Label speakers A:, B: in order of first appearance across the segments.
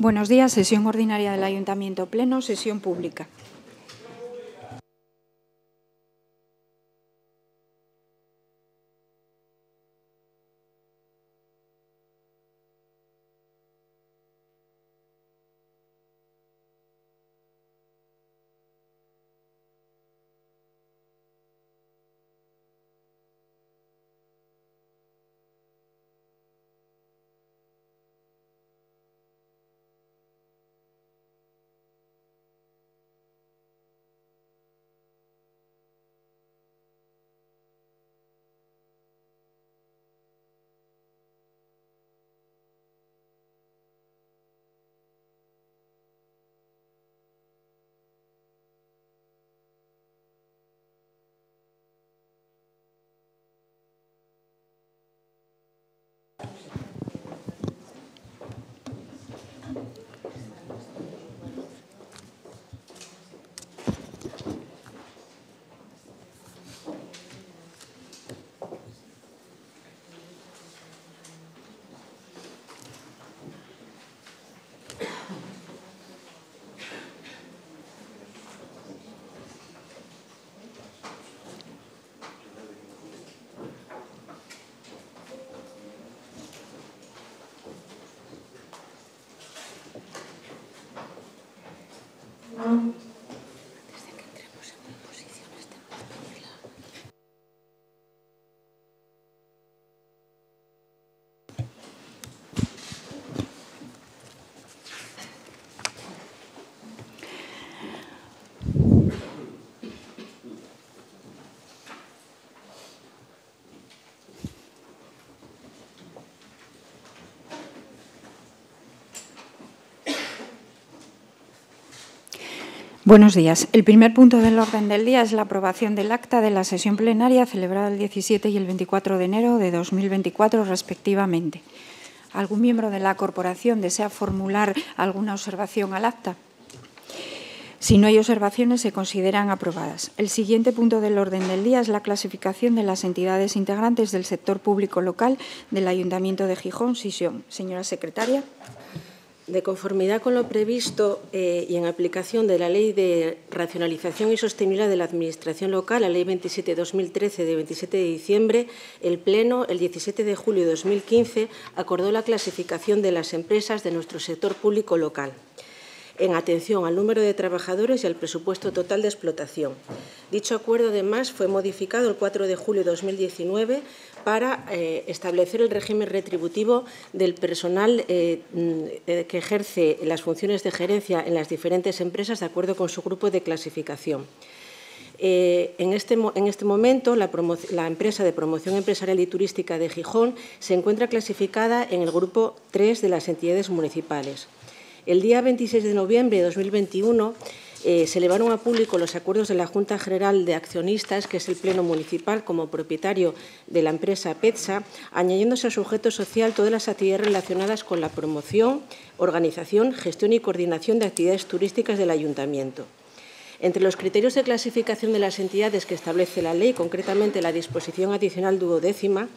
A: Buenos días, sesión ordinaria del Ayuntamiento Pleno, sesión pública. Um. Buenos días. El primer punto del orden del día es la aprobación del acta de la sesión plenaria celebrada el 17 y el 24 de enero de 2024, respectivamente. ¿Algún miembro de la corporación desea formular alguna observación al acta? Si no hay observaciones, se consideran aprobadas. El siguiente punto del orden del día es la clasificación de las entidades integrantes del sector público local del Ayuntamiento de Gijón, Sisión. Señora secretaria de conformidad con lo
B: previsto eh, y en aplicación de la Ley de Racionalización y Sostenibilidad de la Administración Local, la Ley 27-2013 de 27 de diciembre, el Pleno, el 17 de julio de 2015, acordó la clasificación de las empresas de nuestro sector público local en atención al número de trabajadores y al presupuesto total de explotación. Dicho acuerdo, además, fue modificado el 4 de julio de 2019 para eh, establecer el régimen retributivo del personal eh, mm, eh, que ejerce las funciones de gerencia en las diferentes empresas de acuerdo con su grupo de clasificación. Este en, este, momento, la, la, empresa de promoción empresarial y turística de Gijón se encuentra clasificada en el grupo 3 de las entidades municipales. El día 26 de noviembre de 2021, eh, se elevaron a público los acuerdos de la Junta General de Accionistas, que es el Pleno Municipal, como propietario de la empresa PETSA, añadiéndose su sujeto social todas las actividades relacionadas con la promoción, organización, gestión y coordinación de actividades turísticas del Ayuntamiento. Entre los criterios de clasificación de las entidades que establece la ley, concretamente la disposición adicional duodécima,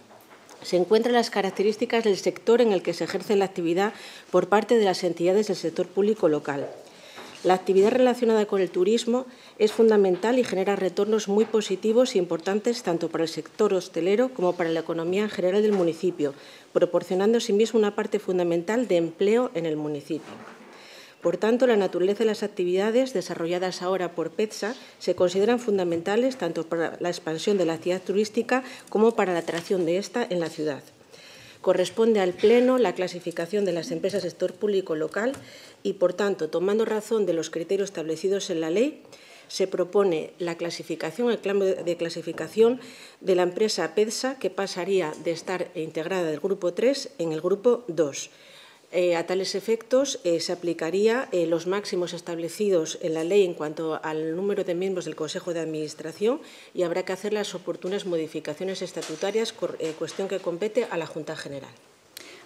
B: se encuentran las características del sector en el que se ejerce la actividad por parte de las entidades del sector público local. La actividad relacionada con el turismo es fundamental y genera retornos muy positivos y importantes tanto para el sector hostelero como para la economía en general del municipio, proporcionando mismo, una parte fundamental de empleo en el municipio. Por tanto, la naturaleza de las actividades desarrolladas ahora por PETSA se consideran fundamentales tanto para la expansión de la ciudad turística como para la atracción de esta en la ciudad corresponde al Pleno la clasificación de las empresas sector público local y, por tanto, tomando razón de los criterios establecidos en la ley, se propone la clasificación, el clamo de clasificación de la empresa PEDSA, que pasaría de estar integrada del grupo 3 en el grupo 2. Eh, a tales efectos eh, se aplicaría eh, los máximos establecidos en la ley en cuanto al número de miembros del Consejo de Administración y habrá que hacer las oportunas modificaciones estatutarias, cuestión que compete a la
A: Junta General.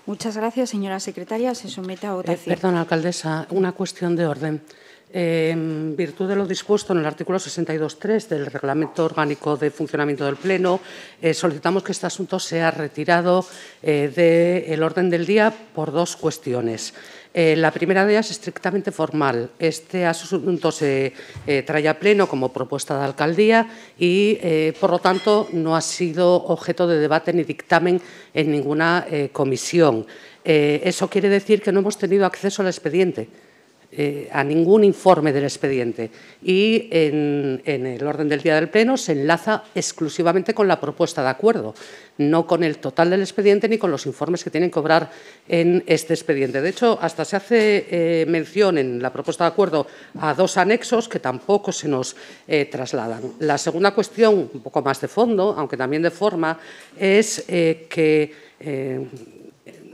A: Muchas gracias, señora secretaria. Se somete a eh, votación. perdón, alcaldesa, una
C: cuestión de orden. Eh, en virtud de lo dispuesto en el artículo 62.3 del Reglamento Orgánico de Funcionamiento del Pleno, eh, solicitamos que este asunto sea retirado del orden del día por dos cuestiones. Eh, la primera de ellas es estrictamente formal. Este asunto se eh, trae a pleno como propuesta de alcaldía y, eh, por lo tanto, no ha sido objeto de debate ni dictamen en ninguna comisión. eso quiere decir que no hemos tenido acceso al expediente. a ningún informe del expediente y en, el orden del día del Pleno se enlaza exclusivamente con la propuesta de acuerdo no con el total del expediente ni con los informes que tienen que cobrar en este expediente. De hecho, hasta se hace eh, mención en la propuesta de acuerdo a dos anexos que tampoco se nos eh, trasladan. La segunda cuestión, un poco más de fondo, aunque también de forma, es eh, que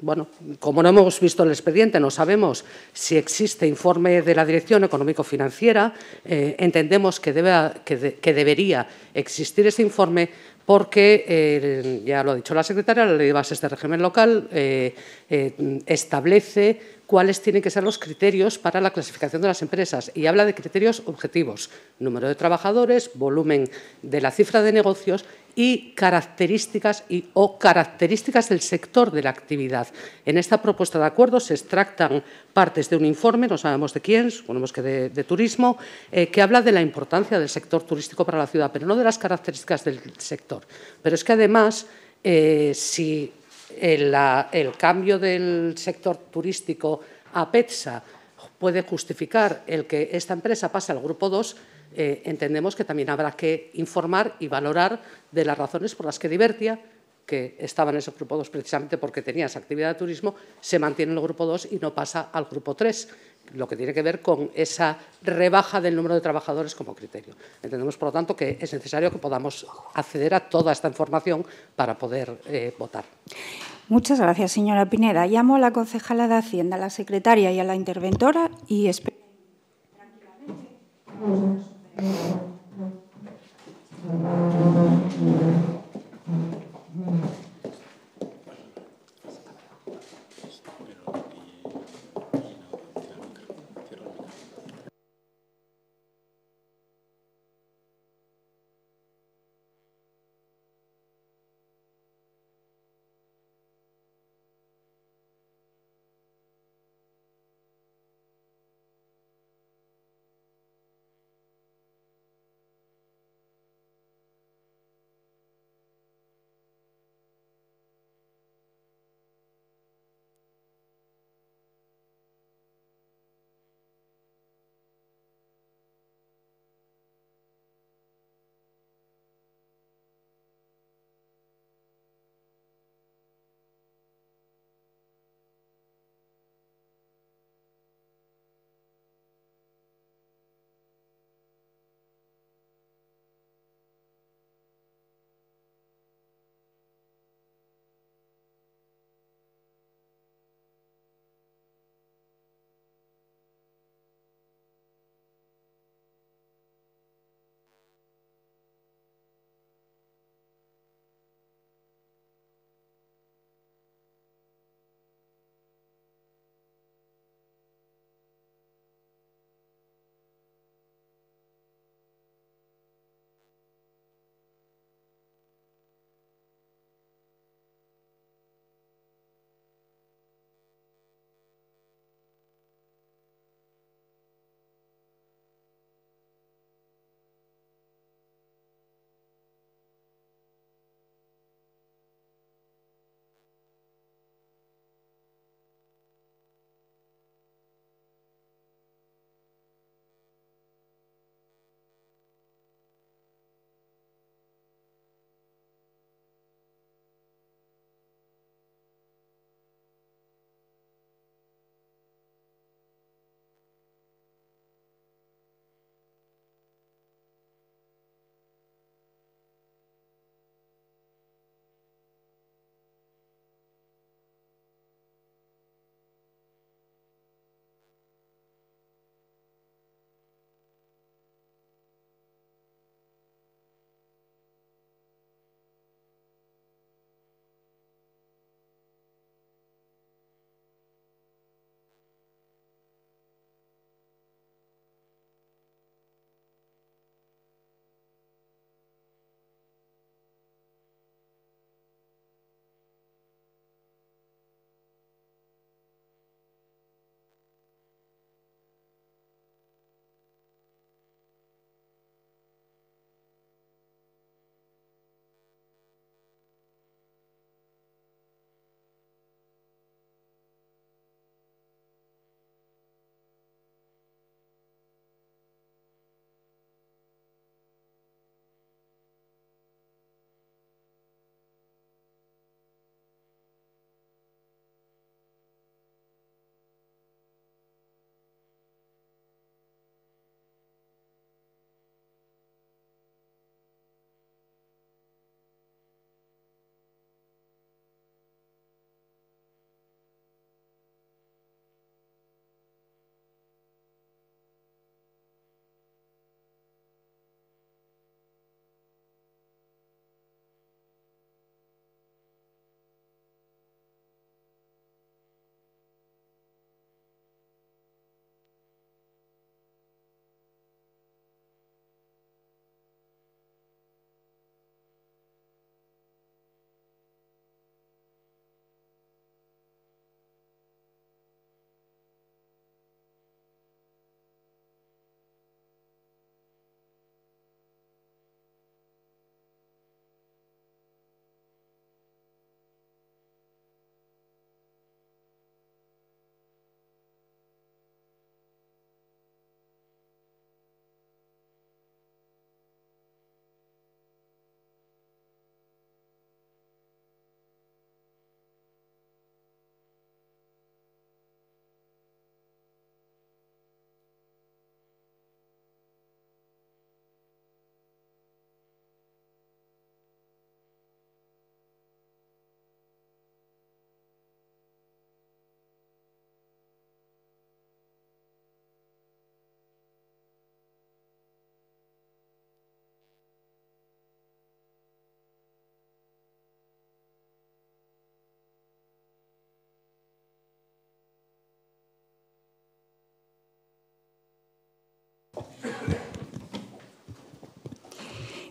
C: bueno, como no hemos visto el expediente, no sabemos si existe informe de la Dirección Económico-Financiera. entendemos que, debe, que, debería existir ese informe porque, eh, ya lo ha dicho la secretaria, la ley de bases de régimen local eh, eh, establece cuáles tienen que ser los criterios para la clasificación de las empresas y habla de criterios objetivos, número de trabajadores, volumen de la cifra de negocios y características y o características del sector de la actividad. En esta propuesta de acuerdo se extractan partes de un informe, no sabemos de quién, suponemos que de, turismo, eh, que habla de la importancia del sector turístico para la ciudad, pero no de las características del sector. Pero es que además, eh, si el, eh, el cambio del sector turístico a PETSA puede justificar el que esta empresa pase al grupo 2, eh, entendemos que también habrá que informar y valorar de las razones por las que Divertia, que estaba en ese grupo 2 precisamente porque tenía esa actividad de turismo, se mantiene en el grupo 2 y no pasa al grupo 3 lo que tiene que ver con esa rebaja del número de trabajadores como criterio. Entendemos, por lo tanto, que es necesario que podamos acceder a toda esta información para poder eh, votar.
A: Muchas gracias, señora Pineda. Llamo a la concejala de Hacienda, a la secretaria y a la interventora y espero.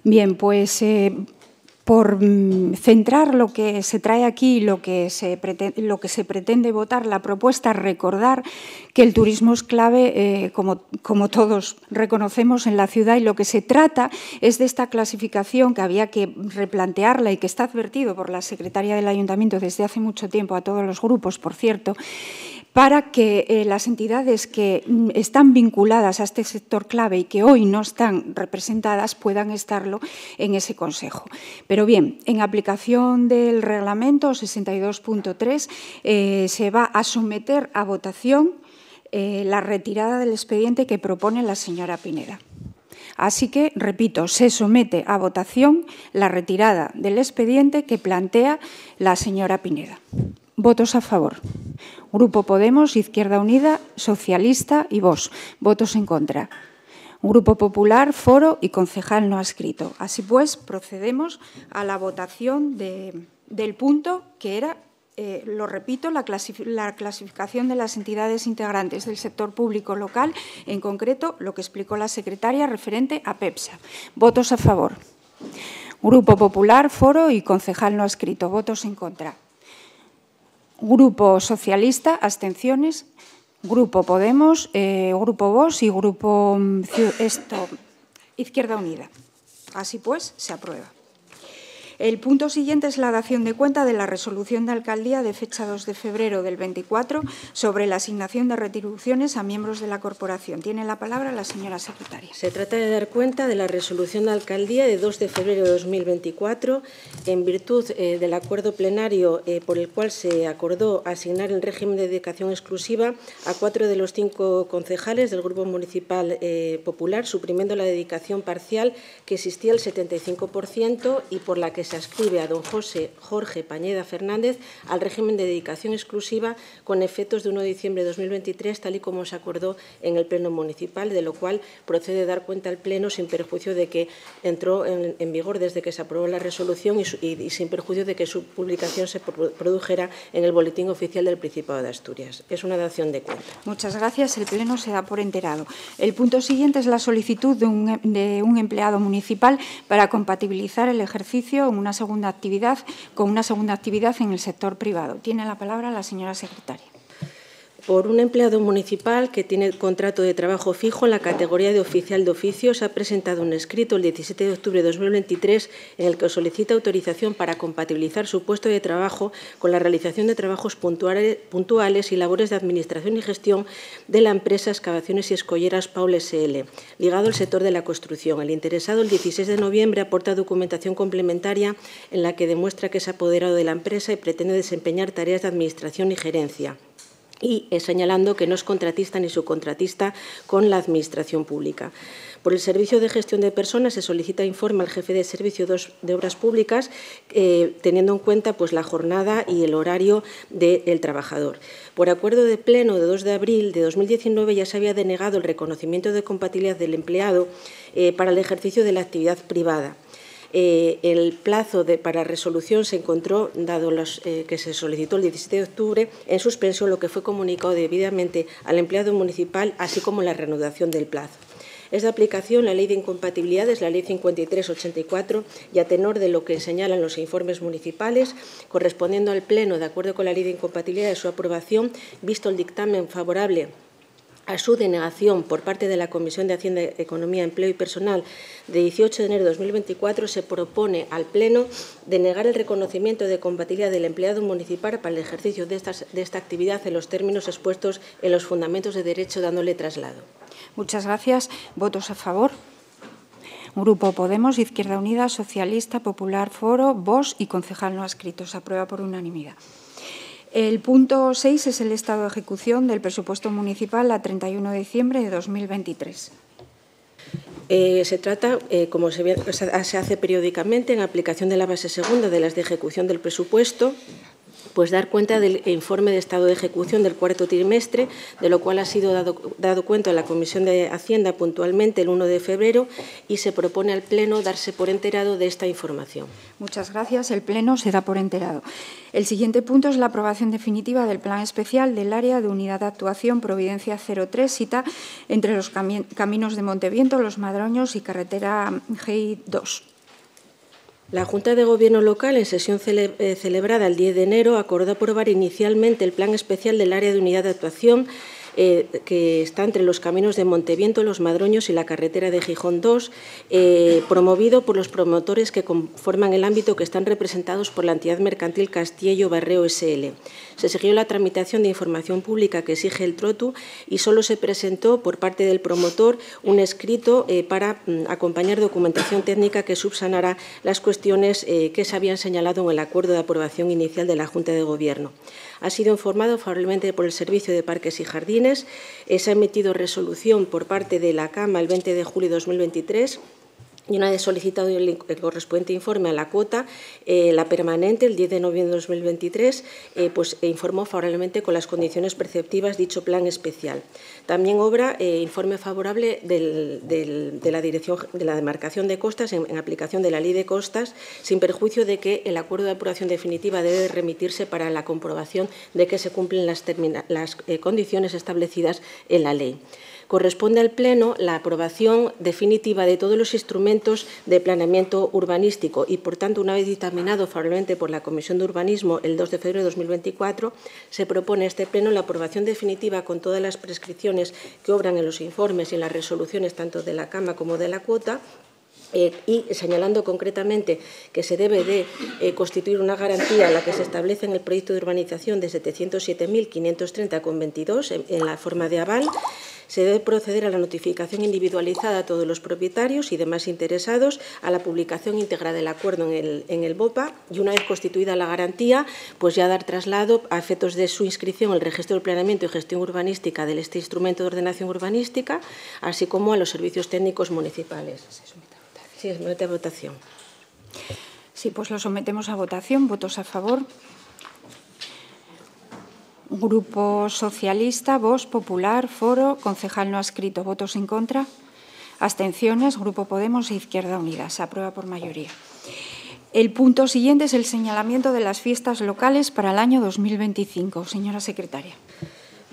A: Bien, pues eh, por mm, centrar lo que se trae aquí, lo que se, pretende, lo que se pretende votar, la propuesta, recordar que el turismo es clave, eh, como, como, todos reconocemos en la ciudad, y lo que se trata es de esta clasificación que había que replantearla y que está advertido por la Secretaría del ayuntamiento desde hace mucho tiempo a todos los grupos, por cierto, para que eh, las entidades que mm, están vinculadas a este sector clave y que hoy no están representadas puedan estarlo en ese Consejo. Pero bien, en aplicación del reglamento 62.3 eh, se va a someter a votación eh, la retirada del expediente que propone la señora Pineda. Así que, repito, se somete a votación la retirada del expediente que plantea la señora Pineda. Votos a favor. Grupo Podemos, Izquierda Unida, Socialista y vos. Votos en contra. Grupo Popular, Foro y Concejal no ha escrito. Así pues, procedemos a la votación del punto que era, eh, lo repito, la, clasificación de las entidades integrantes del sector público local, en concreto lo que explicó la secretaria referente a PEPSA. Votos a favor. Grupo Popular, Foro y Concejal no ha escrito. Votos en contra. Grupo Socialista, abstenciones. Grupo Podemos, eh, Grupo Vox y Grupo mm, Izquierda Unida. Así pues, se aprueba. El punto siguiente es la dación de cuenta de la resolución de alcaldía de fecha 2 de febrero del 24 sobre la asignación de retribuciones a miembros de la corporación. Tiene la palabra la señora secretaria. Se trata de dar cuenta de la resolución de alcaldía de 2
B: de febrero de 2024 en virtud eh, del acuerdo plenario eh, por el cual se acordó asignar el régimen de dedicación exclusiva a cuatro de los cinco concejales del Grupo Municipal eh, Popular, suprimiendo la dedicación parcial que existía el 75% y por la que se se ascribe a don José Jorge Pañeda Fernández al régimen de dedicación exclusiva con efectos de 1 de diciembre de 2023, tal y como se acordó en el Pleno Municipal, de lo cual procede dar cuenta al Pleno sin perjuicio de que entró en, vigor desde que se aprobó la resolución y, sin perjuicio de que su publicación se produjera
A: en el Boletín Oficial del Principado de Asturias. Es una dación de cuenta. Muchas gracias. El Pleno se da por enterado. El punto siguiente es la solicitud de un empleado municipal para compatibilizar el ejercicio con una segunda actividad, con una segunda actividad en el sector privado. Tiene la palabra la señora secretaria por un empleado municipal que tiene contrato
B: de trabajo fijo en la categoría de oficial de oficio, se ha presentado un escrito el 17 de octubre de 2023 en el que solicita autorización para compatibilizar su puesto de trabajo con la realización de trabajos puntuales y labores de administración y gestión de la empresa Excavaciones y Escolleras Paul SL, ligado al sector de la construcción. El interesado el 16 de noviembre aporta documentación complementaria en la que demuestra que es apoderado de la empresa y pretende desempeñar tareas de administración y gerencia y eh, señalando que no es contratista ni subcontratista con la Administración Pública. Por el Servicio de Gestión de Personas se solicita e informe al jefe de Servicio de Obras Públicas, eh, teniendo en cuenta pues, la jornada y el horario del trabajador. Por acuerdo de pleno de 2 de abril de 2019 ya se había denegado el reconocimiento de compatibilidad del empleado eh, para el ejercicio de la actividad privada. Eh, el plazo de, para resolución se encontró, dado eh, que se solicitó el 17 de octubre, en suspenso lo que fue comunicado debidamente al empleado municipal, así como la reanudación del plazo. Es de aplicación la Ley de Incompatibilidades, la Ley 5384, y a tenor de lo que señalan los informes municipales, correspondiendo al Pleno, de acuerdo con la Ley de Incompatibilidades, su aprobación, visto el dictamen favorable a su denegación por parte de la Comisión de Hacienda, Economía, Empleo y Personal de 18 de enero de 2024, se propone al Pleno denegar el reconocimiento de compatibilidad del empleado municipal para el ejercicio de, esta actividad en los términos expuestos en los fundamentos de derecho, dándole traslado.
A: Muchas gracias. ¿Votos a favor? Grupo Podemos, Izquierda Unida, Socialista, Popular, Foro, Vox y concejal no Se Aprueba por unanimidad. El punto 6 es el estado de ejecución del presupuesto municipal a 31 de diciembre de 2023.
B: Eh, se trata, eh, como se, se, hace periódicamente, en aplicación de la base segunda de las de ejecución del presupuesto, pues dar cuenta del informe de estado de ejecución del cuarto trimestre, de lo cual ha sido dado, cuenta a la Comisión de Hacienda puntualmente el 1 de febrero y se propone al Pleno darse por enterado
A: de esta información. Muchas gracias. El Pleno se da por enterado. El siguiente punto es la aprobación definitiva del Plan Especial del Área de Unidad de Actuación Providencia 03, cita entre los caminos de Monteviento, Los Madroños y Carretera GI2. La Junta de Gobierno Local, en sesión eh, celebrada el 10 de enero, acordó aprobar
B: inicialmente el Plan Especial del Área de Unidad de Actuación eh, que está entre los caminos de Monteviento, Los Madroños y la carretera de Gijón 2, eh, promovido por los promotores que conforman el ámbito que están representados por la entidad mercantil Castillo Barreo SL. Se siguió la tramitación de información pública que exige el Trotu y solo se presentó por parte del promotor un escrito eh, para mm, acompañar documentación técnica que subsanará las cuestiones que se habían señalado en el acuerdo de aprobación inicial de la Junta de Gobierno. Ha sido informado favorablemente por el Servicio de Parques y Jardines eh, se ha emitido resolución por parte de la Cama el 20 de julio de 2023 y una vez solicitado el, correspondiente informe a la cuota, eh, la permanente, el 10 de noviembre de 2023, eh, pues e informó favorablemente con las condiciones perceptivas dicho plan especial. También obra eh, informe favorable de la dirección de la demarcación de costas en, aplicación de la ley de costas, sin perjuicio de que el acuerdo de apuración definitiva debe remitirse para la comprobación de que se cumplen las condiciones establecidas en la ley corresponde al Pleno la aprobación definitiva de todos los instrumentos de planeamiento urbanístico y, por tanto, una vez dictaminado favorablemente por la Comisión de Urbanismo el 2 de febrero de 2024, se propone a este Pleno la aprobación definitiva con todas las prescripciones que obran en los informes y en las resoluciones tanto de la Cama como de la cuota eh, y señalando concretamente que se debe de eh, constituir una garantía a la que se establece en el proyecto de urbanización de 707.530,22 en, en la forma de aval, se debe proceder a la notificación individualizada a todos los propietarios y demás interesados, a la publicación íntegra del acuerdo en el, BOPA y una vez constituida la garantía, pues ya dar traslado a efectos de su inscripción al registro de planeamiento y gestión urbanística del este instrumento de ordenación urbanística, así como a los servicios técnicos municipales. Sí, votación.
A: Sí, pues lo sometemos a votación. ¿Votos a favor? Grupo Socialista, Voz Popular, Foro, concejal no ha escrito. ¿Votos en contra? Abstenciones, Grupo Podemos e Izquierda Unida. Se aprueba por mayoría. El punto siguiente es el señalamiento de las fiestas locales para el año 2025. Señora secretaria.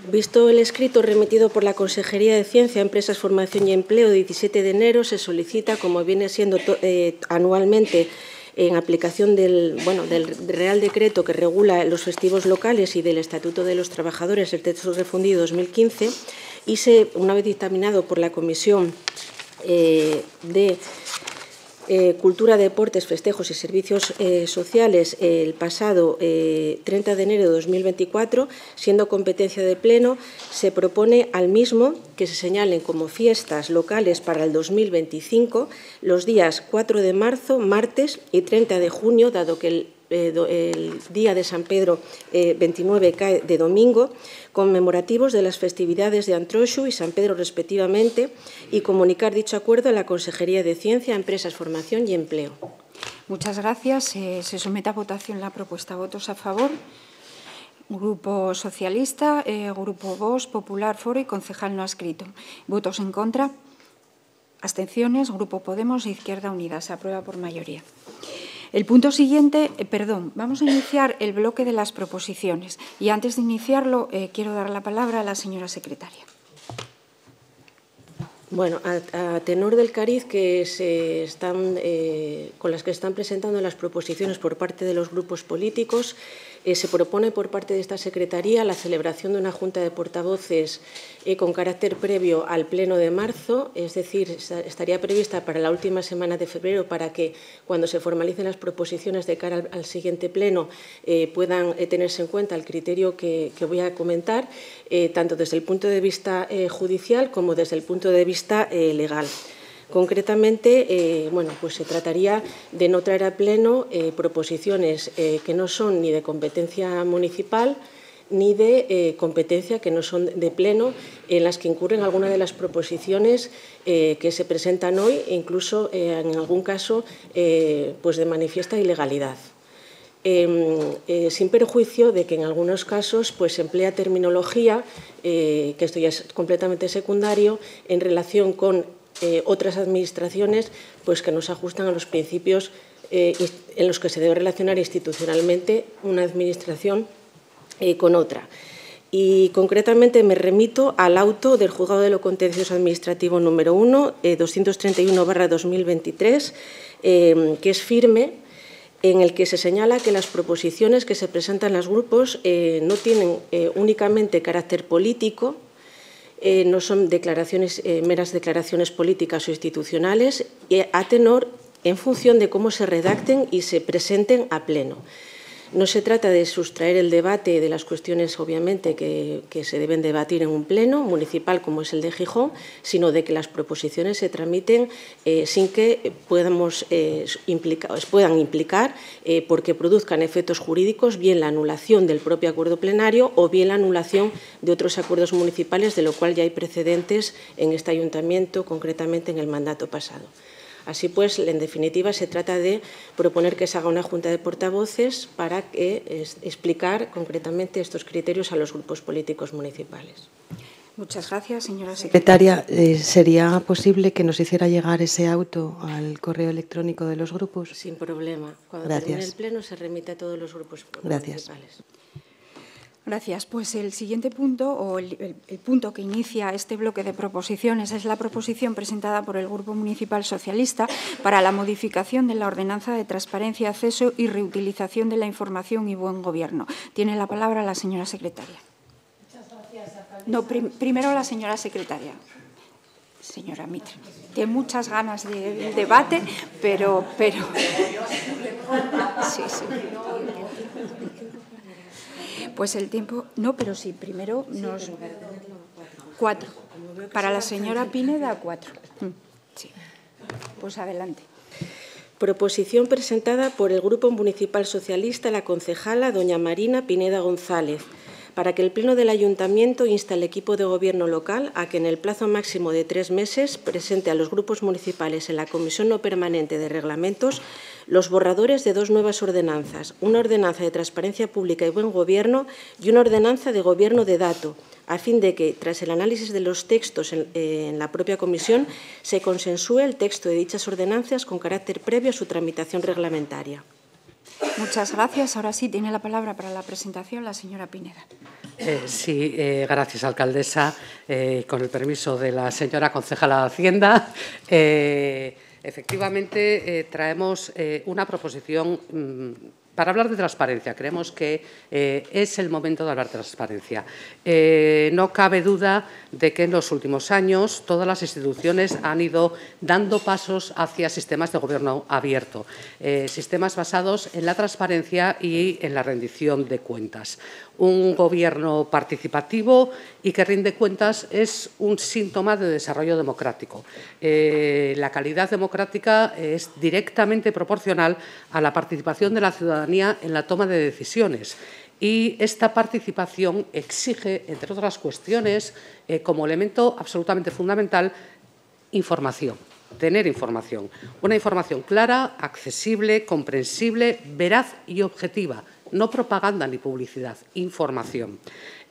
B: Visto el escrito remitido por la Consejería de Ciencia, Empresas, Formación y Empleo 17 de enero, se solicita, como viene siendo eh, anualmente, en aplicación del, bueno, del Real Decreto que regula los festivos locales y del Estatuto de los Trabajadores, el texto refundido 2015, y se, una vez dictaminado por la Comisión eh, de eh, Cultura, Deportes, Festejos y Servicios eh, Sociales eh, el pasado 30 de enero de 2024, siendo competencia de pleno, se propone al mismo que se señalen como fiestas locales para el 2025 los días 4 de marzo, martes y 30 de junio, dado que el eh, el día de San Pedro 29 eh, de domingo, conmemorativos de las festividades de Antroxu y San Pedro respectivamente, y comunicar dicho acuerdo a la Consejería de Ciencia, Empresas, Formación y Empleo.
A: Muchas gracias. Eh, se somete a votación la propuesta. ¿Votos a favor? Grupo Socialista, Grupo Vox, Popular, Foro y Concejal no ha escrito. ¿Votos en contra? Abstenciones, Grupo Podemos e Izquierda Unida. Se aprueba por mayoría. El punto siguiente, eh, perdón, vamos a iniciar el bloque de las proposiciones. Y antes de iniciarlo, eh, quiero dar la palabra a la señora secretaria.
B: Bueno, a, tenor del cariz que se están, eh, con las que están presentando las proposiciones por parte de los grupos políticos, eh, se propone por parte de esta Secretaría la celebración de una Junta de Portavoces eh, con carácter previo al Pleno de marzo, es decir, estaría prevista para la última semana de febrero para que cuando se formalicen las proposiciones de cara al, siguiente Pleno eh, puedan tenerse en cuenta el criterio que voy a comentar, tanto desde el punto de vista judicial como desde el punto de vista legal. Concretamente, eh, bueno, pues se trataría de no traer a pleno eh, proposiciones eh, que no son ni de competencia municipal ni de competencia que no son de pleno, en las que incurren algunas de las proposiciones que se presentan hoy e incluso en algún caso pues de manifiesta ilegalidad. Em, sin perjuicio de que en algunos casos pues, se emplea terminología, que esto ya es completamente secundario, en relación con eh, otras administraciones pues, que nos ajustan a los principios eh, en los que se debe relacionar institucionalmente una administración eh, con otra. Y concretamente me remito al auto del Juzgado de lo Contencioso Administrativo número 1, 231-2023, que es firme, en el que se señala que las proposiciones que se presentan en los grupos no tienen únicamente carácter político, eh, no son declaraciones, eh, meras declaraciones políticas o institucionales, a tenor en función de cómo se redacten y se presenten a pleno. No se trata de sustraer el debate de las cuestiones, obviamente, que, se deben debatir en un pleno municipal como es el de Gijón, sino de que las proposiciones se tramiten eh, sin que eh, puedan implicar, eh, porque produzcan efectos jurídicos, bien la anulación del propio acuerdo plenario o bien la anulación de otros acuerdos municipales, de lo cual ya hay precedentes en este ayuntamiento, concretamente en el mandato pasado. Así pues, en definitiva, se trata de proponer que se haga una junta de portavoces para que, explicar concretamente estos criterios a los grupos políticos municipales.
A: Muchas gracias, señora secretaria.
D: Eh, ¿Sería posible que nos hiciera llegar ese auto al correo electrónico de los grupos?
B: Sin problema. Cuando termine el pleno se remite a todos los grupos municipales. Gracias.
A: Gracias. Pues el siguiente punto, o el, punto que inicia este bloque de proposiciones, es la proposición presentada por el Grupo Municipal Socialista para la modificación de la Ordenanza de Transparencia, Acceso y Reutilización de la Información y Buen Gobierno. Tiene la palabra la señora secretaria. Muchas gracias. No, primero la señora secretaria. Señora Mitre, tiene muchas ganas del de debate, pero... pero... Sí, pues el tiempo, no, pero sí, primero nos... Cuatro. Para la señora Pineda, cuatro. Mm, sí. Pues adelante. Proposición
B: presentada por el Grupo Municipal Socialista, la concejala doña Marina Pineda González, para que el Pleno del Ayuntamiento insta al equipo de gobierno local a que en el plazo máximo de tres meses presente a los grupos municipales en la Comisión No Permanente de Reglamentos los borradores de dos nuevas ordenanzas, una ordenanza de transparencia pública y buen gobierno y una ordenanza de gobierno de dato, a fin de que, tras el análisis de los textos en, la propia comisión, se consensúe el texto de dichas ordenanzas con carácter previo a su tramitación reglamentaria.
A: Muchas gracias. Ahora sí tiene la palabra para la presentación la señora Pineda.
C: Eh, sí, eh, gracias, alcaldesa. Eh, con el permiso de la señora concejala de Hacienda. Efectivamente, eh, traemos eh, una proposición mm, para hablar de transparencia. Creemos que eh, es el momento de hablar de transparencia. no cabe duda de que en los últimos años todas las instituciones han ido dando pasos hacia sistemas de gobierno abierto, sistemas basados en la transparencia y en la rendición de cuentas un gobierno participativo y que rinde cuentas es un síntoma de desarrollo democrático. Eh, la calidad democrática es directamente proporcional a la participación de la ciudadanía en la toma de decisiones y esta participación exige, entre otras cuestiones, eh, como elemento absolutamente fundamental, información, tener información. Una información clara, accesible, comprensible, veraz y objetiva, no propaganda ni publicidad, información.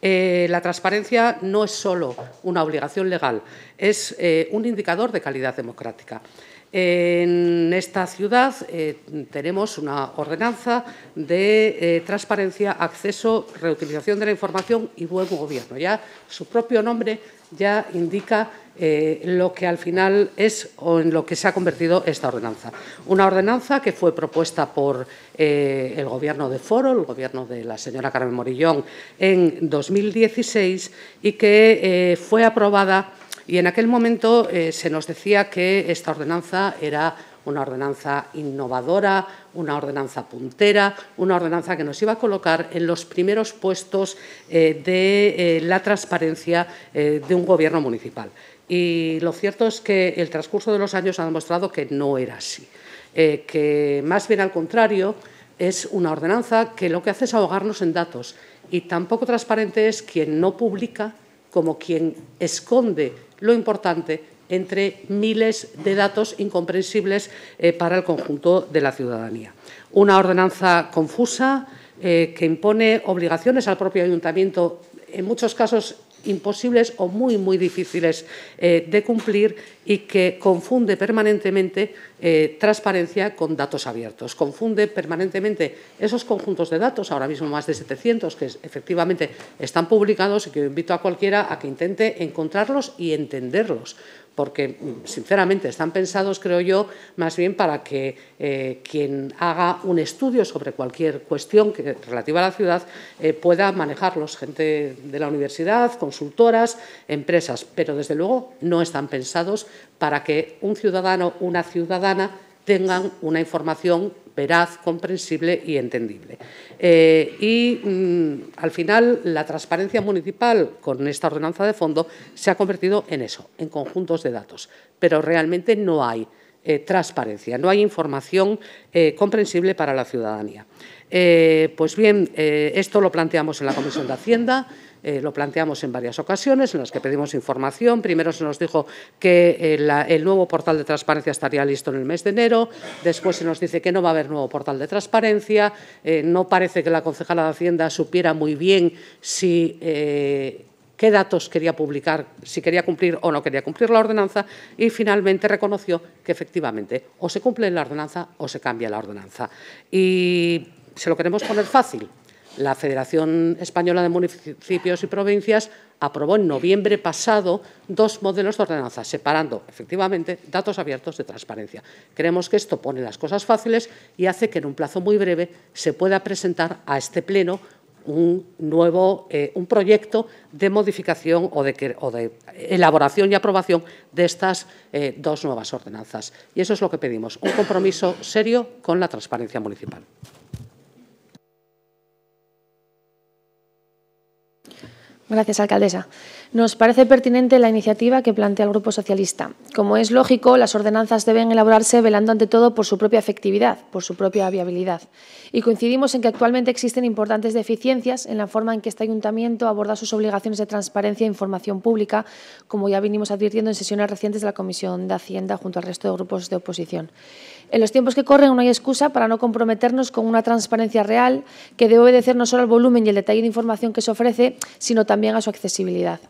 C: Eh, la transparencia no es solo una obligación legal, es eh, un indicador de calidad democrática. En esta ciudad eh, tenemos una ordenanza de transparencia, acceso, reutilización de la información y buen gobierno. Ya su propio nombre ya indica eh, lo que al final es o en lo que se ha convertido esta ordenanza. Una ordenanza que fue propuesta por eh, el Gobierno de Foro, el Gobierno de la señora Carmen Morillón, en 2016 y que eh, fue aprobada y en aquel momento se nos decía que esta ordenanza era una ordenanza innovadora, una ordenanza puntera, una ordenanza que nos iba a colocar en los primeros puestos de la transparencia de un gobierno municipal. Y lo cierto es que el transcurso de los años ha demostrado que no era así, eh, que más bien al contrario es una ordenanza que lo que hace es ahogarnos en datos y tampoco transparente es quien no publica como quien esconde lo importante entre miles de datos incomprensibles eh, para el conjunto de la ciudadanía. Una ordenanza confusa eh, que impone obligaciones al propio ayuntamiento, en muchos casos imposibles o muy, muy difíciles eh, de cumplir y que confunde permanentemente eh, transparencia con datos abiertos. Confunde permanentemente esos conjuntos de datos, ahora mismo más de 700, que efectivamente están publicados y que yo invito a cualquiera a que intente encontrarlos y entenderlos porque sinceramente están pensados, creo yo, más bien para que eh, quien haga un estudio sobre cualquier cuestión que, relativa a la ciudad eh, pueda manejarlos, gente de la universidad, consultoras, empresas, pero desde luego no están pensados para que un ciudadano, una ciudadana tengan una información veraz, comprensible y entendible. Eh, y mm, al final la transparencia municipal con esta ordenanza de fondo se ha convertido en eso, en conjuntos de datos, pero realmente no hay eh, transparencia, no hay información eh, comprensible para la ciudadanía. pues bien, esto lo planteamos en la Comisión de Hacienda. Eh, lo planteamos en varias ocasiones en las que pedimos información. Primero se nos dijo que eh, el nuevo portal de transparencia estaría listo en el mes de enero. Después se nos dice que no va a haber nuevo portal de transparencia. Eh, no parece que la concejala de Hacienda supiera muy bien si qué datos quería publicar, si quería cumplir o no quería cumplir la ordenanza y finalmente reconoció que efectivamente o se cumple la ordenanza o se cambia la ordenanza. Y se lo queremos poner fácil la Federación Española de Municipios y Provincias aprobó en noviembre pasado dos modelos de ordenanza, separando, efectivamente, datos abiertos de transparencia. Creemos que esto pone las cosas fáciles y hace que en un plazo muy breve se pueda presentar a este Pleno un nuevo eh, un proyecto de modificación o de, elaboración y aprobación de estas eh, dos nuevas ordenanzas. Y eso es lo que pedimos, un compromiso serio con la transparencia municipal.
E: Gracias, alcaldesa. Nos parece pertinente la iniciativa que plantea el Grupo Socialista. Como es lógico, las ordenanzas deben elaborarse velando ante todo por su propia efectividad, por su propia viabilidad. Y coincidimos en que actualmente existen importantes deficiencias en la forma en que este ayuntamiento aborda sus obligaciones de transparencia e información pública, como ya vinimos advirtiendo en sesiones recientes de la Comisión de Hacienda junto al resto de grupos de oposición. En los tiempos que corren no hay excusa para no comprometernos con una transparencia real que debe obedecer no solo al volumen y el detalle de información que se ofrece, sino también a su accesibilidad.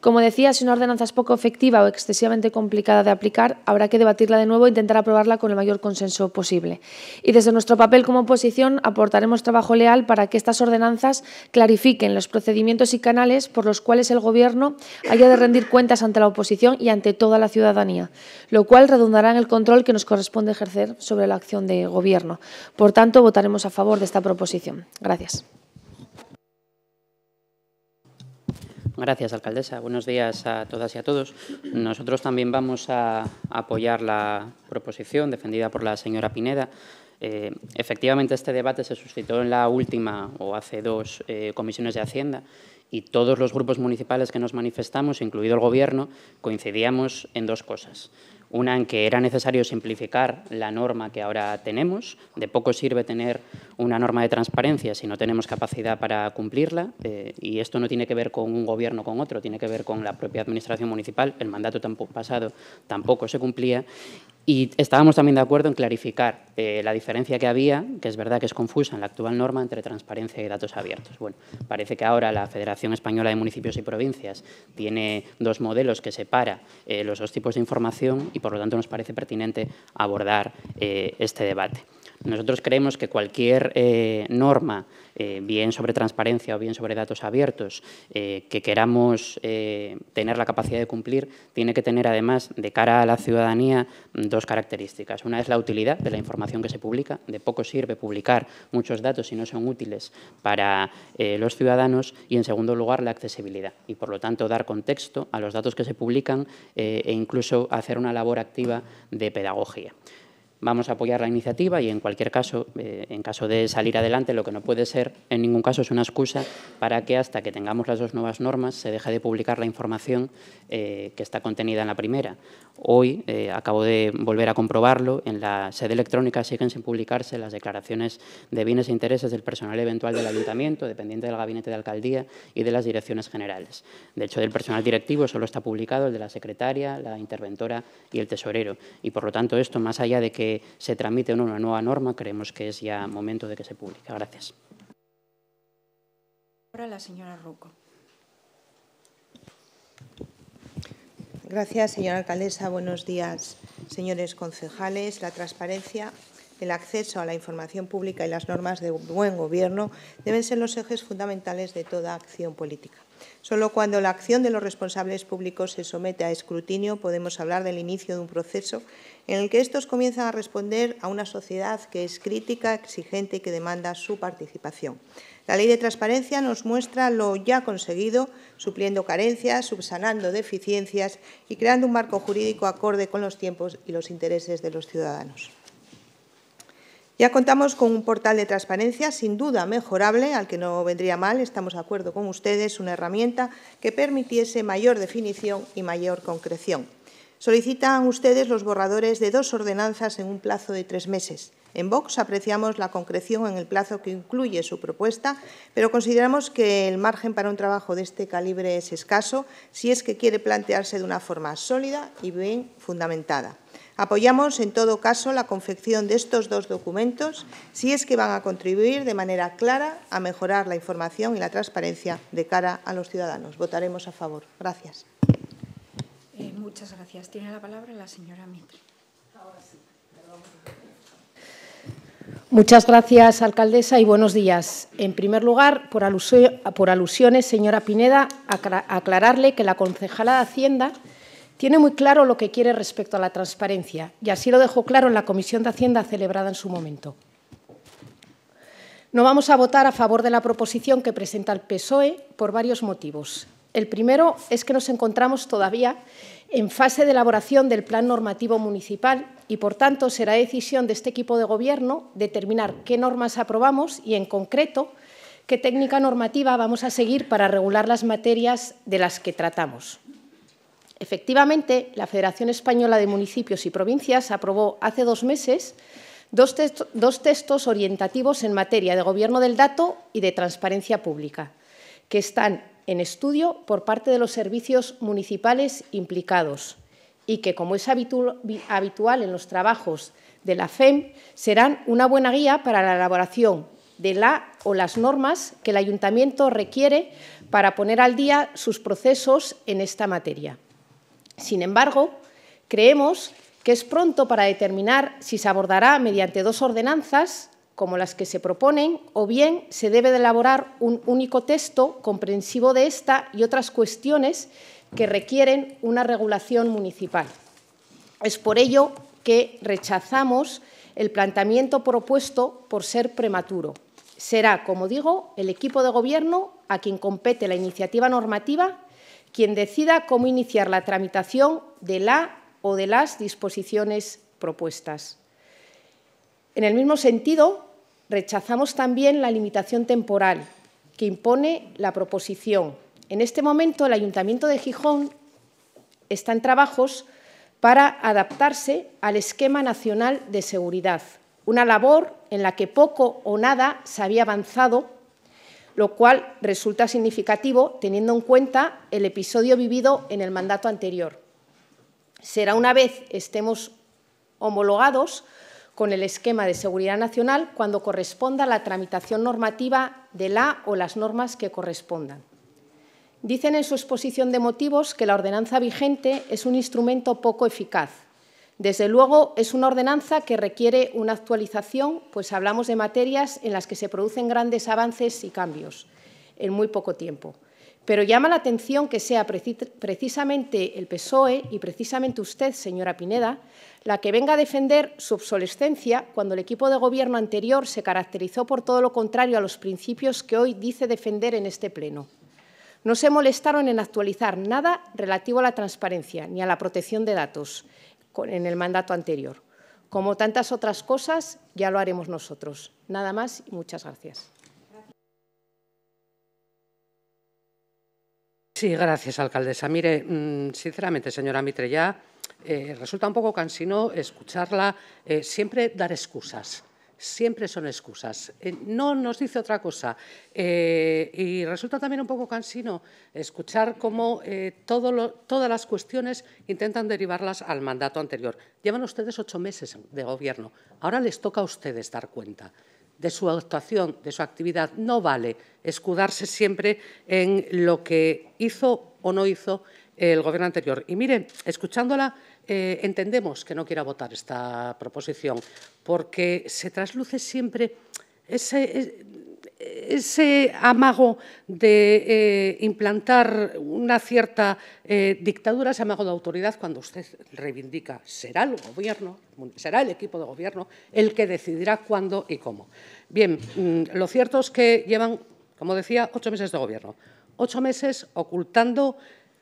E: Como decía, si una ordenanza es poco efectiva o excesivamente complicada de aplicar, habrá que debatirla de nuevo e intentar aprobarla con el mayor consenso posible. Y desde nuestro papel como oposición aportaremos trabajo leal para que estas ordenanzas clarifiquen los procedimientos y canales por los cuales el Gobierno haya de rendir cuentas ante la oposición y ante toda la ciudadanía, lo cual redundará en el control que nos corresponde ejercer sobre la acción de Gobierno. Por tanto, votaremos a favor de esta proposición. Gracias.
F: Gracias, alcaldesa. Buenos días a todas y a todos. Nosotros también vamos a apoyar la proposición defendida por la señora Pineda. Eh, efectivamente, este debate se suscitó en la última o hace dos eh, comisiones de Hacienda y todos los grupos municipales que nos manifestamos, incluido el Gobierno, coincidíamos en dos cosas. Una en que era necesario simplificar la norma que ahora tenemos. De poco sirve tener una norma de transparencia si no tenemos capacidad para cumplirla. Eh, y esto no tiene que ver con un gobierno con otro, tiene que ver con la propia administración municipal. El mandato tampoco pasado tampoco se cumplía. Y estábamos también de acuerdo en clarificar eh, la diferencia que había, que es verdad que es confusa en la actual norma, entre transparencia y datos abiertos. Bueno, parece que ahora la Federación Española de Municipios y Provincias tiene dos modelos que separan eh, los dos tipos de información y, por lo tanto, nos parece pertinente abordar eh, este debate. Nosotros creemos que cualquier eh, norma, eh, bien sobre transparencia o bien sobre datos abiertos, eh, que queramos tener la capacidad de cumplir, tiene que tener además de cara a la ciudadanía dos características. Una es la utilidad de la información que se publica. De poco sirve publicar muchos datos si no son útiles para los ciudadanos. Y en segundo lugar, la accesibilidad. Y por lo tanto, dar contexto a los datos que se publican e incluso hacer una labor activa de pedagogía vamos a apoyar la iniciativa y en cualquier caso, eh, en caso de salir adelante, lo que no puede ser en ningún caso es una excusa para que hasta que tengamos las dos nuevas normas se deje de publicar la información eh, que está contenida en la primera. Hoy eh, acabo de volver a comprobarlo. En la sede electrónica siguen sin publicarse las declaraciones de bienes e intereses del personal eventual del ayuntamiento, dependiente del gabinete de alcaldía y de las direcciones generales. De hecho, del personal directivo solo está publicado el de la secretaria, la interventora y el tesorero. Y por lo tanto, esto, más allá de que se tramite una nueva norma, creemos que es ya momento de que se publique. Gracias.
A: Ahora la señora Ruco.
G: Gracias, señora alcaldesa. Buenos días, señores concejales. La transparencia, el acceso a la información pública y las normas de buen gobierno deben ser los ejes fundamentales de toda acción política. Solo cuando la acción de los responsables públicos se somete a escrutinio podemos hablar del inicio de un proceso en el que estos comienzan a responder a una sociedad que es crítica, exigente y que demanda su participación. La ley de transparencia nos muestra lo ya conseguido, supliendo carencias, subsanando deficiencias y creando un marco jurídico acorde con los tiempos y los intereses de los ciudadanos. Ya contamos con un portal de transparencia sin duda mejorable, al que no vendría mal, estamos de acuerdo con ustedes, una herramienta que permitiese mayor definición y mayor concreción. Solicitan ustedes los borradores de dos ordenanzas en un plazo de tres meses. En Vox apreciamos la concreción en el plazo que incluye su propuesta, pero consideramos que el margen para un trabajo de este calibre es escaso si es que quiere plantearse de una forma sólida y bien fundamentada. Apoyamos, en todo caso, la confección de estos dos documentos si es que van a contribuir de manera clara a mejorar la información y la transparencia de cara a los ciudadanos. Votaremos a favor. Gracias. Eh, muchas gracias.
A: Tiene la palabra la señora Mitre.
H: Muchas gracias, alcaldesa, y buenos días. En primer lugar, por, por alusiones, señora Pineda, aclararle que la concejala de Hacienda tiene muy claro lo que quiere respecto a la transparencia, y así lo dejó claro en la Comisión de Hacienda celebrada en su momento. No vamos a votar a favor de la proposición que presenta el PSOE por varios motivos. El primero es que nos encontramos todavía en fase de elaboración del plan normativo municipal y, por tanto, será decisión de este equipo de gobierno determinar qué normas aprobamos y, en concreto, qué técnica normativa vamos a seguir para regular las materias de las que tratamos. Efectivamente, la Federación Española de Municipios y Provincias aprobó hace dos meses dos, textos orientativos en materia de gobierno del dato y de transparencia pública, que están en estudio por parte de los servicios municipales implicados y que, como es habitual en los trabajos de la FEM, serán una buena guía para la elaboración de la o las normas que el ayuntamiento requiere para poner al día sus procesos en esta materia. Sin embargo, creemos que es pronto para determinar si se abordará mediante dos ordenanzas como las que se proponen, o bien se debe de elaborar un único texto comprensivo de esta y otras cuestiones que requieren una regulación municipal. Es por ello que rechazamos el planteamiento propuesto por ser prematuro. Será, como digo, el equipo de Gobierno a quien compete la iniciativa normativa quien decida cómo iniciar la tramitación de la o de las disposiciones propuestas. En el mismo sentido, Rechazamos también la limitación temporal que impone la proposición. En este momento, el Ayuntamiento de Gijón está en trabajos para adaptarse al esquema nacional de seguridad, una labor en la que poco o nada se había avanzado, lo cual resulta significativo teniendo en cuenta el episodio vivido en el mandato anterior. Será una vez estemos homologados con el esquema de seguridad nacional cuando corresponda la tramitación normativa de la o las normas que correspondan. Dicen en su exposición de motivos que la ordenanza vigente es un instrumento poco eficaz. Desde luego, es una ordenanza que requiere una actualización, pues hablamos de materias en las que se producen grandes avances y cambios en muy poco tiempo. Pero llama la atención que sea precisamente el PSOE y precisamente usted, señora Pineda, la que venga a defender su obsolescencia cuando el equipo de gobierno anterior se caracterizó por todo lo contrario a los principios que hoy dice defender en este Pleno. No se molestaron en actualizar nada relativo a la transparencia ni a la protección de datos en el mandato anterior. Como tantas otras cosas, ya lo haremos nosotros. Nada más y muchas gracias.
C: Sí, gracias, alcaldesa. Mire, mm, sinceramente, señora Mitreya, eh, resulta un poco cansino escucharla eh, siempre dar excusas. Siempre son excusas. Eh, no nos dice otra cosa. y resulta también un poco cansino escuchar cómo todas las cuestiones intentan derivarlas al mandato anterior. Llevan ustedes ocho meses de gobierno. Ahora les toca a ustedes dar cuenta de su actuación, de su actividad. No vale escudarse siempre en lo que hizo o no hizo el Gobierno anterior. Y miren, escuchándola, eh, entendemos que no quiera votar esta proposición, porque se trasluce siempre ese, eh, ese amago de eh, implantar una cierta eh, dictadura, ese amago de autoridad, cuando usted reivindica, será el gobierno, será el equipo de gobierno el que decidirá cuándo y cómo. Bien, mm, lo cierto es que llevan, como decía, ocho meses de gobierno, ocho meses ocultando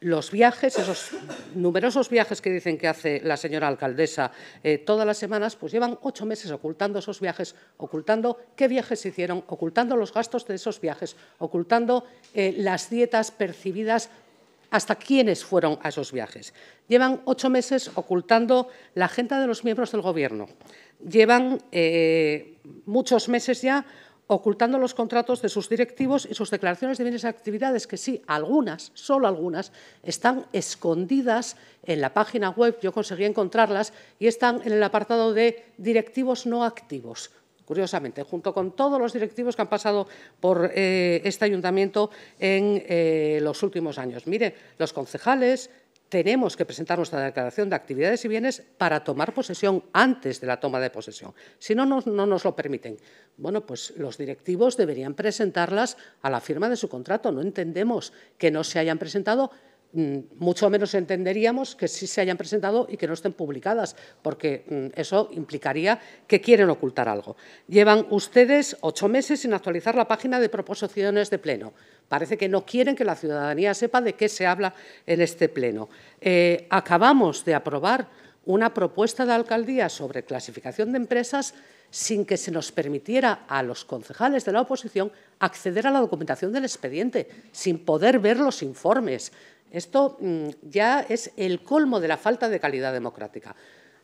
C: los viajes, esos numerosos viajes que dicen que hace la señora alcaldesa eh, todas las semanas, pues llevan ocho meses ocultando esos viajes, ocultando qué viajes se hicieron, ocultando los gastos de esos viajes, ocultando eh, las dietas percibidas hasta quiénes fueron a esos viajes. Llevan ocho meses ocultando la agenda de los miembros del Gobierno. Llevan eh, muchos meses ya ocultando los contratos de sus directivos y sus declaraciones de bienes y actividades, que sí, algunas, solo algunas, están escondidas en la página web, yo conseguí encontrarlas, y están en el apartado de directivos no activos. Curiosamente, junto con todos los directivos que han pasado por eh, este ayuntamiento en eh, los últimos años. Mire, los concejales, tenemos que presentar nuestra declaración de actividades y bienes para tomar posesión antes de la toma de posesión. Si no, no, no, nos lo permiten. Bueno, pues los directivos deberían presentarlas a la firma de su contrato. No entendemos que no se hayan presentado Mm, mucho menos entenderíamos que sí se hayan presentado y que no estén publicadas, porque mm, eso implicaría que quieren ocultar algo. Llevan ustedes ocho meses sin actualizar la página de proposiciones de pleno. Parece que no quieren que la ciudadanía sepa de qué se habla en este pleno. Eh, acabamos de aprobar una propuesta de alcaldía sobre clasificación de empresas sin que se nos permitiera a los concejales de la oposición acceder a la documentación del expediente, sin poder ver los informes, esto mm, ya es el colmo de la falta de calidad democrática.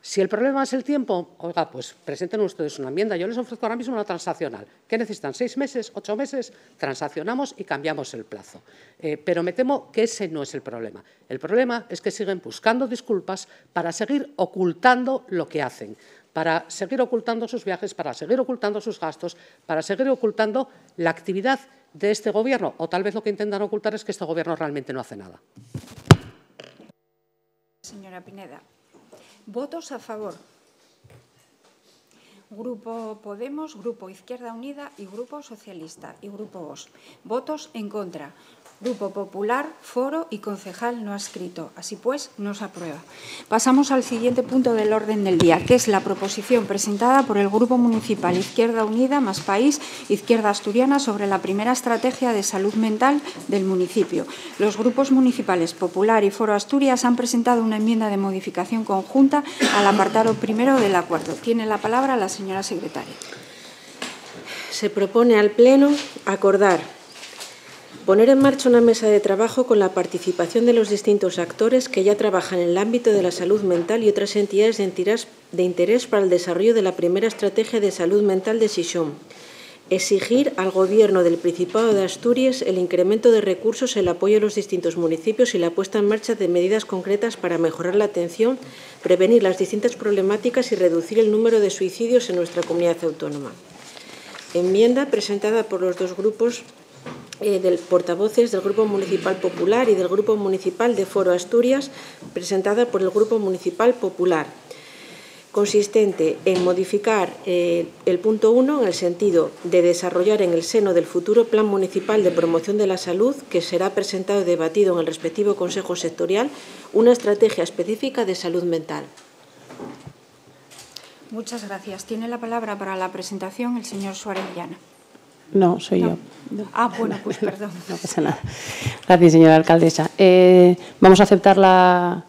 C: Si el problema es el tiempo, oiga, pues presenten ustedes una enmienda. Yo les ofrezco ahora mismo una transaccional. ¿Qué necesitan? ¿Seis meses? ¿Ocho meses? Transaccionamos y cambiamos el plazo. Eh, pero me temo que ese no es el problema. El problema es que siguen buscando disculpas para seguir ocultando lo que hacen, para seguir ocultando sus viajes, para seguir ocultando sus gastos, para seguir ocultando la actividad de este Gobierno, o tal vez lo que intentan ocultar es que este Gobierno realmente no hace nada.
A: Señora Pineda, votos a favor. Grupo Podemos, Grupo Izquierda Unida y Grupo Socialista y Grupo Vos. Votos en contra. Grupo Popular, Foro y Concejal no ha escrito. Así pues, no se aprueba. Pasamos al siguiente punto del orden del día, que es la proposición presentada por el Grupo Municipal Izquierda Unida más País Izquierda Asturiana sobre la primera estrategia de salud mental del municipio. Los grupos municipales Popular y Foro Asturias han presentado una enmienda de modificación conjunta al apartado primero del acuerdo. Tiene la palabra la señora secretaria. Se propone al Pleno acordar Poner en marcha
B: una mesa de trabajo con la participación de los distintos actores que ya trabajan en el ámbito de la salud mental y otras entidades de interés para el desarrollo de la primera estrategia de salud mental de sión Exigir al Gobierno del Principado de Asturias el incremento de recursos, el apoyo a los distintos municipios y la puesta en marcha de medidas concretas para mejorar la atención, prevenir las distintas problemáticas y reducir el número de suicidios en nuestra comunidad autónoma. Enmienda presentada por los dos grupos eh, del portavoces del Grupo Municipal Popular y del Grupo Municipal de Foro Asturias, presentada por el Grupo Municipal Popular, consistente en modificar eh, el punto 1 en el sentido de desarrollar en el seno del futuro Plan Municipal de Promoción de la Salud, que será presentado y debatido en el respectivo Consejo Sectorial, una estrategia específica de salud
A: mental. Muchas gracias. Tiene la palabra para la presentación el señor Suárez Llana.
I: No, soy yo.
A: Ah, bueno, pues perdón. no pasa
I: nada. Gracias, señora alcaldesa. Eh, vamos a aceptar la,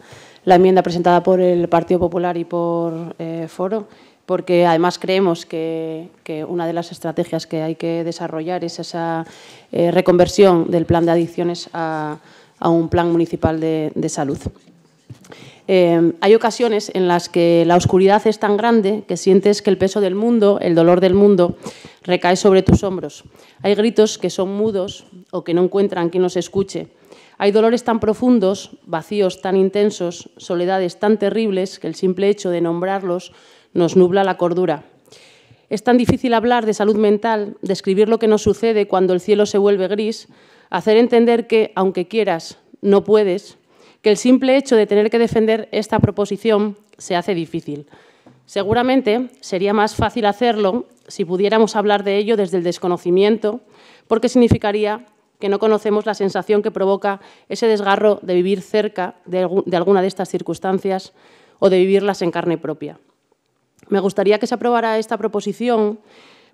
I: enmienda presentada por el Partido Popular y por eh, Foro, porque además creemos que, una de las estrategias que hay que desarrollar es esa eh, reconversión del plan de adicciones a, un plan municipal de, de salud. Em, hay ocasiones en las que la oscuridad es tan grande que sientes que el peso del mundo, el dolor del mundo, recae sobre tus hombros. Hay gritos que son mudos o que no encuentran quien los escuche. Hay dolores tan profundos, vacíos tan intensos, soledades tan terribles que el simple hecho de nombrarlos nos nubla la cordura. Es tan difícil hablar de salud mental, describir lo que nos sucede cuando el cielo se vuelve gris, hacer entender que, aunque quieras, no puedes, que el simple hecho de tener que defender esta proposición se hace difícil. Seguramente sería más fácil hacerlo si pudiéramos hablar de ello desde el desconocimiento, porque significaría que no conocemos la sensación que provoca ese desgarro de vivir cerca de, alguna de estas circunstancias o de vivirlas en carne propia. Me gustaría que se aprobara esta proposición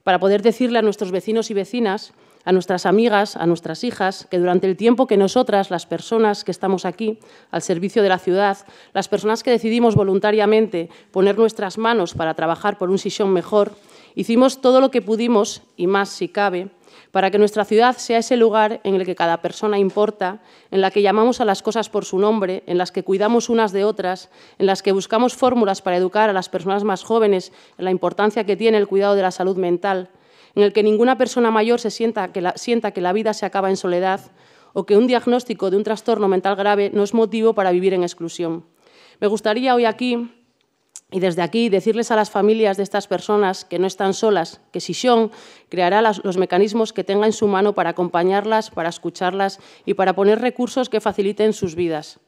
I: para poder decirle a nuestros vecinos y vecinas a nuestras amigas, a nuestras hijas, que durante el tiempo que nosotras, las personas que estamos aquí, al servicio de la ciudad, las personas que decidimos voluntariamente poner nuestras manos para trabajar por un sillón mejor, hicimos todo lo que pudimos, y más si cabe, para que nuestra ciudad sea ese lugar en el que cada persona importa, en la que llamamos a las cosas por su nombre, en las que cuidamos unas de otras, en las que buscamos fórmulas para educar a las personas más jóvenes en la importancia que tiene el cuidado de la salud mental, en el que ninguna persona mayor se sienta que, la, sienta que la vida se acaba en soledad o que un diagnóstico de un trastorno mental grave no es motivo para vivir en exclusión. Me gustaría hoy aquí y desde aquí decirles a las familias de estas personas que no están solas, que Sishon creará los mecanismos que tenga en su mano para acompañarlas, para escucharlas y para poner recursos que faciliten sus vidas.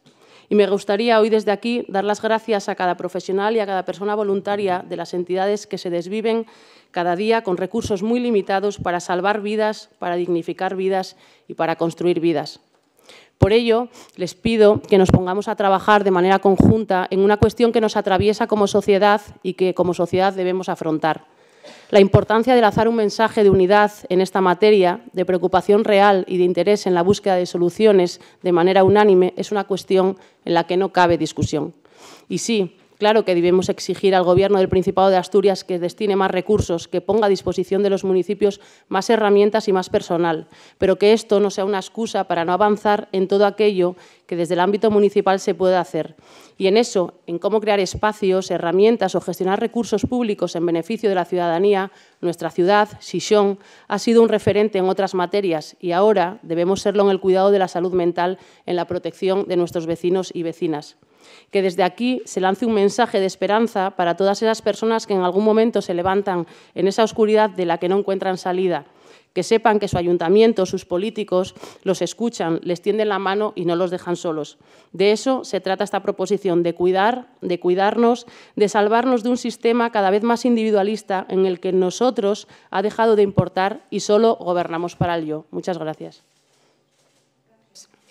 I: Y me gustaría hoy desde aquí dar las gracias a cada profesional y a cada persona voluntaria de las entidades que se desviven cada día con recursos muy limitados para salvar vidas, para dignificar vidas y para construir vidas. Por ello, les pido que nos pongamos a trabajar de manera conjunta en una cuestión que nos atraviesa como sociedad y que como sociedad debemos afrontar. La importancia de lanzar un mensaje de unidad en esta materia, de preocupación real y de interés en la búsqueda de soluciones de manera unánime, es una cuestión en la que no cabe discusión. Y sí, Claro que debemos exigir al Gobierno del Principado de Asturias que destine más recursos, que ponga a disposición de los municipios más herramientas y más personal, pero que esto no sea una excusa para no avanzar en todo aquello que desde el ámbito municipal se pueda hacer. Y en eso, en cómo crear espacios, herramientas o gestionar recursos públicos en beneficio de la ciudadanía, nuestra ciudad, Sichón, ha sido un referente en otras materias y ahora debemos serlo en el cuidado de la salud mental, en la protección de nuestros vecinos y vecinas. Que desde aquí se lance un mensaje de esperanza para todas esas personas que en algún momento se levantan en esa oscuridad de la que no encuentran salida. Que sepan que su ayuntamiento, sus políticos, los escuchan, les tienden la mano y no los dejan solos. De eso se trata esta proposición, de cuidar, de cuidarnos, de salvarnos de un sistema cada vez más individualista en el que nosotros ha dejado de importar y solo gobernamos para el yo. Muchas gracias.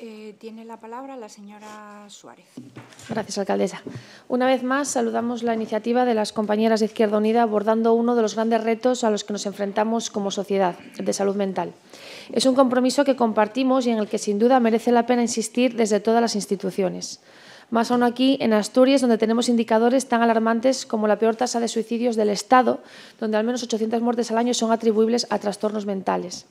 A: Eh, tiene la palabra la señora Suárez.
E: Gracias, alcaldesa. Una vez más, saludamos la iniciativa de las compañeras de Izquierda Unida abordando uno de los grandes retos a los que nos enfrentamos como sociedad, el de salud mental. Es un compromiso que compartimos y en el que sin duda merece la pena insistir desde todas las instituciones. Más aún aquí en Asturias, donde tenemos indicadores tan alarmantes como la peor tasa de suicidios del Estado, donde al menos 800 muertes al año son atribuibles a trastornos mentales.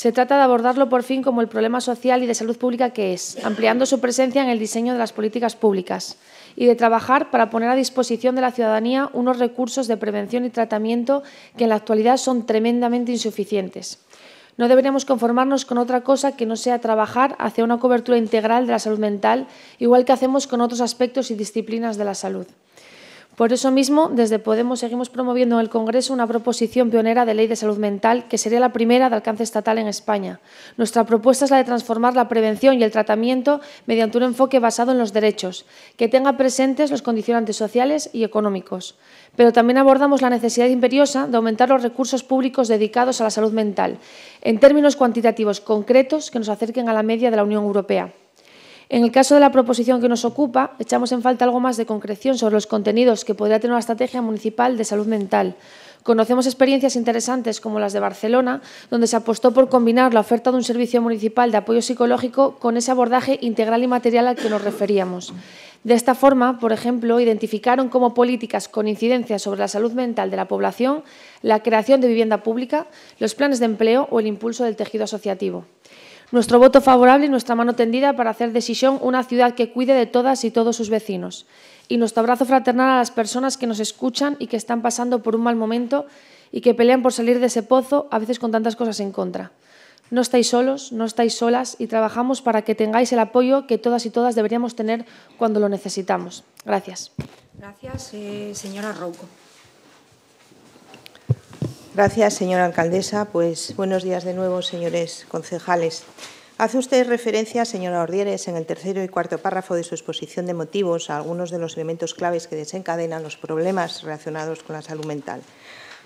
E: Se trata de abordarlo por fin como el problema social y de salud pública que es, ampliando su presencia en el diseño de las políticas públicas y de trabajar para poner a disposición de la ciudadanía unos recursos de prevención y tratamiento que en la actualidad son tremendamente insuficientes. No deberíamos conformarnos con otra cosa que no sea trabajar hacia una cobertura integral de la salud mental, igual que hacemos con otros aspectos y disciplinas de la salud. Por eso mismo, desde Podemos seguimos promoviendo en el Congreso una proposición pionera de ley de salud mental, que sería la primera de alcance estatal en España. Nuestra propuesta es la de transformar la prevención y el tratamiento mediante un enfoque basado en los derechos, que tenga presentes los condicionantes sociales y económicos. Pero también abordamos la necesidad imperiosa de aumentar los recursos públicos dedicados a la salud mental, en términos cuantitativos concretos que nos acerquen a la media de la Unión Europea. En el caso de la proposición que nos ocupa, echamos en falta algo más de concreción sobre los contenidos que podría tener una estrategia municipal de salud mental. Conocemos experiencias interesantes como las de Barcelona, donde se apostó por combinar la oferta de un servicio municipal de apoyo psicológico con ese abordaje integral y material al que nos referíamos. De esta forma, por ejemplo, identificaron como políticas con incidencia sobre la salud mental de la población la creación de vivienda pública, los planes de empleo o el impulso del tejido asociativo. Nuestro voto favorable y nuestra mano tendida para hacer decisión una ciudad que cuide de todas y todos sus vecinos. Y nuestro abrazo fraternal a las personas que nos escuchan y que están pasando por un mal momento y que pelean por salir de ese pozo, a veces con tantas cosas en contra. No estáis solos, no estáis solas y trabajamos para que tengáis el apoyo que todas y todas deberíamos tener cuando lo necesitamos. Gracias.
A: Gracias, eh, señora Rouco.
G: Gracias, señora alcaldesa. Pues buenos días de nuevo, señores concejales. Hace usted referencia, señora Ordieres, en el tercero y cuarto párrafo de su exposición de motivos a algunos de los elementos claves que desencadenan los problemas relacionados con la salud mental.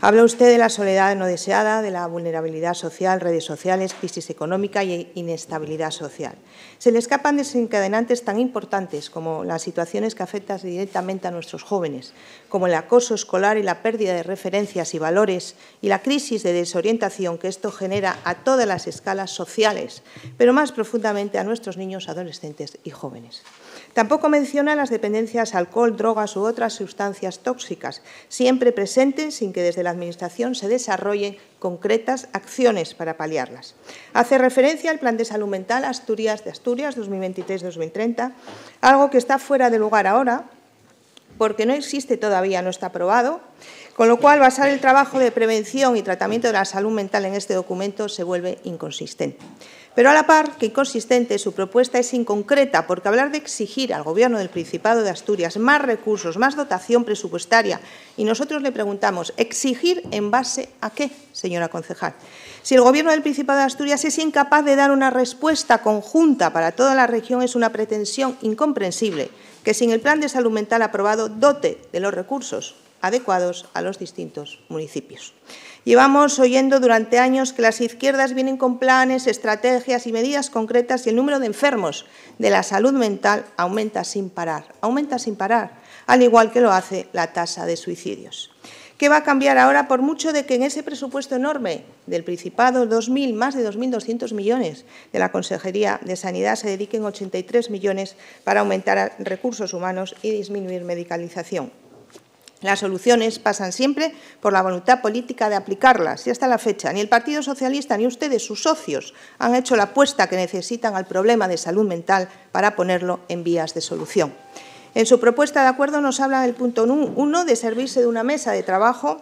G: Habla usted de la soledad no deseada, de la vulnerabilidad social, redes sociales, crisis económica e inestabilidad social. Se le escapan desencadenantes tan importantes como las situaciones que afectan directamente a nuestros jóvenes, como el acoso escolar y la pérdida de referencias y valores y la crisis de desorientación que esto genera a todas las escalas sociales, pero más profundamente a nuestros niños, adolescentes y jóvenes. Tampoco menciona las dependencias alcohol, drogas u otras sustancias tóxicas, siempre presentes sin que desde la Administración se desarrollen concretas acciones para paliarlas. Hace referencia al Plan de Salud Mental Asturias de Asturias 2023-2030, algo que está fuera de lugar ahora porque no existe todavía, no está aprobado, con lo cual basar el trabajo de prevención y tratamiento de la salud mental en este documento se vuelve inconsistente. Pero a la par que inconsistente, su propuesta es inconcreta, porque hablar de exigir al Gobierno del Principado de Asturias más recursos, más dotación presupuestaria, y nosotros le preguntamos, ¿exigir en base a qué, señora concejal? Si el Gobierno del Principado de Asturias es incapaz de dar una respuesta conjunta para toda la región, es una pretensión incomprensible que sin el Plan de Salud Mental aprobado dote de los recursos adecuados a los distintos municipios. Llevamos oyendo durante años que las izquierdas vienen con planes, estrategias y medidas concretas y el número de enfermos de la salud mental aumenta sin parar, aumenta sin parar, al igual que lo hace la tasa de suicidios. ¿Qué va a cambiar ahora? Por mucho de que en ese presupuesto enorme del Principado, 2.000, más de 2.200 millones de la Consejería de Sanidad, se dediquen 83 millones para aumentar recursos humanos y disminuir medicalización. Las soluciones pasan siempre por la voluntad política de aplicarlas y hasta la fecha ni el Partido Socialista ni ustedes, sus socios, han hecho la apuesta que necesitan al problema de salud mental para ponerlo en vías de solución. En su propuesta de acuerdo nos habla el punto 1 de servirse de una mesa de trabajo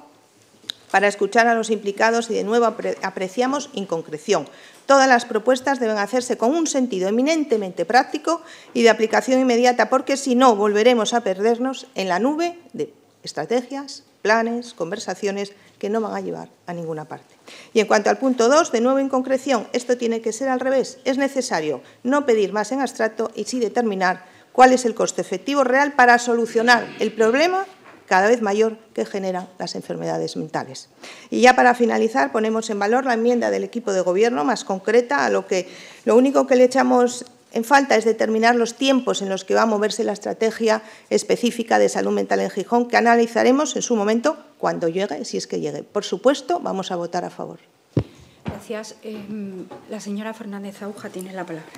G: para escuchar a los implicados y de nuevo apreciamos inconcreción. Todas las propuestas deben hacerse con un sentido eminentemente práctico y de aplicación inmediata porque si no volveremos a perdernos en la nube de estrategias, planes, conversaciones que no van a llevar a ninguna parte. Y en cuanto al punto 2, de nuevo en concreción, esto tiene que ser al revés. Es necesario no pedir más en abstracto y sí determinar cuál es el coste efectivo real para solucionar el problema cada vez mayor que generan las enfermedades mentales. Y ya para finalizar, ponemos en valor la enmienda del equipo de gobierno más concreta, a lo que lo único que le echamos en falta es determinar los tiempos en los que va a moverse la estrategia específica de salud mental en Gijón, que analizaremos en su momento cuando llegue, si es que llegue. Por supuesto, vamos a votar a favor.
A: Gracias. Em, la señora Fernández Aguja tiene la palabra.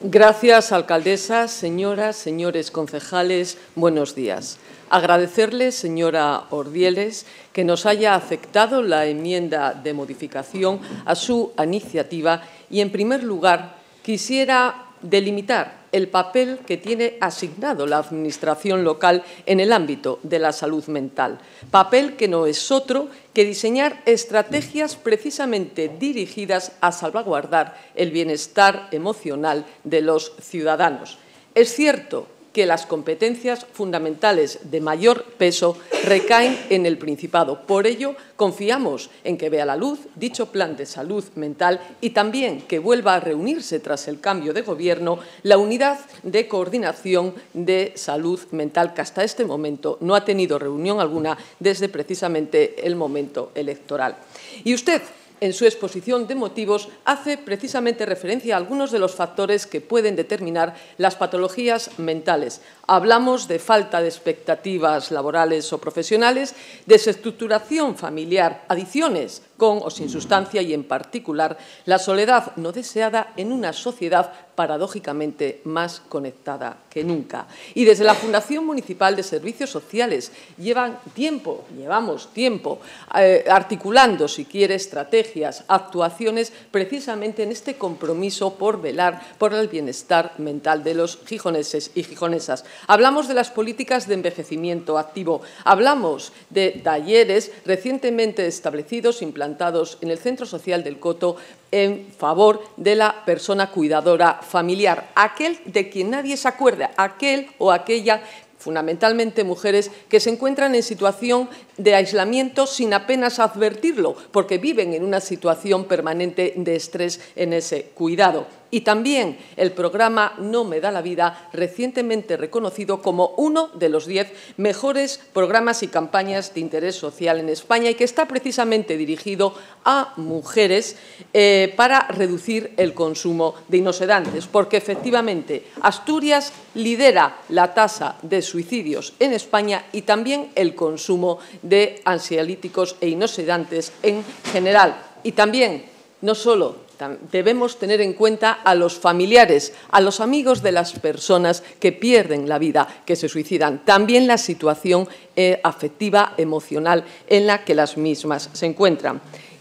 J: Gracias, alcaldesa. señoras, señores concejales, buenos días. Agradecerle, señora Ordieles, que nos haya aceptado la enmienda de modificación a su iniciativa y, en primer lugar, quisiera delimitar el papel que tiene asignado la Administración local en el ámbito de la salud mental, papel que no es otro que diseñar estrategias precisamente dirigidas a salvaguardar el bienestar emocional de los ciudadanos. Es cierto que las competencias fundamentales de mayor peso recaen en el Principado. Por ello, confiamos en que vea la luz dicho plan de salud mental y también que vuelva a reunirse tras el cambio de Gobierno la unidad de coordinación de salud mental que hasta este momento no ha tenido reunión alguna desde precisamente el momento electoral. Y usted, en su exposición de motivos, hace precisamente referencia a algunos de los factores que pueden determinar las patologías mentales, Hablamos de falta de expectativas laborales o profesionales, desestructuración familiar, adiciones con o sin sustancia y, en particular, la soledad no deseada en una sociedad paradójicamente más conectada que nunca. Y desde la Fundación Municipal de Servicios Sociales llevan tiempo, llevamos tiempo, eh, articulando, si quiere, estrategias, actuaciones, precisamente en este compromiso por velar por el bienestar mental de los gijoneses y gijonesas. Hablamos de las políticas de envejecimiento activo, hablamos de talleres recientemente establecidos, implantados en el Centro Social del Coto en favor de la persona cuidadora familiar, aquel de quien nadie se acuerda, aquel o aquella fundamentalmente mujeres que se encuentran en situación de aislamiento sin apenas advertirlo, porque viven en una situación permanente de estrés en ese cuidado y también el programa No me da la vida, recientemente reconocido como uno de los diez mejores programas y campañas de interés social en España y que está precisamente dirigido a mujeres eh, para reducir el consumo de inocedantes, porque efectivamente Asturias lidera la tasa de suicidios en España y también el consumo de ansiolíticos e inocedantes en general. Y también, no solo debemos tener en cuenta a los familiares, a los amigos de las personas que pierden la vida, que se suicidan. También la situación eh, afectiva, emocional en la que las mismas se encuentran.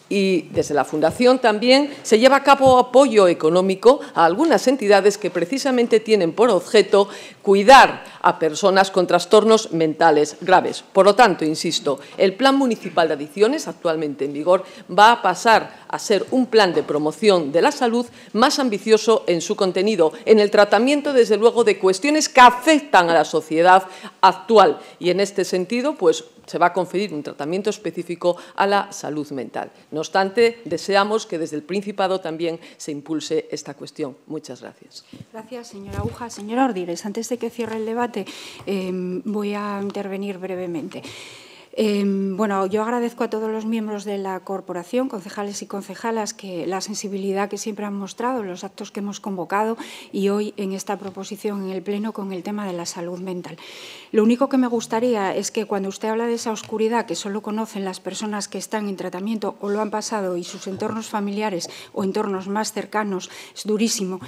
J: Y desde la Fundación también se lleva a cabo apoyo económico a algunas entidades que precisamente tienen por objeto cuidar a personas con trastornos mentales graves. Por lo tanto, insisto, el Plan Municipal de Adicciones, actualmente en vigor, va a pasar a ser un plan de promoción de la salud más ambicioso en su contenido, en el tratamiento, desde luego, de cuestiones que afectan a la sociedad actual. Y en este sentido, pues se va a conferir un tratamiento específico a la salud mental. No obstante, deseamos que desde el Principado también se impulse esta cuestión. Muchas gracias.
A: Gracias, señora Aguja. Señora Ordírez, antes de que cierre el debate, eh, voy a intervenir brevemente. Em, bueno, yo agradezco a todos los miembros de la corporación, concejales y concejalas, que la sensibilidad que siempre han mostrado, los actos que hemos convocado y hoy en esta proposición en el Pleno con el tema de la salud mental. Lo único que me gustaría es que cuando usted habla de esa oscuridad que solo conocen las personas que están en tratamiento o lo han pasado y sus entornos familiares o entornos más cercanos, es durísimo,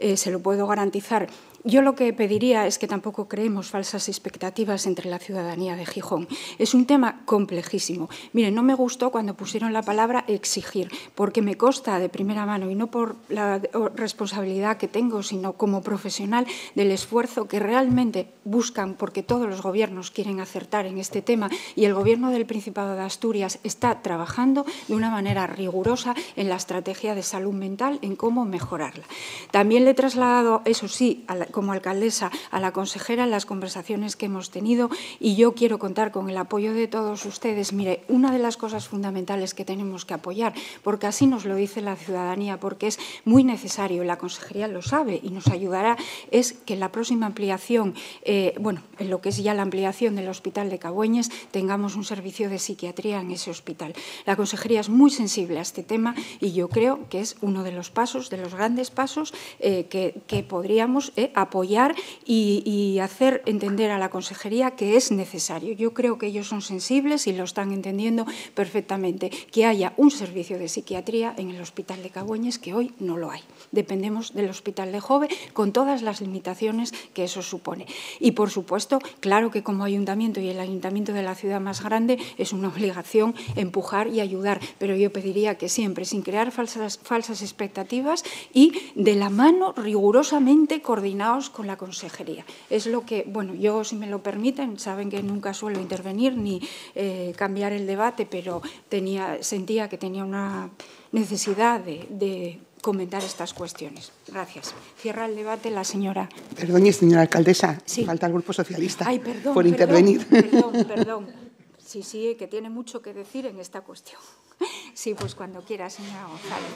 A: eh, se lo puedo garantizar, yo lo que pediría es que tampoco creemos falsas expectativas entre la ciudadanía de Gijón. Es un tema complejísimo. Miren, no me gustó cuando pusieron la palabra exigir, porque me consta de primera mano, y no por la responsabilidad que tengo, sino como profesional del esfuerzo que realmente buscan, porque todos los gobiernos quieren acertar en este tema, y el gobierno del Principado de Asturias está trabajando de una manera rigurosa en la estrategia de salud mental, en cómo mejorarla. También le he trasladado, eso sí, a la como alcaldesa a la consejera en las conversaciones que hemos tenido y yo quiero contar con el apoyo de todos ustedes. Mire, una de las cosas fundamentales que tenemos que apoyar, porque así nos lo dice la ciudadanía, porque es muy necesario, la consejería lo sabe y nos ayudará, es que la próxima ampliación, eh, bueno, en lo que es ya la ampliación del Hospital de Cabueñes, tengamos un servicio de psiquiatría en ese hospital. La consejería es muy sensible a este tema y yo creo que es uno de los pasos, de los grandes pasos eh, que, podríamos apoyar eh, apoyar y, hacer entender a la consejería que es necesario. Yo creo que ellos son sensibles y lo están entendiendo perfectamente, que haya un servicio de psiquiatría en el Hospital de Cabueñes, que hoy no lo hay. Dependemos del Hospital de Jove con todas las limitaciones que eso supone. Y, por supuesto, claro que como ayuntamiento y el ayuntamiento de la ciudad más grande es una obligación empujar y ayudar, pero yo pediría que siempre, sin crear falsas, falsas expectativas y de la mano rigurosamente coordinada con la consejería. Es lo que, bueno, yo si me lo permiten, saben que nunca suelo intervenir ni eh, cambiar el debate, pero tenía, sentía que tenía una necesidad de, comentar estas cuestiones. Gracias. Cierra el debate la señora.
K: Perdón, señora alcaldesa, sí. falta el Grupo Socialista por intervenir. Perdón,
A: perdón. Sí, sí, que tiene mucho que decir en esta cuestión. Sí, pues cuando quiera, señora González.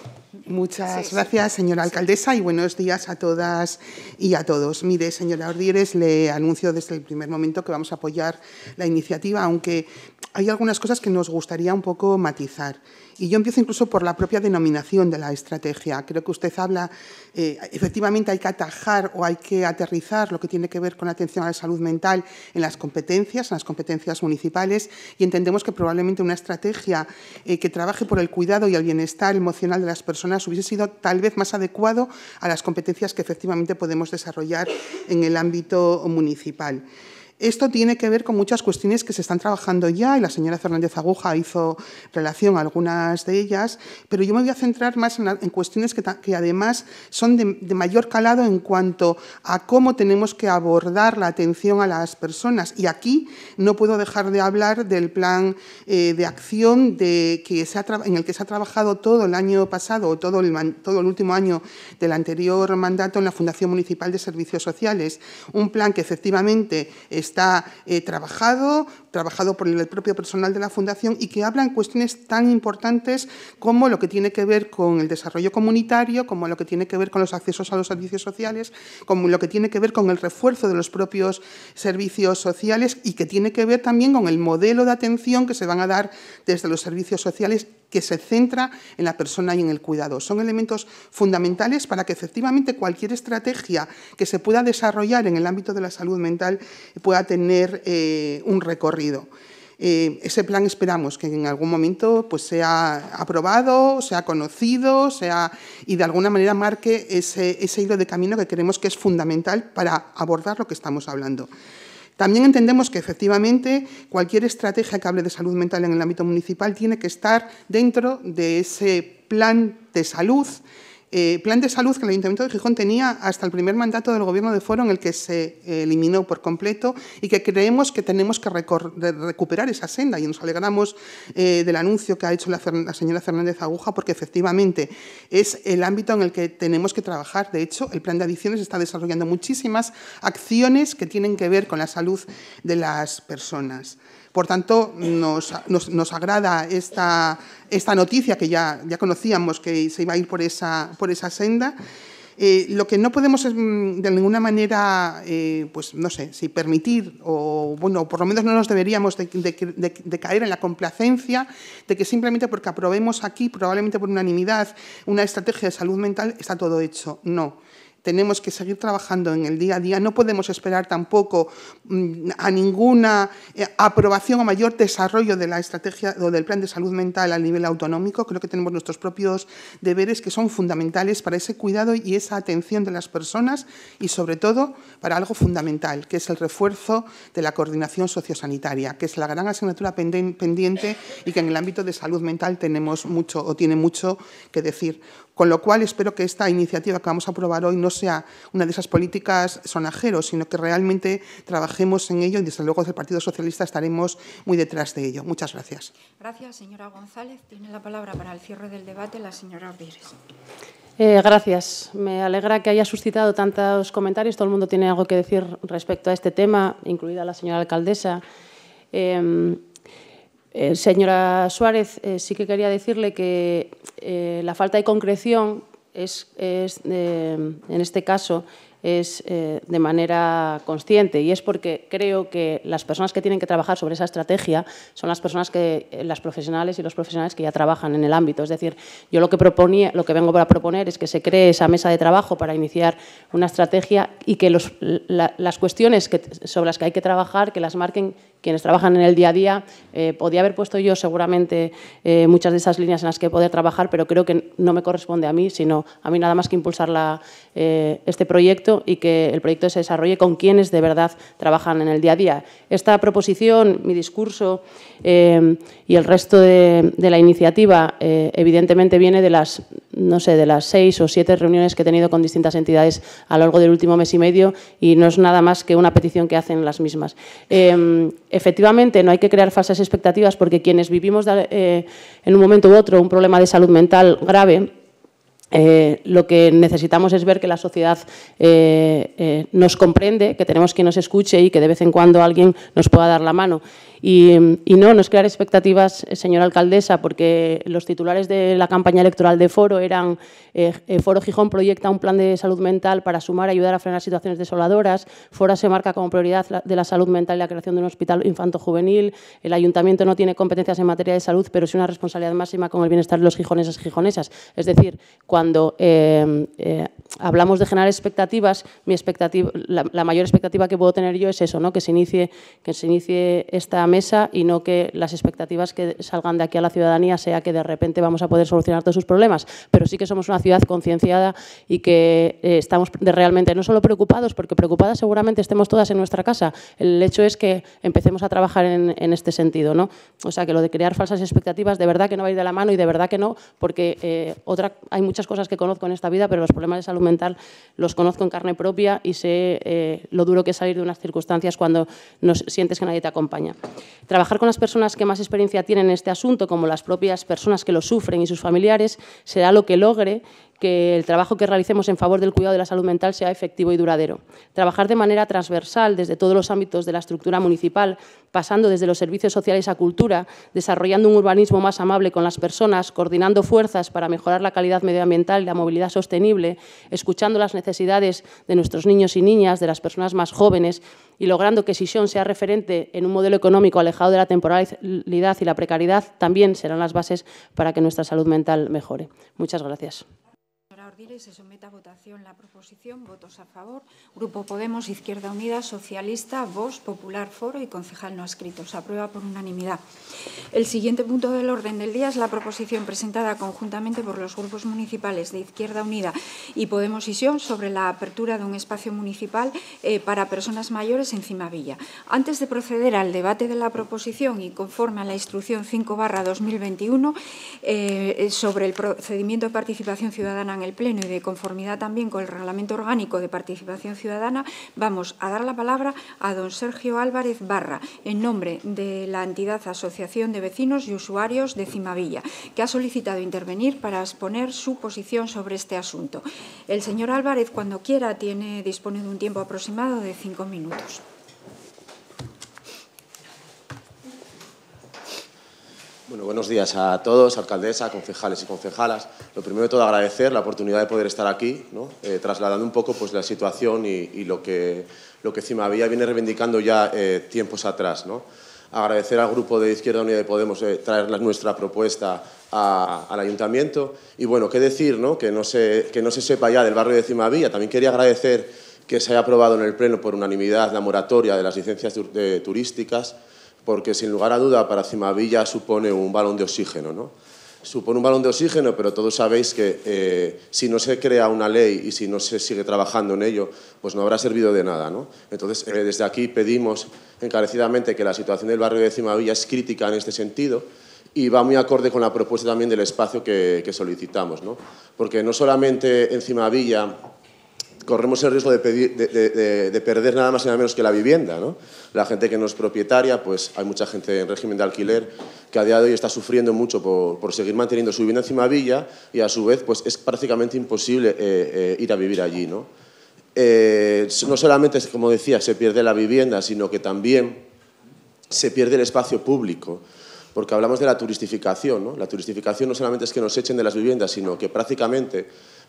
K: Muchas gracias, señora alcaldesa, y buenos días a todas y a todos. Mire, señora Ordieres, le anuncio desde el primer momento que vamos a apoyar la iniciativa, aunque hay algunas cosas que nos gustaría un poco matizar. Y yo empiezo incluso por la propia denominación de la estrategia. Creo que usted habla, eh, efectivamente hay que atajar o hay que aterrizar lo que tiene que ver con la atención a la salud mental en las competencias, en las competencias municipales, y entendemos que probablemente una estrategia eh, que trabaje por el cuidado y el bienestar emocional de las personas hubiese sido tal vez más adecuado a las competencias que efectivamente podemos desarrollar en el ámbito municipal. Esto tiene que ver con muchas cuestiones que se están trabajando ya y la señora Fernández Aguja hizo relación a algunas de ellas, pero yo me voy a centrar más en, cuestiones que, además son de, mayor calado en cuanto a cómo tenemos que abordar la atención a las personas. Y aquí no puedo dejar de hablar del plan eh, de acción de, que se en el que se ha trabajado todo el año pasado o todo el, todo el último año del anterior mandato en la Fundación Municipal de Servicios Sociales. Un plan que efectivamente está eh, trabajado, trabajado por el propio personal de la Fundación y que habla en cuestiones tan importantes como lo que tiene que ver con el desarrollo comunitario, como lo que tiene que ver con los accesos a los servicios sociales, como lo que tiene que ver con el refuerzo de los propios servicios sociales y que tiene que ver también con el modelo de atención que se van a dar desde los servicios sociales que se centra en la persona y en el cuidado. Son elementos fundamentales para que efectivamente cualquier estrategia que se pueda desarrollar en el ámbito de la salud mental pueda tener eh, un recorrido. Eh, ese plan esperamos que en algún momento pues, sea aprobado, sea conocido sea, y de alguna manera marque ese, ese hilo de camino que creemos que es fundamental para abordar lo que estamos hablando. También entendemos que efectivamente cualquier estrategia que hable de salud mental en el ámbito municipal tiene que estar dentro de ese plan de salud eh, plan de salud que el Ayuntamiento de Gijón tenía hasta el primer mandato del Gobierno de Foro en el que se eh, eliminó por completo y que creemos que tenemos que recuperar esa senda y nos alegramos eh, del anuncio que ha hecho la, señora Fernández Aguja porque efectivamente es el ámbito en el que tenemos que trabajar. De hecho, el plan de adiciones está desarrollando muchísimas acciones que tienen que ver con la salud de las personas. Por tanto, nos, nos, nos agrada esta, esta, noticia que ya, ya conocíamos que se iba a ir por esa, por esa senda. Eh, lo que no podemos mm, de ninguna manera, eh, pues no sé, si permitir o, bueno, por lo menos no nos deberíamos de, caer en la complacencia de que simplemente porque aprobemos aquí, probablemente por unanimidad, una estrategia de salud mental, está todo hecho. No tenemos que seguir trabajando en el día a día. No podemos esperar tampoco mm, a ninguna eh, aprobación o mayor desarrollo de la estrategia o del plan de salud mental a nivel autonómico. Creo que tenemos nuestros propios deberes que son fundamentales para ese cuidado y esa atención de las personas y sobre todo para algo fundamental, que es el refuerzo de la coordinación sociosanitaria, que es la gran asignatura pendiente y que en el ámbito de salud mental tenemos mucho o tiene mucho que decir. Con lo cual espero que esta iniciativa que vamos a aprobar hoy no sea una de esas políticas sonajeros, sino que realmente trabajemos en ello y desde luego desde el Partido Socialista estaremos muy detrás de ello. Muchas gracias.
A: Gracias, señora González. Tiene la palabra para el cierre del debate la señora Pérez.
I: Eh, gracias. Me alegra que haya suscitado tantos comentarios. Todo el mundo tiene algo que decir respecto a este tema, incluida la señora alcaldesa. Em, eh, señora Suárez, eh, sí que quería decirle que eh, la falta de concreción es, en este caso, es de manera consciente y es porque creo que las personas que tienen que trabajar sobre esa estrategia son las personas que, las profesionales y los profesionales que ya trabajan en el ámbito. Es decir, yo lo que proponía, lo que vengo para proponer es que se cree esa mesa de trabajo para iniciar una estrategia y que las cuestiones sobre las que hay que trabajar, que las marquen quienes trabajan en el día a día. Eh, podía haber puesto yo seguramente eh, muchas de esas líneas en las que poder trabajar, pero creo que no me corresponde a mí, sino a mí nada más que impulsar eh, este proyecto y que el proyecto se desarrolle con quienes de verdad trabajan en el día a día. Esta proposición, mi discurso y el resto de la iniciativa evidentemente viene de las no sé, de las seis o siete reuniones que he tenido con distintas entidades a lo largo del último mes y medio y no es nada más que una petición que hacen las mismas. Em, efectivamente, no hay que crear falsas expectativas porque quienes vivimos eh, en un momento u otro un problema de salud mental grave, eh, lo que necesitamos es ver que la sociedad eh, nos comprende, que tenemos quien nos escuche y que de vez en cuando alguien nos pueda dar la mano. Y, no, no es crear expectativas, eh, señora alcaldesa, porque los titulares de la campaña electoral de Foro eran eh, eh, Foro Gijón proyecta un plan de salud mental para sumar y ayudar a frenar situaciones desoladoras, Foro se marca como prioridad de la salud mental y la creación de un hospital infanto-juvenil, el ayuntamiento no tiene competencias en materia de salud, pero sí una responsabilidad máxima con el bienestar de los gijoneses y gijonesas. Es decir, cuando hablamos de generar expectativas, mi expectativa, la, la, mayor expectativa que puedo tener yo es eso, ¿no? que, se inicie, que se inicie esta mesa y no que las expectativas que salgan de aquí a la ciudadanía sea que de repente vamos a poder solucionar todos sus problemas, pero sí que somos una ciudad concienciada y que eh, estamos realmente no solo preocupados, porque preocupadas seguramente estemos todas en nuestra casa, el hecho es que empecemos a trabajar en, este sentido. O sea, que lo de crear falsas expectativas de verdad que no va a ir de la mano y de verdad que no, porque eh, otra, hay muchas cosas que conozco en esta vida, pero los problemas de salud mental los conozco en carne propia y sé eh, lo duro que es salir de unas circunstancias cuando nos sientes que nadie te acompaña. Trabajar con las personas que más experiencia tienen en este asunto, como las propias personas que lo sufren y sus familiares, será lo que logre que el trabajo que realicemos en favor del cuidado de la salud mental sea efectivo y duradero. Trabajar de manera transversal desde todos los ámbitos de la estructura municipal, pasando desde los servicios sociales a cultura, desarrollando un urbanismo más amable con las personas, coordinando fuerzas para mejorar la calidad medioambiental y la movilidad sostenible, escuchando las necesidades de nuestros niños y niñas, de las personas más jóvenes, y logrando que Sisión sea referente en un modelo económico alejado de la temporalidad y la precariedad, también serán las bases para que nuestra salud mental
A: mejore. Muchas gracias y se someta a votación la proposición. Votos a favor. Grupo Podemos, Izquierda Unida, Socialista, Voz Popular, Foro y Concejal no escrito. Se aprueba por unanimidad. El siguiente punto del orden del día es la proposición presentada conjuntamente por los grupos municipales de Izquierda Unida y Podemos y Sion sobre la apertura de un espacio municipal eh, para personas mayores en Cimavilla. Antes de proceder al debate de la proposición y conforme a la instrucción 5 2021 eh, sobre el procedimiento de participación ciudadana en el Pleno, y de conformidad también con el Reglamento Orgánico de Participación Ciudadana, vamos a dar la palabra a don Sergio Álvarez Barra, en nombre de la entidad Asociación de Vecinos y Usuarios de Cimavilla, que ha solicitado intervenir para exponer su posición sobre este asunto. El señor Álvarez, cuando quiera, tiene, dispone de un tiempo aproximado de cinco minutos.
L: buenos días a todos, alcaldesa, concejales y concejalas. Lo primero de todo agradecer la oportunidad de poder estar aquí, eh, trasladando un poco pues, la situación y, lo que, lo que Cimavía viene reivindicando ya eh, tiempos atrás. Agradecer al grupo de Izquierda Unida de Podemos eh, traer nuestra propuesta al ayuntamiento. Y bueno, qué decir, Que, no se, que no se sepa ya del barrio de Cimavía. También quería agradecer que se haya aprobado en el Pleno por unanimidad la moratoria de las licencias turísticas porque sin lugar a duda para Cimavilla supone un balón de oxígeno, ¿no? Supone un balón de oxígeno, pero todos sabéis que eh, si no se crea una ley y si no se sigue trabajando en ello, pues no habrá servido de nada, ¿no? Entonces, eh, desde aquí pedimos encarecidamente que la situación del barrio de Cimavilla es crítica en este sentido, y va muy acorde con la propuesta también del espacio que, solicitamos, Porque no solamente en Cimavilla corremos el riesgo de, perder nada más y nada menos que la vivienda. La gente que no es propietaria, pues hay mucha gente en régimen de alquiler que a día de hoy está sufriendo mucho por, seguir manteniendo su vivienda encima de villa y a su vez pues es prácticamente imposible eh, eh, ir a vivir allí. ¿no? Eh, no solamente, como decía, se pierde la vivienda, sino que también se pierde el espacio público porque hablamos de la turistificación. La turistificación no solamente es que nos echen de las viviendas, sino que prácticamente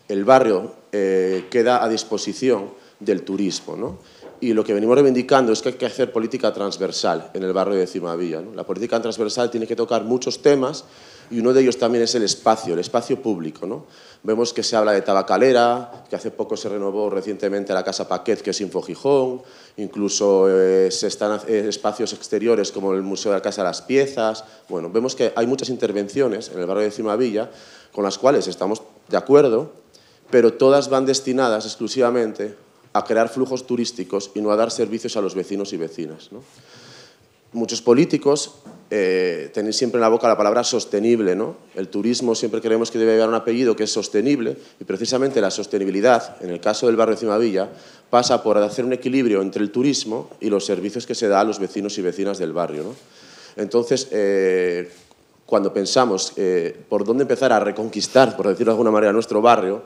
L: el barrio eh, queda a disposición del turismo. Y lo que venimos reivindicando es que hay que hacer política transversal en el barrio de Cimavilla. ¿no? La política transversal tiene que tocar muchos temas y uno de ellos también es el espacio, el espacio público. Vemos que se habla de Tabacalera, que hace poco se renovó recientemente la Casa Paquet, que es Info Gijón, incluso eh, se están haciendo eh, espacios exteriores como el Museo de la Casa de las Piezas. Bueno, vemos que hay muchas intervenciones en el barrio de Cimavilla con las cuales estamos de acuerdo, pero todas van destinadas exclusivamente a crear flujos turísticos y no a dar servicios a los vecinos y vecinas. Muchos políticos eh, tienen siempre en la boca la palabra sostenible. ¿no? El turismo siempre creemos que debe haber un apellido que es sostenible y precisamente la sostenibilidad, en el caso del barrio de Cimavilla, pasa por hacer un equilibrio entre el turismo y los servicios que se da a los vecinos y vecinas del barrio. Entonces, eh, cuando pensamos eh, por dónde empezar a reconquistar, por decirlo de alguna manera, nuestro barrio,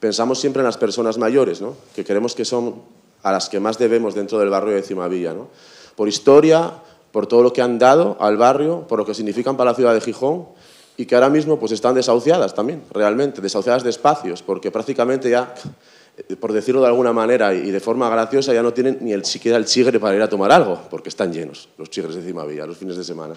L: Pensamos siempre en las personas mayores, que queremos que son a las que más debemos dentro del barrio de Cimavilla. ¿no? Por historia, por todo lo que han dado al barrio, por lo que significan para la ciudad de Gijón y que ahora mismo pues, están desahuciadas también, realmente, desahuciadas de espacios, porque prácticamente ya, por decirlo de alguna manera y de forma graciosa, ya no tienen ni el, siquiera el chigre para ir a tomar algo, porque están llenos los chigres de Cimavilla los fines de semana.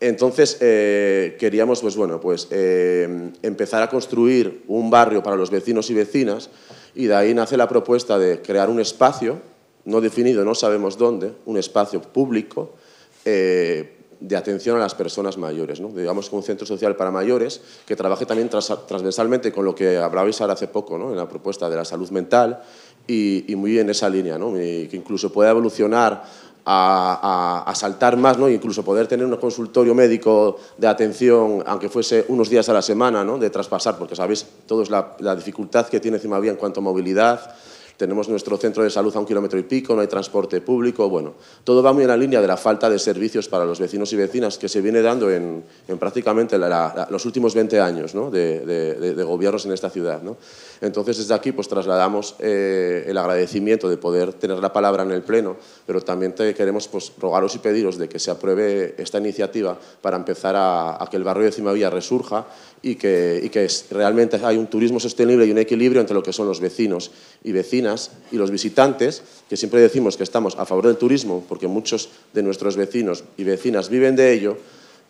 L: Entonces eh, queríamos, pues bueno, pues eh, empezar a construir un barrio para los vecinos y vecinas y de ahí nace la propuesta de crear un espacio, no definido, no sabemos dónde, un espacio público eh, de atención a las personas mayores, digamos digamos un centro social para mayores que trabaje también transversalmente con lo que hablabais ahora hace poco, ¿no? en la propuesta de la salud mental y, muy en esa línea, ¿no? que incluso pueda evolucionar a, saltar más, ¿no? incluso poder tener un consultorio médico de atención, aunque fuese unos días a la semana, ¿no? de traspasar, porque sabéis todos la, dificultad que tiene Vía en cuanto a movilidad, tenemos nuestro centro de salud a un kilómetro y pico, no hay transporte público, bueno, todo va muy en la línea de la falta de servicios para los vecinos y vecinas que se viene dando en, prácticamente los últimos 20 años de, gobiernos en esta ciudad. Entonces, desde aquí pues, trasladamos eh, el agradecimiento de poder tener la palabra en el Pleno, pero también te queremos pues, rogaros y pediros de que se apruebe esta iniciativa para empezar a, que el barrio de Cimavilla resurja y que, realmente hay un turismo sostenible y un equilibrio entre lo que son los vecinos y vecinas y los visitantes, que siempre decimos que estamos a favor del turismo porque muchos de nuestros vecinos y vecinas viven de ello,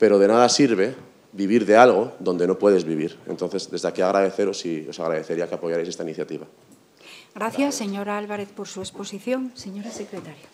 L: pero de nada sirve vivir de algo donde no puedes vivir. Entonces, desde aquí agradeceros y os agradecería que apoyarais esta iniciativa.
A: Gracias, señora Álvarez, por su exposición. Señora secretaria.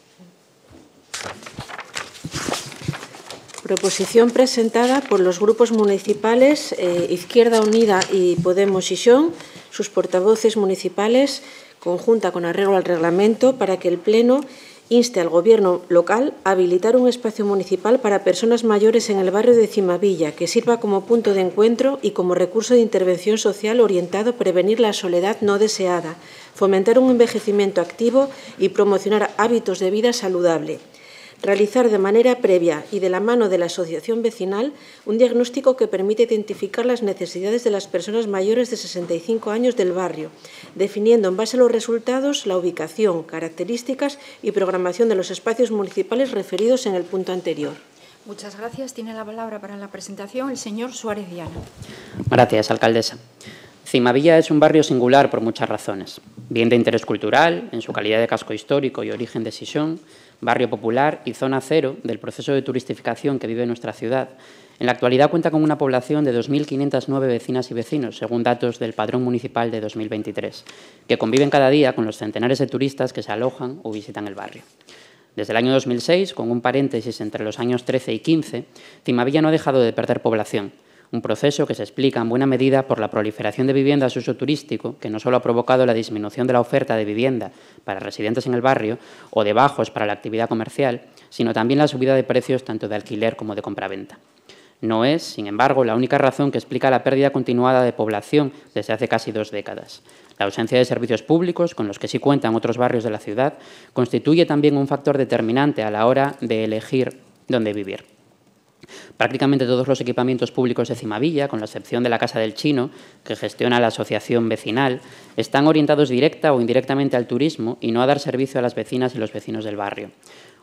B: Proposición presentada por los grupos municipales eh, Izquierda Unida y Podemos Xixón, sus portavoces municipales, conjunta con arreglo al reglamento, para que el Pleno inste al Gobierno local a habilitar un espacio municipal para personas mayores en el barrio de Cimavilla que sirva como punto de encuentro y como recurso de intervención social orientado a prevenir la soledad no deseada, fomentar un envejecimiento activo y promocionar hábitos de vida saludable realizar de manera previa y de la mano de la asociación vecinal un diagnóstico que permite identificar las necesidades de las personas mayores de 65 años del barrio, definiendo en base a los resultados la ubicación, características y programación de los espacios municipales referidos en el punto anterior.
A: Muchas gracias. Tiene la palabra para la presentación el señor Suárez Diana.
F: Gracias, alcaldesa. Cimavilla es un barrio singular por muchas razones. Bien de interés cultural, en su calidad de casco histórico y origen de Sison, barrio popular y zona cero del proceso de turistificación que vive nuestra ciudad. En la actualidad cuenta con una población de 2.509 vecinas y vecinos, según datos del Padrón Municipal de 2023, que conviven cada día con los centenares de turistas que se alojan o visitan el barrio. Desde el año 2006, con un paréntesis entre los años 13 y 15, Cimavilla no ha dejado de perder población, un proceso que se explica en buena medida por la proliferación de viviendas de uso turístico, que no solo ha provocado la disminución de la oferta de vivienda para residentes en el barrio o de bajos para la actividad comercial, sino también la subida de precios tanto de alquiler como de compraventa. No es, sin embargo, la única razón que explica la pérdida continuada de población desde hace casi dos décadas. La ausencia de servicios públicos, con los que sí cuentan otros barrios de la ciudad, constituye también un factor determinante a la hora de elegir dónde vivir. Prácticamente todos los equipamientos públicos de Cimavilla, con la excepción de la Casa del Chino, que gestiona la asociación vecinal, están orientados directa o indirectamente al turismo y no a dar servicio a las vecinas y los vecinos del barrio.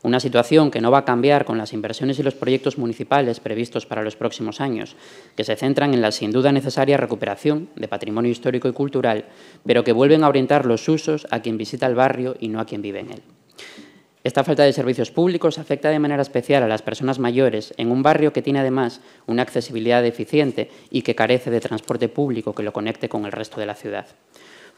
F: Una situación que no va a cambiar con las inversiones y los proyectos municipales previstos para los próximos años, que se centran en la sin duda necesaria recuperación de patrimonio histórico y cultural, pero que vuelven a orientar los usos a quien visita el barrio y no a quien vive en él. Esta falta de servicios públicos afecta de manera especial a las personas mayores en un barrio que tiene además una accesibilidad deficiente y que carece de transporte público que lo conecte con el resto de la ciudad.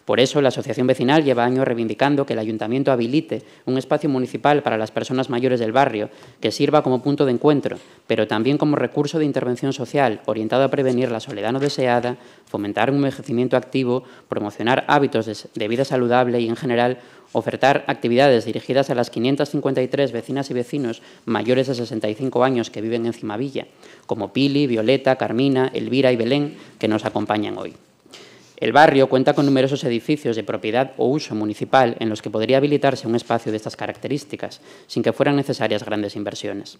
F: Por eso, la Asociación Vecinal lleva años reivindicando que el Ayuntamiento habilite un espacio municipal para las personas mayores del barrio, que sirva como punto de encuentro, pero también como recurso de intervención social, orientado a prevenir la soledad no deseada, fomentar un envejecimiento activo, promocionar hábitos de vida saludable y, en general, ofertar actividades dirigidas a las 553 vecinas y vecinos mayores de 65 años que viven en Cimavilla, como Pili, Violeta, Carmina, Elvira y Belén, que nos acompañan hoy. El barrio cuenta con numerosos edificios de propiedad o uso municipal en los que podría habilitarse un espacio de estas características, sin que fueran necesarias grandes inversiones.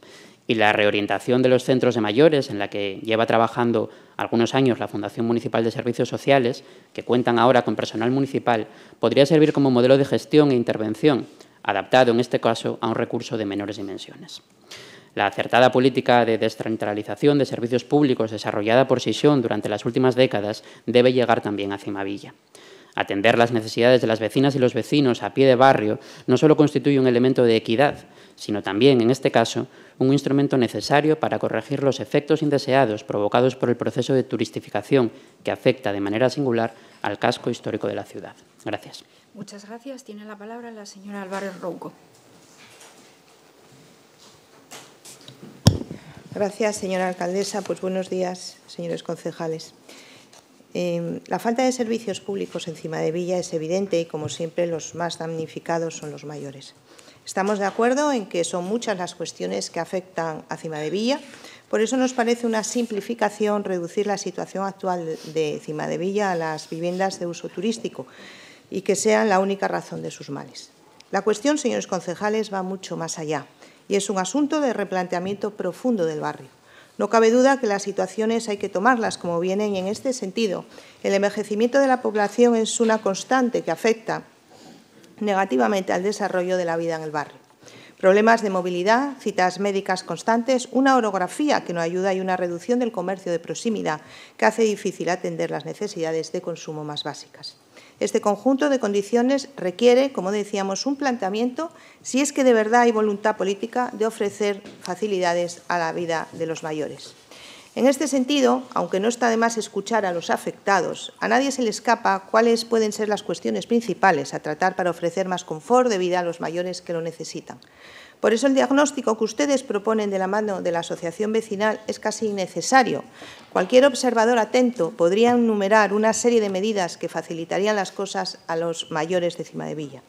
F: Y la reorientación de los centros de mayores, en la que lleva trabajando algunos años la Fundación Municipal de Servicios Sociales, que cuentan ahora con personal municipal, podría servir como modelo de gestión e intervención, adaptado en este caso a un recurso de menores dimensiones. La acertada política de descentralización de servicios públicos desarrollada por Sisión durante las últimas décadas debe llegar también a Cimavilla. Atender las necesidades de las vecinas y los vecinos a pie de barrio no solo constituye un elemento de equidad, sino también, en este caso, un instrumento necesario para corregir los efectos indeseados provocados por el proceso de turistificación que afecta de manera singular al casco histórico de la ciudad. Gracias.
A: Muchas gracias. Tiene la palabra la señora Álvarez Rouco.
G: Gracias, señora alcaldesa. Pues buenos días, señores concejales. Eh, la falta de servicios públicos Cima de Villa es evidente y, como siempre, los más damnificados son los mayores. Estamos de acuerdo en que son muchas las cuestiones que afectan a Cima de Villa, por eso nos parece una simplificación reducir la situación actual de Cima de Villa a las viviendas de uso turístico y que sean la única razón de sus males. La cuestión, señores concejales, va mucho más allá y es un asunto de replanteamiento profundo del barrio. No cabe duda que las situaciones hay que tomarlas como vienen y en este sentido el envejecimiento de la población es una constante que afecta negativamente al desarrollo de la vida en el barrio. Problemas de movilidad, citas médicas constantes, una orografía que no ayuda y una reducción del comercio de proximidad que hace difícil atender las necesidades de consumo más básicas. Este conjunto de condiciones requiere, como decíamos, un planteamiento si es que de verdad hay voluntad política de ofrecer facilidades a la vida de los mayores. En este sentido, aunque no está de más escuchar a los afectados, a nadie se le escapa cuáles pueden ser las cuestiones principales a tratar para ofrecer más confort de vida a los mayores que lo necesitan. Por eso el diagnóstico que ustedes proponen de la mano de la asociación vecinal es casi innecesario. Cualquier observador atento podría enumerar una serie de medidas que facilitarían las cosas a los mayores de Cima de Villa.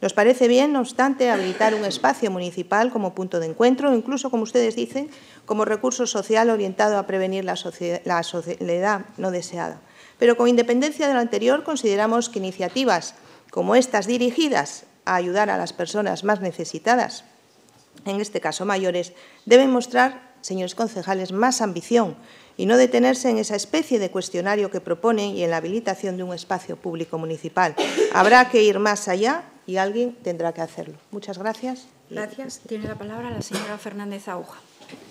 G: Nos parece bien, no obstante, habilitar un espacio municipal como punto de encuentro incluso, como ustedes dicen, como recurso social orientado a prevenir la, la soledad no deseada. Pero con independencia de lo anterior, consideramos que iniciativas como estas dirigidas a ayudar a las personas más necesitadas en este caso mayores, deben mostrar, señores concejales, más ambición y no detenerse en esa especie de cuestionario que proponen y en la habilitación de un espacio público municipal. Habrá que ir más allá y alguien tendrá que hacerlo. Muchas gracias.
A: Gracias. Tiene la palabra la señora Fernández Aguja.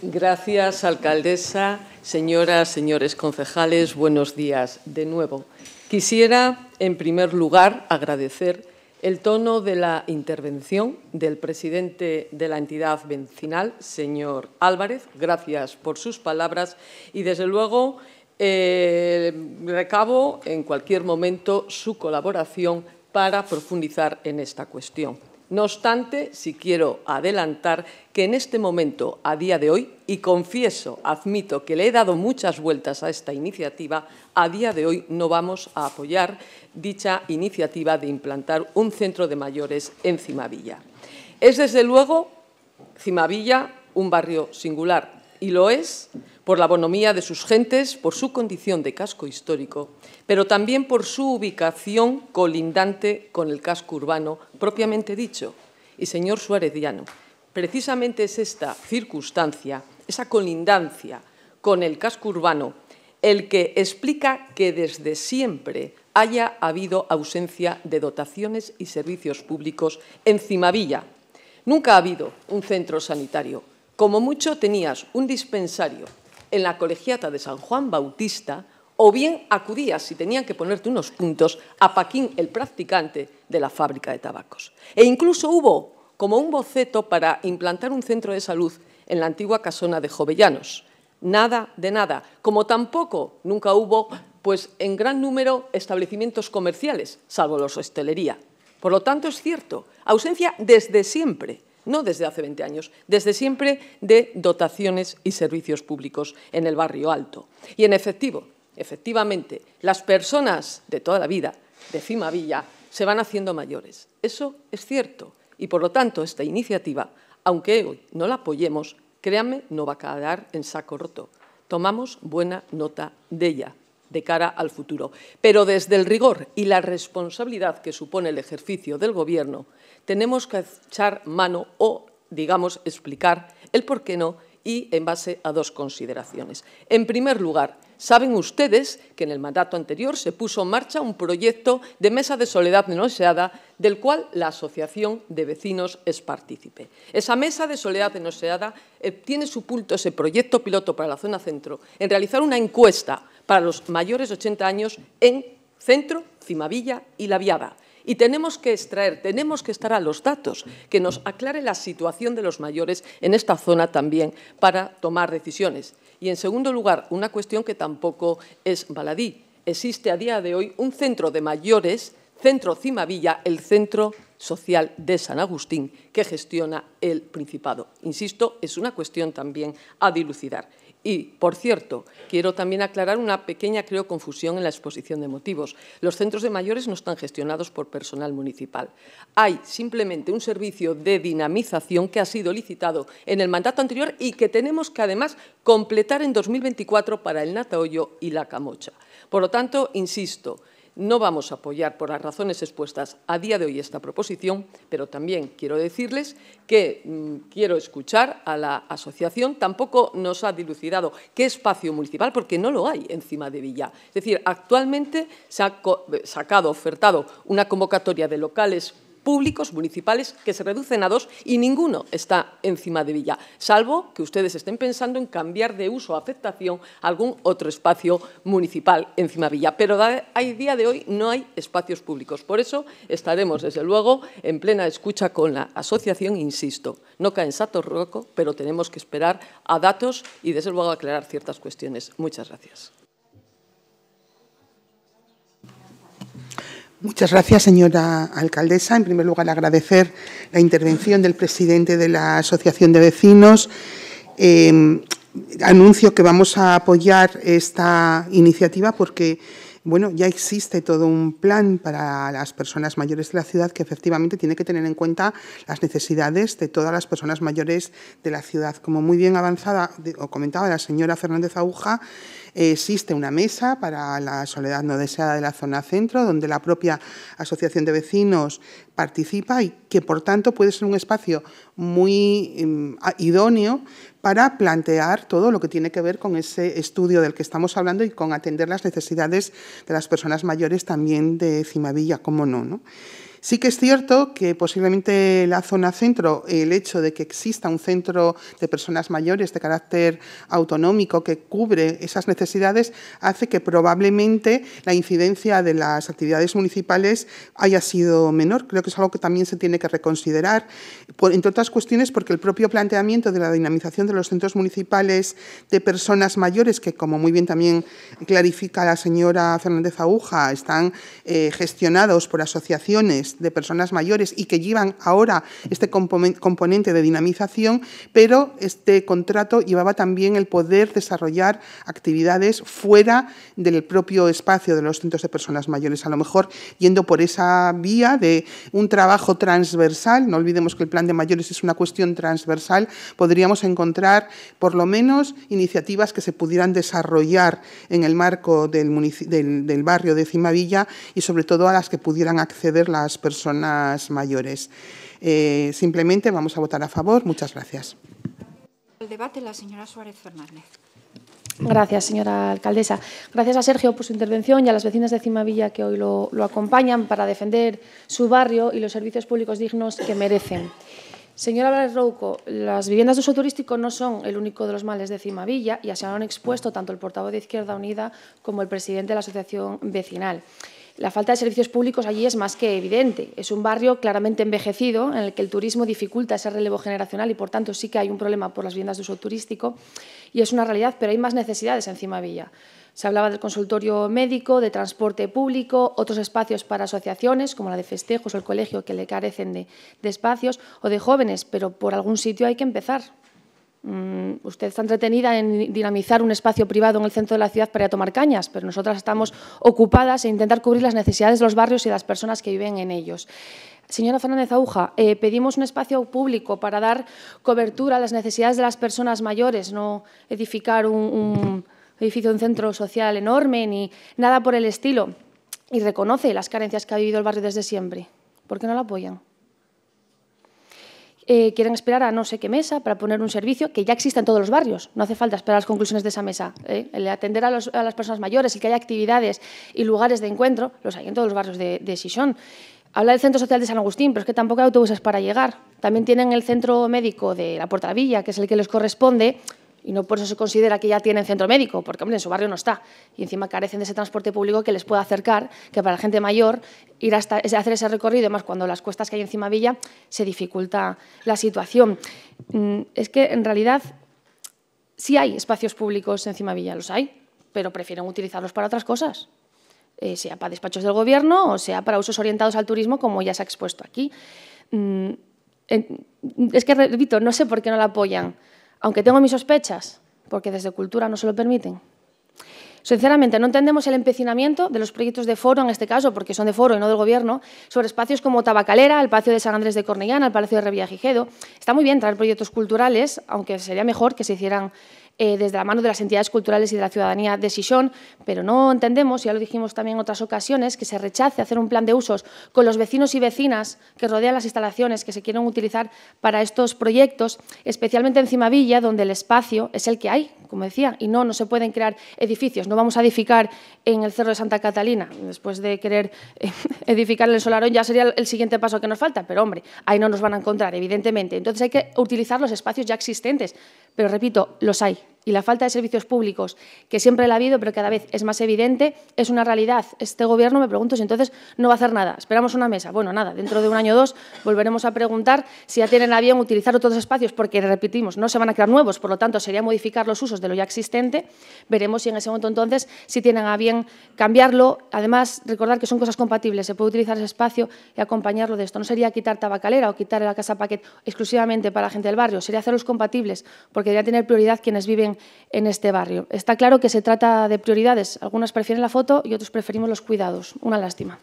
J: Gracias, alcaldesa, señoras, señores concejales, buenos días de nuevo. Quisiera, en primer lugar, agradecer el tono de la intervención del presidente de la entidad vecinal, señor Álvarez, gracias por sus palabras y, desde luego, eh, recabo en cualquier momento su colaboración para profundizar en esta cuestión. No obstante, si quiero adelantar que en este momento, a día de hoy, y confieso, admito que le he dado muchas vueltas a esta iniciativa, a día de hoy no vamos a apoyar dicha iniciativa de implantar un centro de mayores en Cimavilla. Es desde luego Cimavilla un barrio singular y lo es por la bonomía de sus gentes, por su condición de casco histórico, pero también por su ubicación colindante con el casco urbano propiamente dicho. Y señor Suárez Diano, precisamente es esta circunstancia, esa colindancia con el casco urbano, el que explica que desde siempre haya habido ausencia de dotaciones y servicios públicos en Cimavilla. Nunca ha habido un centro sanitario. Como mucho tenías un dispensario en la colegiata de San Juan Bautista o bien acudías, si tenían que ponerte unos puntos, a Paquín, el practicante de la fábrica de tabacos. E incluso hubo como un boceto para implantar un centro de salud en la antigua casona de Jovellanos. Nada de nada, como tampoco nunca hubo pues en gran número establecimientos comerciales, salvo los hostelería. Por lo tanto, es cierto, ausencia desde siempre, no desde hace 20 años, desde siempre de dotaciones y servicios públicos en el barrio alto. Y en efectivo, efectivamente, las personas de toda la vida, de Cima Villa, se van haciendo mayores. Eso es cierto. Y por lo tanto, esta iniciativa, aunque hoy no la apoyemos, créanme, no va a quedar en saco roto. Tomamos buena nota de ella de cara al futuro. Pero desde el rigor y la responsabilidad que supone el ejercicio del Gobierno, tenemos que echar mano o, digamos, explicar el por qué no y en base a dos consideraciones. En primer lugar, saben ustedes que en el mandato anterior se puso en marcha un proyecto de mesa de soledad no del cual la Asociación de Vecinos es partícipe. Esa mesa de soledad no deseada eh, tiene su punto, ese proyecto piloto para la zona centro, en realizar una encuesta para los mayores de 80 años en Centro, Cimavilla y La Viada. Y tenemos que extraer, tenemos que estar a los datos, que nos aclare la situación de los mayores en esta zona también para tomar decisiones. Y en segundo lugar, una cuestión que tampoco es baladí. Existe a día de hoy un centro de mayores, Centro Cimavilla, el Centro Social de San Agustín, que gestiona el Principado. Insisto, es una cuestión también a dilucidar. Y, por cierto, quiero también aclarar una pequeña, creo, confusión en la exposición de motivos. Los centros de mayores no están gestionados por personal municipal. Hay simplemente un servicio de dinamización que ha sido licitado en el mandato anterior y que tenemos que, además, completar en 2024 para el Natahoyo y la Camocha. Por lo tanto, insisto, no vamos a apoyar por las razones expuestas a día de hoy esta proposición, pero también quiero decirles que mm, quiero escuchar a la asociación. Tampoco nos ha dilucidado qué espacio municipal, porque no lo hay encima de Villa. Es decir, actualmente se ha eh, sacado, ofertado una convocatoria de locales públicos municipales que se reducen a dos y ninguno está encima de Villa, salvo que ustedes estén pensando en cambiar de uso o afectación algún otro espacio municipal encima de Villa. Pero a día de hoy no hay espacios públicos. Por eso estaremos, desde luego, en plena escucha con la asociación, insisto, no caen en Sato Roco, pero tenemos que esperar a datos y, desde luego, aclarar ciertas cuestiones. Muchas gracias.
K: Muchas gracias, señora alcaldesa. En primer lugar, agradecer la intervención del presidente de la Asociación de Vecinos. Eh, anuncio que vamos a apoyar esta iniciativa porque bueno, ya existe todo un plan para las personas mayores de la ciudad que efectivamente tiene que tener en cuenta las necesidades de todas las personas mayores de la ciudad. Como muy bien avanzada o comentaba la señora Fernández Aguja, existe una mesa para la soledad no deseada de la zona centro, donde la propia Asociación de Vecinos participa y que, por tanto, puede ser un espacio muy em, idóneo para plantear todo lo que tiene que ver con ese estudio del que estamos hablando y con atender las necesidades de las personas mayores también de Cimavilla, como no. ¿no? Sí que es cierto que posiblemente la zona centro, el hecho de que exista un centro de personas mayores de carácter autonómico que cubre esas necesidades, hace que probablemente la incidencia de las actividades municipales haya sido menor. Creo que es algo que también se tiene que reconsiderar, entre otras cuestiones porque el propio planteamiento de la dinamización de los centros municipales de personas mayores, que como muy bien también clarifica la señora Fernández Aguja, están eh, gestionados por asociaciones de personas mayores y que llevan ahora este componente de dinamización, pero este contrato llevaba también el poder desarrollar actividades fuera del propio espacio de los centros de personas mayores, a lo mejor yendo por esa vía de un trabajo transversal, no olvidemos que el plan de mayores es una cuestión transversal, podríamos encontrar por lo menos iniciativas que se pudieran desarrollar en el marco del, del barrio de Cimavilla y sobre todo a las que pudieran acceder las personas mayores. Eh, simplemente vamos a votar a favor. Muchas gracias.
A: El debate, la señora Suárez Fernández.
E: Gracias, señora alcaldesa. Gracias a Sergio por su intervención y a las vecinas de Cimavilla que hoy lo, acompañan para defender su barrio y los servicios públicos dignos que merecen. Señora Álvarez Rouco, las viviendas de uso turístico no son el único de los males de Cimavilla y así lo han expuesto tanto el portavoz de Izquierda Unida como el presidente de la Asociación Vecinal. La falta de servicios públicos allí es más que evidente. Es un barrio claramente envejecido en el que el turismo dificulta ese relevo generacional y, por tanto, sí que hay un problema por las viviendas de uso turístico y es una realidad, pero hay más necesidades encima de Villa. Se hablaba del consultorio médico, de transporte público, otros espacios para asociaciones, como la de festejos o el colegio, que le carecen de, de espacios, o de jóvenes, pero por algún sitio hay que empezar. Mm, usted está entretenida en dinamizar un espacio privado en el centro de la ciudad para tomar cañas, pero nosotras estamos ocupadas en intentar cubrir las necesidades de los barrios y las personas que viven en ellos. Señora Fernández Aguja, eh, pedimos un espacio público para dar cobertura a las necesidades de las personas mayores, no edificar un, edificio, un centro social enorme ni nada por el estilo. Y reconoce las carencias que ha vivido el barrio desde siempre. ¿Por qué no la apoyan? Eh, quieren esperar a no sé qué mesa para poner un servicio que ya existe en todos los barrios. No hace falta esperar las conclusiones de esa mesa. ¿eh? atender a, las personas mayores, y que haya actividades y lugares de encuentro, los hay en todos los barrios de, de Habla del Centro Social de San Agustín, pero es que tampoco hay autobuses para llegar. También tienen el Centro Médico de la Puerta de la Villa, que es el que les corresponde, y no por eso se considera que ya tienen centro médico, porque en su barrio no está. Y encima carecen de ese transporte público que les pueda acercar, que para la gente mayor ir a hacer ese recorrido, además cuando las cuestas que hay encima Villa, se dificulta la situación. Mm, es que en realidad sí hay espacios públicos encima Villa, los hay, pero prefieren utilizarlos para otras cosas. Eh, sea para despachos del gobierno o sea para usos orientados al turismo, como ya se ha expuesto aquí. Mm, es que, repito, no sé por qué no la apoyan aunque tengo mis sospechas, porque desde cultura no se lo permiten. Sinceramente, no entendemos el empecinamiento de los proyectos de foro, en este caso, porque son de foro y no del gobierno, sobre espacios como Tabacalera, el Palacio de San Andrés de Cornellana, el Palacio de Revillagigedo. Está muy bien traer proyectos culturales, aunque sería mejor que se hicieran eh, desde la mano de las entidades culturales y de la ciudadanía de Sichón, pero no entendemos, ya lo dijimos también en otras ocasiones, que se rechace hacer un plan de usos con los vecinos y vecinas que rodean las instalaciones que se quieren utilizar para estos proyectos, especialmente en Cimavilla, donde el espacio es el que hay, como decía, y no, no se pueden crear edificios, no vamos a edificar en el Cerro de Santa Catalina, después de querer edificar eh, edificar el Solarón ya sería el siguiente paso que nos falta, pero hombre, ahí no nos van a encontrar, evidentemente. Entonces hay que utilizar los espacios ya existentes, pero repito, los hay y la falta de servicios públicos, que siempre la ha habido, pero cada vez es más evidente, es una realidad. Este Gobierno, me pregunto si entonces no va a hacer nada. Esperamos una mesa. Bueno, nada, dentro de un año o dos volveremos a preguntar si ya tienen a bien utilizar otros espacios, porque, repetimos, no se van a crear nuevos, por lo tanto, sería modificar los usos de lo ya existente. Veremos si en ese momento entonces si tienen a bien cambiarlo. Además, recordar que son cosas compatibles, se puede utilizar ese espacio y acompañarlo de esto. No sería quitar tabacalera o quitar la casa paquet exclusivamente para la gente del barrio, sería hacerlos compatibles, porque debería tener prioridad quienes viven en este barrio. Está claro que se trata de prioridades. Algunas prefieren la foto y otros preferimos los cuidados. Una lástima.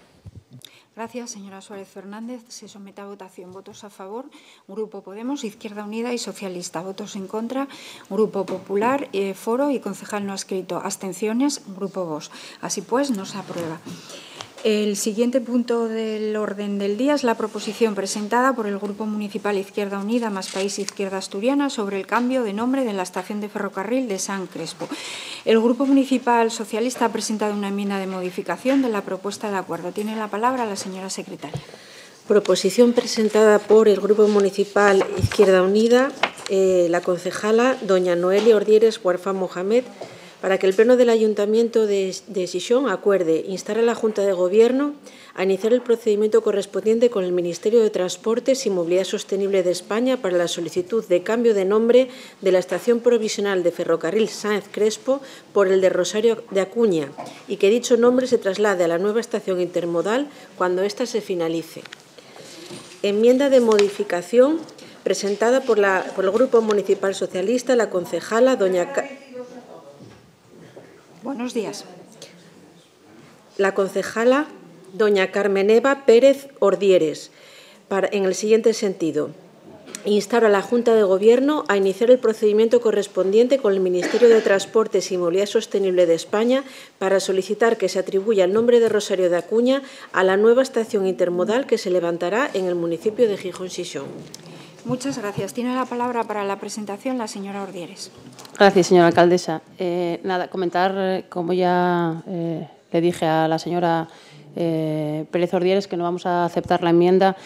A: Gracias, señora Suárez Fernández. Se somete a votación. Votos a favor. Grupo Podemos, Izquierda Unida y Socialista. Votos en contra. Grupo Popular, eh, Foro y concejal no ha escrito. Abstenciones. Grupo Vox. Así pues, no se aprueba. El siguiente punto del orden del día es la proposición presentada por el Grupo Municipal Izquierda Unida más País Izquierda Asturiana sobre el cambio de nombre de la estación de ferrocarril de San Crespo. El Grupo Municipal Socialista ha presentado una enmienda de modificación de la propuesta de acuerdo. Tiene la palabra la señora secretaria.
B: Proposición presentada por el Grupo Municipal Izquierda Unida, eh, la concejala doña Noelia Ordieres Huarfa Mohamed, para que el Pleno del Ayuntamiento de, decisión acuerde instar a la Junta de Gobierno a iniciar el procedimiento correspondiente con el Ministerio de Transportes y Movilidad Sostenible de España para la solicitud de cambio de nombre de la estación provisional de ferrocarril Sáenz Crespo por el de Rosario de Acuña y que dicho nombre se traslade a la nueva estación intermodal cuando ésta se finalice. Enmienda de modificación presentada por, por el Grupo Municipal Socialista, la concejala doña... Buenos días. La concejala doña Carmen Eva Pérez Ordieres, en el siguiente sentido. Insta a la Junta de Gobierno a iniciar el procedimiento correspondiente con el Ministerio de Transportes y Movilidad Sostenible de España para solicitar que se atribuya el nombre de Rosario de Acuña a la nueva estación intermodal que se levantará en el municipio de
A: Gijón-Sisón. Muchas gracias. Tiene la palabra para la presentación la señora Ordieres.
I: Gracias, señora alcaldesa. Eh, nada, comentar, eh, como ya eh, le dije a la señora Pérez Ordieres, que no vamos a aceptar la enmienda,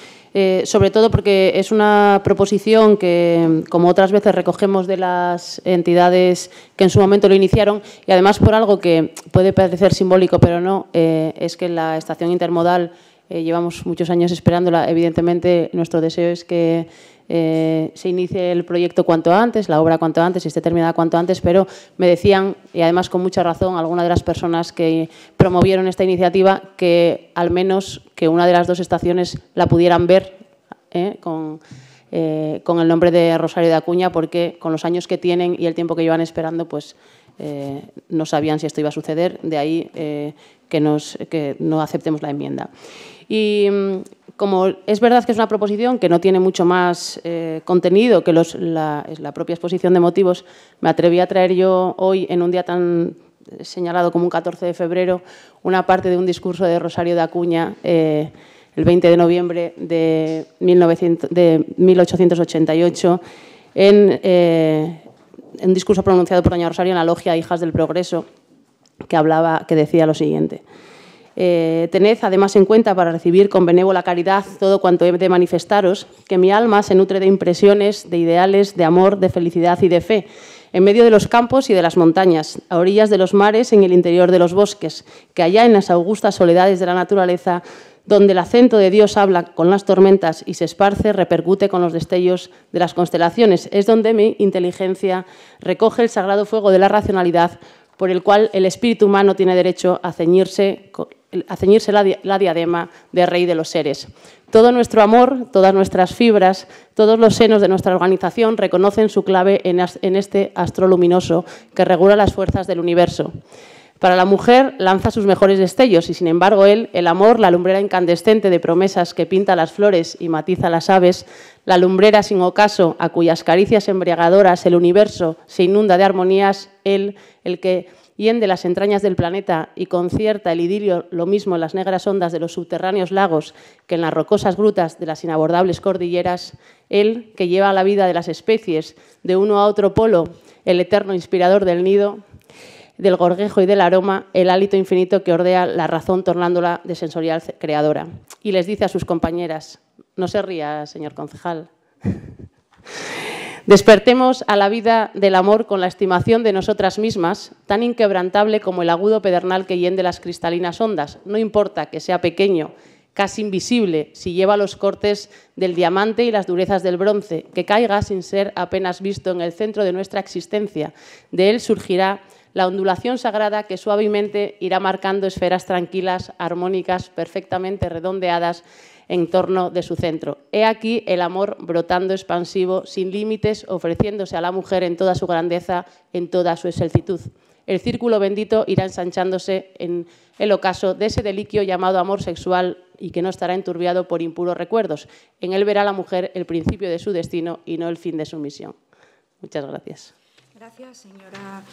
I: sobre todo porque es una proposición que, como otras veces, recogemos de las entidades que en su momento lo iniciaron y, además, por algo que puede parecer simbólico, pero no, es que la estación intermodal eh, llevamos muchos años esperándola. Evidentemente, nuestro deseo es que eh, se inicie el proyecto cuanto antes, la obra cuanto antes y esté terminada cuanto antes, pero me decían, y además con mucha razón, algunas de las personas que promovieron esta iniciativa, que al menos que una de las dos estaciones la pudieran ver eh, con, el nombre de Rosario de Acuña, porque con los años que tienen y el tiempo que llevan esperando, pues no sabían si esto iba a suceder, de ahí que, nos, que no aceptemos la enmienda. Y mm, como es verdad que es una proposición que no tiene mucho más eh, contenido que la, propia exposición de motivos, me atreví a traer yo hoy, en un día tan eh, señalado como un 14 de febrero, una parte de un discurso de Rosario de Acuña eh, el 20 de noviembre de, de 1888, en un discurso pronunciado por doña Rosario en la logia Hijas del Progreso, que, que decía lo siguiente. Eh, tened además en cuenta para recibir con benévola caridad todo cuanto he de manifestaros, que mi alma se nutre de impresiones, de ideales, de amor, de felicidad y de fe, en medio de los campos y de las montañas, a orillas de los mares, en el interior de los bosques, que allá en las augustas soledades de la naturaleza, donde el acento de Dios habla con las tormentas y se esparce, repercute con los destellos de las constelaciones. Es donde mi inteligencia recoge el sagrado fuego de la racionalidad por el cual el espíritu humano tiene derecho a ceñirse a ceñirse la, diadema de rey de los seres. Todo nuestro amor, todas nuestras fibras, todos los senos de nuestra organización reconocen su clave en, en este astro luminoso que regula las fuerzas del universo. Para la mujer lanza sus mejores destellos y, sin embargo, él, el amor, la lumbrera incandescente de promesas que pinta las flores y matiza las aves, la lumbrera sin ocaso a cuyas caricias embriagadoras el universo se inunda de armonías, él, el que de las entrañas del planeta y concierta el idilio lo mismo en las negras ondas de los subterráneos lagos que en las rocosas grutas de las inabordables cordilleras, él, que lleva la vida de las especies de uno a otro polo, el eterno inspirador del nido, del gorguejo y del aroma, el hálito infinito que ordea la razón tornándola de sensorial creadora. Y les dice a sus compañeras, no se ría, señor concejal. Despertemos a la vida del amor con la estimación de nosotras mismas, tan inquebrantable como el agudo pedernal que hiende las cristalinas ondas, no importa que sea pequeño, casi invisible, si lleva los cortes del diamante y las durezas del bronce, que caiga sin ser apenas visto en el centro de nuestra existencia. De él surgirá la ondulación sagrada que suavemente irá marcando esferas tranquilas, armónicas, perfectamente redondeadas en torno de su centro. He aquí el amor brotando expansivo, sin límites, ofreciéndose a la mujer en toda su grandeza, en toda su excelcitud. El círculo bendito irá ensanchándose en el ocaso de ese deliquio llamado amor sexual y que no estará enturbiado por impuros recuerdos. En él verá la mujer el principio de su destino y no el fin de su misión. Muchas gracias.
A: Gracias, señora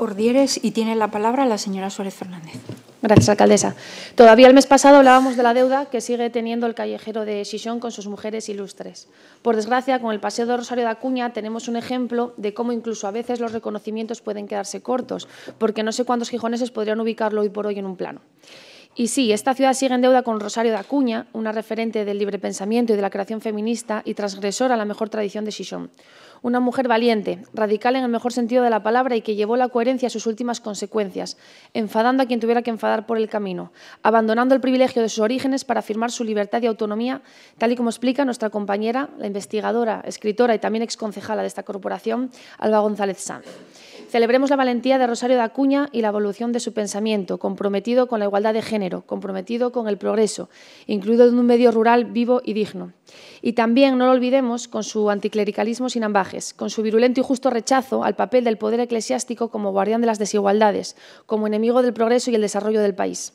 A: Ordieres y tiene la palabra la señora Suárez Fernández. Gracias,
E: alcaldesa. Todavía el mes pasado hablábamos de la deuda que sigue teniendo el callejero de Chichón con sus mujeres ilustres. Por desgracia, con el paseo de Rosario de Acuña tenemos un ejemplo de cómo incluso a veces los reconocimientos pueden quedarse cortos, porque no sé cuántos gijoneses podrían ubicarlo hoy por hoy en un plano. Y sí, esta ciudad sigue en deuda con Rosario de Acuña, una referente del libre pensamiento y de la creación feminista y transgresora a la mejor tradición de Chichón. Una mujer valiente, radical en el mejor sentido de la palabra y que llevó la coherencia a sus últimas consecuencias, enfadando a quien tuviera que enfadar por el camino, abandonando el privilegio de sus orígenes para afirmar su libertad y autonomía, tal y como explica nuestra compañera, la investigadora, escritora y también exconcejala de esta corporación, Alba González Sanz. Celebremos la valentía de Rosario de Acuña y la evolución de su pensamiento, comprometido con la igualdad de género, comprometido con el progreso, incluido en un medio rural vivo y digno. Y también, no lo olvidemos, con su anticlericalismo sin ambajes, con su virulento y justo rechazo al papel del poder eclesiástico como guardián de las desigualdades, como enemigo del progreso y el desarrollo del país.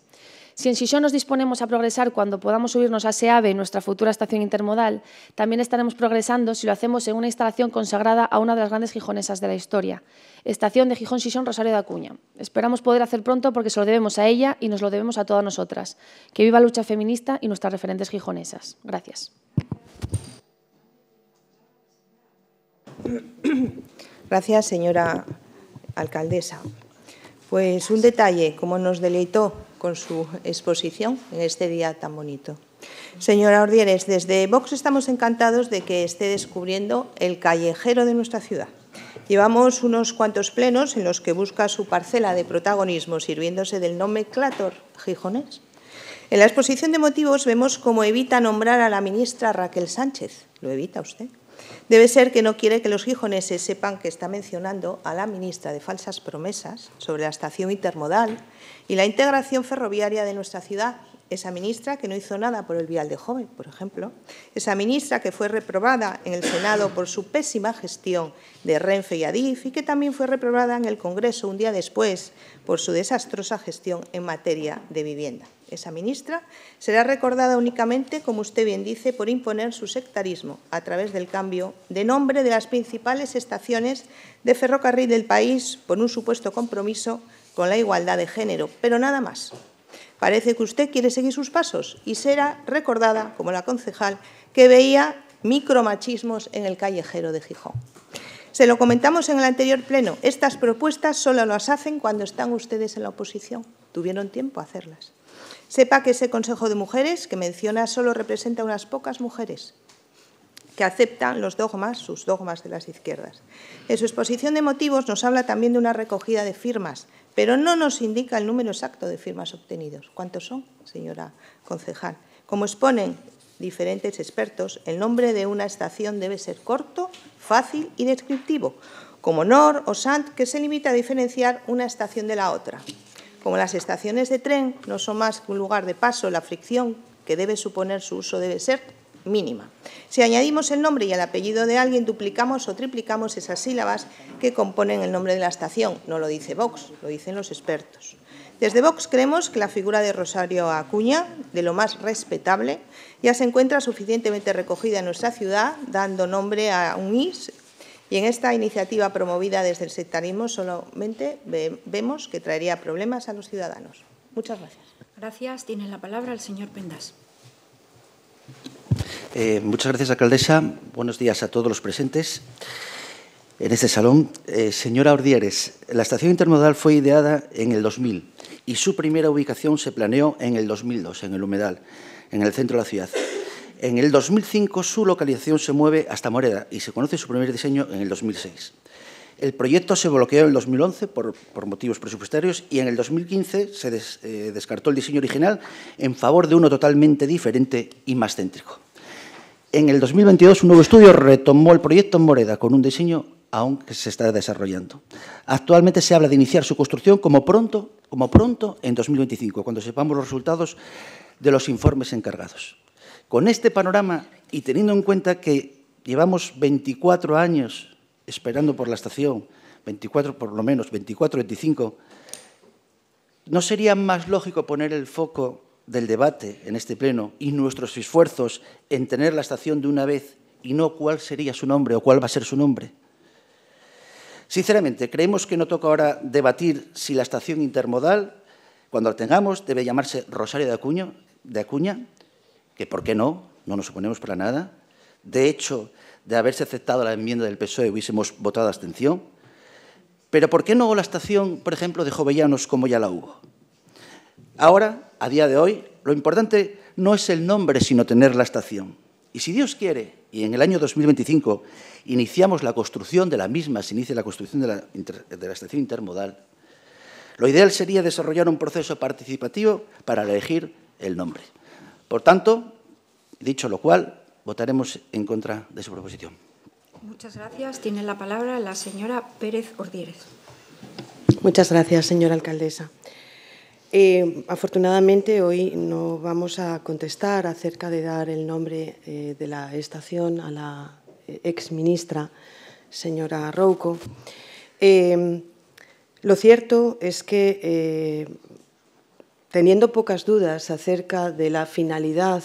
E: Si en yo nos disponemos a progresar cuando podamos subirnos a SEAVE, nuestra futura estación intermodal, también estaremos progresando si lo hacemos en una instalación consagrada a una de las grandes gijonesas de la historia, estación de Gijón Sichón Rosario de Acuña. Esperamos poder hacer pronto porque se lo debemos a ella y nos lo debemos a todas nosotras. Que viva la lucha feminista y nuestras referentes gijonesas. Gracias.
G: Gracias, señora alcaldesa. Pues un detalle, como nos deleitó con su exposición en este día tan bonito. Señora Ordieres, desde Vox estamos encantados de que esté descubriendo el callejero de nuestra ciudad. Llevamos unos cuantos plenos en los que busca su parcela de protagonismo sirviéndose del nombre clátor Gijones. En la exposición de motivos vemos cómo evita nombrar a la ministra Raquel Sánchez. Lo evita usted. Debe ser que no quiere que los gijoneses sepan que está mencionando a la ministra de falsas promesas sobre la estación intermodal y la integración ferroviaria de nuestra ciudad. Esa ministra que no hizo nada por el vial de joven, por ejemplo. Esa ministra que fue reprobada en el Senado por su pésima gestión de Renfe y Adif y que también fue reprobada en el Congreso un día después por su desastrosa gestión en materia de vivienda esa ministra, será recordada únicamente, como usted bien dice, por imponer su sectarismo a través del cambio de nombre de las principales estaciones de ferrocarril del país por un supuesto compromiso con la igualdad de género, pero nada más. Parece que usted quiere seguir sus pasos y será recordada como la concejal que veía micromachismos en el callejero de Gijón. Se lo comentamos en el anterior pleno, estas propuestas solo las hacen cuando están ustedes en la oposición. Tuvieron tiempo a hacerlas. Sepa que ese Consejo de Mujeres que menciona solo representa unas pocas mujeres que aceptan los dogmas, sus dogmas de las izquierdas. En su exposición de motivos nos habla también de una recogida de firmas, pero no nos indica el número exacto de firmas obtenidos. ¿Cuántos son, señora concejal? Como exponen diferentes expertos, el nombre de una estación debe ser corto, fácil y descriptivo, como NOR o Sant, que se limita a diferenciar una estación de la otra. Como las estaciones de tren no son más que un lugar de paso, la fricción que debe suponer su uso debe ser mínima. Si añadimos el nombre y el apellido de alguien, duplicamos o triplicamos esas sílabas que componen el nombre de la estación. No lo dice Vox, lo dicen los expertos. Desde Vox creemos que la figura de Rosario Acuña, de lo más respetable, ya se encuentra suficientemente recogida en nuestra ciudad, dando nombre a un IS y en esta iniciativa promovida desde el sectarismo solamente vemos que traería problemas a los ciudadanos. Muchas gracias.
A: Gracias. Tiene la palabra el señor Pendas.
M: Eh, muchas gracias, alcaldesa. Buenos días a todos los presentes en este salón. Eh, señora Ordieres, la estación intermodal fue ideada en el 2000 y su primera ubicación se planeó en el 2002, en el Humedal, en el centro de la ciudad. En el 2005 su localización se mueve hasta Moreda y se conoce su primer diseño en el 2006. El proyecto se bloqueó en el 2011 por, por motivos presupuestarios y en el 2015 se eh, descartó el diseño original en favor de uno totalmente diferente y más céntrico. En el 2022 un nuevo estudio retomó el proyecto en Moreda con un diseño aunque se está desarrollando. Actualmente se habla de iniciar su construcción como pronto, como pronto en 2025, cuando sepamos los resultados de los informes encargados. Con este panorama y teniendo en cuenta que llevamos 24 años esperando por la estación, 24 por lo menos, 24, 25, ¿no sería más lógico poner el foco del debate en este pleno y nuestros esfuerzos en tener la estación de una vez y no cuál sería su nombre o cuál va a ser su nombre? Sinceramente, creemos que no toca ahora debatir si la estación intermodal, cuando la tengamos, debe llamarse Rosario de Acuña, de Acuña que por qué no, no nos oponemos para nada. De hecho, de haberse aceptado la enmienda del PSOE hubiésemos votado abstención. Pero ¿por qué no la estación, por ejemplo, de Jovellanos como ya la hubo? Ahora, a día de hoy, lo importante no es el nombre, sino tener la estación. Y si Dios quiere, y en el año 2025 iniciamos la construcción de la misma, se inicia la construcción de la estación intermodal, lo ideal sería desarrollar un proceso participativo para elegir el nombre. Por tanto, dicho lo cual, votaremos en contra de su proposición.
A: Muchas gracias. Tiene la palabra la señora Pérez Ordírez.
D: Muchas gracias, señora alcaldesa. Eh, afortunadamente, hoy no vamos a contestar acerca de dar el nombre eh, de la estación a la eh, exministra, señora Rouco. lo cierto es que teniendo pocas dudas acerca de la finalidad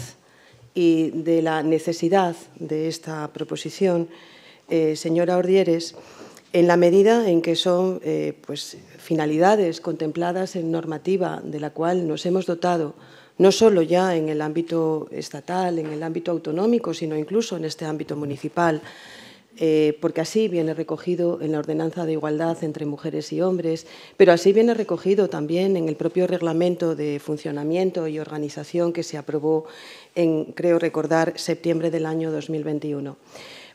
D: y de la necesidad de esta proposición, eh, señora Ordieres, en la medida en que son eh, pues, finalidades contempladas en normativa de la cual nos hemos dotado, no solo ya en el ámbito estatal, en el ámbito autonómico, sino incluso en este ámbito municipal, eh, porque así viene recogido en la Ordenanza de Igualdad entre Mujeres y Hombres, pero así viene recogido también en el propio Reglamento de Funcionamiento y Organización que se aprobó en, creo recordar, septiembre del año 2021.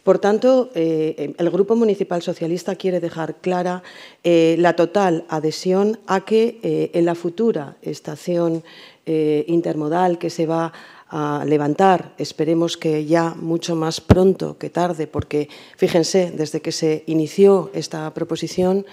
D: Por tanto, eh, el Grupo Municipal Socialista quiere dejar clara eh, la total adhesión a que en la futura estación intermodal que se va a levantar, esperemos que ya mucho más pronto que tarde, porque fíjense, desde que se inició esta proposición,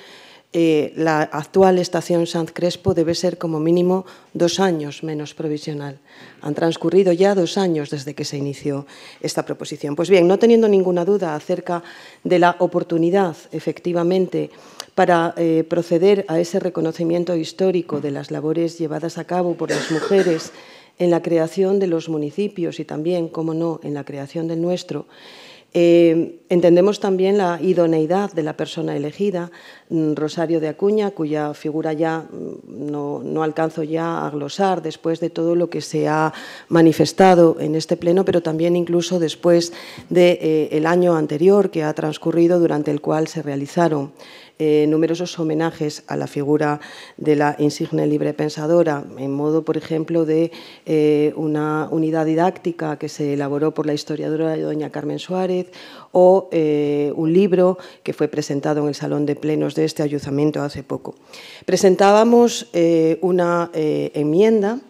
D: eh, la actual estación Sanz Crespo debe ser como mínimo dos años menos provisional. Han transcurrido ya dos años desde que se inició esta proposición. Pues bien, no teniendo ninguna duda acerca de la oportunidad, efectivamente, para eh, proceder a ese reconocimiento histórico de las labores llevadas a cabo por las mujeres en la creación de los municipios y también, como no, en la creación del nuestro, eh, entendemos también la idoneidad de la persona elegida, mm, Rosario de Acuña, cuya figura ya mm, no, alcanzo ya a glosar después de todo lo que se ha manifestado en este pleno, pero también incluso después del eh, año anterior que ha transcurrido durante el cual se realizaron eh, numerosos homenajes a la figura de la insigne Libre Pensadora en modo, por ejemplo, de eh, una unidad didáctica que se elaboró por la historiadora doña Carmen Suárez, o eh, un libro que fue presentado en el Salón de Plenos de este ayuntamiento hace poco. Presentábamos una enmienda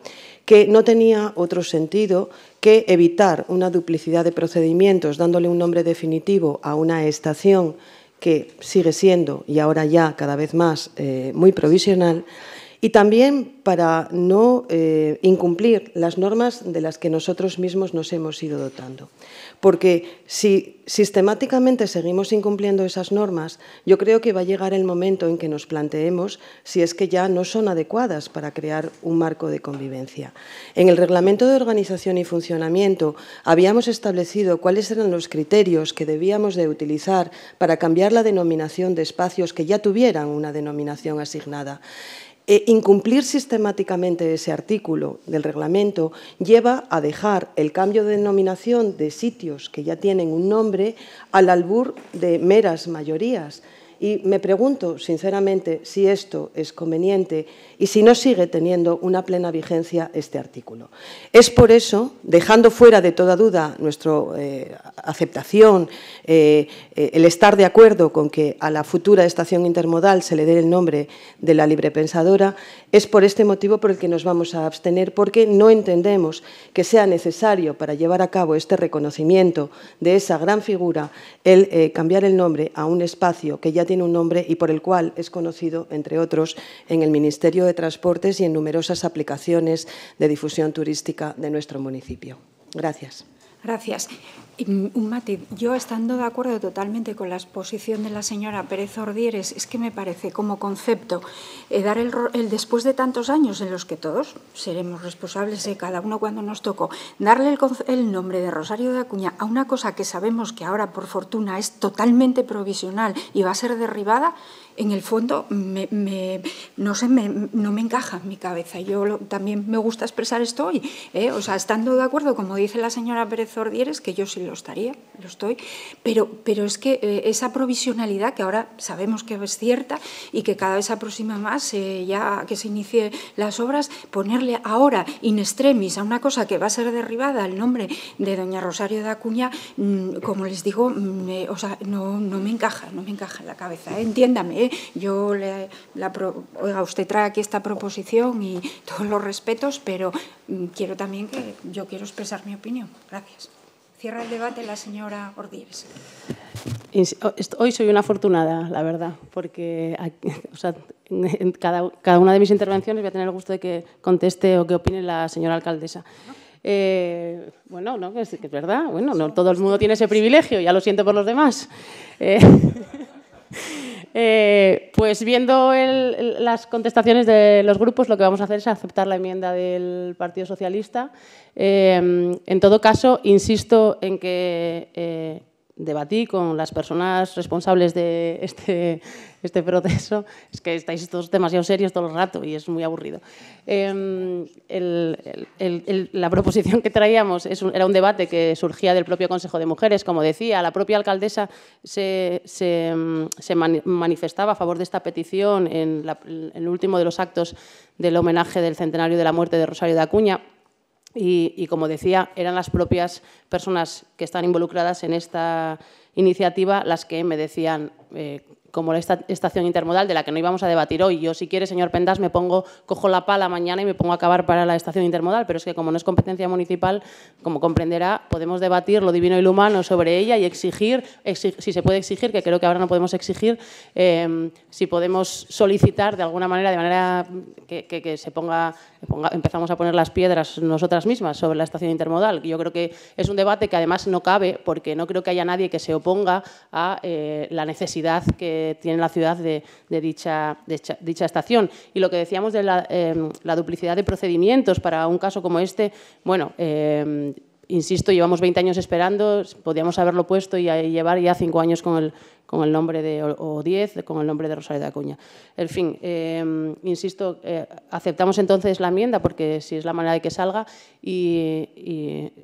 D: que no tenía otro sentido que evitar una duplicidad de procedimientos dándole un nombre definitivo a una estación que sigue siendo y ahora ya cada vez más eh, muy provisional, y también para no eh, incumplir las normas de las que nosotros mismos nos hemos ido dotando porque si sistemáticamente seguimos incumpliendo esas normas, yo creo que va a llegar el momento en que nos planteemos si es que ya no son adecuadas para crear un marco de convivencia. En el Reglamento de Organización y Funcionamiento habíamos establecido cuáles eran los criterios que debíamos de utilizar para cambiar la denominación de espacios que ya tuvieran una denominación asignada. E incumplir sistemáticamente ese artículo del reglamento lleva a dejar el cambio de denominación de sitios que ya tienen un nombre al albur de meras mayorías. Y me pregunto, sinceramente, si esto es conveniente y si no sigue teniendo una plena vigencia este artículo. Es por eso, dejando fuera de toda duda nuestra eh, aceptación, eh, eh, el estar de acuerdo con que a la futura estación intermodal se le dé el nombre de la librepensadora, es por este motivo por el que nos vamos a abstener, porque no entendemos que sea necesario para llevar a cabo este reconocimiento de esa gran figura el cambiar el nombre a un espacio que ya tiene un nombre y por el cual es conocido, entre otros, en el Ministerio de transportes y en numerosas aplicaciones de difusión turística de nuestro municipio. Gracias.
A: Gracias. Un matiz. Yo estando de acuerdo totalmente con la exposición de la señora Pérez Ordieres, es que me parece como concepto eh, dar el, después de tantos años en los que todos seremos responsables de cada uno cuando nos tocó, darle el, nombre de Rosario de Acuña a una cosa que sabemos que ahora por fortuna es totalmente provisional y va a ser derribada, en el fondo no, me, no me encaja en mi cabeza. Yo también me gusta expresar esto hoy. ¿eh? o sea, estando de acuerdo, como dice la señora Pérez Ordieres, que yo sí lo estaría, lo estoy, pero, pero es que eh, esa provisionalidad que ahora sabemos que es cierta y que cada vez se aproxima más, eh, ya que se inicie las obras, ponerle ahora in extremis a una cosa que va a ser derribada el nombre de doña Rosario de Acuña, mm, como les digo, mm, eh, o sea, no, me encaja, no me encaja en la cabeza, entiéndame, yo le, la oiga, usted trae aquí esta proposición y todos los respetos, pero mm, quiero también que yo quiero expresar mi opinión. Gracias. Cierra el debate la señora Ordíez.
I: Hoy soy una afortunada, la verdad, porque en cada, una de mis intervenciones voy a tener el gusto de que conteste o que opine la señora alcaldesa. Eh, bueno, no, que es, verdad, bueno, no todo el mundo tiene ese privilegio, ya lo siento por los demás. Eh, Eh, pues viendo las contestaciones de los grupos, lo que vamos a hacer es aceptar la enmienda del Partido Socialista. Eh, en todo caso, insisto en que eh, debatí con las personas responsables de este, este, proceso, es que estáis todos demasiado serios todo el rato y es muy aburrido. Em, la proposición que traíamos era un debate que surgía del propio Consejo de Mujeres, como decía, la propia alcaldesa se, em, manifestaba a favor de esta petición en, en el último de los actos del homenaje del centenario de la muerte de Rosario de Acuña. Y, como decía, eran las propias personas que están involucradas en esta iniciativa las que me decían eh, como la estación intermodal de la que no íbamos a debatir hoy. Yo, si quiere, señor Pendas, me pongo, cojo la pala mañana y me pongo a acabar para la estación intermodal, pero es que como no es competencia municipal, como comprenderá, podemos debatir lo divino y lo humano sobre ella y exigir, si se puede exigir, que creo que ahora no podemos exigir, em, si podemos solicitar de alguna manera, de manera que, se ponga, empezamos a poner las piedras nosotras mismas sobre la estación intermodal. Yo creo que es un debate que además no cabe, porque no creo que haya nadie que se oponga a eh, la necesidad que tiene la ciudad de, dicha, estación. Y lo que decíamos de em, la, duplicidad de procedimientos para un caso como este, bueno, em, insisto, llevamos 20 años esperando, podíamos haberlo puesto y llevar ya cinco años con el, con el nombre de o 10 con el nombre de Rosario de Acuña. En fin, em, insisto, eh, aceptamos entonces la enmienda porque si es la manera de que salga y,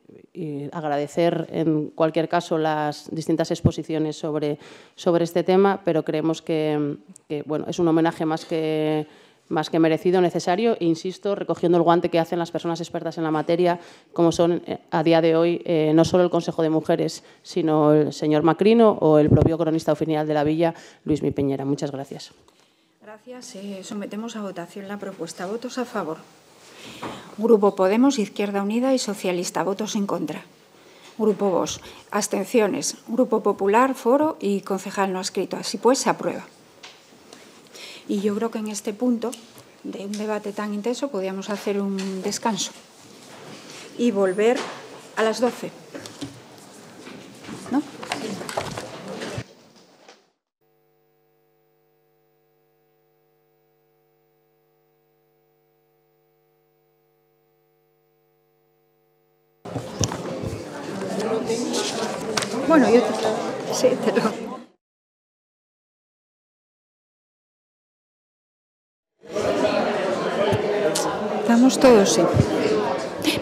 I: agradecer en cualquier caso las distintas exposiciones sobre, sobre este tema, pero creemos que, que bueno, es un homenaje más que más que merecido, necesario, insisto, recogiendo el guante que hacen las personas expertas en la materia, como son eh, a día de hoy eh, no solo el Consejo de Mujeres, sino el señor Macrino o el propio cronista oficial de la Villa, Luis Mi Peñera. Muchas gracias.
A: Gracias. Eh, sometemos a votación la propuesta. ¿Votos a favor? Grupo Podemos, Izquierda Unida y Socialista. ¿Votos en contra? Grupo Vos. Abstenciones. Grupo Popular, Foro y concejal no escrito. Así pues, se aprueba. Y yo creo que en este punto de un debate tan intenso podíamos hacer un descanso y volver a las 12. ¿No?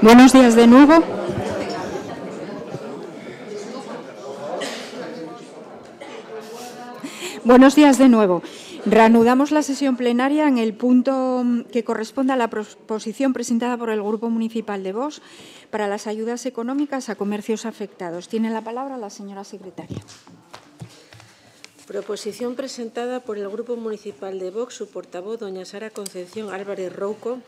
A: Buenos días de nuevo. Buenos días de nuevo. Reanudamos la sesión plenaria en el punto mm, que corresponde a la proposición presentada por el Grupo Municipal de Vox para las ayudas económicas a comercios afectados. Tiene la palabra la señora secretaria.
B: Proposición presentada por el Grupo Municipal de Vox, su portavoz, doña Sara Concepción Álvarez Rouco,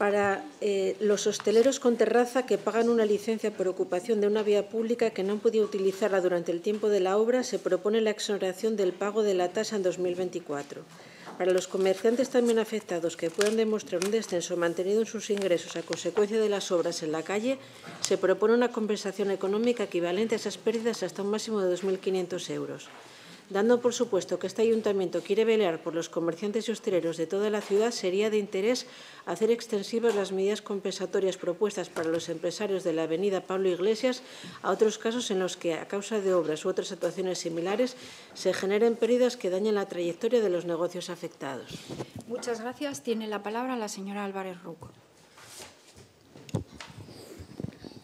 B: para eh, los hosteleros con terraza que pagan una licencia por ocupación de una vía pública que no han podido utilizarla durante el tiempo de la obra, se propone la exoneración del pago de la tasa en 2024. Para los comerciantes también afectados que puedan demostrar un descenso mantenido en sus ingresos a consecuencia de las obras en la calle, se propone una compensación económica equivalente a esas pérdidas hasta un máximo de 2.500 euros. Dando por supuesto que este ayuntamiento quiere velar por los comerciantes y hosteleros de toda la ciudad, sería de interés hacer extensivas las medidas compensatorias propuestas para los empresarios de la avenida Pablo Iglesias a otros casos en los que, a causa de obras u otras situaciones similares, se generen pérdidas que dañen la trayectoria de los negocios afectados.
A: Muchas gracias. Tiene la palabra la señora Álvarez Ruco.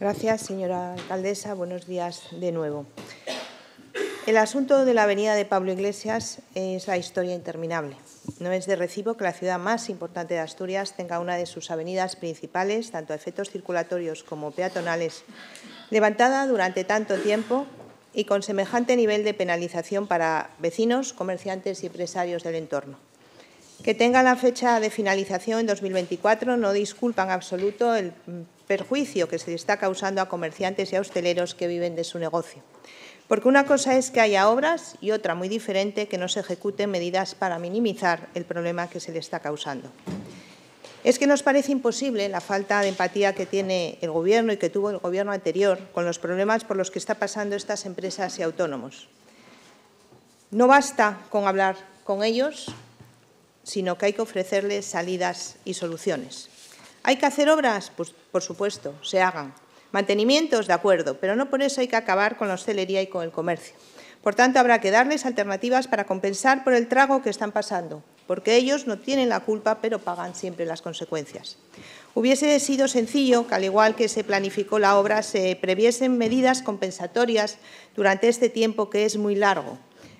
G: Gracias, señora alcaldesa. Buenos días de nuevo. El asunto de la avenida de Pablo Iglesias es la historia interminable. No es de recibo que la ciudad más importante de Asturias tenga una de sus avenidas principales, tanto a efectos circulatorios como peatonales, levantada durante tanto tiempo y con semejante nivel de penalización para vecinos, comerciantes y empresarios del entorno. Que tenga la fecha de finalización en 2024 no disculpa en absoluto el perjuicio que se está causando a comerciantes y a hosteleros que viven de su negocio. Porque una cosa es que haya obras y otra muy diferente que no se ejecuten medidas para minimizar el problema que se le está causando. Es que nos parece imposible la falta de empatía que tiene el Gobierno y que tuvo el Gobierno anterior con los problemas por los que están pasando estas empresas y autónomos. No basta con hablar con ellos, sino que hay que ofrecerles salidas y soluciones. ¿Hay que hacer obras? Pues, por supuesto, se hagan Mantenimientos, de acuerdo, pero no por eso hay que acabar con la hostelería y con el comercio. Por tanto, habrá que darles alternativas para compensar por el trago que están pasando, porque ellos no tienen la culpa, pero pagan siempre las consecuencias. Hubiese sido sencillo que, al igual que se planificó la obra, se previesen medidas compensatorias durante este tiempo que es muy largo,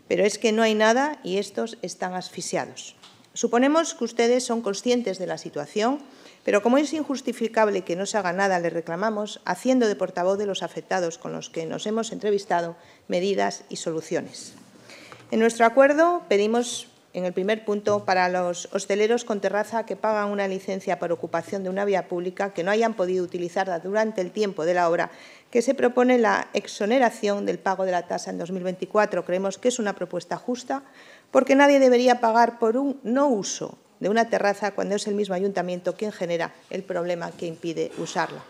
G: pero es que no hay nada y estos están asfixiados. Suponemos que ustedes son conscientes de la situación pero como es injustificable que no se haga nada, le reclamamos, haciendo de portavoz de los afectados con los que nos hemos entrevistado, medidas y soluciones. En nuestro acuerdo pedimos, en el primer punto, para los hosteleros con terraza que pagan una licencia por ocupación de una vía pública que no hayan podido utilizarla durante el tiempo de la obra, que se propone la exoneración del pago de la tasa en 2024. Creemos que es una propuesta justa porque nadie debería pagar por un no uso de una terraza cuando es el mismo ayuntamiento quien genera el problema que impide usarla.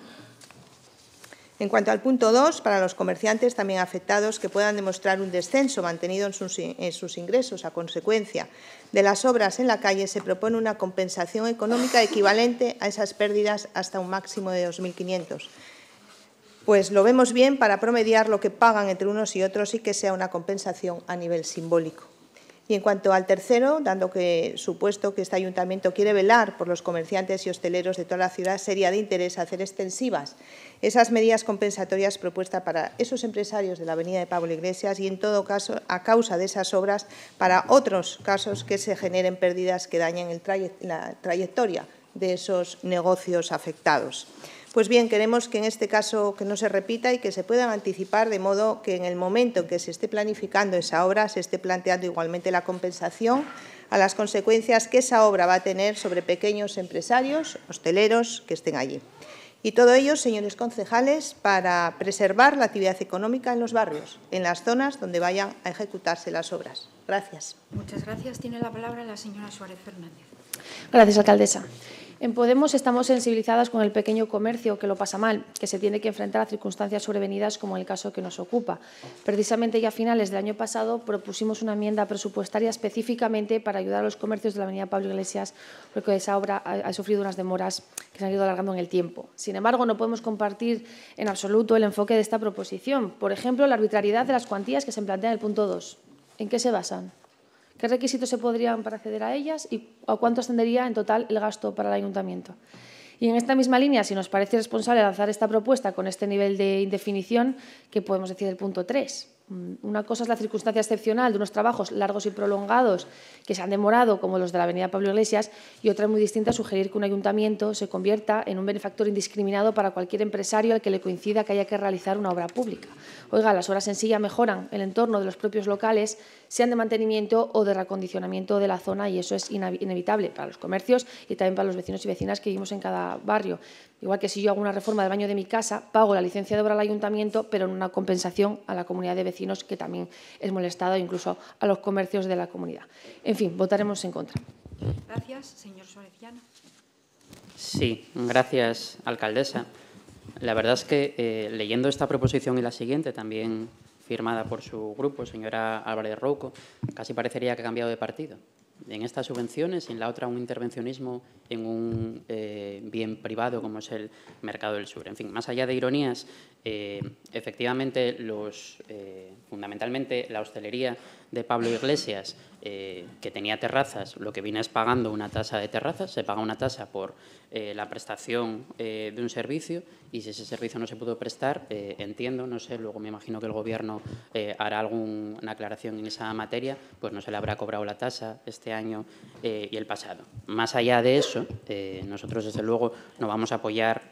G: En cuanto al punto 2, para los comerciantes también afectados que puedan demostrar un descenso mantenido en sus, en sus, ingresos a consecuencia de las obras en la calle, se propone una compensación económica equivalente a esas pérdidas hasta un máximo de 2.500. Pues lo vemos bien para promediar lo que pagan entre unos y otros y que sea una compensación a nivel simbólico. Y en cuanto al tercero, dando que supuesto que este ayuntamiento quiere velar por los comerciantes y hosteleros de toda la ciudad, sería de interés hacer extensivas esas medidas compensatorias propuestas para esos empresarios de la avenida de Pablo Iglesias y, en todo caso, a causa de esas obras, para otros casos que se generen pérdidas que dañen la trayectoria de esos negocios afectados. Pues bien, queremos que en este caso que no se repita y que se puedan anticipar de modo que en el momento en que se esté planificando esa obra se esté planteando igualmente la compensación a las consecuencias que esa obra va a tener sobre pequeños empresarios, hosteleros que estén allí. Y todo ello, señores concejales, para preservar la actividad económica en los barrios, en las zonas donde vayan a ejecutarse las obras. Gracias.
A: Muchas gracias. Tiene la palabra la señora Suárez Fernández.
E: Gracias, alcaldesa.
G: En Podemos estamos
E: sensibilizadas con el pequeño comercio que lo pasa mal, que se tiene que enfrentar a circunstancias sobrevenidas como el caso que nos ocupa. Precisamente ya a finales del año pasado propusimos una enmienda presupuestaria específicamente para ayudar a los comercios de la Avenida Pablo Iglesias, porque esa obra ha, sufrido unas demoras que se han ido alargando en el tiempo. Sin embargo, no podemos compartir en absoluto el enfoque de esta proposición. Por ejemplo, la arbitrariedad de las cuantías que se plantea en el punto 2. ¿En qué se basan? ¿Qué requisitos se podrían para acceder a ellas y a cuánto ascendería en total el gasto para el ayuntamiento? Y en esta misma línea, si nos parece responsable lanzar esta propuesta con este nivel de indefinición, que podemos decir del punto 3. Mm, una cosa es la circunstancia excepcional de unos trabajos largos y prolongados que se han demorado, como los de la Avenida Pablo Iglesias, y otra muy distinta sugerir que un ayuntamiento se convierta en un benefactor indiscriminado para cualquier empresario al que le coincida que haya que realizar una obra pública. Oiga, las obras en sí mejoran el entorno de los propios locales, sean de mantenimiento o de recondicionamiento de la zona y eso es inevitable para los comercios y también para los vecinos y vecinas que vivimos en cada barrio. Igual que si yo hago una reforma del baño de mi casa, pago la licencia de obra al ayuntamiento, pero en una compensación a la comunidad de vecinos que también es molestada, incluso a los comercios de la comunidad. En fin, votaremos en contra.
A: Gracias, señor Suárez
F: Sí, gracias, alcaldesa. La verdad es que eh, leyendo esta proposición y la siguiente también firmada por su grupo, señora Álvarez Rouco, casi parecería que ha cambiado de partido. En estas subvenciones y en la otra un intervencionismo en un eh, bien privado como es el mercado del sur. En fin, más allá de ironías, eh, efectivamente, los, eh, fundamentalmente la hostelería de Pablo Iglesias, que tenía terrazas, lo que viene es pagando una tasa de terrazas, se paga una tasa por eh, la prestación eh, de un servicio y si ese servicio no se pudo prestar, eh, entiendo, no sé, luego me imagino que el Gobierno hará alguna aclaración en esa materia, pues no se le habrá cobrado la tasa este año y el pasado. Más allá de eso, nosotros desde luego no vamos a apoyar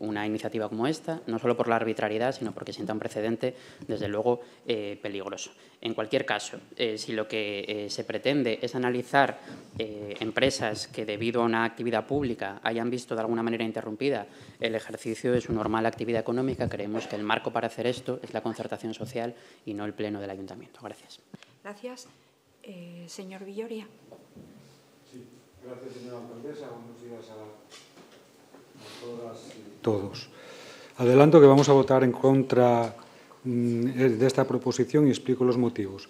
F: una iniciativa como esta, no solo por la arbitrariedad, sino porque sienta un precedente, desde luego, peligroso. En cualquier caso, si lo que se pretende es analizar empresas que debido a una actividad pública han visto de alguna manera interrumpida el ejercicio de su normal actividad económica. Creemos que el marco para hacer esto es la concertación social y no el pleno del ayuntamiento. Gracias.
A: Gracias. Eh, señor Villoria.
N: Sí, gracias, señora alcaldesa. Buenos días a, todas y... todos. Adelanto que vamos a votar en contra mm, eh, de esta proposición y explico los motivos.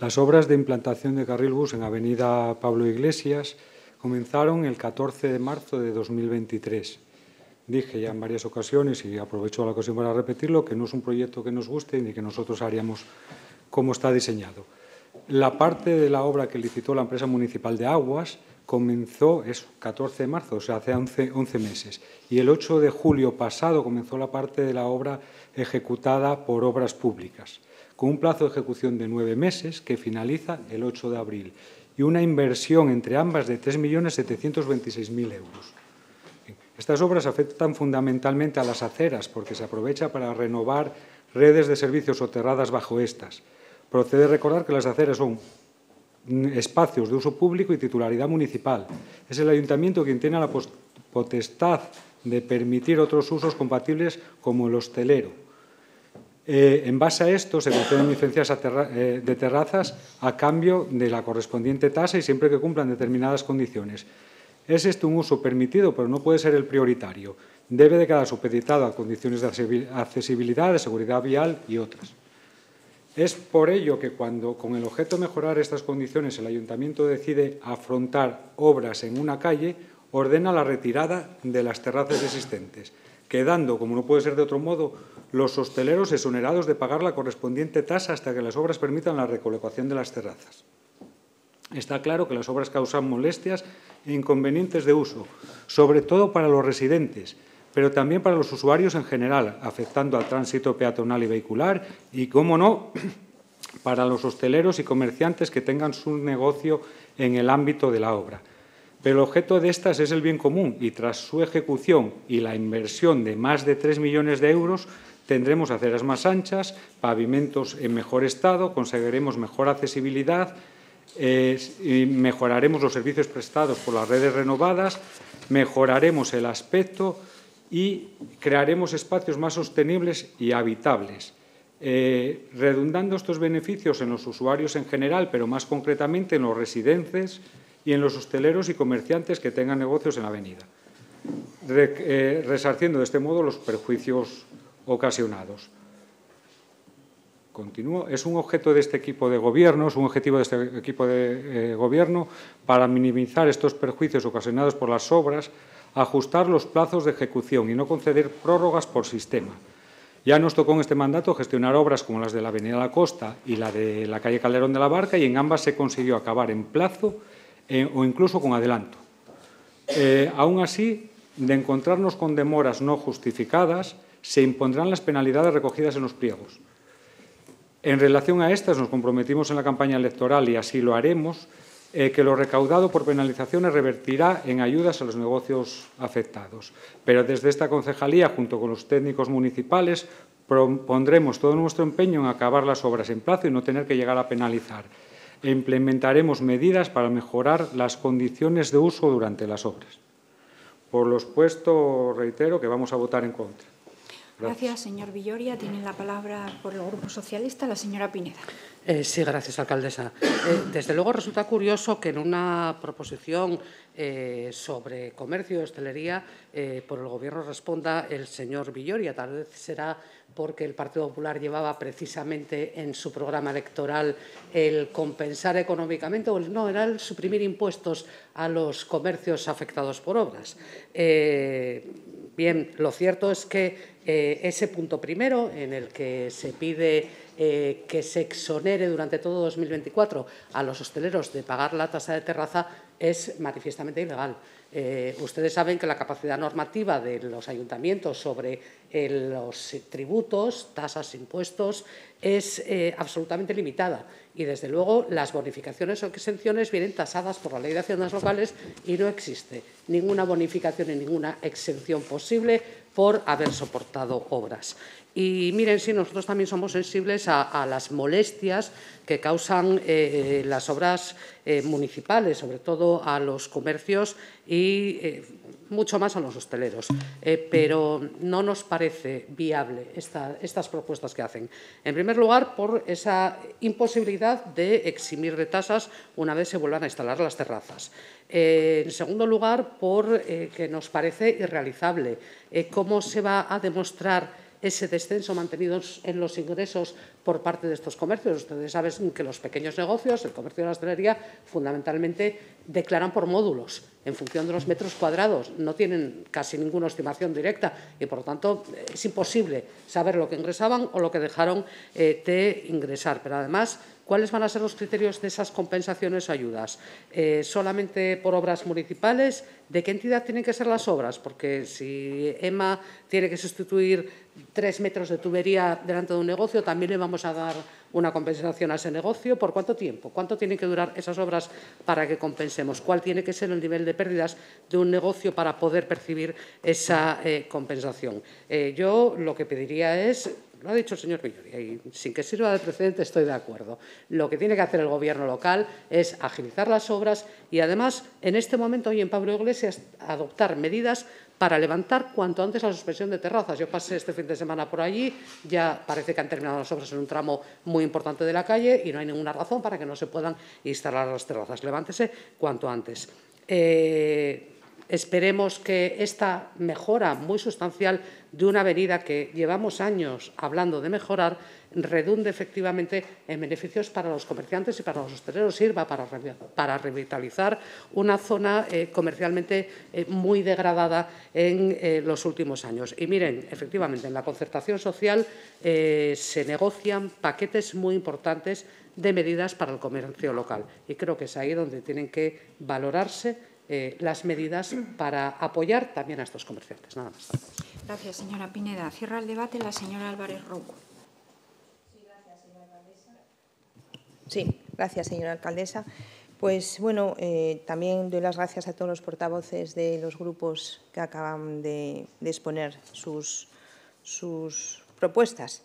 N: Las obras de implantación de carril bus en Avenida Pablo Iglesias comenzaron el 14 de marzo de 2023. Dije ya en varias ocasiones, y aprovecho la ocasión para repetirlo, que no es un proyecto que nos guste ni que nosotros haríamos como está diseñado. La parte de la obra que licitó la empresa municipal de Aguas comenzó, es 14 de marzo, o sea, hace 11, 11 meses, y el 8 de julio pasado comenzó la parte de la obra ejecutada por obras públicas, con un plazo de ejecución de nueve meses que finaliza el 8 de abril y una inversión entre ambas de 3.726.000 euros. Estas obras afectan fundamentalmente a las aceras porque se aprovecha para renovar redes de servicios soterradas bajo estas. Procede recordar que las aceras son espacios de uso público y titularidad municipal. Es el ayuntamiento quien tiene la potestad de permitir otros usos compatibles como el hostelero. Eh, en base a esto, se conceden licencias eh, de terrazas a cambio de la correspondiente tasa y siempre que cumplan determinadas condiciones. Es este un uso permitido, pero no puede ser el prioritario. Debe de quedar supeditado a condiciones de accesibilidad, de seguridad vial y otras. Es por ello que cuando, con el objeto de mejorar estas condiciones, el ayuntamiento decide afrontar obras en una calle, ordena la retirada de las terrazas existentes quedando, como no puede ser de otro modo, los hosteleros exonerados de pagar la correspondiente tasa hasta que las obras permitan la recolocación de las terrazas. Está claro que las obras causan molestias e inconvenientes de uso, sobre todo para los residentes, pero también para los usuarios en general, afectando al tránsito peatonal y vehicular y, cómo no, para los hosteleros y comerciantes que tengan su negocio en el ámbito de la obra. Pero el objeto de estas es el bien común y tras su ejecución y la inversión de más de 3 millones de euros tendremos aceras más anchas, pavimentos en mejor estado, conseguiremos mejor accesibilidad, eh, y mejoraremos los servicios prestados por las redes renovadas, mejoraremos el aspecto y crearemos espacios más sostenibles y habitables. Eh, redundando estos beneficios en los usuarios en general, pero más concretamente en los residentes, y en los hosteleros y comerciantes que tengan negocios en la avenida, eh, resarciendo de este modo los perjuicios ocasionados. Es un objeto de este equipo de gobierno, es un objetivo de este equipo de eh, gobierno para minimizar estos perjuicios ocasionados por las obras, ajustar los plazos de ejecución y no conceder prórrogas por sistema. Ya nos tocó en este mandato gestionar obras como las de la Avenida La Costa y la de la calle Calderón de la Barca y en ambas se consiguió acabar en plazo eh, o incluso con adelanto. Eh, aún así, de encontrarnos con demoras no justificadas, se impondrán las penalidades recogidas en los pliegos. En relación a estas, nos comprometimos en la campaña electoral, y así lo haremos, eh, que lo recaudado por penalizaciones revertirá en ayudas a los negocios afectados. Pero desde esta concejalía, junto con los técnicos municipales, ...pondremos todo nuestro empeño en acabar las obras en plazo y no tener que llegar a penalizar. E implementaremos medidas para mejorar las condiciones de uso durante las obras. Por lo expuesto, reitero que vamos a votar en contra. Gracias,
A: señor Villoria. Tiene la palabra por el Grupo Socialista la señora Pineda.
C: Eh, sí, gracias, alcaldesa. Eh, desde luego resulta curioso que en una proposición eh, sobre comercio y hostelería por el Gobierno responda el señor Villoria. Tal vez será porque el Partido Popular llevaba precisamente en su programa electoral el compensar económicamente, o no, era el suprimir impuestos a los comercios afectados por obras. Eh, bien, lo cierto es que eh, ese punto primero, en el que se pide eh, que se exonere durante todo 2024 a los hosteleros de pagar la tasa de terraza, es manifiestamente ilegal. Eh, ustedes saben que la capacidad normativa de los ayuntamientos sobre eh, los tributos, tasas, impuestos, es eh, absolutamente limitada. Y, desde luego, las bonificaciones o exenciones vienen tasadas por la Ley de Haciendas Locales y no existe ninguna bonificación y ninguna exención posible por haber soportado obras. Y miren, sí, nosotros también somos sensibles a, las molestias que causan eh, las obras eh, municipales, sobre todo a los comercios y eh, mucho más a los hosteleros. pero no nos parece viable estas propuestas que hacen. En primer lugar, por esa imposibilidad de eximir de tasas una vez se vuelvan a instalar las terrazas. Eh, en segundo lugar, porque eh, que nos parece irrealizable. Eh, ¿Cómo se va a demostrar ese descenso mantenido en los ingresos por parte de estos comercios? Ustedes saben que los pequeños negocios, el comercio de la hostelería, fundamentalmente declaran por módulos en función de los metros cuadrados. No tienen casi ninguna estimación directa y, por lo tanto, es imposible saber lo que ingresaban o lo que dejaron de ingresar. Pero, además, ¿Cuáles van a ser los criterios de esas compensaciones o ayudas? Eh, ¿Solamente por obras municipales? ¿De qué entidad tienen que ser las obras? Porque si EMA tiene que sustituir tres metros de tubería delante de un negocio, también le vamos a dar una compensación a ese negocio. ¿Por cuánto tiempo? ¿Cuánto tienen que durar esas obras para que compensemos? ¿Cuál tiene que ser el nivel de pérdidas de un negocio para poder percibir esa eh, compensación? Eh, yo lo que pediría es lo ha dicho el señor Villoria y sin que sirva de precedente estoy de acuerdo. Lo que tiene que hacer el Gobierno local es agilizar las obras y, además, en este momento hoy en Pablo Iglesias, adoptar medidas para levantar cuanto antes la suspensión de terrazas. Yo pasé este fin de semana por allí, ya parece que han terminado las obras en un tramo muy importante de la calle y no hay ninguna razón para que no se puedan instalar las terrazas. Levántese cuanto antes. Eh, Esperemos que esta mejora muy sustancial de una avenida que llevamos años hablando de mejorar redunde efectivamente en beneficios para los comerciantes y para los hosteleros, sirva para, revitalizar una zona eh, comercialmente eh, muy degradada en eh, los últimos años. Y miren, efectivamente, en la concertación social se negocian paquetes muy importantes de medidas para el comercio local. Y creo que es ahí donde tienen que valorarse eh, las medidas para apoyar también a estos comerciantes. Nada
G: más.
A: Gracias, señora Pineda. Cierra el debate la señora Álvarez Rouco.
G: Sí, gracias, señora alcaldesa. Pues bueno, eh, también doy las gracias a todos los portavoces de los grupos que acaban de, exponer sus, sus propuestas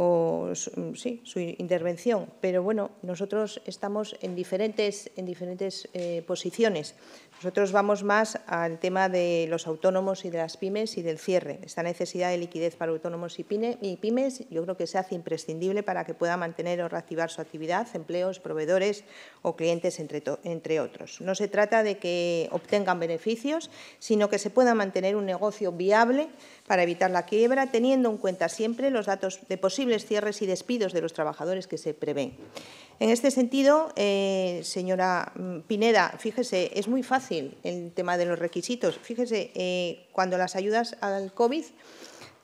G: o sí, su intervención. Pero bueno, nosotros estamos en diferentes, en diferentes eh, posiciones. Nosotros vamos más al tema de los autónomos y de las pymes y del cierre. Esta necesidad de liquidez para autónomos y pymes yo creo que se hace imprescindible para que pueda mantener o reactivar su actividad, empleos, proveedores o clientes, entre, otros. No se trata de que obtengan beneficios, sino que se pueda mantener un negocio viable para evitar la quiebra, teniendo en cuenta siempre los datos de posibles cierres y despidos de los trabajadores que se prevén. En este sentido, eh, señora mm, Pineda, fíjese, es muy fácil el tema de los requisitos. Fíjese, eh, cuando las ayudas al COVID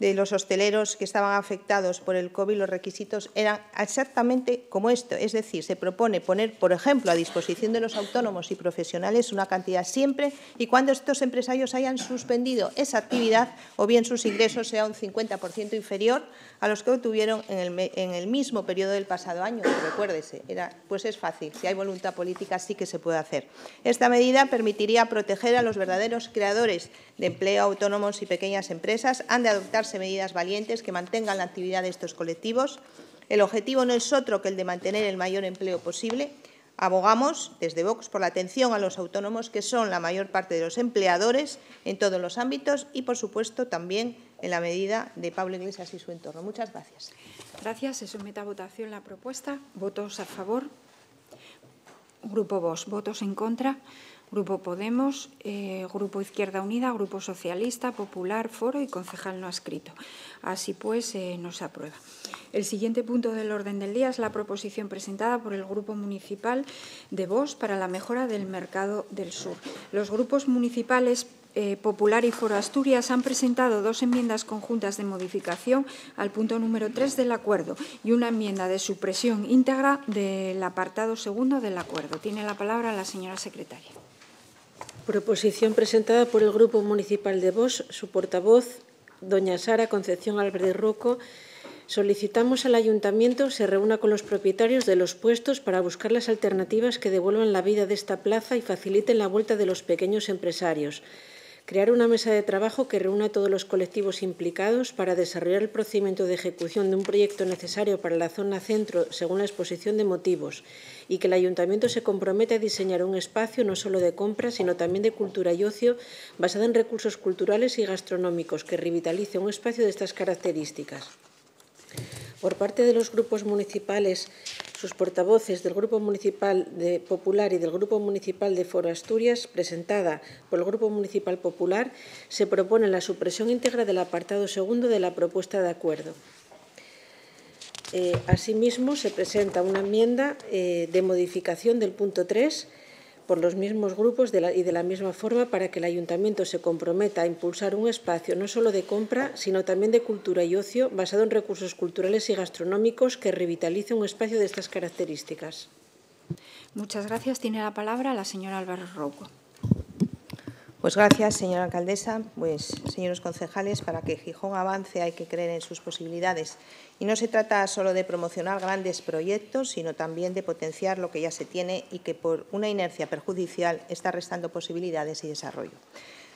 G: de los hosteleros que estaban afectados por el COVID, los requisitos eran exactamente como esto. Es decir, se propone poner, por ejemplo, a disposición de los autónomos y profesionales una cantidad siempre y cuando estos empresarios hayan suspendido esa actividad o bien sus ingresos sean un 50% inferior a los que obtuvieron en el, mismo periodo del pasado año. recuérdese, pues es fácil, si hay voluntad política sí que se puede hacer. Esta medida permitiría proteger a los verdaderos creadores de empleo autónomos y pequeñas empresas. Han de adoptar medidas valientes que mantengan la actividad de estos colectivos. El objetivo no es otro que el de mantener el mayor empleo posible. Abogamos desde Vox por la atención a los autónomos, que son la mayor parte de los empleadores en todos los ámbitos y, por supuesto, también en la medida de Pablo Iglesias y su entorno. Muchas gracias.
A: Gracias. Se somete a votación la propuesta.
G: ¿Votos a favor? Grupo Vox. ¿Votos en
A: contra? Grupo Podemos, eh, Grupo Izquierda Unida, Grupo Socialista, Popular, Foro y Concejal no escrito. Así pues, eh, no se aprueba. El siguiente punto del orden del día es la proposición presentada por el Grupo Municipal de Vox para la mejora del mercado del sur. Los grupos municipales eh, Popular y Foro Asturias han presentado dos enmiendas conjuntas de modificación al punto número 3 del acuerdo y una enmienda de supresión íntegra del apartado segundo del acuerdo. Tiene la palabra la señora secretaria. Proposición presentada por el Grupo Municipal de Vos, su
B: portavoz, doña Sara Concepción Álvarez Roco, solicitamos al Ayuntamiento se reúna con los propietarios de los puestos para buscar las alternativas que devuelvan la vida de esta plaza y faciliten la vuelta de los pequeños empresarios crear una mesa de trabajo que reúna a todos los colectivos implicados para desarrollar el procedimiento de ejecución de un proyecto necesario para la zona centro según la exposición de motivos y que el ayuntamiento se comprometa a diseñar un espacio no solo de compra, sino también de cultura y ocio basado en recursos culturales y gastronómicos que revitalice un espacio de estas características por parte de los grupos municipales, sus portavoces del Grupo Municipal de Popular y del Grupo Municipal de Foro Asturias, presentada por el Grupo Municipal Popular, se propone la supresión íntegra del apartado segundo de la propuesta de acuerdo. Eh, asimismo, se presenta una enmienda eh, de modificación del punto 3 por los mismos grupos y de la misma forma para que el ayuntamiento se comprometa a impulsar un espacio no solo de compra, sino también de cultura y ocio basado en recursos culturales y gastronómicos que
A: revitalice un espacio de estas características. Muchas gracias. Tiene la palabra la señora Álvaro Roco.
G: Pues gracias, señora alcaldesa, pues señores concejales, para que Gijón avance hay que creer en sus posibilidades. Y no se trata solo de promocionar grandes proyectos, sino también de potenciar lo que ya se tiene y que por una inercia perjudicial está restando posibilidades y desarrollo.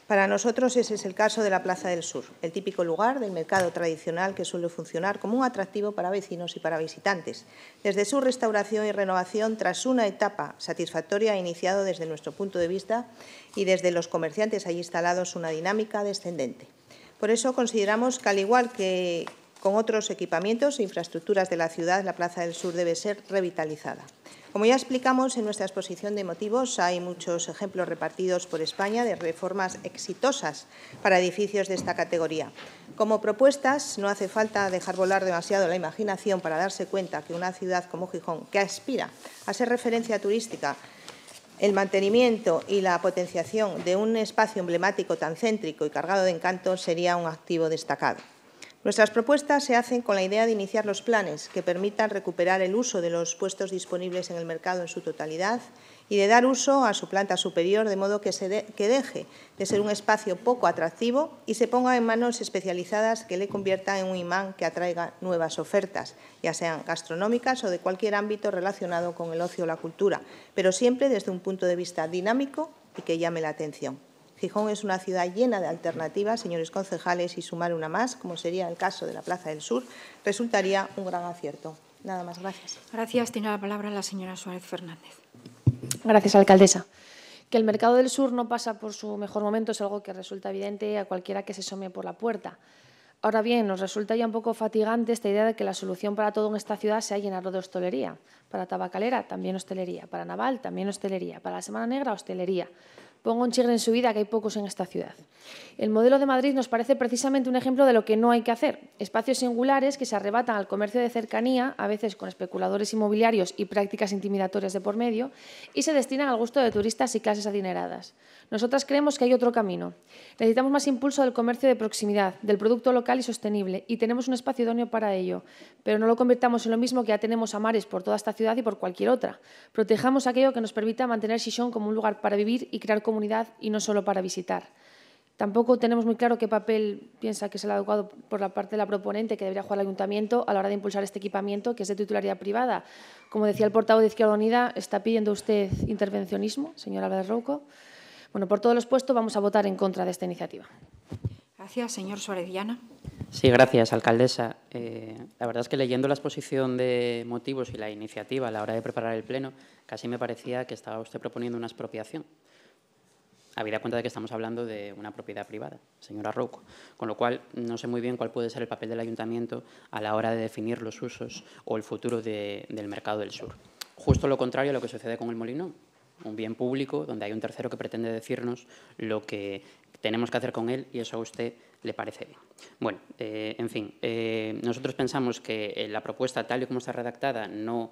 G: Para nosotros ese es el caso de la Plaza del Sur, el típico lugar del mercado tradicional que suele funcionar como un atractivo para vecinos y para visitantes. Desde su restauración y renovación, tras una etapa satisfactoria, ha iniciado desde nuestro punto de vista y desde los comerciantes allí instalados una dinámica descendente. Por eso consideramos que, al igual que, con otros equipamientos e infraestructuras de la ciudad, la Plaza del Sur debe ser revitalizada. Como ya explicamos en nuestra exposición de motivos, hay muchos ejemplos repartidos por España de reformas exitosas para edificios de esta categoría. Como propuestas, no hace falta dejar volar demasiado la imaginación para darse cuenta que una ciudad como Gijón, que aspira a ser referencia turística, el mantenimiento y la potenciación de un espacio emblemático tan céntrico y cargado de encanto sería un activo destacado. Nuestras propuestas se hacen con la idea de iniciar los planes que permitan recuperar el uso de los puestos disponibles en el mercado en su totalidad y de dar uso a su planta superior de modo que, deje de ser un espacio poco atractivo y se ponga en manos especializadas que le conviertan en un imán que atraiga nuevas ofertas, ya sean gastronómicas o de cualquier ámbito relacionado con el ocio o la cultura, pero siempre desde un punto de vista dinámico y que llame la atención. Gijón es una ciudad llena de alternativas, señores concejales, y sumar una más, como sería el caso de la Plaza del Sur, resultaría un gran acierto. Nada más, gracias.
A: Gracias. Tiene la palabra la señora Suárez Fernández.
E: Gracias, alcaldesa. Que el mercado del sur no pasa por su mejor momento es algo que resulta evidente a cualquiera que se some por la puerta. Ahora bien, nos resulta ya un poco fatigante esta idea de que la solución para todo en esta ciudad sea llenarlo de hostelería. Para tabacalera, también hostelería. Para naval, también hostelería. Para la Semana Negra, hostelería ponga un chigre en su vida, que hay pocos en esta ciudad. El modelo de Madrid nos parece precisamente un ejemplo de lo que no hay que hacer. Espacios singulares que se arrebatan al comercio de cercanía, a veces con especuladores inmobiliarios y prácticas intimidatorias de por medio, y se destinan al gusto de turistas y clases adineradas. Nosotras creemos que hay otro camino. Necesitamos más impulso del comercio de proximidad, del producto local y sostenible, y tenemos un espacio idóneo para ello. Pero no lo convirtamos en lo mismo que ya tenemos a mares por toda esta ciudad y por cualquier otra. Protejamos aquello que nos permita mantener Sichón como un lugar para vivir y crear comunidades y no solo para visitar. Tampoco tenemos muy claro qué papel piensa que es el adecuado por la parte de la proponente que debería jugar el ayuntamiento a la hora de impulsar este equipamiento que es de titularidad privada. Como decía el portavoz de Izquierda Unida, está pidiendo usted intervencionismo, señora Álvarez Rouco. Bueno, por todos los puestos vamos a votar en contra de esta iniciativa. Gracias, señor
F: Suárez Llana. Sí, gracias, alcaldesa. Eh, la verdad es que leyendo la exposición de motivos y la iniciativa a la hora de preparar el pleno, casi me parecía que estaba usted proponiendo una expropiación habida cuenta de que estamos hablando de una propiedad privada, señora Rouco. Con lo cual, no sé muy bien cuál puede ser el papel del ayuntamiento a la hora de definir los usos o el futuro del mercado del sur. Justo lo contrario a lo que sucede con el molino, un bien público donde hay un tercero que pretende decirnos lo que tenemos que hacer con él y eso a usted le parece bien. Bueno, eh, en fin, eh, nosotros pensamos que eh, la propuesta tal y como está redactada no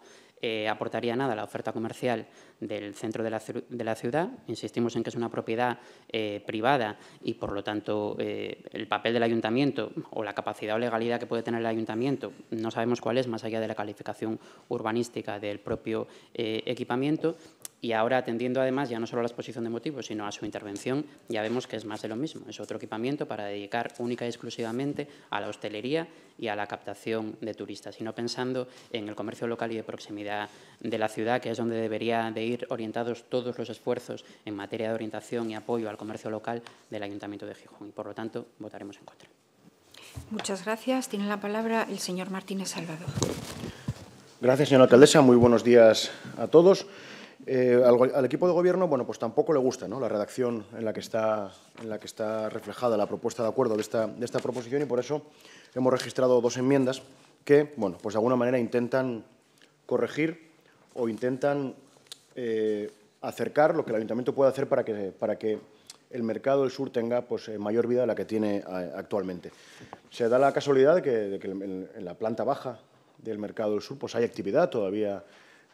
F: aportaría nada a la oferta comercial del centro de la, de la ciudad. Insistimos en que es una propiedad eh, privada y, por lo tanto, eh, el papel del ayuntamiento o la capacidad o legalidad que puede tener el ayuntamiento no sabemos cuál es, más allá de la calificación urbanística del propio eh, equipamiento. Y ahora, atendiendo además ya no solo a la exposición de motivos, sino a su intervención, ya vemos que es más de lo mismo. Es otro equipamiento para dedicar única y exclusivamente a la hostelería y a la captación de turistas, sino pensando en el comercio local y de proximidad de la ciudad, que es donde debería de ir orientados todos los esfuerzos en materia de orientación y apoyo al comercio local del Ayuntamiento de Gijón y, por lo tanto, votaremos en contra.
A: Muchas gracias. Tiene la palabra el señor Martínez Salvador.
O: Gracias, señora alcaldesa. Muy buenos días a todos. Eh, al, equipo de gobierno, bueno, pues tampoco le gusta ¿no? la redacción en la, que está, en la que está reflejada la propuesta de acuerdo de esta, de esta proposición y por eso hemos registrado dos enmiendas que, bueno, pues de alguna manera intentan corregir o intentan eh, acercar lo que el ayuntamiento puede hacer para que, para que el mercado del sur tenga pues, eh, mayor vida de la que tiene eh, actualmente. Se da la casualidad de que, en la planta baja del mercado del sur pues, hay actividad todavía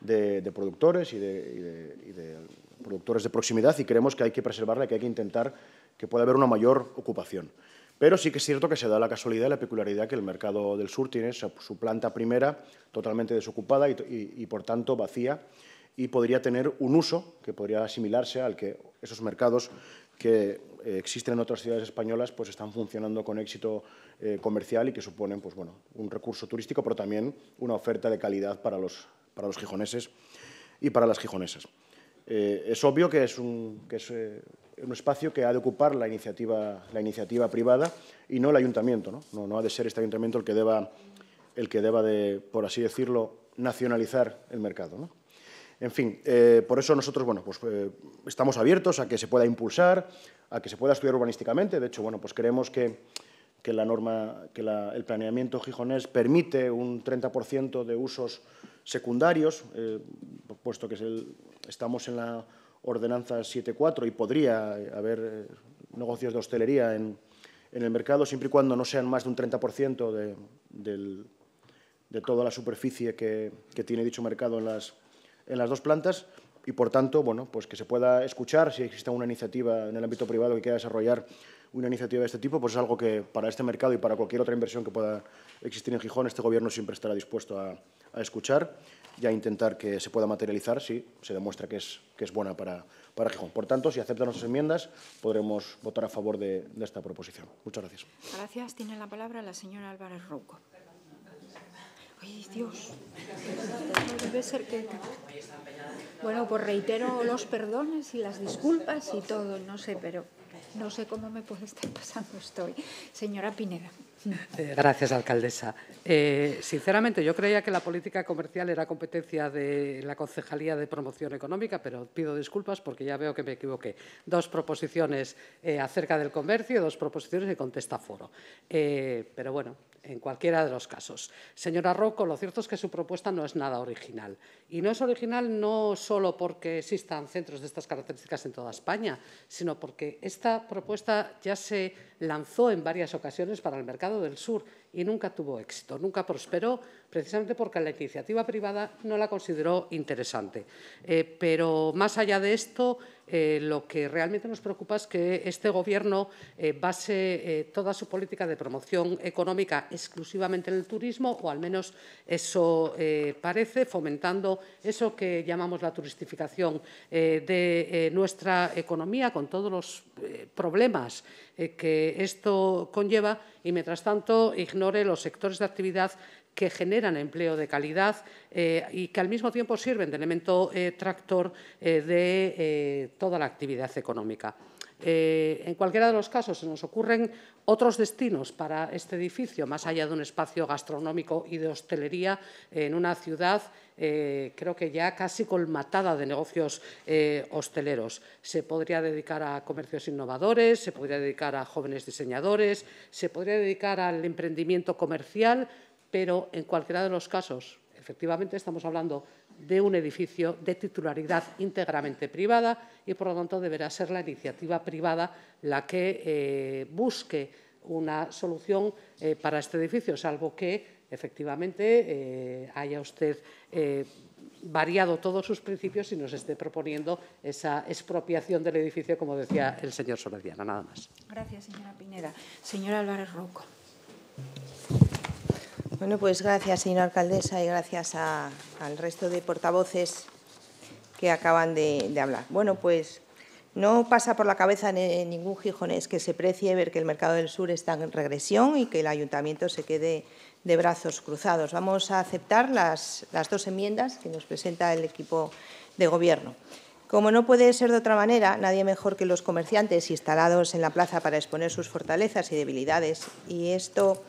O: de, productores y de, productores de proximidad y creemos que hay que preservarla, que hay que intentar que pueda haber una mayor ocupación. Pero sí que es cierto que se da la casualidad y la peculiaridad que el mercado del sur tiene su, planta primera totalmente desocupada y por tanto vacía y podría tener un uso que podría asimilarse al que esos mercados que eh, existen en otras ciudades españolas pues están funcionando con éxito eh, comercial y que suponen pues, bueno, un recurso turístico, pero también una oferta de calidad para los, para los gijoneses y para las gijonesas. Eh, es obvio que es, un, que es un, espacio que ha de ocupar la iniciativa, la iniciativa privada y no el ayuntamiento. ¿no? No, ha de ser este ayuntamiento el que deba, el que deba de, por así decirlo, nacionalizar el mercado. ¿no? En fin, eh, por eso nosotros bueno, pues, eh, estamos abiertos a que se pueda impulsar, a que se pueda estudiar urbanísticamente. De hecho, bueno, pues creemos que, la norma, que el planeamiento gijonés permite un 30% de usos secundarios, eh, puesto que es el, estamos en la ordenanza 7.4 y podría haber negocios de hostelería en, el mercado, siempre y cuando no sean más de un 30% de, de toda la superficie que, que tiene dicho mercado en las en las dos plantas y, por tanto, bueno, pues que se pueda escuchar si existe una iniciativa en el ámbito privado que quiera desarrollar una iniciativa de este tipo, pues es algo que para este mercado y para cualquier otra inversión que pueda existir en Gijón, este Gobierno siempre estará dispuesto a, escuchar y a intentar que se pueda materializar si se demuestra que es, que es buena para, para Gijón. Por tanto, si aceptan nuestras enmiendas, podremos votar a favor de, de esta proposición. Muchas gracias.
A: Gracias. Tiene la palabra la señora Álvarez Rouco. Ay, Dios. Debe ser que... Bueno, pues reitero los perdones y las disculpas y todo, no sé, pero no sé cómo me puede estar pasando esto hoy. Señora Pineda.
C: Eh, gracias, alcaldesa. Eh, sinceramente, yo creía que la política comercial era competencia de la Concejalía de Promoción Económica, pero pido disculpas porque ya veo que me equivoqué. Dos proposiciones eh, acerca del comercio, dos proposiciones de contesta foro. pero bueno, en cualquiera de los casos. Señora Rocco, lo cierto es que su propuesta no es nada original. Y no es original no solo porque existan centros de estas características en toda España, sino porque esta propuesta ya se lanzó en varias ocasiones para el mercado del Sur, y nunca tuvo éxito, nunca prosperó, precisamente porque la iniciativa privada no la consideró interesante. Eh, pero más allá de esto, eh, lo que realmente nos preocupa es que este Gobierno eh, base toda su política de promoción económica exclusivamente en el turismo, o al menos eso parece, fomentando eso que llamamos la turistificación de nuestra economía, con todos los problemas que esto conlleva, y mientras tanto los sectores de actividad que generan empleo de calidad eh, y que al mismo tiempo sirven de elemento eh, tractor eh, de toda la actividad económica. en cualquiera de los casos se nos ocurren otros destinos para este edificio, más allá de un espacio gastronómico y de hostelería en una ciudad eh, creo que ya casi colmatada de negocios eh, hosteleros. Se podría dedicar a comercios innovadores, se podría dedicar a jóvenes diseñadores, se podría dedicar al emprendimiento comercial, pero en cualquiera de los casos, efectivamente, estamos hablando de un edificio de titularidad íntegramente privada y, por lo tanto, deberá ser la iniciativa privada la que eh, busque una solución para este edificio, salvo que efectivamente eh, haya usted eh, variado todos sus principios y nos esté proponiendo esa expropiación del edificio, como decía el señor Soladiana. Nada más.
G: Gracias, señora Pineda. Señora Álvarez Roco Bueno, pues gracias, señora alcaldesa, y gracias al resto de portavoces que acaban de, hablar. Bueno, pues no pasa por la cabeza de ningún gijonés que se precie ver que el mercado del sur está en regresión y que el ayuntamiento se quede de brazos cruzados. Vamos a aceptar las, dos enmiendas que nos presenta el equipo de Gobierno. Como no puede ser de otra manera, nadie mejor que los comerciantes instalados en la plaza para exponer sus fortalezas y debilidades. Y esto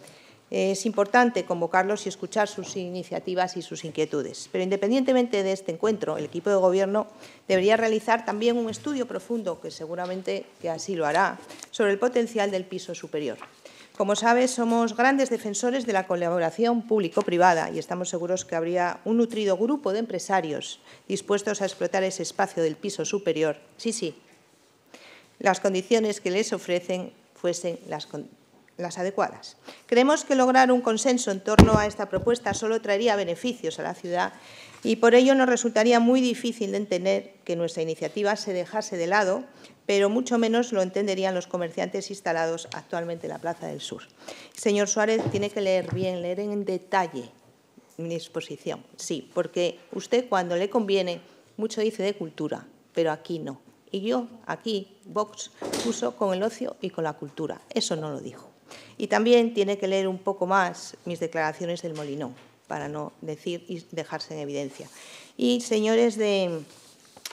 G: es importante convocarlos y escuchar sus iniciativas y sus inquietudes. Pero independientemente de este encuentro, el equipo de gobierno debería realizar también un estudio profundo, que seguramente que así lo hará, sobre el potencial del piso superior, como sabes, somos grandes defensores de la colaboración público-privada y estamos seguros que habría un nutrido grupo de empresarios dispuestos a explotar ese espacio del piso superior, sí, sí, las condiciones que les ofrecen fuesen las, las adecuadas. Creemos que lograr un consenso en torno a esta propuesta solo traería beneficios a la ciudad y por ello nos resultaría muy difícil de entender que nuestra iniciativa se dejase de lado pero mucho menos lo entenderían los comerciantes instalados actualmente en la Plaza del Sur. Señor Suárez, tiene que leer bien, leer en detalle mi exposición, sí, porque usted cuando le conviene mucho dice de cultura, pero aquí no. Y yo aquí, Vox, puso con el ocio y con la cultura, eso no lo dijo. Y también tiene que leer un poco más mis declaraciones del Molinón, para no decir y dejarse en evidencia. Y señores de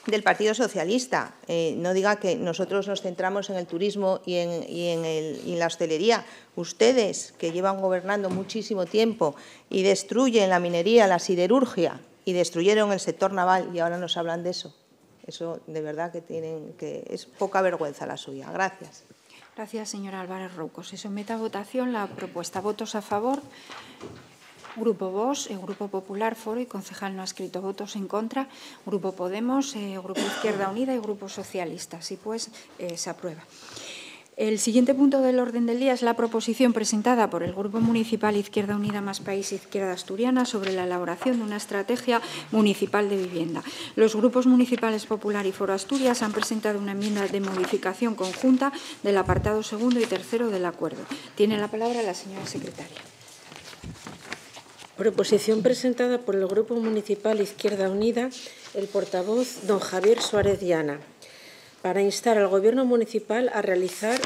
G: del Partido Socialista. Eh, no diga que nosotros nos centramos en el turismo y en, la hostelería. Ustedes, que llevan gobernando muchísimo tiempo y destruyen la minería, la siderurgia, y destruyeron el sector naval y ahora nos hablan de eso. Eso de verdad que tienen que es poca vergüenza la suya. Gracias.
A: Gracias, señora Álvarez rocos Se somete
G: a votación
A: la propuesta. ¿Votos a favor? Grupo VOS, el Grupo Popular, Foro y Concejal no ha escrito votos en contra, Grupo Podemos, eh, Grupo Izquierda Unida y Grupo Socialista. Así pues, eh, se aprueba. El siguiente punto del orden del día es la proposición presentada por el Grupo Municipal Izquierda Unida más País Izquierda Asturiana sobre la elaboración de una estrategia municipal de vivienda. Los grupos municipales Popular y Foro Asturias han presentado una enmienda de modificación conjunta del apartado segundo y tercero del acuerdo. Tiene la palabra la señora secretaria.
B: Proposición presentada por el Grupo Municipal Izquierda Unida, el portavoz don Javier Suárez Llana, para instar al Gobierno municipal a realizar,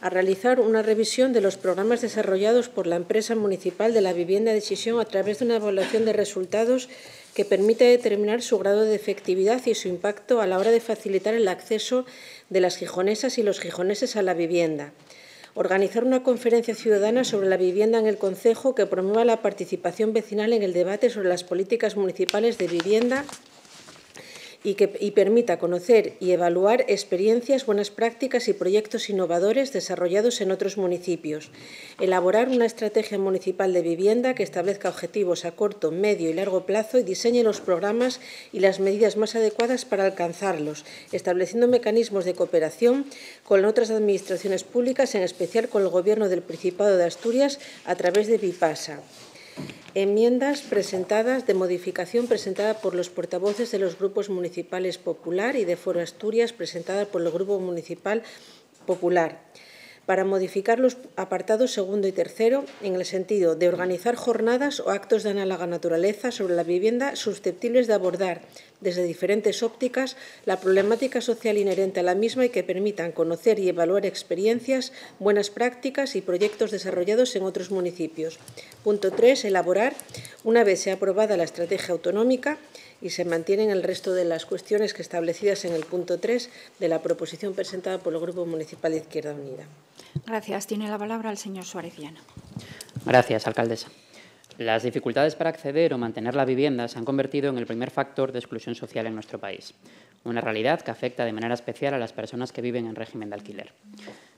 B: a realizar una revisión de los programas desarrollados por la empresa municipal de la vivienda de decisión a través de una evaluación de resultados que permita determinar su grado de efectividad y su impacto a la hora de facilitar el acceso de las gijonesas y los gijoneses a la vivienda organizar una conferencia ciudadana sobre la vivienda en el Consejo que promueva la participación vecinal en el debate sobre las políticas municipales de vivienda y, que, permita conocer y evaluar experiencias, buenas prácticas y proyectos innovadores desarrollados en otros municipios. Elaborar una estrategia municipal de vivienda que establezca objetivos a corto, medio y largo plazo y diseñe los programas y las medidas más adecuadas para alcanzarlos, estableciendo mecanismos de cooperación con otras administraciones públicas, en especial con el Gobierno del Principado de Asturias, a través de BIPASA enmiendas presentadas de modificación presentada por los portavoces de los grupos municipales Popular y de Foro Asturias presentada por el Grupo Municipal Popular para modificar los apartados segundo y tercero en el sentido de organizar jornadas o actos de análoga naturaleza sobre la vivienda susceptibles de abordar desde diferentes ópticas la problemática social inherente a la misma y que permitan conocer y evaluar experiencias, buenas prácticas y proyectos desarrollados en otros municipios. Punto 3. Elaborar, una vez sea aprobada la estrategia autonómica, y se mantienen el resto de las cuestiones que establecidas en el punto 3 de la proposición presentada por el Grupo Municipal
A: de Izquierda Unida. Gracias. Tiene la palabra el señor Suárez
F: Gracias, alcaldesa. Las dificultades para acceder o mantener la vivienda se han convertido en el primer factor de exclusión social en nuestro país, una realidad que afecta de manera especial a las personas que viven en régimen de alquiler.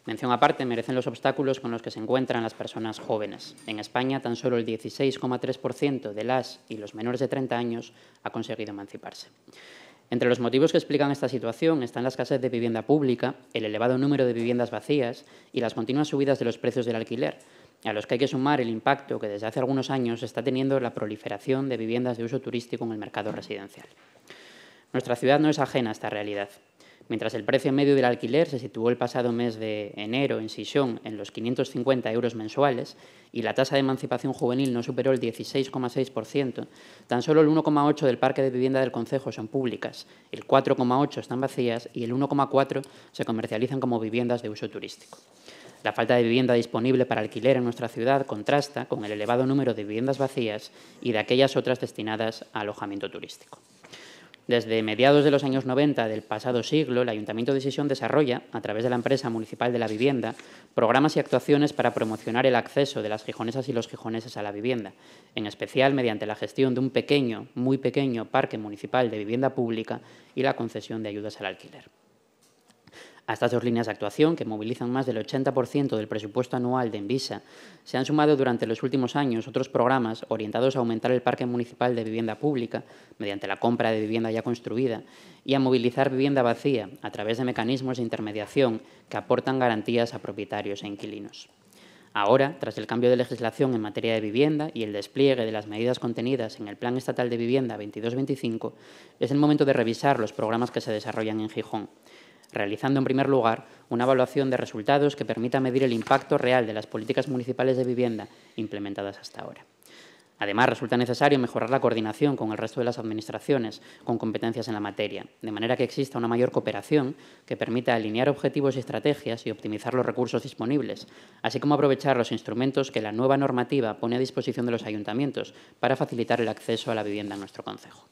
F: Mención aparte merecen los obstáculos con los que se encuentran las personas jóvenes. En España, tan solo el 16,3% de las y los menores de 30 años ha conseguido emanciparse. Entre los motivos que explican esta situación están la escasez de vivienda pública, el elevado número de viviendas vacías y las continuas subidas de los precios del alquiler, a los que hay que sumar el impacto que desde hace algunos años está teniendo la proliferación de viviendas de uso turístico en el mercado residencial. Nuestra ciudad no es ajena a esta realidad. Mientras el precio medio del alquiler se situó el pasado mes de enero en Sichón en los 550 euros mensuales y la tasa de emancipación juvenil no superó el 16,6%, tan solo el 1,8% del parque de vivienda del Consejo son públicas, el 4,8% están vacías y el 1,4% se comercializan como viviendas de uso turístico. La falta de vivienda disponible para alquiler en nuestra ciudad contrasta con el elevado número de viviendas vacías y de aquellas otras destinadas a alojamiento turístico. Desde mediados de los años 90 del pasado siglo, el Ayuntamiento de Sisión desarrolla, a través de la empresa municipal de la vivienda, programas y actuaciones para promocionar el acceso de las gijonesas y los gijoneses a la vivienda, en especial mediante la gestión de un pequeño, muy pequeño parque municipal de vivienda pública y la concesión de ayudas al alquiler. A estas dos líneas de actuación, que movilizan más del 80% del presupuesto anual de Envisa, se han sumado durante los últimos años otros programas orientados a aumentar el parque municipal de vivienda pública mediante la compra de vivienda ya construida y a movilizar vivienda vacía a través de mecanismos de intermediación que aportan garantías a propietarios e inquilinos. Ahora, tras el cambio de legislación en materia de vivienda y el despliegue de las medidas contenidas en el Plan Estatal de Vivienda 22-25, es el momento de revisar los programas que se desarrollan en Gijón realizando en primer lugar una evaluación de resultados que permita medir el impacto real de las políticas municipales de vivienda implementadas hasta ahora. Además, resulta necesario mejorar la coordinación con el resto de las administraciones con competencias en la materia, de manera que exista una mayor cooperación que permita alinear objetivos y estrategias y optimizar los recursos disponibles, así como aprovechar los instrumentos que la nueva normativa pone a disposición de los ayuntamientos para facilitar el acceso a la vivienda en nuestro Consejo.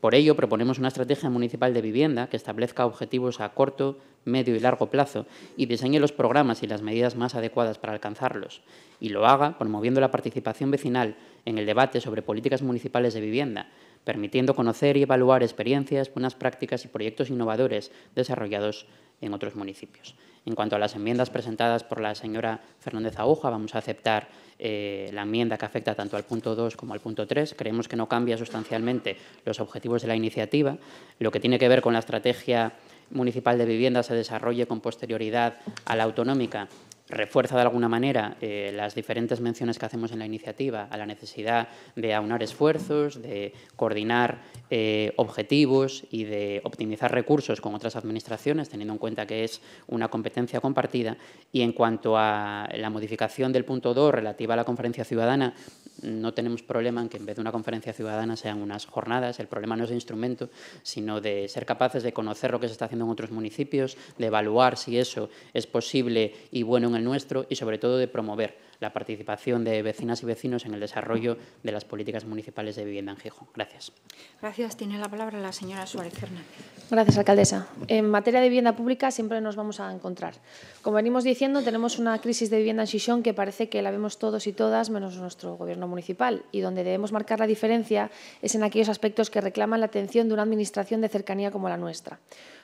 F: Por ello, proponemos una estrategia municipal de vivienda que establezca objetivos a corto, medio y largo plazo y diseñe los programas y las medidas más adecuadas para alcanzarlos, y lo haga promoviendo la participación vecinal en el debate sobre políticas municipales de vivienda, permitiendo conocer y evaluar experiencias, buenas prácticas y proyectos innovadores desarrollados en otros municipios. En cuanto a las enmiendas presentadas por la señora Fernández Aguja, vamos a aceptar eh, la enmienda que afecta tanto al punto 2 como al punto 3. Creemos que no cambia sustancialmente los objetivos de la iniciativa. Lo que tiene que ver con la estrategia municipal de vivienda se desarrolle con posterioridad a la autonómica refuerza de alguna manera eh, las diferentes menciones que hacemos en la iniciativa a la necesidad de aunar esfuerzos, de coordinar eh, objetivos y de optimizar recursos con otras administraciones, teniendo en cuenta que es una competencia compartida. Y en cuanto a la modificación del punto 2 relativa a la conferencia ciudadana, no tenemos problema en que en vez de una conferencia ciudadana sean unas jornadas. El problema no es de instrumento, sino de ser capaces de conocer lo que se está haciendo en otros municipios, de evaluar si eso es posible y bueno en nuestro y sobre todo de promover la participación de vecinas y vecinos en el desarrollo de las políticas municipales de vivienda en Gijón. Gracias.
A: Gracias. Tiene la palabra la
E: señora Suárez Fernández. Gracias, alcaldesa. En materia de vivienda pública siempre nos vamos a encontrar. Como venimos diciendo, tenemos una crisis de vivienda en Gijón que parece que la vemos todos y todas menos nuestro gobierno municipal y donde debemos marcar la diferencia es en aquellos aspectos que reclaman la atención de una administración de cercanía como la nuestra.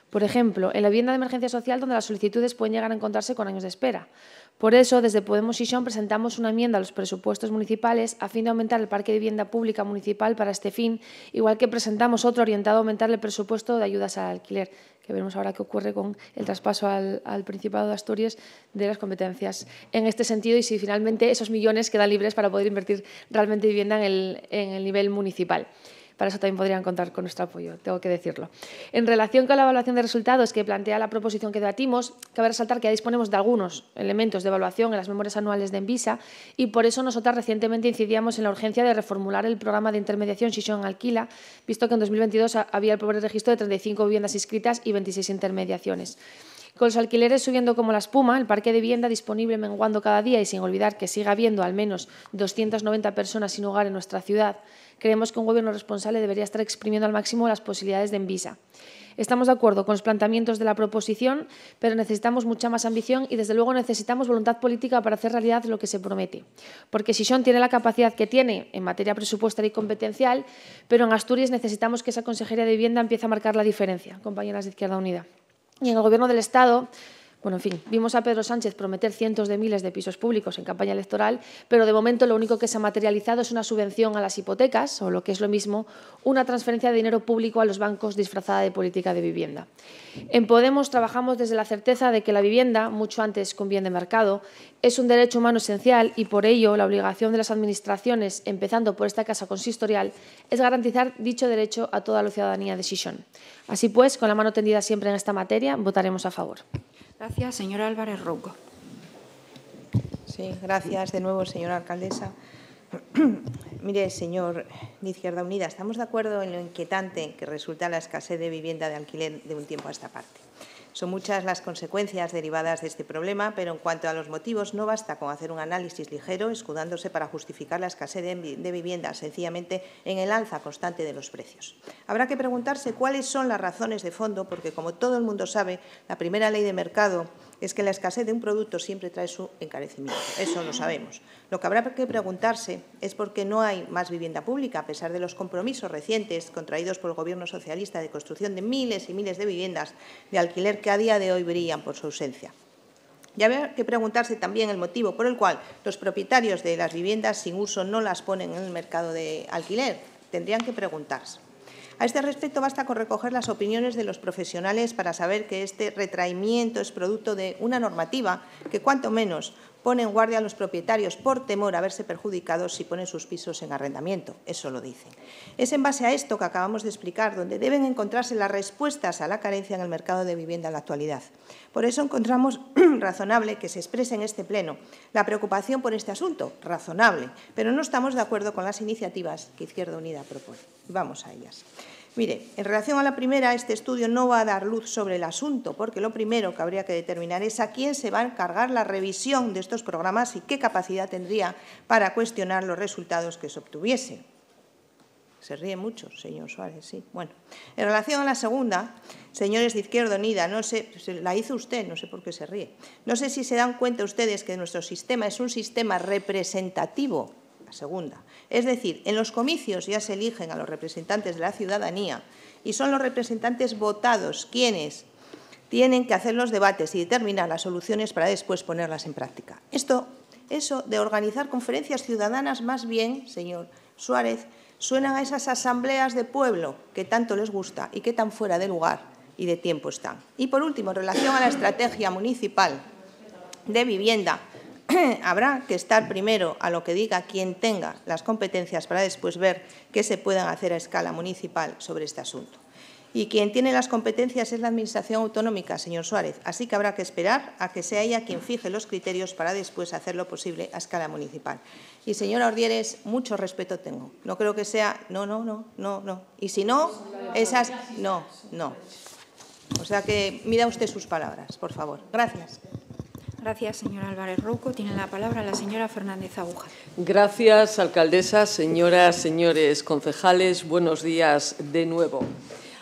E: Por ejemplo, en la vivienda de emergencia social donde las solicitudes pueden llegar a encontrarse con años de espera. Por eso, desde Podemos Sion presentamos una enmienda a los presupuestos municipales a fin de aumentar el parque de vivienda pública municipal para este fin, igual que presentamos otro orientado a aumentar el presupuesto de ayudas al alquiler, que veremos ahora qué ocurre con el traspaso al, Principado de Asturias de las competencias en este sentido y si finalmente esos millones quedan libres para poder invertir realmente vivienda en en el nivel municipal. Para eso también podrían contar con nuestro apoyo, tengo que decirlo. En relación con la evaluación de resultados que plantea la proposición que debatimos, cabe resaltar que ya disponemos de algunos elementos de evaluación en las memorias anuales de Envisa y por eso nosotras recientemente incidíamos en la urgencia de reformular el programa de intermediación Shishon Alquila, visto que en 2022 había el pobre registro de 35 viviendas inscritas y 26 intermediaciones. Con los alquileres subiendo como la espuma, el parque de vivienda disponible menguando cada día y sin olvidar que sigue habiendo al menos 290 personas sin hogar en nuestra ciudad, Creemos que un gobierno responsable debería estar exprimiendo al máximo las posibilidades de Envisa. Estamos de acuerdo con los planteamientos de la proposición, pero necesitamos mucha más ambición y, desde luego, necesitamos voluntad política para hacer realidad lo que se promete. Porque Sison tiene la capacidad que tiene en materia presupuestaria y competencial, pero en Asturias necesitamos que esa Consejería de Vivienda empiece a marcar la diferencia, compañeras de Izquierda Unida. Y en el Gobierno del Estado bueno, en fin, vimos a Pedro Sánchez prometer cientos de miles de pisos públicos en campaña electoral, pero de momento lo único que se ha materializado es una subvención a las hipotecas, o lo que es lo mismo, una transferencia de dinero público a los bancos disfrazada de política de vivienda. En Podemos trabajamos desde la certeza de que la vivienda, mucho antes que un bien de mercado, es un derecho humano esencial y por ello la obligación de las administraciones, empezando por esta Casa Consistorial, es garantizar dicho derecho a toda la ciudadanía de Así pues, con la mano tendida siempre en esta materia, votaremos a favor.
A: Gracias, señora
G: Álvarez Rouco. Sí, gracias de nuevo, señora alcaldesa. Mire, señor de Izquierda Unida, estamos de acuerdo en lo inquietante que resulta la escasez de vivienda de alquiler de un tiempo a esta parte. Son muchas las consecuencias derivadas de este problema, pero en cuanto a los motivos, no basta con hacer un análisis ligero, escudándose para justificar la escasez de vivienda, sencillamente en el alza constante de los precios. Habrá que preguntarse cuáles son las razones de fondo, porque como todo el mundo sabe, la primera ley de mercado es que la escasez de un producto siempre trae su encarecimiento. Eso lo sabemos. Lo que habrá que preguntarse es por qué no hay más vivienda pública, a pesar de los compromisos recientes contraídos por el Gobierno socialista de construcción de miles y miles de viviendas de alquiler que a día de hoy brillan por su ausencia. Y habrá que preguntarse también el motivo por el cual los propietarios de las viviendas sin uso no las ponen en el mercado de alquiler. Tendrían que preguntarse. A este respecto, basta con recoger las opiniones de los profesionales para saber que este retraimiento es producto de una normativa que, cuanto menos, Ponen en guardia a los propietarios por temor a verse perjudicados si ponen sus pisos en arrendamiento. Eso lo dicen. Es en base a esto que acabamos de explicar donde deben encontrarse las respuestas a la carencia en el mercado de vivienda en la actualidad. Por eso encontramos razonable que se exprese en este Pleno la preocupación por este asunto, razonable, pero no estamos de acuerdo con las iniciativas que Izquierda Unida propone. Vamos a ellas. Mire, en relación a la primera, este estudio no va a dar luz sobre el asunto, porque lo primero que habría que determinar es a quién se va a encargar la revisión de estos programas y qué capacidad tendría para cuestionar los resultados que se obtuviese. Se ríe mucho, señor Suárez, sí. Bueno, en relación a la segunda, señores de Izquierda Unida, no sé, la hizo usted, no sé por qué se ríe. No sé si se dan cuenta ustedes que nuestro sistema es un sistema representativo la segunda. Es decir, en los comicios ya se eligen a los representantes de la ciudadanía y son los representantes votados quienes tienen que hacer los debates y determinar las soluciones para después ponerlas en práctica. Esto, eso de organizar conferencias ciudadanas, más bien, señor Suárez, suenan a esas asambleas de pueblo que tanto les gusta y que tan fuera de lugar y de tiempo están. Y por último, en relación a la estrategia municipal de vivienda, habrá que estar primero a lo que diga quien tenga las competencias para después ver qué se puedan hacer a escala municipal sobre este asunto. Y quien tiene las competencias es la Administración Autonómica, señor Suárez, así que habrá que esperar a que sea ella quien fije los criterios para después hacer lo posible a escala municipal. Y señora Ordieres, mucho respeto tengo. No creo que sea, no, no, no, no, no. Y si no, esas, no, no. O sea que mira usted sus palabras, por favor. Gracias.
A: Gracias, señora Álvarez Rouco. Tiene la palabra la señora Fernández Aguja.
G: Gracias,
J: alcaldesa, señoras, señores concejales. Buenos días de nuevo.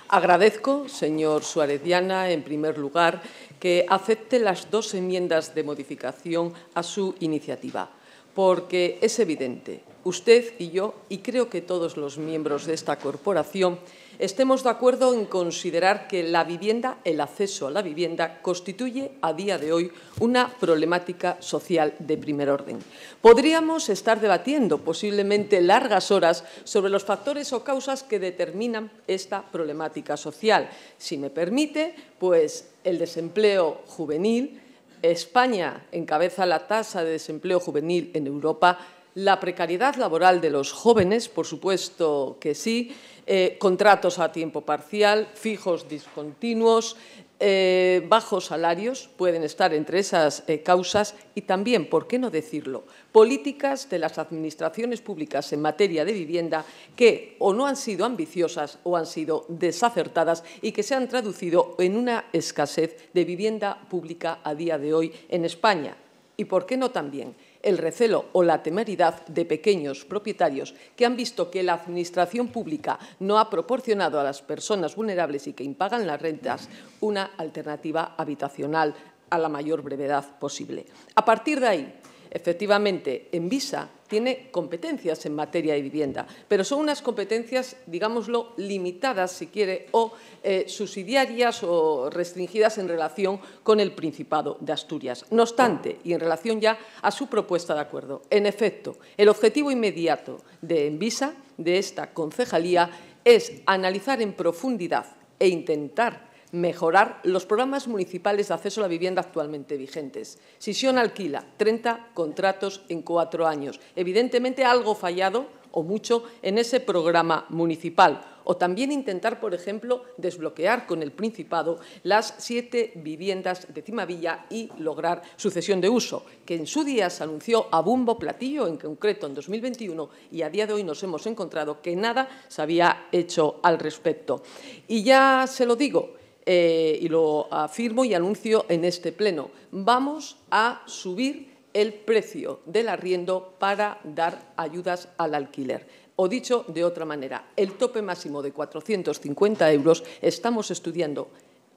J: Agradezco, señor Suárez Diana, en primer lugar, que acepte las dos enmiendas de modificación a su iniciativa, porque es evidente, usted y yo, y creo que todos los miembros de esta corporación, estemos de acuerdo en considerar que la vivienda, el acceso a la vivienda, constituye a día de hoy una problemática social de primer orden. Podríamos estar debatiendo posiblemente largas horas sobre los factores o causas que determinan esta problemática social. Si me permite, pues el desempleo juvenil, España encabeza la tasa de desempleo juvenil en Europa, la precariedad laboral de los jóvenes, por supuesto que sí, eh, contratos a tiempo parcial, fijos discontinuos, eh, bajos salarios pueden estar entre esas eh, causas y también, ¿por qué no decirlo?, políticas de las administraciones públicas en materia de vivienda que o no han sido ambiciosas o han sido desacertadas y que se han traducido en una escasez de vivienda pública a día de hoy en España. ¿Y por qué no también? el recelo o la temeridad de pequeños propietarios que han visto que la Administración Pública no ha proporcionado a las personas vulnerables y que impagan las rentas una alternativa habitacional a la mayor brevedad posible. A partir de ahí, Efectivamente, Envisa tiene competencias en materia de vivienda, pero son unas competencias, digámoslo, limitadas, si quiere, o eh, subsidiarias o restringidas en relación con el Principado de Asturias. No obstante, y en relación ya a su propuesta de acuerdo, en efecto, el objetivo inmediato de Envisa, de esta concejalía, es analizar en profundidad e intentar mejorar los programas municipales de acceso a la vivienda actualmente vigentes. Sisión alquila 30 contratos en cuatro años. Evidentemente algo fallado o mucho en ese programa municipal. O también intentar, por ejemplo, desbloquear con el Principado las siete viviendas de Cimavilla y lograr sucesión de uso, que en su día se anunció a bumbo platillo, en concreto en 2021, y a día de hoy nos hemos encontrado que nada se había hecho al respecto. Y ya se lo digo, eh, y lo afirmo y anuncio en este pleno, vamos a subir el precio del arriendo para dar ayudas al alquiler. O dicho de otra manera, el tope máximo de 450 euros estamos estudiando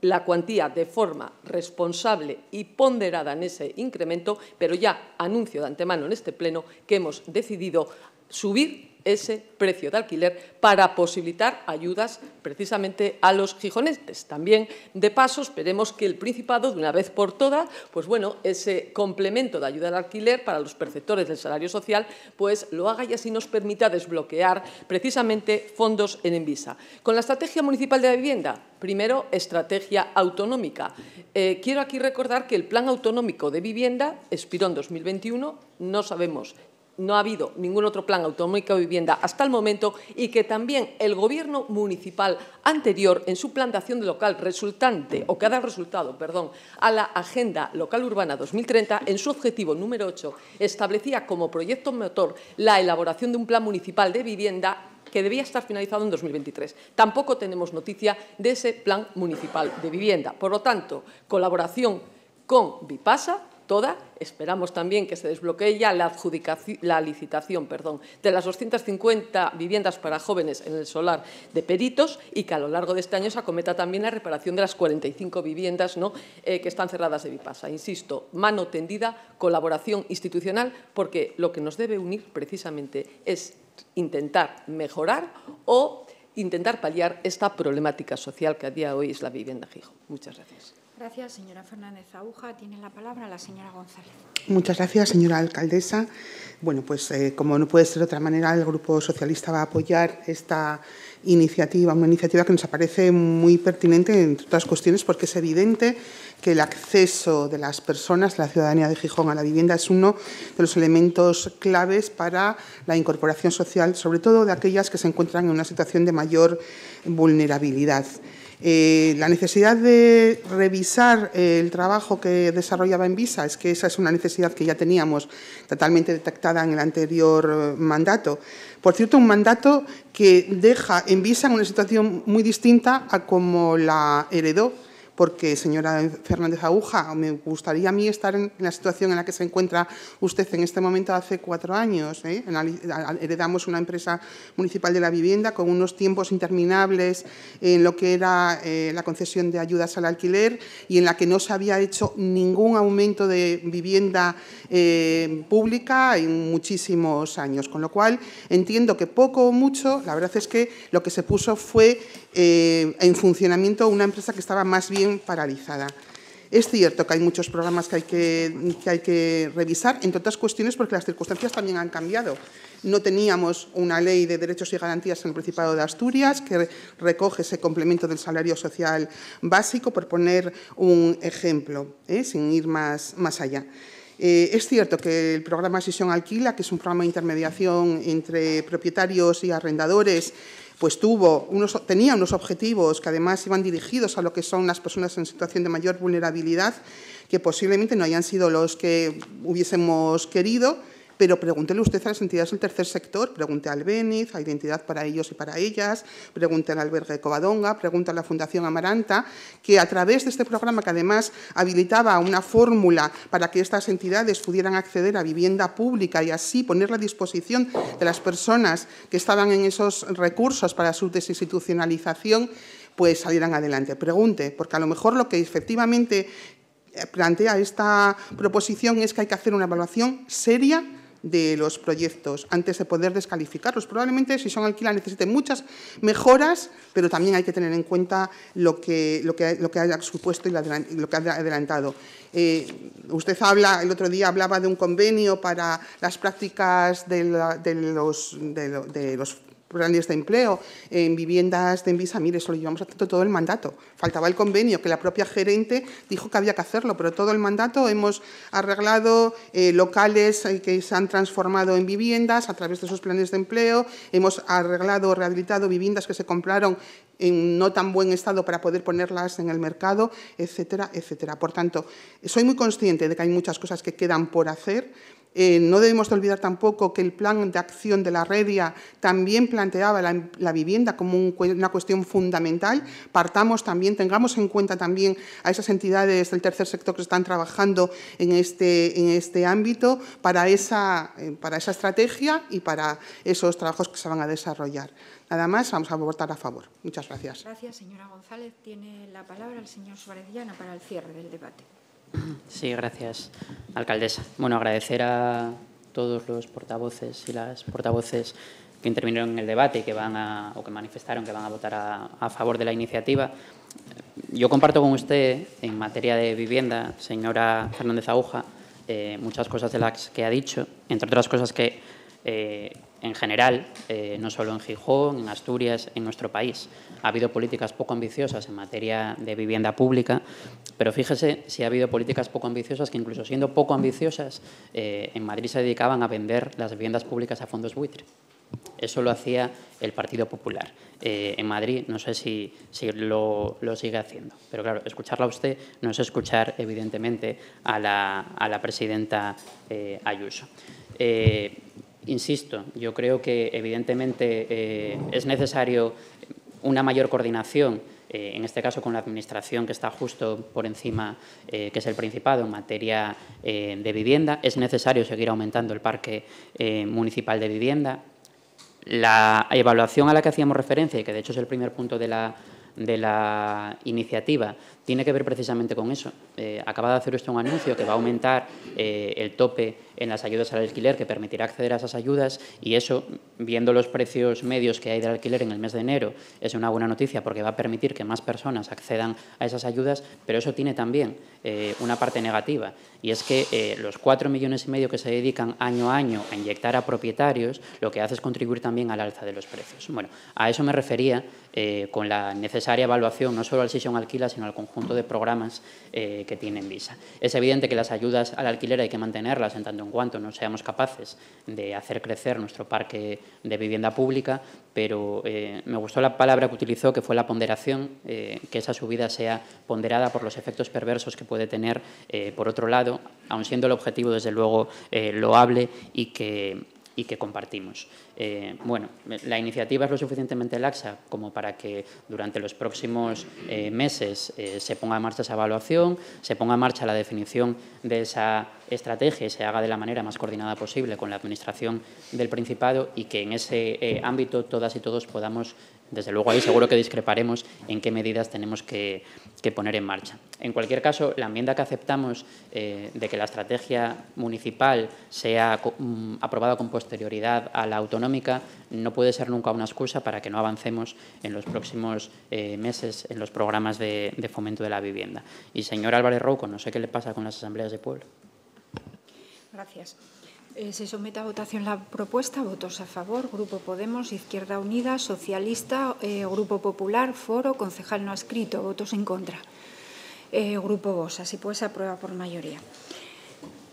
J: la cuantía de forma responsable y ponderada en ese incremento, pero ya anuncio de antemano en este Pleno que hemos decidido subir ese precio de alquiler para posibilitar ayudas precisamente a los gijonetes. También, de paso, esperemos que el Principado, de una vez por todas, pues bueno, ese complemento de ayuda al alquiler para los perceptores del salario social, pues lo haga y así nos permita desbloquear precisamente fondos en Envisa. Con la Estrategia Municipal de la Vivienda, primero, estrategia autonómica. Eh, quiero aquí recordar que el Plan Autonómico de Vivienda expiró en 2021, no sabemos no ha habido ningún otro plan autonómico de vivienda hasta el momento y que también el Gobierno municipal anterior, en su plan de acción local resultante, o que ha dado resultado, perdón, a la Agenda Local Urbana 2030, en su objetivo número 8, establecía como proyecto motor la elaboración de un plan municipal de vivienda que debía estar finalizado en 2023. Tampoco tenemos noticia de ese plan municipal de vivienda. Por lo tanto, colaboración con Bipasa toda. Esperamos también que se desbloquee ya la, adjudicación, la licitación perdón, de las 250 viviendas para jóvenes en el solar de Peritos y que a lo largo de este año se acometa también la reparación de las 45 viviendas ¿no? Eh, que están cerradas de Vipasa. Insisto, mano tendida, colaboración institucional, porque lo que nos debe unir precisamente es intentar mejorar o intentar paliar esta problemática social que a día de hoy es la vivienda Gijo. Muchas gracias.
A: Gracias, señora Fernández Aguja. Tiene la palabra la señora González.
K: Muchas gracias, señora alcaldesa. Bueno, pues eh, como no puede ser de otra manera, el Grupo Socialista va a apoyar esta iniciativa, una iniciativa que nos parece muy pertinente, entre otras cuestiones, porque es evidente que el acceso de las personas, la ciudadanía de Gijón a la vivienda es uno de los elementos claves para la incorporación social, sobre todo de aquellas que se encuentran en una situación de mayor vulnerabilidad. Eh, la necesidad de revisar eh, el trabajo que desarrollaba Envisa es que esa es una necesidad que ya teníamos totalmente detectada en el anterior eh, mandato. Por cierto, un mandato que deja Envisa en una situación muy distinta a como la heredó porque, señora Fernández Aguja, me gustaría a mí estar en la situación en la que se encuentra usted en este momento hace cuatro años. ¿eh? Heredamos una empresa municipal de la vivienda con unos tiempos interminables en lo que era eh, la concesión de ayudas al alquiler y en la que no se había hecho ningún aumento de vivienda eh, pública en muchísimos años. Con lo cual, entiendo que poco o mucho, la verdad es que lo que se puso fue eh, en funcionamiento una empresa que estaba más bien paralizada. Es cierto que hay muchos programas que hay que, hay que, revisar, entre otras cuestiones porque las circunstancias también han cambiado. No teníamos una ley de derechos y garantías en el Principado de Asturias que recoge ese complemento del salario social básico, por poner un ejemplo, ¿eh? sin ir más, más allá. Eh, es cierto que el programa Sesión Alquila, que es un programa de intermediación entre propietarios y arrendadores, pues tuvo unos, tenía unos objetivos que además iban dirigidos a lo que son las personas en situación de mayor vulnerabilidad, que posiblemente no hayan sido los que hubiésemos querido, pero pregúntele usted a las entidades del tercer sector, pregúntele al BENIZ, a Identidad para ellos y para ellas, pregúntele al albergue Covadonga, pregúntele a la Fundación Amaranta, que a través de este programa, que además habilitaba una fórmula para que estas entidades pudieran acceder a vivienda pública y así ponerla a disposición de las personas que estaban en esos recursos para su desinstitucionalización, pues salieran adelante. Pregunte, porque a lo mejor lo que efectivamente eh, plantea esta proposición es que hay que hacer una evaluación seria de los proyectos antes de poder descalificarlos. Probablemente si son alquilas necesiten muchas mejoras, pero también hay que tener en cuenta lo que, lo que, lo que haya supuesto y lo que ha adelantado. Eh, usted habla, el otro día hablaba de un convenio para las prácticas de, de, los, de los planes de este empleo, en viviendas de Envisa, mire, eso lo llevamos haciendo todo el mandato. Faltaba el convenio, que la propia gerente dijo que había que hacerlo, pero todo el mandato hemos arreglado eh, locales eh, que se han transformado en viviendas a través de esos planes de empleo, hemos arreglado, o rehabilitado viviendas que se compraron en no tan buen estado para poder ponerlas en el mercado, etcétera, etcétera. Por tanto, soy muy consciente de que hay muchas cosas que quedan por hacer, eh, no debemos olvidar tampoco que el plan de acción de la Redia también planteaba la, vivienda como una cuestión fundamental. Partamos también, tengamos en cuenta también a esas entidades del tercer sector que están trabajando en este, en este ámbito para esa, eh, para esa estrategia y para esos trabajos que se van a desarrollar. Nada más, vamos a votar a favor. Muchas gracias.
A: Gracias, señora González. Tiene la palabra el señor Suárez Llana para el cierre del debate.
F: Sí, gracias, alcaldesa. Bueno, agradecer a todos los portavoces y las portavoces que intervinieron en el debate y que van o que manifestaron que van a votar a, favor de la iniciativa. Yo comparto con usted, en materia de vivienda, señora Fernández Aguja, eh, muchas cosas de las que ha dicho, entre otras cosas que eh, en general, eh, no solo en Gijón, en Asturias, en nuestro país. Ha habido políticas poco ambiciosas en materia de vivienda pública, pero fíjese si ha habido políticas poco ambiciosas que incluso siendo poco ambiciosas, eh, en Madrid se dedicaban a vender las viviendas públicas a fondos buitre. Eso lo hacía el Partido Popular. Eh, en Madrid no sé si, si lo, sigue haciendo. Pero claro, escucharla a usted no es escuchar, evidentemente, a la, presidenta Ayuso. Insisto, yo creo que evidentemente eh, es necesario una mayor coordinación, eh, en este caso con la Administración que está justo por encima, eh, que es el Principado, en materia de vivienda. Es necesario seguir aumentando el parque municipal de vivienda. La evaluación a la que hacíamos referencia, y que de hecho es el primer punto de la iniciativa tiene que ver precisamente con eso. acaba de hacer usted un anuncio que va a aumentar el tope en las ayudas al alquiler que permitirá acceder a esas ayudas y eso, viendo los precios medios que hay del alquiler en el mes de enero, es una buena noticia porque va a permitir que más personas accedan a esas ayudas, pero eso tiene también eh, una parte negativa y es que eh, los cuatro millones y medio que se dedican año a año a inyectar a propietarios lo que hace es contribuir también al alza de los precios. Bueno, a eso me refería eh, con la necesaria evaluación no solo al sesión Alquila, sino al conjunto de programas que tienen Visa. Es evidente que las ayudas al alquiler hay que mantenerlas en tanto en cuanto no seamos capaces de hacer crecer nuestro parque de vivienda pública, pero eh, me gustó la palabra que utilizó, que fue la ponderación, eh, que esa subida sea ponderada por los efectos perversos que puede tener, eh, por otro lado, aun siendo el objetivo, desde luego, loable y que y que compartimos. Eh, bueno, la iniciativa es lo suficientemente laxa como para que durante los próximos eh, meses eh, se ponga en marcha esa evaluación, se ponga en marcha la definición de esa estrategia y se haga de la manera más coordinada posible con la Administración del Principado y que en ese ámbito todas y todos podamos desde luego ahí seguro que discreparemos en qué medidas tenemos que, poner en marcha. En cualquier caso, la enmienda que aceptamos eh, de que la estrategia municipal sea mm, aprobada con posterioridad a la autonómica no puede ser nunca una excusa para que no avancemos en los próximos eh, meses en los programas de, de, fomento de la vivienda. Y señor Álvarez Rouco, no sé qué le pasa con las asambleas de pueblo.
A: Gracias. Eh, se somete a votación la propuesta. Votos a favor. Grupo Podemos, Izquierda Unida, Socialista, eh, Grupo Popular, Foro, concejal no escrito. Votos en contra. Eh, grupo vos Así pues, aprueba por mayoría.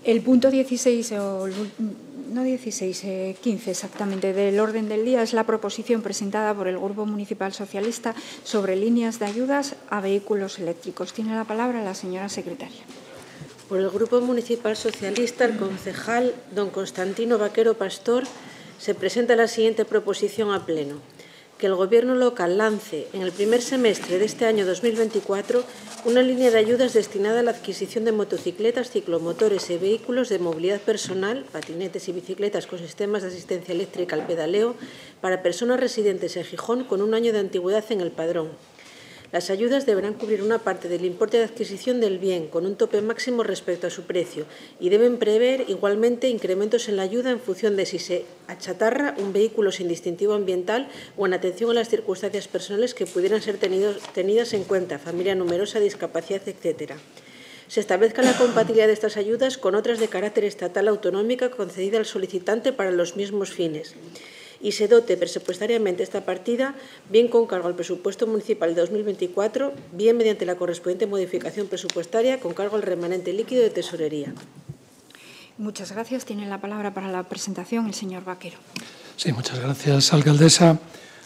A: El punto 16, o no 16, 15 exactamente, del orden del día es la proposición presentada por el Grupo Municipal Socialista sobre líneas de ayudas a vehículos eléctricos. Tiene la palabra la señora secretaria. Por el Grupo Municipal
B: Socialista, el concejal don Constantino Vaquero Pastor se presenta la siguiente proposición a Pleno. Que el Gobierno local lance en el primer semestre de este año 2024 una línea de ayudas destinada a la adquisición de motocicletas, ciclomotores y vehículos de movilidad personal, patinetes y bicicletas con sistemas de asistencia eléctrica al pedaleo, para personas residentes en Gijón con un año de antigüedad en el padrón, las ayudas deberán cubrir una parte del importe de adquisición del bien con un tope máximo respecto a su precio y deben prever igualmente incrementos en la ayuda en función de si se achatarra un vehículo sin distintivo ambiental o en atención a las circunstancias personales que pudieran ser tenidos, tenidas en cuenta, familia numerosa, discapacidad, etc. se establezca la compatibilidad de estas ayudas con otras de carácter estatal autonómica concedida al solicitante para los mismos fines y se dote presupuestariamente esta partida, bien con cargo al presupuesto municipal de 2024, bien mediante la correspondiente modificación presupuestaria con cargo al remanente líquido de tesorería.
A: Muchas gracias. Tiene la palabra para la presentación el señor Vaquero.
P: Sí, muchas gracias, alcaldesa.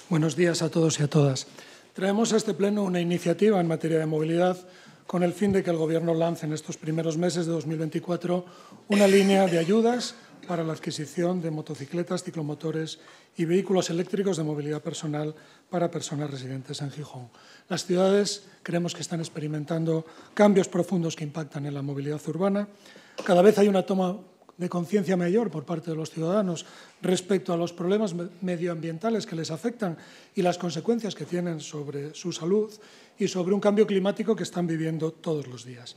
Q: Buenos días a todos y a todas.
A: Traemos a este Pleno una iniciativa
Q: en materia de movilidad con el fin de que el Gobierno lance en estos primeros meses de 2024 una línea de ayudas para la adquisición de motocicletas, ciclomotores y vehículos eléctricos de movilidad personal para personas residentes en Gijón. Las ciudades creemos que están experimentando cambios profundos que impactan en la movilidad urbana. Cada vez hay una toma de conciencia mayor por parte de los ciudadanos respecto a los problemas medioambientales que les afectan y las consecuencias que tienen sobre su salud y sobre un cambio climático que están viviendo todos los días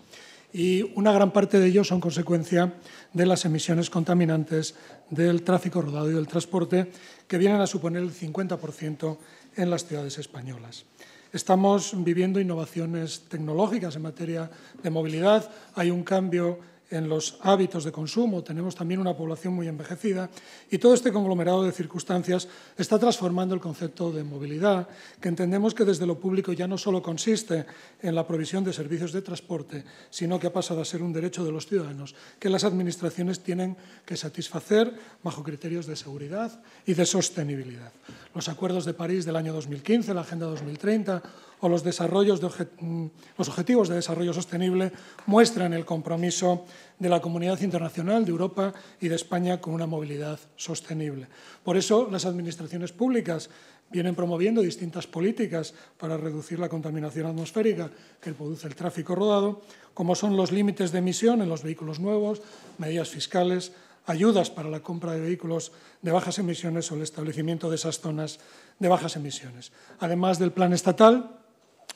Q: y una gran parte de ellos son consecuencia de las emisiones contaminantes del tráfico rodado y del transporte, que vienen a suponer el 50% en las ciudades españolas. Estamos viviendo innovaciones tecnológicas en materia de movilidad, hay un cambio en los hábitos de consumo, tenemos también una población muy envejecida y todo este conglomerado de circunstancias está transformando el concepto de movilidad, que entendemos que desde lo público ya no solo consiste en la provisión de servicios de transporte, sino que ha pasado a ser un derecho de los ciudadanos que las administraciones tienen que satisfacer bajo criterios de seguridad y de sostenibilidad. Los acuerdos de París del año 2015, la Agenda 2030, o los, desarrollos de mm, los Objetivos de Desarrollo Sostenible muestran el compromiso de la comunidad internacional, de Europa y de España con una movilidad sostenible. Por eso las administraciones públicas vienen promoviendo distintas políticas para reducir la contaminación atmosférica que produce el tráfico rodado, como son los límites de emisión en los vehículos nuevos, medidas fiscales, ayudas para la compra de vehículos de bajas emisiones o el establecimiento de esas zonas de bajas emisiones. Además del plan estatal,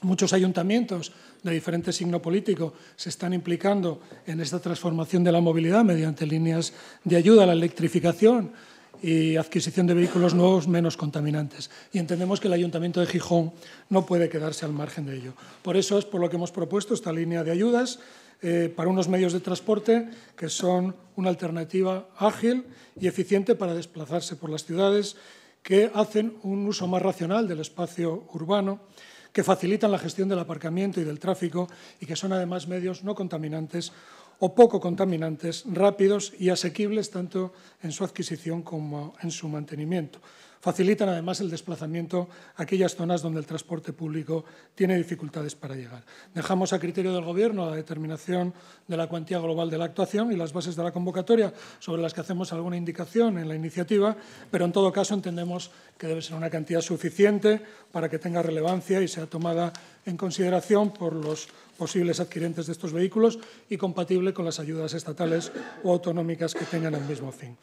Q: Muchos ayuntamientos de diferente signo político se están implicando en esta transformación de la movilidad mediante líneas de ayuda a la electrificación y adquisición de vehículos nuevos menos contaminantes. Y entendemos que el Ayuntamiento de Gijón no puede quedarse al margen de ello. Por eso es por lo que hemos propuesto esta línea de ayudas eh, para unos medios de transporte que son una alternativa ágil y eficiente para desplazarse por las ciudades, que hacen un uso más racional del espacio urbano que facilitan la gestión del aparcamiento y del tráfico y que son además medios no contaminantes o poco contaminantes, rápidos y asequibles tanto en su adquisición como en su mantenimiento. Facilitan además el desplazamiento a aquellas zonas donde el transporte público tiene dificultades para llegar. Dejamos a criterio del Gobierno la determinación de la cuantía global de la actuación y las bases de la convocatoria sobre las que hacemos alguna indicación en la iniciativa, pero en todo caso entendemos que debe ser una cantidad suficiente para que tenga relevancia y sea tomada en consideración por los posibles adquirentes de estos vehículos y compatible con las ayudas estatales o autonómicas que tengan el mismo fin.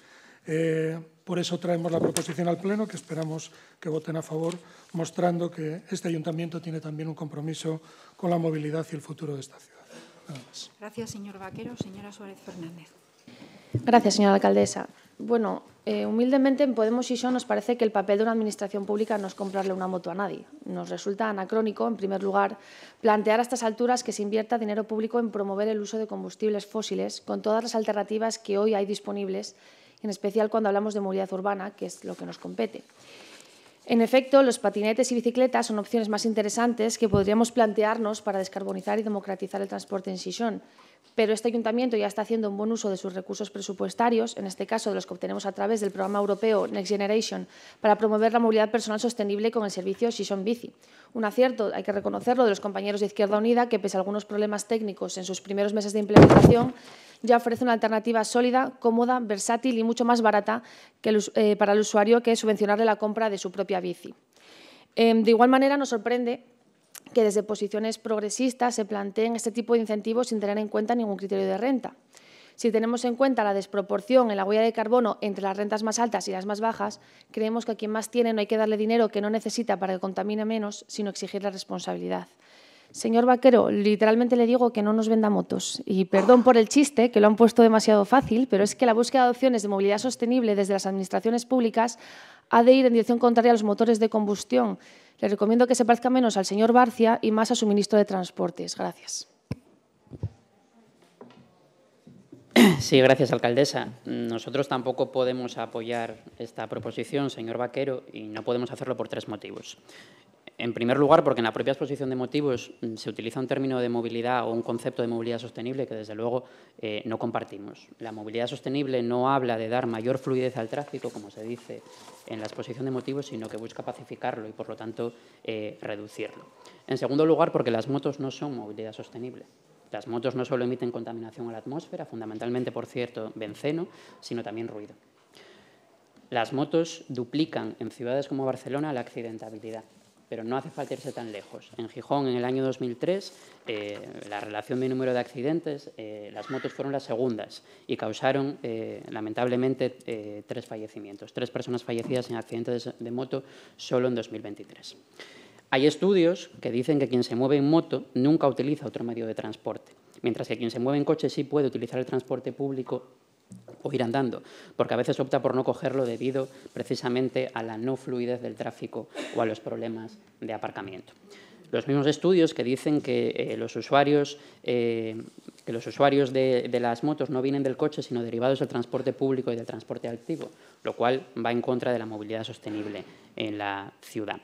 Q: Eh, por eso traemos la proposición al Pleno, que esperamos que voten a favor, mostrando que este ayuntamiento tiene también un compromiso con la movilidad y el futuro de esta ciudad.
A: Gracias, señor Vaquero. Señora Suárez Fernández.
E: Gracias, señora alcaldesa. Bueno, eh, humildemente en Podemos y yo nos parece que el papel de una administración pública no es comprarle una moto a nadie. Nos resulta anacrónico, en primer lugar, plantear a estas alturas que se invierta dinero público en promover el uso de combustibles fósiles con todas las alternativas que hoy hay disponibles en especial cuando hablamos de movilidad urbana, que es lo que nos compete. En efecto, los patinetes y bicicletas son opciones más interesantes que podríamos plantearnos para descarbonizar y democratizar el transporte en Sichón pero este ayuntamiento ya está haciendo un buen uso de sus recursos presupuestarios, en este caso de los que obtenemos a través del programa europeo Next Generation, para promover la movilidad personal sostenible con el servicio Shishon Bici. Un acierto, hay que reconocerlo, de los compañeros de Izquierda Unida, que pese a algunos problemas técnicos en sus primeros meses de implementación, ya ofrece una alternativa sólida, cómoda, versátil y mucho más barata que eh, para el usuario que subvencionarle la compra de su propia bici. Em, de igual manera, nos sorprende que desde posiciones progresistas se planteen este tipo de incentivos sin tener en cuenta ningún criterio de renta. Si tenemos en cuenta la desproporción en la huella de carbono entre las rentas más altas y las más bajas, creemos que a quien más tiene no hay que darle dinero que no necesita para que contamine menos, sino exigir la responsabilidad. Señor Vaquero, literalmente le digo que no nos venda motos. Y perdón por el chiste, que lo han puesto demasiado fácil, pero es que la búsqueda de opciones de movilidad sostenible desde las administraciones públicas ha de ir en dirección contraria a los motores de combustión, le recomiendo que se parezca menos al señor Barcia y más a su ministro de Transportes. Gracias.
F: Sí, gracias, alcaldesa. Nosotros tampoco podemos apoyar esta proposición, señor Vaquero, y no podemos hacerlo por tres motivos. En primer lugar, porque en la propia exposición de motivos mm, se utiliza un término de movilidad o un concepto de movilidad sostenible que, desde luego, eh, no compartimos. La movilidad sostenible no habla de dar mayor fluidez al tráfico, como se dice en la exposición de motivos, sino que busca pacificarlo y, por lo tanto, eh, reducirlo. En segundo lugar, porque las motos no son movilidad sostenible. Las motos no solo emiten contaminación a la atmósfera, fundamentalmente, por cierto, benceno, sino también ruido. Las motos duplican en ciudades como Barcelona la accidentabilidad pero no hace falta irse tan lejos. En Gijón, en el año 2003, eh, la relación de número de accidentes, eh, las motos fueron las segundas y causaron, eh, lamentablemente, tres fallecimientos, tres personas fallecidas en accidentes de moto solo en 2023. Hay estudios que dicen que quien se mueve en moto nunca utiliza otro medio de transporte, mientras que quien se mueve en coche sí puede utilizar el transporte público o ir andando, porque a veces opta por no cogerlo debido precisamente a la no fluidez del tráfico o a los problemas de aparcamiento. Los mismos estudios que dicen que, eh, los, usuarios, eh, los usuarios de, las motos no vienen del coche, sino derivados del transporte público y del transporte activo, lo cual va en contra de la movilidad sostenible en la ciudad.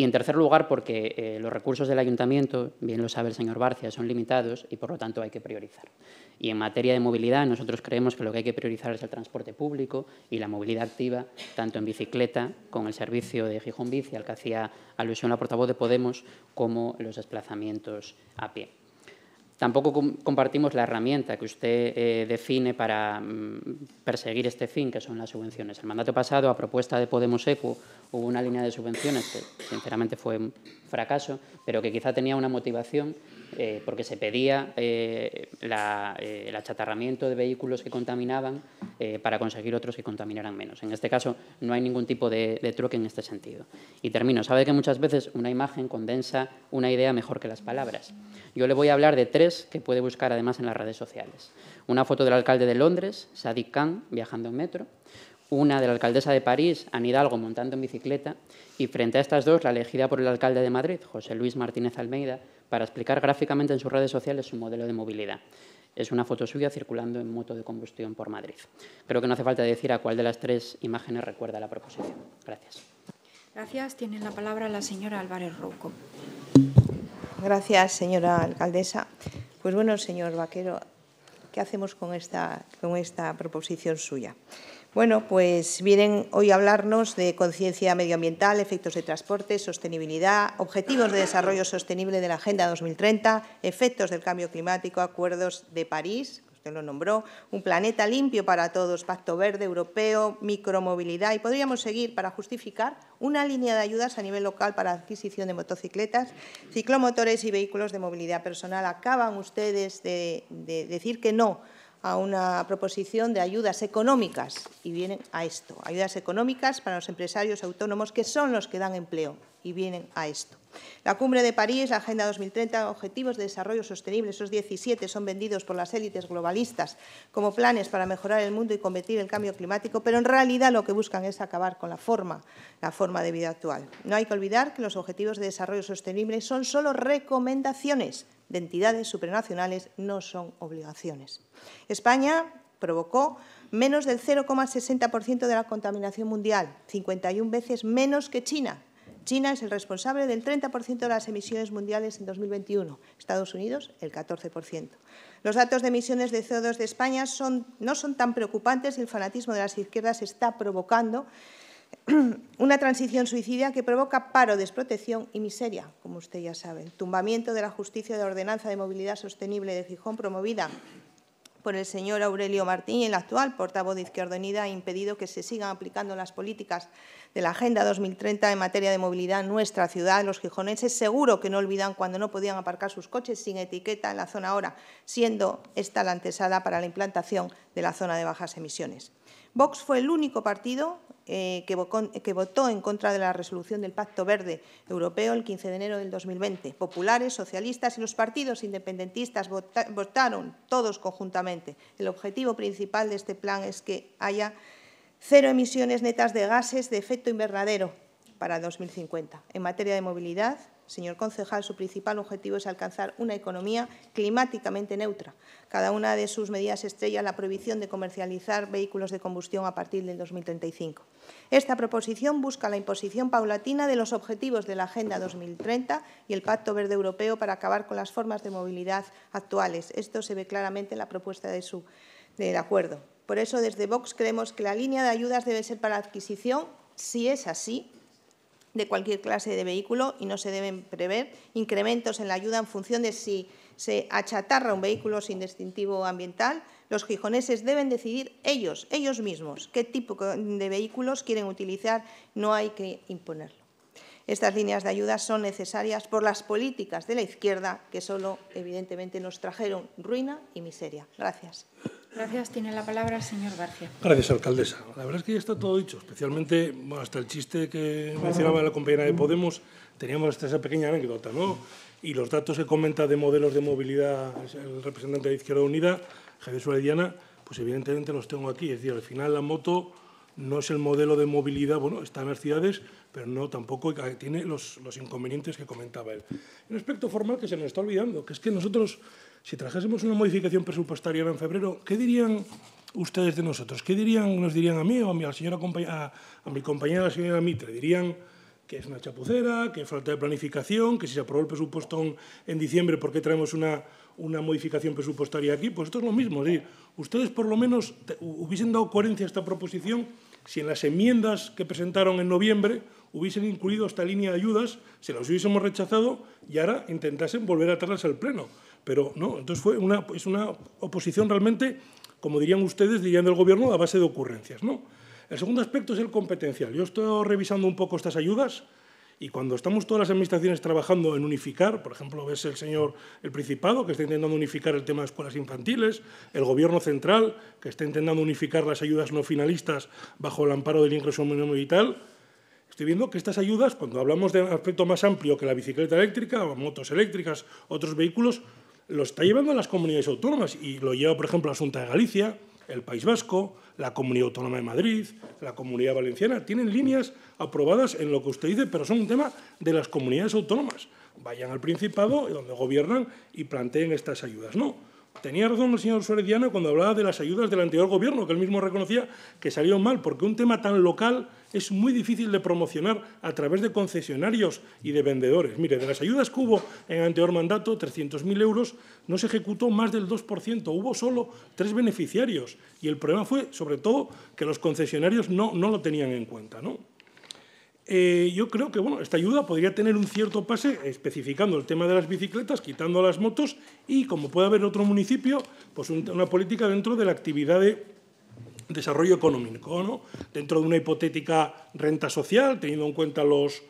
F: Y en tercer lugar, porque eh, los recursos del ayuntamiento, bien lo sabe el señor Barcia, son limitados y por lo tanto hay que priorizar. Y en materia de movilidad, nosotros creemos que lo que hay que priorizar es el transporte público y la movilidad activa, tanto en bicicleta, con el servicio de Gijón Bici, al que hacía alusión la portavoz de Podemos, como los desplazamientos a pie. Tampoco compartimos la herramienta que usted eh, define para mm, perseguir este fin, que son las subvenciones. El mandato pasado, a propuesta de Podemos ECU, hubo una línea de subvenciones que, sinceramente, fue un fracaso, pero que quizá tenía una motivación eh, porque se pedía eh, eh, el achatarramiento de vehículos que contaminaban para conseguir otros que contaminaran menos. En este caso, no hay ningún tipo de, truque en este sentido. Y termino. Sabe que muchas veces una imagen condensa una idea mejor que las palabras. Yo le voy a hablar de tres que puede buscar además en las redes sociales. Una foto del alcalde de Londres, Sadiq Khan, viajando en metro una de la alcaldesa de París, Anne Hidalgo, montando en bicicleta, y frente a estas dos, la elegida por el alcalde de Madrid, José Luis Martínez Almeida, para explicar gráficamente en sus redes sociales su modelo de movilidad. Es una foto suya circulando en moto de combustión por Madrid. Creo que no hace falta decir a cuál de las tres imágenes recuerda la proposición. Gracias.
A: Gracias. Tiene la palabra la señora Álvarez Rouco.
F: Gracias,
G: señora alcaldesa. Pues bueno, señor Vaquero, ¿qué hacemos con esta, con esta proposición suya? Bueno, pues vienen hoy a hablarnos de conciencia medioambiental, efectos de transporte, sostenibilidad, objetivos de desarrollo sostenible de la Agenda 2030, efectos del cambio climático, acuerdos de París, usted lo nombró, un planeta limpio para todos, pacto verde europeo, micromovilidad y podríamos seguir para justificar una línea de ayudas a nivel local para adquisición de motocicletas, ciclomotores y vehículos de movilidad personal. Acaban ustedes de, de decir que no a una proposición de ayudas económicas y vienen a esto, ayudas económicas para los empresarios autónomos que son los que dan empleo y vienen a esto. La cumbre de París, la Agenda 2030, Objetivos de Desarrollo Sostenible, esos 17 son vendidos por las élites globalistas como planes para mejorar el mundo y combatir el cambio climático, pero en realidad lo que buscan es acabar con la forma, la forma de vida actual. No hay que olvidar que los Objetivos de Desarrollo Sostenible son solo recomendaciones de entidades supranacionales, no son obligaciones. España provocó menos del 0,60% de la contaminación mundial, 51 veces menos que China, China es el responsable del 30% de las emisiones mundiales en 2021, Estados Unidos el 14%. Los datos de emisiones de CO2 de España no son tan preocupantes y el fanatismo de las izquierdas está provocando una transición suicida que provoca paro, desprotección y miseria, como usted ya sabe. tumbamiento de la justicia de la ordenanza de movilidad sostenible de Gijón promovida por el señor Aurelio Martín, el actual portavoz de Izquierda Unida, ha impedido que se sigan aplicando las políticas de la Agenda 2030 en materia de movilidad en nuestra ciudad. Los gijoneses seguro que no olvidan cuando no podían aparcar sus coches sin etiqueta en la zona ahora, siendo esta la antesada para la implantación de la zona de bajas emisiones. Vox fue el único partido eh, que, votó en contra de la resolución del Pacto Verde Europeo el 15 de enero del 2020. Populares, socialistas y los partidos independentistas votaron todos conjuntamente. El objetivo principal de este plan es que haya cero emisiones netas de gases de efecto invernadero para 2050. En materia de movilidad, Señor concejal, su principal objetivo es alcanzar una economía climáticamente neutra. Cada una de sus medidas estrella la prohibición de comercializar vehículos de combustión a partir del 2035. Esta proposición busca la imposición paulatina de los objetivos de la Agenda 2030 y el Pacto Verde Europeo para acabar con las formas de movilidad actuales. Esto se ve claramente en la propuesta de su, acuerdo. Por eso, desde Vox creemos que la línea de ayudas debe ser para adquisición, si es así, de cualquier clase de vehículo y no se deben prever incrementos en la ayuda en función de si se achatarra un vehículo sin distintivo ambiental. Los gijoneses deben decidir ellos, ellos mismos, qué tipo de vehículos quieren utilizar, no hay que imponerlo. Estas líneas de ayuda son necesarias por las políticas de la izquierda que solo, evidentemente, nos trajeron ruina y miseria. Gracias. Gracias. Tiene la palabra el señor García. Gracias, alcaldesa.
R: La verdad es que ya está todo dicho, especialmente hasta el chiste que mencionaba la compañera de Podemos. Teníamos hasta esa pequeña anécdota, ¿no? Y los datos que comenta de modelos de movilidad el representante de Izquierda Unida, Javier Suárez pues evidentemente los tengo aquí. Es decir, al final la moto no es el modelo de movilidad, bueno, está en las ciudades, pero no tampoco tiene los, inconvenientes que comentaba él. Un aspecto formal que se nos está olvidando, que es que nosotros, si trajésemos una modificación presupuestaria en febrero, ¿qué dirían ustedes de nosotros? ¿Qué dirían, nos dirían a mí o a mi, a señora, a, mi compañera, la señora Mitre? Dirían que es una chapucera, que falta de planificación, que si se aprobó el presupuesto en, en diciembre, ¿por qué traemos una una modificación presupuestaria aquí, pues esto es lo mismo. Es decir, ustedes por lo menos hubiesen dado coherencia a esta proposición si en las enmiendas que presentaron en noviembre hubiesen incluido esta línea de ayudas, se las hubiésemos rechazado y ahora intentasen volver a traerlas al Pleno. Pero no, entonces fue una, es una oposición realmente, como dirían ustedes, dirían del Gobierno, a base de ocurrencias. ¿no? El segundo aspecto es el competencial. Yo estoy revisando un poco estas ayudas y cuando estamos todas las administraciones trabajando en unificar, por ejemplo, ves el señor, el Principado, que está intentando unificar el tema de escuelas infantiles, el Gobierno central, que está intentando unificar las ayudas no finalistas bajo el amparo del ingreso mínimo vital, estoy viendo que estas ayudas, cuando hablamos de un aspecto más amplio que la bicicleta eléctrica, o motos eléctricas, otros vehículos, lo está llevando a las comunidades autónomas y lo lleva, por ejemplo, a Asunta de Galicia, el País Vasco, la Comunidad Autónoma de Madrid, la Comunidad Valenciana, tienen líneas aprobadas en lo que usted dice, pero son un tema de las comunidades autónomas. Vayan al Principado, donde gobiernan, y planteen estas ayudas. No, Tenía razón el señor Suárez cuando hablaba de las ayudas del anterior gobierno, que él mismo reconocía que salieron mal, porque un tema tan local es muy difícil de promocionar a través de concesionarios y de vendedores. Mire, de las ayudas que hubo en anterior mandato, 300.000 euros, no se ejecutó más del 2%, hubo solo tres beneficiarios y el problema fue, sobre todo, que los concesionarios no, lo tenían en cuenta. Eh, yo creo que bueno, esta ayuda podría tener un cierto pase especificando el tema de las bicicletas, quitando las motos y, como puede haber otro municipio, pues una política dentro de la actividad de desarrollo económico, dentro de una hipotética renta social, teniendo en cuenta los,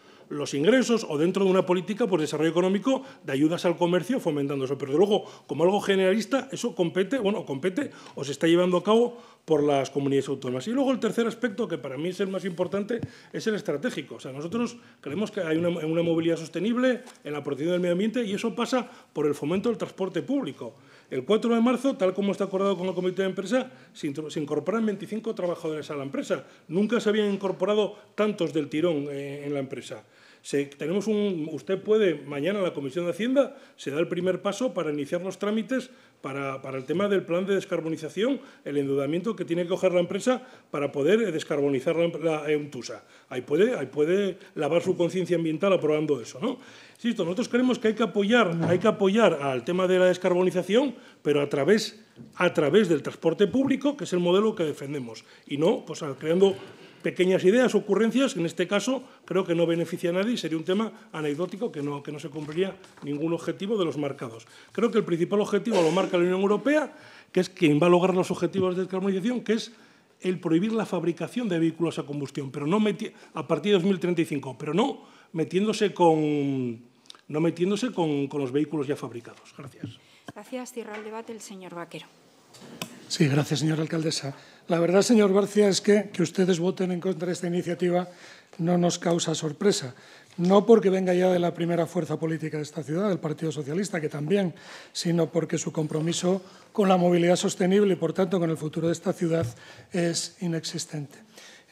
R: ingresos o dentro de una política por pues, desarrollo económico de ayudas al comercio fomentando eso. Pero luego, como algo generalista, eso compete, bueno, compete o se está llevando a cabo por las comunidades autónomas. Y luego el tercer aspecto, que para mí es el más importante, es el estratégico. O sea, nosotros creemos que hay una, una movilidad sostenible en la protección del medio ambiente y eso pasa por el fomento del transporte público. El 4 de marzo, tal como está acordado con el comité de empresa, se, incorporan 25 trabajadores a la empresa. Nunca se habían incorporado tantos del tirón eh, en la empresa. tenemos un, usted puede, mañana en la Comisión de Hacienda se da el primer paso para iniciar los trámites para, el tema del plan de descarbonización, el endeudamiento que tiene que coger la empresa para poder eh, descarbonizar la, la Ahí puede, ahí puede lavar su conciencia ambiental aprobando eso. ¿no? Sí, nosotros creemos que hay que apoyar, hay que apoyar al tema de la descarbonización, pero a través, a través del transporte público, que es el modelo que defendemos, y no pues, creando pequeñas ideas, ocurrencias, que en este caso creo que no beneficia a nadie y sería un tema anecdótico que no, que no se cumpliría ningún objetivo de los marcados. Creo que el principal objetivo lo marca la Unión Europea, que es quien va a lograr los objetivos de descarbonización, que es el prohibir la fabricación de vehículos a combustión, pero no a partir de 2035, pero no metiéndose con no metiéndose con, los vehículos ya fabricados. Gracias.
A: Gracias. Cierra el debate el señor Vaquero.
R: Sí, gracias, señora
Q: alcaldesa. La verdad, señor García, es que, que ustedes voten en contra de esta iniciativa no nos causa sorpresa. No porque venga ya de la primera fuerza política de esta ciudad, del Partido Socialista, que también, sino porque su compromiso con la movilidad sostenible y, por tanto, con el futuro de esta ciudad es inexistente.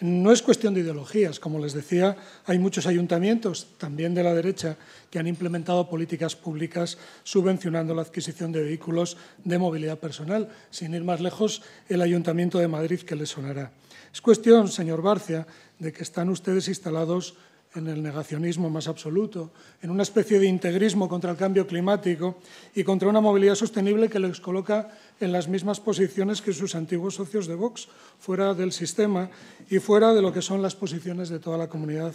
Q: No es cuestión de ideologías, como les decía, hay muchos ayuntamientos, también de la derecha, que han implementado políticas públicas subvencionando la adquisición de vehículos de movilidad personal. Sin ir más lejos, el Ayuntamiento de Madrid, que les sonará. Es cuestión, señor Barcia, de que están ustedes instalados en el negacionismo más absoluto, en una especie de integrismo contra el cambio climático y contra una movilidad sostenible que les coloca en las mismas posiciones que sus antiguos socios de Vox, fuera del sistema y fuera de lo que son las posiciones de toda la comunidad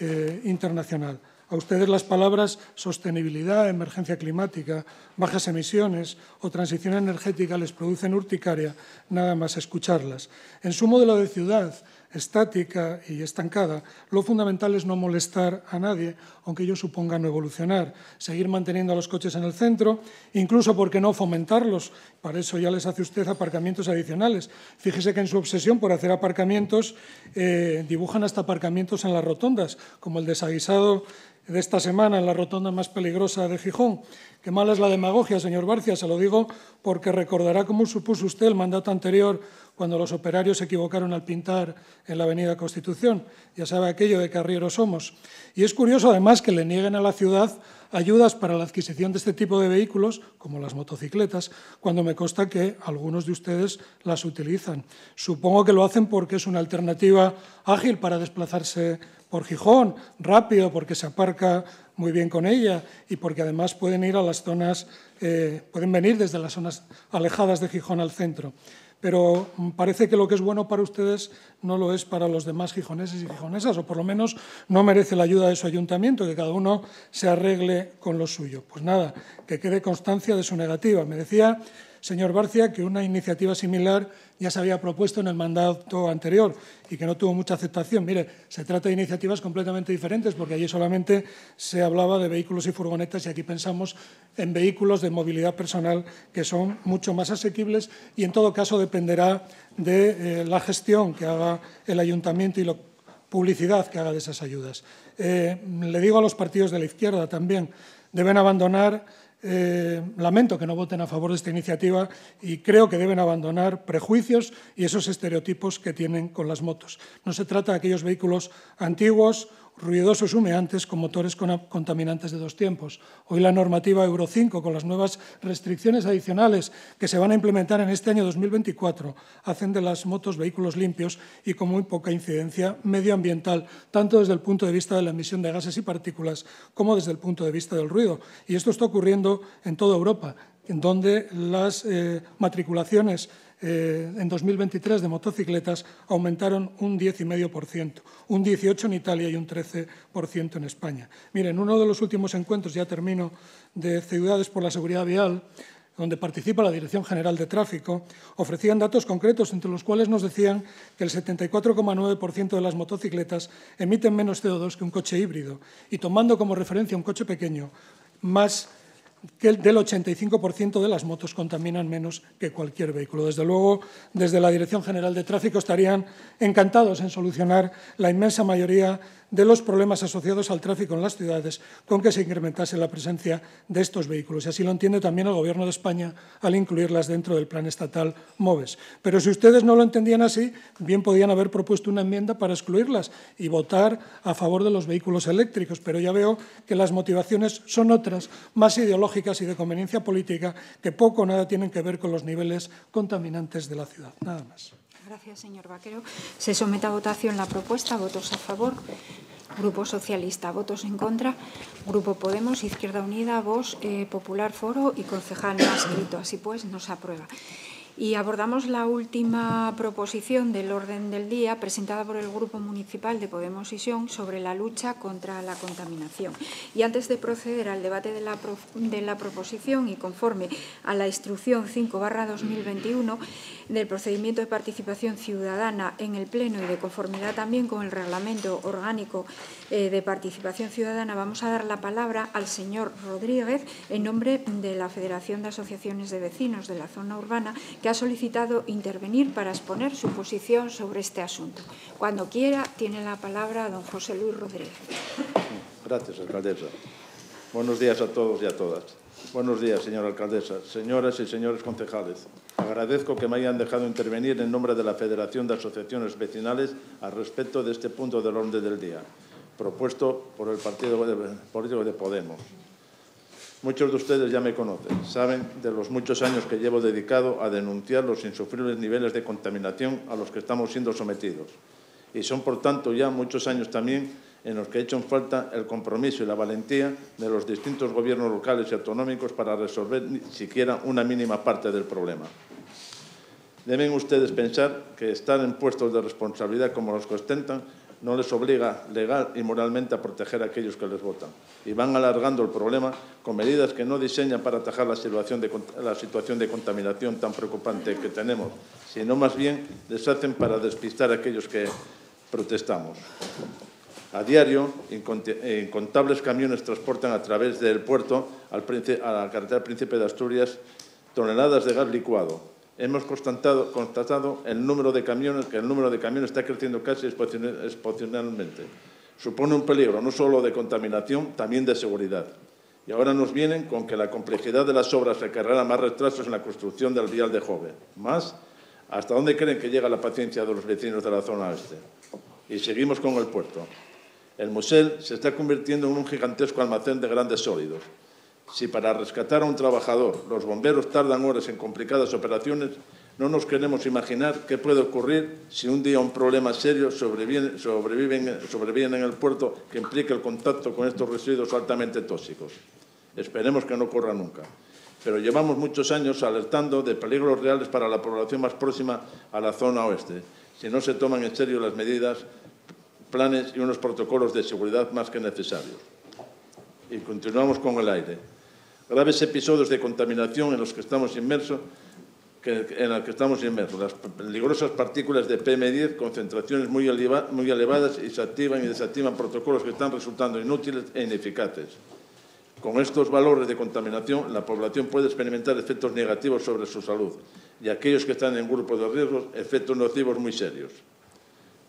Q: eh, internacional. A ustedes las palabras sostenibilidad, emergencia climática, bajas emisiones o transición energética les producen urticaria nada más escucharlas. En su modelo de ciudad, estática y estancada, lo fundamental es no molestar a nadie, aunque ello suponga no evolucionar, seguir manteniendo a los coches en el centro, incluso porque no fomentarlos, para eso ya les hace usted aparcamientos adicionales. Fíjese que en su obsesión por hacer aparcamientos eh, dibujan hasta aparcamientos en las rotondas, como el desaguisado de esta semana en la rotonda más peligrosa de Gijón. Qué mala es la demagogia, señor Barcia, se lo digo porque recordará cómo supuso usted el mandato anterior cuando los operarios se equivocaron al pintar en la Avenida Constitución. Ya sabe aquello de carrieros somos. Y es curioso además que le nieguen a la ciudad ayudas para la adquisición de este tipo de vehículos, como las motocicletas, cuando me consta que algunos de ustedes las utilizan. Supongo que lo hacen porque es una alternativa ágil para desplazarse por Gijón, rápido, porque se aparca muy bien con ella y porque además pueden ir a las zonas, eh, pueden venir desde las zonas alejadas de Gijón al centro pero parece que lo que es bueno para ustedes no lo es para los demás gijoneses y gijonesas, o por lo menos no merece la ayuda de su ayuntamiento, que cada uno se arregle con lo suyo. Pues nada, que quede constancia de su negativa. Me decía, señor Barcia, que una iniciativa similar ya se había propuesto en el mandato anterior y que no tuvo mucha aceptación. Mire, se trata de iniciativas completamente diferentes porque allí solamente se hablaba de vehículos y furgonetas y aquí pensamos en vehículos de movilidad personal que son mucho más asequibles y en todo caso dependerá de eh, la gestión que haga el ayuntamiento y la publicidad que haga de esas ayudas. Eh, le digo a los partidos de la izquierda también, deben abandonar eh, lamento que no voten a favor de esta iniciativa y creo que deben abandonar prejuicios y esos estereotipos que tienen con las motos. No se trata de aquellos vehículos antiguos ruidosos humeantes con motores contaminantes de dos tiempos. Hoy la normativa Euro 5, con las nuevas restricciones adicionales que se van a implementar en este año 2024, hacen de las motos vehículos limpios y con muy poca incidencia medioambiental, tanto desde el punto de vista de la emisión de gases y partículas como desde el punto de vista del ruido. Y esto está ocurriendo en toda Europa, en donde las eh, matriculaciones eh, en 2023 de motocicletas aumentaron un 10,5%, un 18% en Italia y un 13% en España. Miren, uno de los últimos encuentros, ya termino, de Ciudades por la Seguridad Vial, donde participa la Dirección General de Tráfico, ofrecían datos concretos entre los cuales nos decían que el 74,9% de las motocicletas emiten menos CO2 que un coche híbrido y tomando como referencia un coche pequeño, más que el del 85% de las motos contaminan menos que cualquier vehículo. Desde luego, desde la Dirección General de Tráfico estarían encantados en solucionar la inmensa mayoría de los problemas asociados al tráfico en las ciudades con que se incrementase la presencia de estos vehículos. Y así lo entiende también el Gobierno de España al incluirlas dentro del plan estatal MOVES. Pero si ustedes no lo entendían así, bien podían haber propuesto una enmienda para excluirlas y votar a favor de los vehículos eléctricos. Pero ya veo que las motivaciones son otras, más ideológicas y de conveniencia política, que poco o nada tienen que ver con los niveles contaminantes de la ciudad. Nada
A: más gracias, señor Vaquero. Se somete a votación la propuesta. Votos a favor. Grupo Socialista, votos en contra. Grupo Podemos, Izquierda Unida, Voz eh, Popular Foro y concejal no escrito. Así pues, no se aprueba. Y abordamos la última proposición del orden del día presentada por el Grupo Municipal de Podemos y Sion sobre la lucha contra la contaminación. Y antes de proceder al debate de la, de proposición y conforme a la instrucción 5 2021, del procedimiento de participación ciudadana en el Pleno y de conformidad también con el Reglamento Orgánico eh, de Participación Ciudadana, vamos a dar la palabra al señor Rodríguez en nombre de la Federación de Asociaciones de Vecinos de la Zona Urbana, que ha solicitado intervenir para exponer su posición sobre este asunto. Cuando quiera, tiene la palabra don José Luis Rodríguez.
P: Gracias, alcaldesa. Buenos días a todos y a todas. Buenos días, señora alcaldesa, señoras y señores concejales. Agradezco que me hayan dejado intervenir en nombre de la Federación de Asociaciones Vecinales al respecto de este punto del orden del día, propuesto por el Partido Político de Podemos. Muchos de ustedes ya me conocen, saben de los muchos años que llevo dedicado a denunciar los insufribles niveles de contaminación a los que estamos siendo sometidos. Y son, por tanto, ya muchos años también en los que echan falta el compromiso y la valentía de los distintos gobiernos locales y autonómicos para resolver ni siquiera una mínima parte del problema. Deben ustedes pensar que estar en puestos de responsabilidad como los que ostentan no les obliga legal y moralmente a proteger a aquellos que les votan y van alargando el problema con medidas que no diseñan para atajar la situación de, la situación de contaminación tan preocupante que tenemos, sino más bien deshacen para despistar a aquellos que protestamos. A diario, incontables camiones transportan a través del puerto a la carretera Príncipe de Asturias toneladas de gas licuado. Hemos constatado, el número de camiones, que el número de camiones está creciendo casi exponencialmente. Supone un peligro no solo de contaminación, también de seguridad. Y ahora nos vienen con que la complejidad de las obras requerirá más retrasos en la construcción del vial de Jove. Más, ¿hasta dónde creen que llega la paciencia de los vecinos de la zona este? Y seguimos con el puerto. El Musel se está convirtiendo en un gigantesco almacén de grandes sólidos. Si para rescatar a un trabajador los bomberos tardan horas en complicadas operaciones, no nos queremos imaginar qué puede ocurrir si un día un problema serio sobreviene, en el puerto que implique el contacto con estos residuos altamente tóxicos. Esperemos que no ocurra nunca. Pero llevamos muchos años alertando de peligros reales para la población más próxima a la zona oeste. Si no se toman en serio las medidas, planes y unos protocolos de seguridad más que necesarios. Y continuamos con el aire. Graves episodios de contaminación en los que estamos inmersos en las que estamos inmersos. Las peligrosas partículas de PM10, concentraciones muy, elevadas, y se activan y desactivan protocolos que están resultando inútiles e ineficaces. Con estos valores de contaminación, la población puede experimentar efectos negativos sobre su salud y aquellos que están en grupos de riesgos, efectos nocivos muy serios.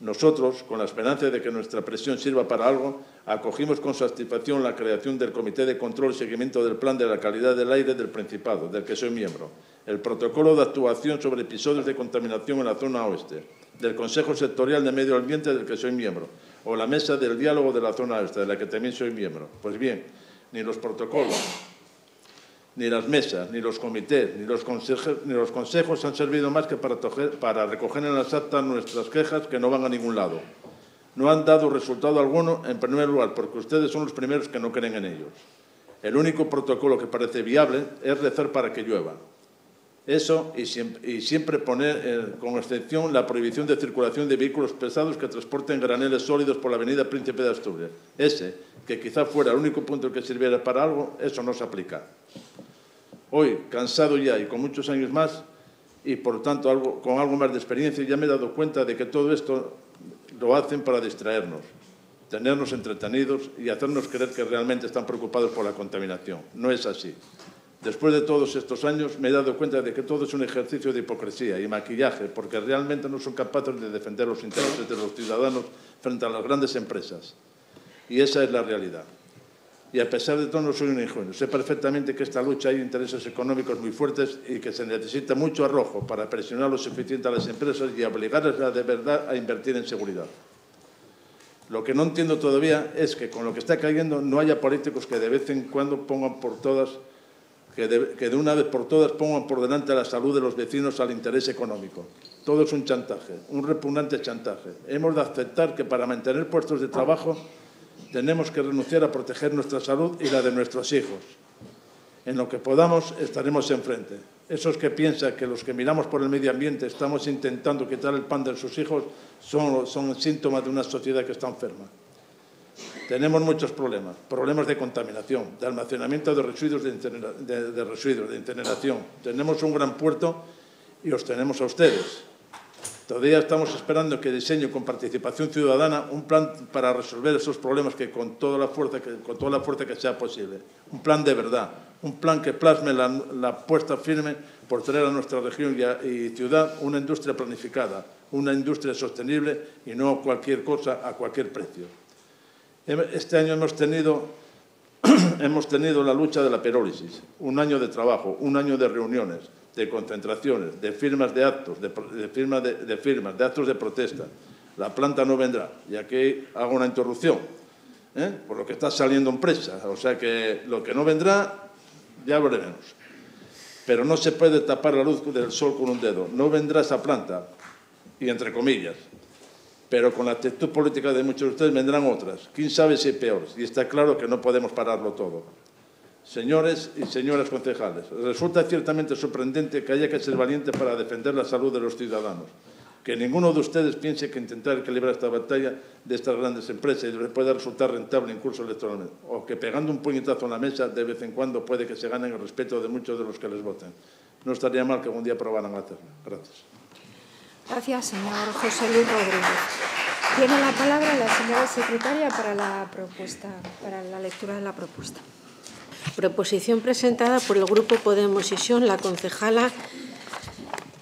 P: Nosotros, con la esperanza de que nuestra presión sirva para algo, acogimos con satisfacción la creación del Comité de Control y Seguimiento del Plan de la Calidad del Aire del Principado, del que soy miembro, el Protocolo de Actuación sobre Episodios de Contaminación en la Zona Oeste, del Consejo Sectorial de Medio Ambiente, del que soy miembro, o la Mesa del Diálogo de la Zona Oeste, de la que también soy miembro. Pues bien, ni los protocolos, ni las mesas, ni los comités, ni los, consejos, ni han servido más que para, recoger en las actas nuestras quejas que no van a ningún lado. No han dado resultado alguno, en primer lugar, porque ustedes son los primeros que no creen en ellos. El único protocolo que parece viable es rezar para que llueva. Eso y siempre, poner eh, con excepción la prohibición de circulación de vehículos pesados que transporten graneles sólidos por la avenida Príncipe de Asturias. Ese, que quizá fuera el único punto que sirviera para algo, eso no se aplica hoy, cansado ya y con muchos años más, y por tanto con algo más de experiencia, ya me he dado cuenta de que todo esto lo hacen para distraernos, tenernos entretenidos y hacernos creer que realmente están preocupados por la contaminación. No es así. Después de todos estos años me he dado cuenta de que todo es un ejercicio de hipocresía y maquillaje, porque realmente no son capaces de defender los intereses de los ciudadanos frente a las grandes empresas. Y esa es la realidad y a pesar de todo no soy un ingenuo. Sé perfectamente que esta lucha hay intereses económicos muy fuertes y que se necesita mucho arrojo para presionar lo suficiente a las empresas y obligarlas de verdad a invertir en seguridad. Lo que no entiendo todavía es que con lo que está cayendo no haya políticos que de vez en cuando pongan por todas, que de una vez por todas pongan por delante la salud de los vecinos al interés económico. Todo es un chantaje, un repugnante chantaje. Hemos de aceptar que para mantener puestos de trabajo tenemos que renunciar a proteger nuestra salud y la de nuestros hijos. En lo que podamos estaremos enfrente. Esos que piensan que los que miramos por el medio ambiente estamos intentando quitar el pan de sus hijos son, síntomas de una sociedad que está enferma. Tenemos muchos problemas, problemas de contaminación, de almacenamiento de residuos de, de, residuos, de incineración. Tenemos un gran puerto y os tenemos a ustedes, Todavía estamos esperando que diseñe con participación ciudadana un plan para resolver esos problemas que con toda la fuerza que, sea posible. Un plan de verdad, un plan que plasme la, puesta apuesta firme por tener a nuestra región y, ciudad una industria planificada, una industria sostenible y no cualquier cosa a cualquier precio. Este año hemos tenido, hemos tenido la lucha de la perólisis, un año de trabajo, un año de reuniones, de concentraciones, de firmas de actos, de, de, de, firmas, de actos de protesta. La planta no vendrá. Y aquí hago una interrupción, ¿eh? por lo que está saliendo en O sea que lo que no vendrá, ya lo veremos. Pero no se puede tapar la luz del sol con un dedo. No vendrá esa planta, y entre comillas. Pero con la actitud política de muchos de ustedes vendrán otras. ¿Quién sabe si peores? Y está claro que no podemos pararlo todo. Señores y señoras concejales, resulta ciertamente sorprendente que haya que ser valiente para defender la salud de los ciudadanos. Que ninguno de ustedes piense que intentar equilibrar esta batalla de estas grandes empresas puede pueda resultar rentable incluso electoralmente, o que pegando un puñetazo en la mesa de vez en cuando puede que se ganen el respeto de muchos de los que les voten. No estaría mal que algún día probaran a hacerlo. Gracias.
A: Gracias, señor José Luis Rodríguez. Tiene la palabra la señora secretaria para la lectura de la propuesta.
B: Proposición presentada por el Grupo Podemos y Sion, la concejala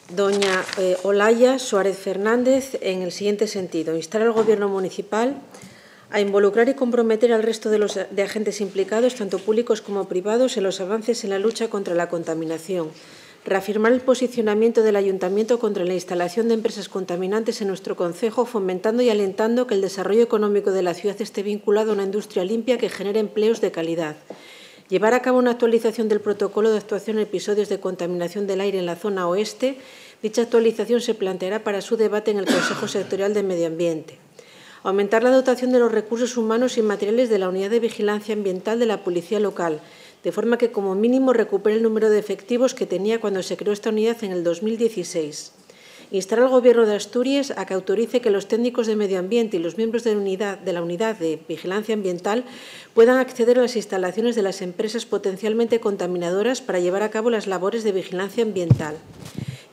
B: doña eh, Olaya Suárez Fernández, en el siguiente sentido. Instar al Gobierno municipal a involucrar y comprometer al resto de, los, de agentes implicados, tanto públicos como privados, en los avances en la lucha contra la contaminación. Reafirmar el posicionamiento del Ayuntamiento contra la instalación de empresas contaminantes en nuestro Concejo, fomentando y alentando que el desarrollo económico de la ciudad esté vinculado a una industria limpia que genere empleos de calidad llevar a cabo una actualización del protocolo de actuación en episodios de contaminación del aire en la zona oeste. Dicha actualización se planteará para su debate en el Consejo Sectorial de Medio Ambiente. Aumentar la dotación de los recursos humanos y materiales de la Unidad de Vigilancia Ambiental de la Policía Local, de forma que como mínimo recupere el número de efectivos que tenía cuando se creó esta unidad en el 2016 instar al Gobierno de Asturias a que autorice que los técnicos de medio ambiente y los miembros de la, unidad, de la unidad de vigilancia ambiental puedan acceder a las instalaciones de las empresas potencialmente contaminadoras para llevar a cabo las labores de vigilancia ambiental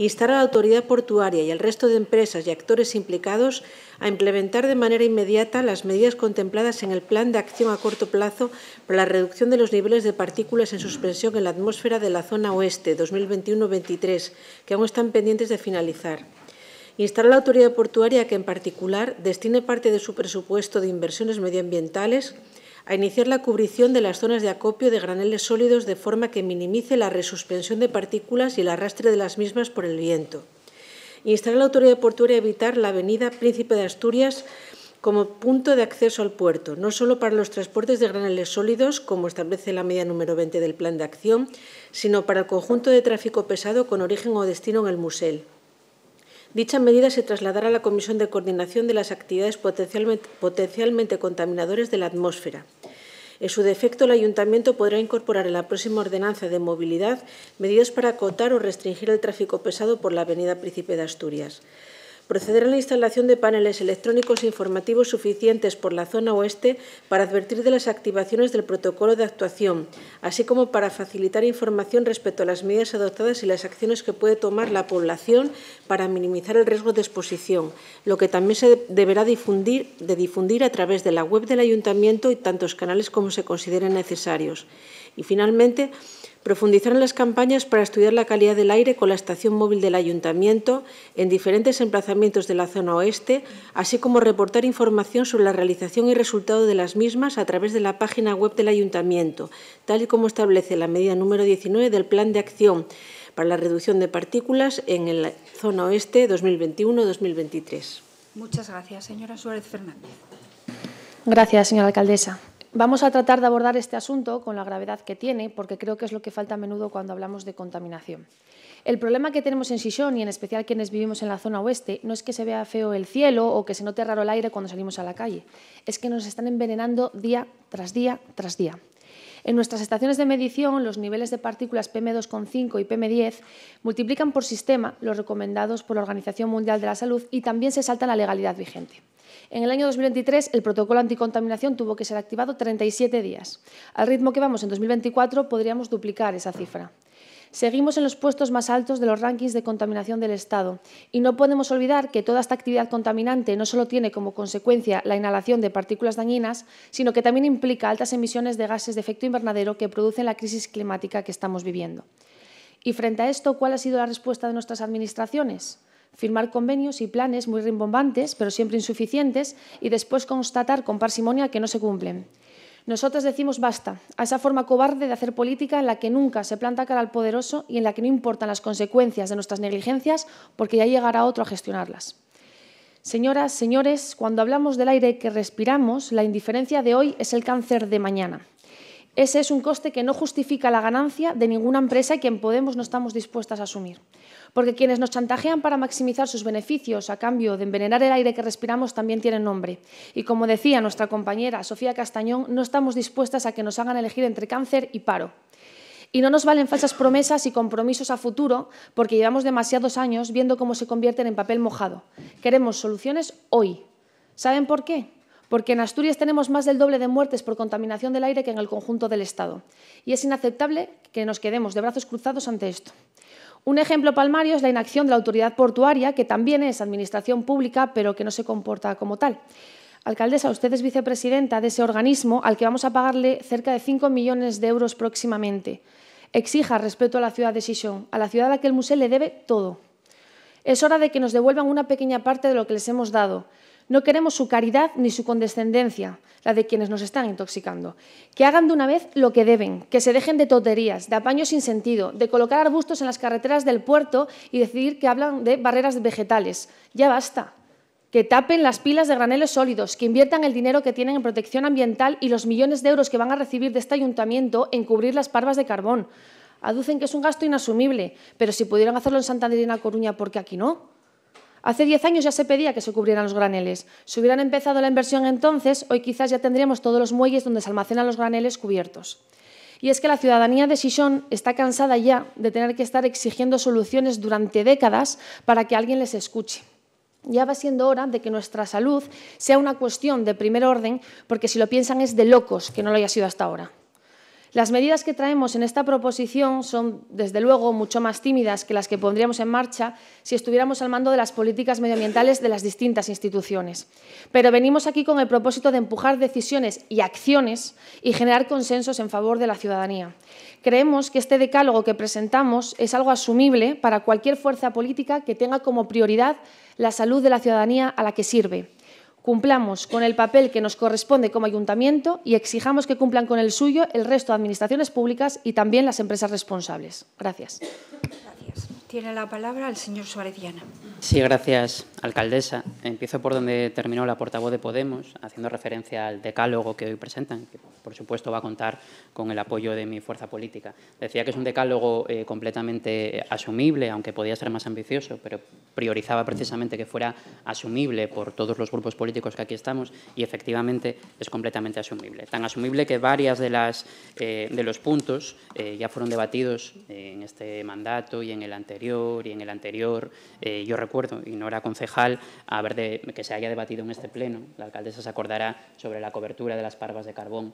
B: instar a la autoridad portuaria y al resto de empresas y actores implicados a implementar de manera inmediata las medidas contempladas en el Plan de Acción a Corto Plazo para la reducción de los niveles de partículas en suspensión en la atmósfera de la zona oeste 2021-23, que aún están pendientes de finalizar. Instar a la autoridad portuaria que, en particular, destine parte de su presupuesto de inversiones medioambientales a iniciar la cubrición de las zonas de acopio de graneles sólidos de forma que minimice la resuspensión de partículas y el arrastre de las mismas por el viento. Instar a la autoridad portuaria a evitar la avenida Príncipe de Asturias como punto de acceso al puerto, no solo para los transportes de graneles sólidos, como establece la medida número 20 del plan de acción, sino para el conjunto de tráfico pesado con origen o destino en el Musel. Dicha medida se trasladará a la Comisión de Coordinación de las Actividades potencialmente, Contaminadoras Contaminadores de la Atmósfera. En su defecto, el Ayuntamiento podrá incorporar en la próxima ordenanza de movilidad medidas para acotar o restringir el tráfico pesado por la Avenida Príncipe de Asturias proceder a la instalación de paneles electrónicos informativos suficientes por la zona oeste para advertir de las activaciones del protocolo de actuación, así como para facilitar información respecto a las medidas adoptadas y las acciones que puede tomar la población para minimizar el riesgo de exposición, lo que también se deberá difundir, difundir a través de la web del Ayuntamiento y tantos canales como se consideren necesarios. Y finalmente, Profundizar en las campañas para estudiar la calidad del aire con la estación móvil del ayuntamiento en diferentes emplazamientos de la zona oeste, así como reportar información sobre la realización y resultado de las mismas a través de la página web del ayuntamiento, tal y como establece la medida número 19 del Plan de Acción para la Reducción de Partículas en la zona oeste
E: 2021-2023.
A: Muchas gracias, señora Suárez Fernández.
E: Gracias, señora alcaldesa. Vamos a tratar de abordar este asunto con la gravedad que tiene, porque creo que es lo que falta a menudo cuando hablamos de contaminación. El problema que tenemos en Sison y en especial quienes vivimos en la zona oeste no es que se vea feo el cielo o que se note raro el aire cuando salimos a la calle, es que nos están envenenando día tras día tras día. En nuestras estaciones de medición, los niveles de partículas PM2,5 y PM10 multiplican por sistema los recomendados por la Organización Mundial de la Salud y también se salta la legalidad vigente. En el año 2023, el protocolo anticontaminación tuvo que ser activado 37 días. Al ritmo que vamos en 2024, podríamos duplicar esa cifra. Seguimos en los puestos más altos de los rankings de contaminación del Estado y no podemos olvidar que toda esta actividad contaminante no solo tiene como consecuencia la inhalación de partículas dañinas, sino que también implica altas emisiones de gases de efecto invernadero que producen la crisis climática que estamos viviendo. Y frente a esto, ¿cuál ha sido la respuesta de nuestras administraciones? firmar convenios y planes muy rimbombantes, pero siempre insuficientes, y después constatar con parsimonia que no se cumplen. Nosotros decimos basta a esa forma cobarde de hacer política en la que nunca se planta cara al poderoso y en la que no importan las consecuencias de nuestras negligencias porque ya llegará otro a gestionarlas. Señoras, señores, cuando hablamos del aire que respiramos, la indiferencia de hoy es el cáncer de mañana. Ese es un coste que no justifica la ganancia de ninguna empresa y que en Podemos no estamos dispuestas a asumir porque quienes nos chantajean para maximizar sus beneficios a cambio de envenenar el aire que respiramos también tienen nombre. Y como decía nuestra compañera Sofía Castañón, no estamos dispuestas a que nos hagan elegir entre cáncer y paro. Y no nos valen falsas promesas y compromisos a futuro porque llevamos demasiados años viendo cómo se convierten en papel mojado. Queremos soluciones hoy. ¿Saben por qué? Porque en Asturias tenemos más del doble de muertes por contaminación del aire que en el conjunto del Estado. Y es inaceptable que nos quedemos de brazos cruzados ante esto. Un ejemplo palmario es la inacción de la autoridad portuaria, que también es administración pública, pero que no se comporta como tal. Alcaldesa, usted es vicepresidenta de ese organismo al que vamos a pagarle cerca de 5 millones de euros próximamente. Exija respeto a la ciudad de Sichón, a la ciudad a la que el museo le debe todo. Es hora de que nos devuelvan una pequeña parte de lo que les hemos dado. No queremos su caridad ni su condescendencia, la de quienes nos están intoxicando. Que hagan de una vez lo que deben, que se dejen de toterías, de apaños sin sentido, de colocar arbustos en las carreteras del puerto y decidir que hablan de barreras vegetales. Ya basta. Que tapen las pilas de graneles sólidos, que inviertan el dinero que tienen en protección ambiental y los millones de euros que van a recibir de este ayuntamiento en cubrir las parvas de carbón. Aducen que es un gasto inasumible, pero si pudieran hacerlo en Santander y en La Coruña, ¿por qué aquí no? Hace diez años ya se pedía que se cubrieran los graneles. Si hubieran empezado la inversión entonces, hoy quizás ya tendríamos todos los muelles donde se almacenan los graneles cubiertos. Y es que la ciudadanía de Sison está cansada ya de tener que estar exigiendo soluciones durante décadas para que alguien les escuche. Ya va siendo hora de que nuestra salud sea una cuestión de primer orden, porque si lo piensan es de locos que no lo haya sido hasta ahora. Las medidas que traemos en esta proposición son, desde luego, mucho más tímidas que las que pondríamos en marcha si estuviéramos al mando de las políticas medioambientales de las distintas instituciones. Pero venimos aquí con el propósito de empujar decisiones y acciones y generar consensos en favor de la ciudadanía. Creemos que este decálogo que presentamos es algo asumible para cualquier fuerza política que tenga como prioridad la salud de la ciudadanía a la que sirve cumplamos con el papel que nos corresponde como ayuntamiento y exijamos que cumplan con el suyo el resto de administraciones públicas y también las empresas responsables. Gracias.
A: Tiene la palabra el señor Suárez Diana.
F: Sí, gracias, alcaldesa. Empiezo por donde terminó la portavoz de Podemos, haciendo referencia al decálogo que hoy presentan, que por supuesto va a contar con el apoyo de mi fuerza política. Decía que es un decálogo eh, completamente eh, asumible, aunque podía ser más ambicioso, pero priorizaba precisamente que fuera asumible por todos los grupos políticos que aquí estamos y efectivamente es completamente asumible. Tan asumible que varias de, las, eh, de los puntos ya fueron debatidos en este mandato y en el anterior y en el anterior. Eh, yo recuerdo, y no era concejal, que se haya debatido en este pleno, la alcaldesa se acordará, sobre la cobertura de las parvas de carbón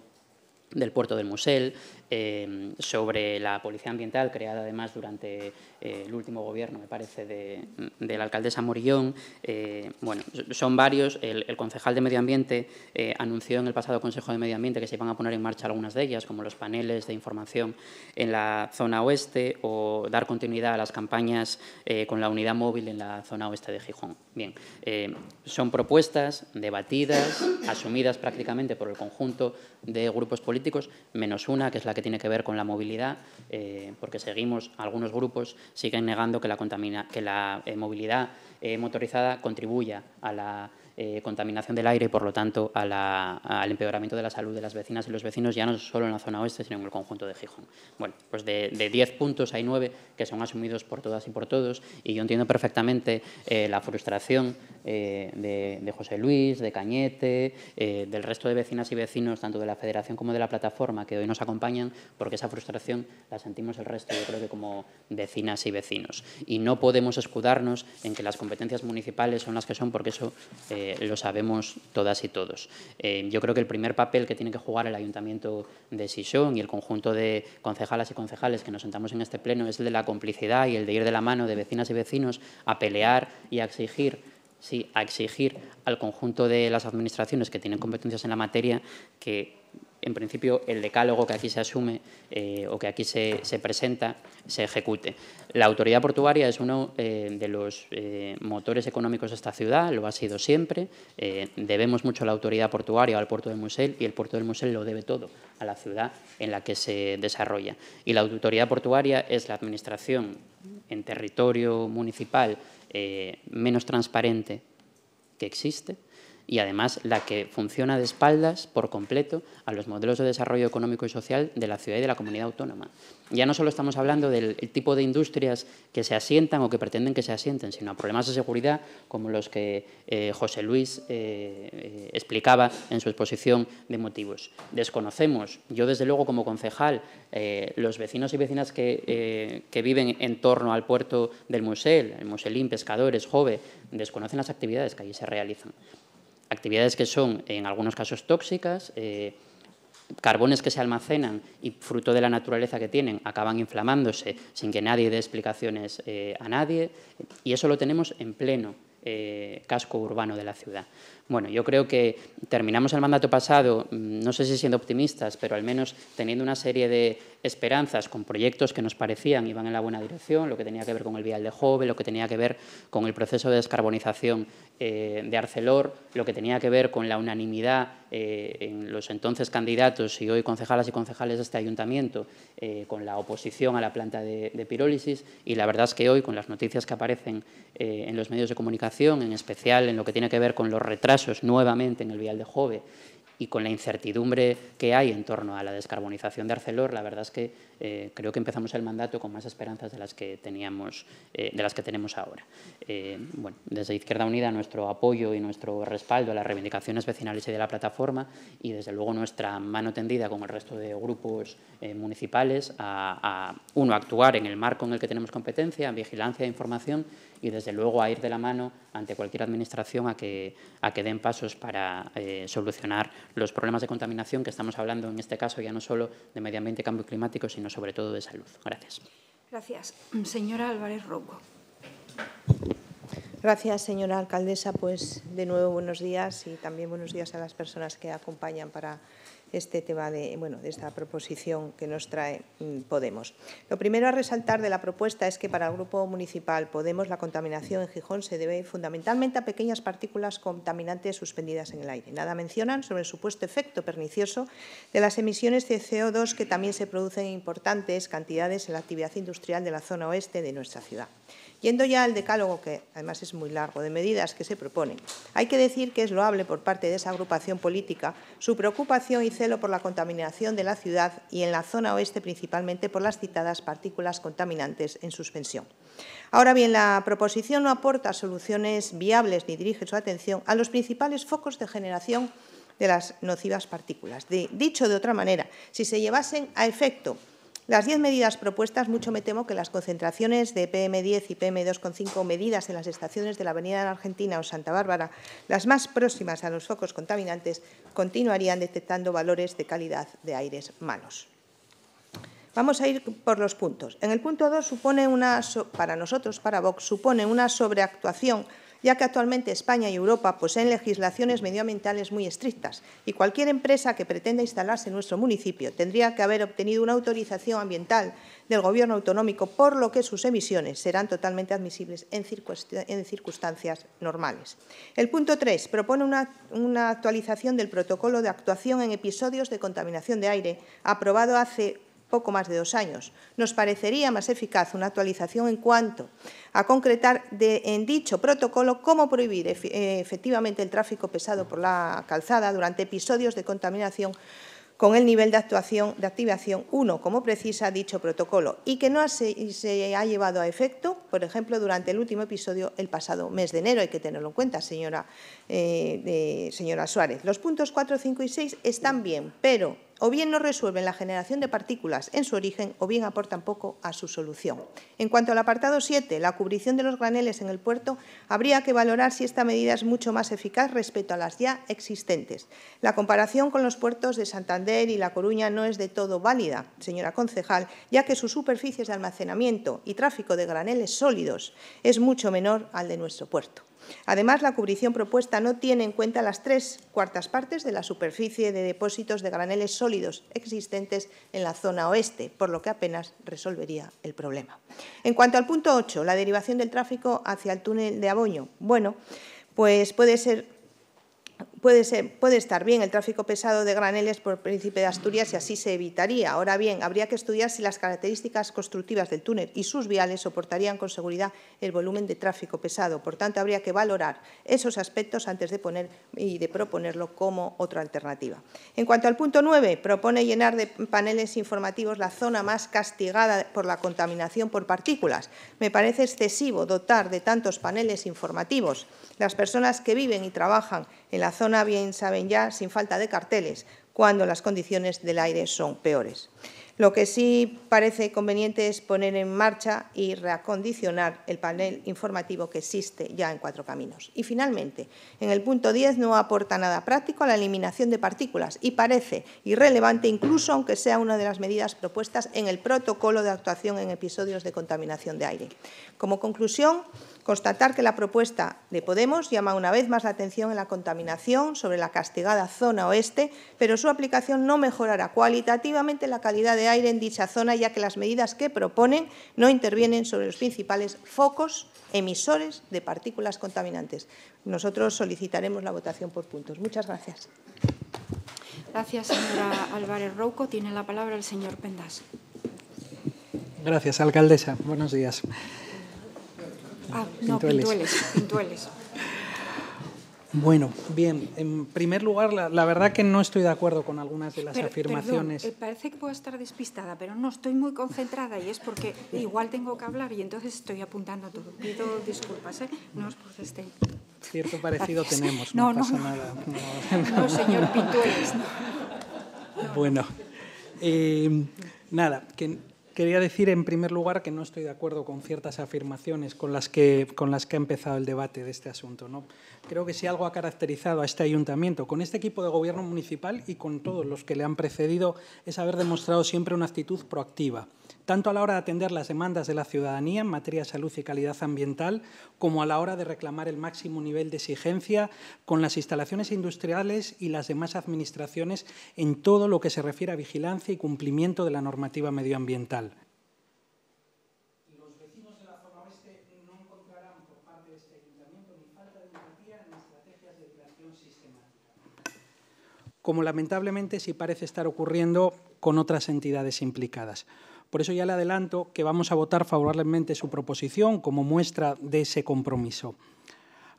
F: del puerto del Musel, eh, sobre la policía ambiental creada además durante eh, el último gobierno, me parece, de, de la alcaldesa Morillón. Eh, bueno, son varios. El, el, concejal de Medio Ambiente anunció en el pasado Consejo de Medio Ambiente que se iban a poner en marcha algunas de ellas, como los paneles de información en la zona oeste o dar continuidad a las campañas con la unidad móvil en la zona oeste de Gijón. Bien, son propuestas debatidas, asumidas prácticamente por el conjunto de grupos políticos menos una, que es la que tiene que ver con la movilidad, eh, porque seguimos, algunos grupos siguen negando que la, contamina, que la eh, movilidad eh, motorizada contribuya a la eh, contaminación del aire y, por lo tanto, al empeoramiento de la salud de las vecinas y los vecinos, ya no solo en la zona oeste, sino en el conjunto de Gijón. Bueno, pues de, diez 10 puntos hay nueve que son asumidos por todas y por todos, y yo entiendo perfectamente eh, la frustración eh, de, José Luis, de Cañete, del resto de vecinas y vecinos, tanto de la Federación como de la plataforma, que hoy nos acompañan, porque esa frustración la sentimos el resto, yo creo que como vecinas y vecinos. Y no podemos escudarnos en que las competencias municipales son las que son, porque eso lo sabemos todas y todos. Eh, yo creo que el primer papel que tiene que jugar el Ayuntamiento de Sison y el conjunto de concejalas y concejales que nos sentamos en este pleno es el de la complicidad y el de ir de la mano de vecinas y vecinos a pelear y exigir sí, a exigir al conjunto de las administraciones que tienen competencias en la materia que en principio, el decálogo que aquí se asume eh, o que aquí se, presenta se ejecute. La autoridad portuaria es uno eh, de los eh, motores económicos de esta ciudad, lo ha sido siempre. debemos mucho a la autoridad portuaria, al puerto de Musel, y el puerto de Musel lo debe todo a la ciudad en la que se desarrolla. Y la autoridad portuaria es la administración en territorio municipal menos transparente que existe y además la que funciona de espaldas por completo a los modelos de desarrollo económico y social de la ciudad y de la comunidad autónoma. Ya no solo estamos hablando del tipo de industrias que se asientan o que pretenden que se asienten, sino a problemas de seguridad como los que eh, José Luis eh, eh, explicaba en su exposición de motivos. Desconocemos, yo desde luego como concejal, los vecinos y vecinas que, que, viven en torno al puerto del Musel, el Muselín, pescadores, joven desconocen las actividades que allí se realizan actividades que son en algunos casos tóxicas, eh, carbones que se almacenan y fruto de la naturaleza que tienen acaban inflamándose sin que nadie dé explicaciones eh, a nadie y eso lo tenemos en pleno eh, casco urbano de la ciudad. Bueno, yo creo que terminamos el mandato pasado, mm, no sé si siendo optimistas, pero al menos teniendo una serie de esperanzas con proyectos que nos parecían iban en la buena dirección, lo que tenía que ver con el vial de joven, lo que tenía que ver con el proceso de descarbonización eh, de Arcelor, lo que tenía que ver con la unanimidad eh, en los entonces candidatos y hoy concejalas y concejales de este ayuntamiento, eh, con la oposición a la planta de, de, pirólisis. Y la verdad es que hoy, con las noticias que aparecen en los medios de comunicación, en especial en lo que tiene que ver con los retrasos, nuevamente en el vial de Jove y con la incertidumbre que hay en torno a la descarbonización de Arcelor, la verdad es que eh, creo que empezamos el mandato con más esperanzas de las que, teníamos, eh, de las que tenemos ahora. Eh, desde Izquierda Unida nuestro apoyo y nuestro respaldo a las reivindicaciones vecinales y de la plataforma y desde luego nuestra mano tendida con el resto de grupos municipales a, uno, actuar en el marco en el que tenemos competencia, vigilancia e información y, desde luego, a ir de la mano ante cualquier administración a que, a den pasos para eh, solucionar los problemas de contaminación que estamos hablando en este caso ya no solo de medio ambiente, y cambio climático, sino sobre todo de salud. Gracias.
A: Gracias. Señora Álvarez Robo.
G: Gracias, señora alcaldesa. Pues de nuevo buenos días y también buenos días a las personas que acompañan para este tema de, de esta proposición que nos trae mm, Podemos. Lo primero a resaltar de la propuesta es que para el Grupo Municipal Podemos la contaminación en Gijón se debe fundamentalmente a pequeñas partículas contaminantes suspendidas en el aire. Nada mencionan sobre el supuesto efecto pernicioso de las emisiones de CO2 que también se producen en importantes cantidades en la actividad industrial de la zona oeste de nuestra ciudad. Yendo ya al decálogo, que además es muy largo, de medidas que se proponen, hay que decir que es loable por parte de esa agrupación política su preocupación y celo por la contaminación de la ciudad y en la zona oeste principalmente por las citadas partículas contaminantes en suspensión. Ahora bien, la proposición no aporta soluciones viables ni dirige su atención a los principales focos de generación de las nocivas partículas. dicho de otra manera, si se llevasen a efecto las diez medidas propuestas, mucho me temo que las concentraciones de PM10 y PM2,5 medidas en las estaciones de la Avenida de Argentina o Santa Bárbara, las más próximas a los focos contaminantes, continuarían detectando valores de calidad de aires malos. Vamos a ir por los puntos. En el punto 2 supone una, para nosotros, para Vox, supone una sobreactuación ya que actualmente España y Europa poseen legislaciones medioambientales muy estrictas y cualquier empresa que pretenda instalarse en nuestro municipio tendría que haber obtenido una autorización ambiental del Gobierno autonómico, por lo que sus emisiones serán totalmente admisibles en, circunstancias normales. El punto 3 propone una, una actualización del protocolo de actuación en episodios de contaminación de aire aprobado hace poco más de dos años. Nos parecería más eficaz una actualización en cuanto a concretar de, en dicho protocolo cómo prohibir eh, efectivamente el tráfico pesado por la calzada durante episodios de contaminación con el nivel de, actuación, de activación 1, como precisa dicho protocolo, y que no se, ha llevado a efecto, por ejemplo, durante el último episodio el pasado mes de enero. Hay que tenerlo en cuenta, señora, eh, señora Suárez. Los puntos 4, 5 y 6 están bien, pero o bien no resuelven la generación de partículas en su origen o bien aportan poco a su solución. En cuanto al apartado 7, la cubrición de los graneles en el puerto, habría que valorar si esta medida es mucho más eficaz respecto a las ya existentes. La comparación con los puertos de Santander y La Coruña no es de todo válida, señora concejal, ya que sus superficies de almacenamiento y tráfico de graneles sólidos es mucho menor al de nuestro puerto. Además, la cubrición propuesta no tiene en cuenta las tres cuartas partes de la superficie de depósitos de graneles sólidos existentes en la zona oeste, por lo que apenas resolvería el problema. En cuanto al punto 8, la derivación del tráfico hacia el túnel de Aboño, bueno, pues puede ser Puede, puede, estar bien el tráfico pesado de graneles por Príncipe de Asturias y así se evitaría. Ahora bien, habría que estudiar si las características constructivas del túnel y sus viales soportarían con seguridad el volumen de tráfico pesado. Por tanto, habría que valorar esos aspectos antes de y de proponerlo como otra alternativa. En cuanto al punto 9, propone llenar de paneles informativos la zona más castigada por la contaminación por partículas. Me parece excesivo dotar de tantos paneles informativos. Las personas que viven y trabajan en la zona bien saben ya, sin falta de carteles, cuando las condiciones del aire son peores. Lo que sí parece conveniente es poner en marcha y reacondicionar el panel informativo que existe ya en Cuatro Caminos. Y finalmente, en el punto 10 no aporta nada práctico a la eliminación de partículas y parece irrelevante incluso aunque sea una de las medidas propuestas en el protocolo de actuación en episodios de contaminación de aire. Como conclusión, constatar que la propuesta de Podemos llama una vez más la atención en la contaminación sobre la castigada zona oeste, pero su aplicación no mejorará cualitativamente la calidad de aire en dicha zona, ya que las medidas que proponen no intervienen sobre los principales focos emisores de partículas contaminantes. Nosotros solicitaremos la votación por puntos. Muchas gracias.
A: Gracias, señora Álvarez Rouco. Tiene la palabra el señor Pendas.
S: Gracias, alcaldesa. Buenos días.
A: Ah, no, Pintueles. Pintueles.
S: Bueno, bien, en primer lugar, la, verdad que no estoy de acuerdo con algunas de las afirmaciones. Eh,
A: parece que puedo estar despistada, pero no, estoy muy concentrada y es porque igual tengo que hablar y entonces estoy apuntando a todo. Pido disculpas, ¿eh? No os protestéis. Cierto parecido tenemos, no, no pasa nada. No, no señor Pintueles.
S: Bueno, eh, nada, que Quería decir, en primer lugar, que no estoy de acuerdo con ciertas afirmaciones con las que, con las que ha empezado el debate de este asunto. Creo que si algo ha caracterizado a este ayuntamiento, con este equipo de gobierno municipal y con todos los que le han precedido, es haber demostrado siempre una actitud proactiva tanto a la hora de atender las demandas de la ciudadanía en materia de salud y calidad ambiental, como a la hora de reclamar el máximo nivel de exigencia con las instalaciones industriales y las demás administraciones en todo lo que se refiere a vigilancia y cumplimiento de la normativa medioambiental. como lamentablemente sí parece estar ocurriendo con otras entidades implicadas. Por eso ya le adelanto que vamos a votar favorablemente su proposición como muestra de ese compromiso.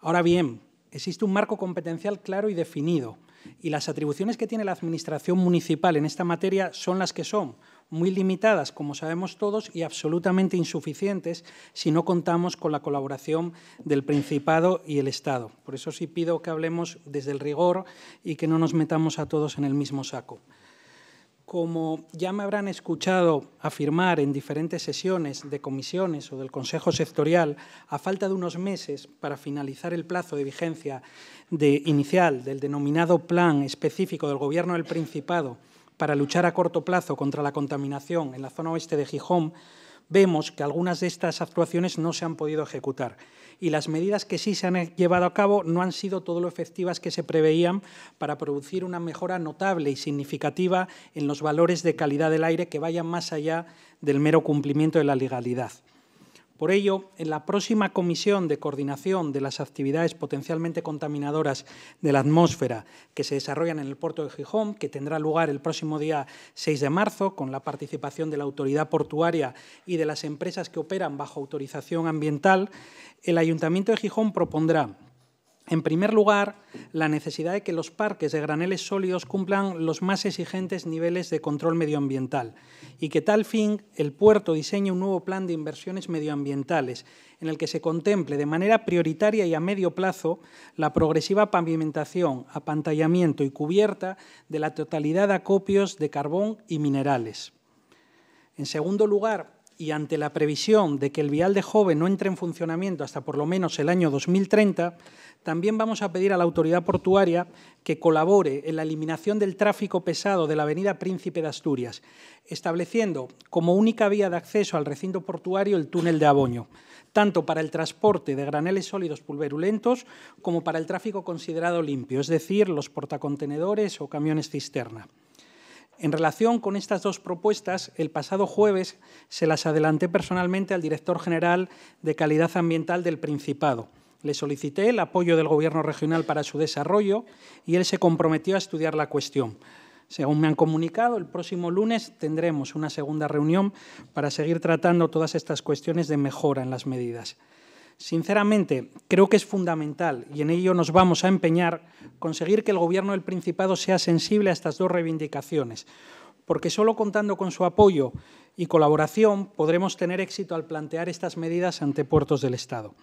S: Ahora bien, existe un marco competencial claro y definido y las atribuciones que tiene la Administración municipal en esta materia son las que son, muy limitadas, como sabemos todos, y absolutamente insuficientes si no contamos con la colaboración del Principado y el Estado. Por eso sí pido que hablemos desde el rigor y que no nos metamos a todos en el mismo saco. Como ya me habrán escuchado afirmar en diferentes sesiones de comisiones o del Consejo Sectorial, a falta de unos meses para finalizar el plazo de vigencia inicial del denominado Plan específico del Gobierno del Principado para luchar a corto plazo contra la contaminación en la zona oeste de Gijón, vemos que algunas de estas actuaciones no se han podido ejecutar y las medidas que sí se han llevado a cabo no han sido todo lo efectivas que se preveían para producir una mejora notable y significativa en los valores de calidad del aire que vayan más allá del mero cumplimiento de la legalidad. Por ello, en la próxima comisión de coordinación de las actividades potencialmente contaminadoras de la atmósfera que se desarrollan en el puerto de Gijón, que tendrá lugar el próximo día 6 de marzo, con la participación de la autoridad portuaria y de las empresas que operan bajo autorización ambiental, el Ayuntamiento de Gijón propondrá en primer lugar, la necesidad de que los parques de graneles sólidos cumplan los más exigentes niveles de control medioambiental y que tal fin el puerto diseñe un nuevo plan de inversiones medioambientales en el que se contemple de manera prioritaria y a medio plazo la progresiva pavimentación, apantallamiento y cubierta de la totalidad de acopios de carbón y minerales. En segundo lugar, y ante la previsión de que el vial de joven no entre en funcionamiento hasta por lo menos el año 2030, también vamos a pedir a la autoridad portuaria que colabore en la eliminación del tráfico pesado de la avenida Príncipe de Asturias, estableciendo como única vía de acceso al recinto portuario el túnel de Aboño, tanto para el transporte de graneles sólidos pulverulentos como para el tráfico considerado limpio, es decir, los portacontenedores o camiones cisterna. En relación con estas dos propuestas, el pasado jueves se las adelanté personalmente al director general de Calidad Ambiental del Principado. Le solicité el apoyo del Gobierno regional para su desarrollo y él se comprometió a estudiar la cuestión. Según me han comunicado, el próximo lunes tendremos una segunda reunión para seguir tratando todas estas cuestiones de mejora en las medidas. Sinceramente, creo que es fundamental, y en ello nos vamos a empeñar, conseguir que el Gobierno del Principado sea sensible a estas dos reivindicaciones, porque solo contando con su apoyo y colaboración podremos tener éxito al plantear estas medidas ante puertos del Estado.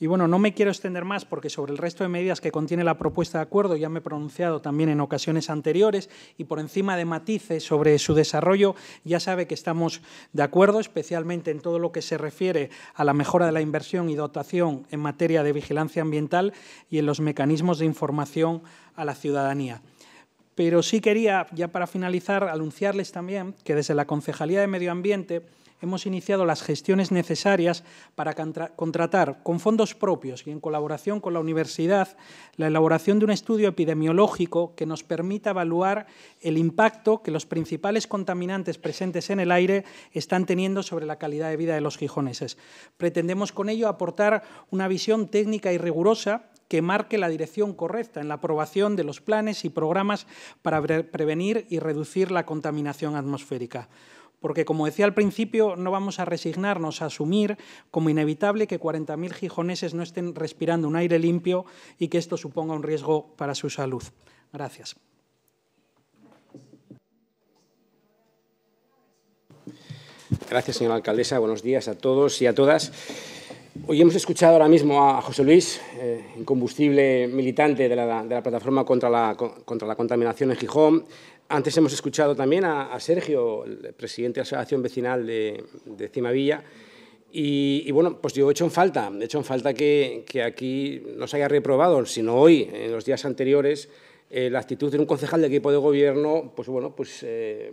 S: Y bueno, no me quiero extender más porque sobre el resto de medidas que contiene la propuesta de acuerdo ya me he pronunciado también en ocasiones anteriores y por encima de matices sobre su desarrollo ya sabe que estamos de acuerdo, especialmente en todo lo que se refiere a la mejora de la inversión y dotación en materia de vigilancia ambiental y en los mecanismos de información a la ciudadanía. Pero sí quería, ya para finalizar, anunciarles también que desde la Concejalía de Medio Ambiente hemos iniciado las gestiones necesarias para contratar con fondos propios y en colaboración con la universidad la elaboración de un estudio epidemiológico que nos permita evaluar el impacto que los principales contaminantes presentes en el aire están teniendo sobre la calidad de vida de los gijoneses. Pretendemos con ello aportar una visión técnica y rigurosa que marque la dirección correcta en la aprobación de los planes y programas para prevenir y reducir la contaminación atmosférica porque como decía al principio, no vamos a resignarnos a asumir como inevitable que 40.000 gijoneses no estén respirando un aire limpio y que esto suponga un riesgo para su salud. Gracias.
T: Gracias, señora alcaldesa. Buenos días a todos y a todas. Hoy hemos escuchado ahora mismo a José Luis, eh, incombustible militante de la, plataforma contra la, contra la contaminación en Gijón, antes hemos escuchado también a, Sergio, el presidente de la Asociación Vecinal de, de Cimavilla, y, bueno, pues yo he hecho en falta, he hecho en falta que, aquí no se haya reprobado, sino hoy, en los días anteriores, eh, la actitud de un concejal de equipo de gobierno, pues bueno, pues eh,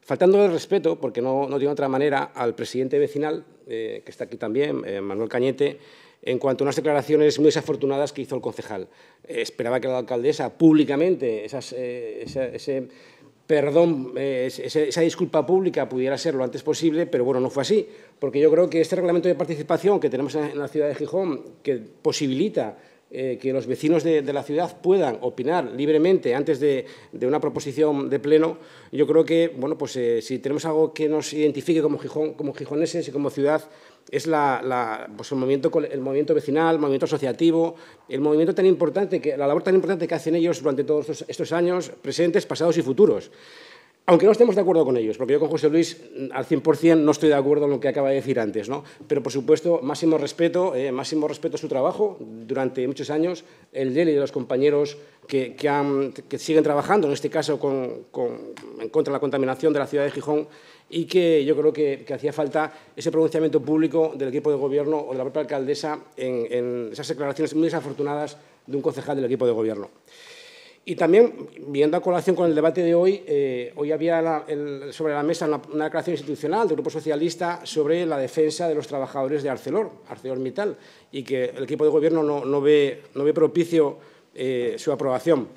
T: faltando el respeto, porque no, no tiene otra manera, al presidente vecinal, eh, que está aquí también, Manuel Cañete, en cuanto a unas declaraciones muy desafortunadas que hizo el concejal. Eh, esperaba que la alcaldesa públicamente eh, esa, ese perdón, eh, esa disculpa pública pudiera ser lo antes posible, pero bueno, no fue así, porque yo creo que este reglamento de participación que tenemos en la ciudad de Gijón, que posibilita que los vecinos de, la ciudad puedan opinar libremente antes de, una proposición de pleno, yo creo que, bueno, pues si tenemos algo que nos identifique como, Gijón, como gijoneses y como ciudad, es pues, el, movimiento, vecinal, el movimiento asociativo, el movimiento importante, la labor tan importante que hacen ellos durante todos estos, años, presentes, pasados y futuros. Aunque no estemos de acuerdo con ellos, porque yo con José Luis mm, al 100% no estoy de acuerdo en lo que acaba de decir antes, ¿no? Pero por supuesto, máximo respeto, eh, máximo respeto a su trabajo durante muchos años, el de él y de los compañeros que, siguen trabajando, en este caso en contra de la contaminación de la ciudad de Gijón, y que yo creo que, hacía falta ese pronunciamiento público del equipo de gobierno o de la propia alcaldesa en, esas declaraciones muy desafortunadas de un concejal del equipo de gobierno. Y también, viendo a colación con el debate de hoy, eh, hoy había sobre la mesa una, declaración institucional del Grupo Socialista sobre la defensa de los trabajadores de Arcelor, ArcelorMittal, y que el equipo de gobierno no, ve, propicio eh, su aprobación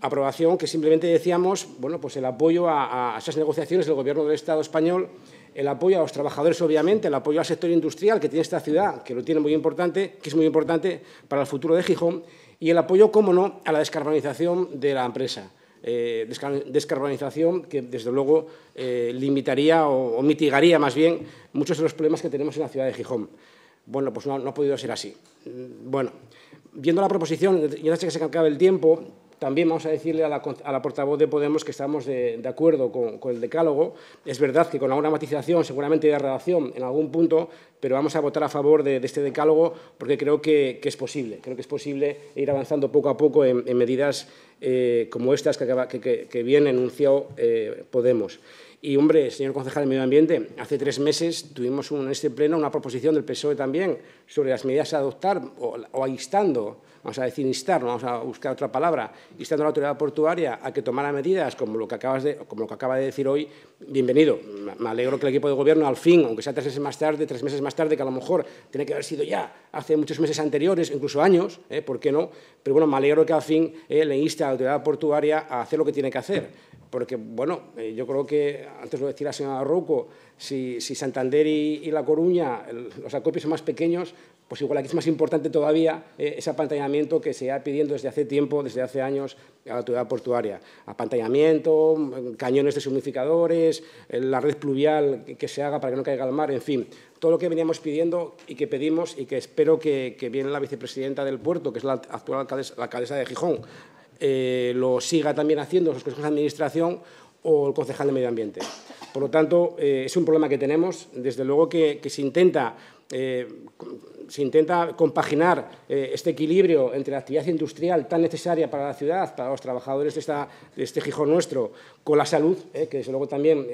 T: aprobación que simplemente decíamos, bueno, pues el apoyo a, esas negociaciones del Gobierno del Estado español, el apoyo a los trabajadores, obviamente, el apoyo al sector industrial que tiene esta ciudad, que lo tiene muy importante, que es muy importante para el futuro de Gijón, y el apoyo, cómo no, a la descarbonización de la empresa. Eh, descarbonización que, desde luego, eh, limitaría o, mitigaría más bien muchos de los problemas que tenemos en la ciudad de Gijón. Bueno, pues no, ha podido ser así. Mm, bueno, viendo la proposición, y sé que se acabe el tiempo, también vamos a decirle a la, portavoz de Podemos que estamos de, acuerdo con, el decálogo. Es verdad que con alguna matización, seguramente de redacción en algún punto, pero vamos a votar a favor de, este decálogo porque creo que, es posible. Creo que es posible ir avanzando poco a poco en, medidas eh, como estas que, que, bien enunció eh, Podemos. Y, hombre, señor concejal de Medio Ambiente, hace tres meses tuvimos en este pleno una proposición del PSOE también sobre las medidas a adoptar o, o instando vamos a decir instar, vamos a buscar otra palabra, instando a la autoridad portuaria a que tomara medidas como lo que, acaba de decir hoy, bienvenido. Me alegro que el equipo de gobierno al fin, aunque sea tres meses más tarde, tres meses más tarde, que a lo mejor tiene que haber sido ya hace muchos meses anteriores, incluso años, eh, ¿por qué no? Pero bueno, me alegro que al fin eh, le inste a la autoridad portuaria a hacer lo que tiene que hacer. Porque, bueno, eh, yo creo que, antes lo decía la señora Rocco, si, Santander y, La Coruña, los acopios son más pequeños, pues igual aquí es más importante todavía eh, ese apantallamiento que se ha pidiendo desde hace tiempo, desde hace años, a la autoridad portuaria. Apantallamiento, mm, cañones de sumificadores, eh, la red pluvial que se haga para que no caiga al mar, en fin, todo lo que veníamos pidiendo y que pedimos y que espero que, viene la vicepresidenta del puerto, que es la actual alcaldesa, de Gijón, eh, lo siga también haciendo los consejos de administración o el concejal de medio ambiente. Por lo tanto, es un problema que tenemos. Desde luego que se intenta eh, se intenta compaginar eh, este equilibrio entre la actividad industrial tan necesaria para la ciudad, para los trabajadores de, este Gijón nuestro, con la salud, eh, que desde luego también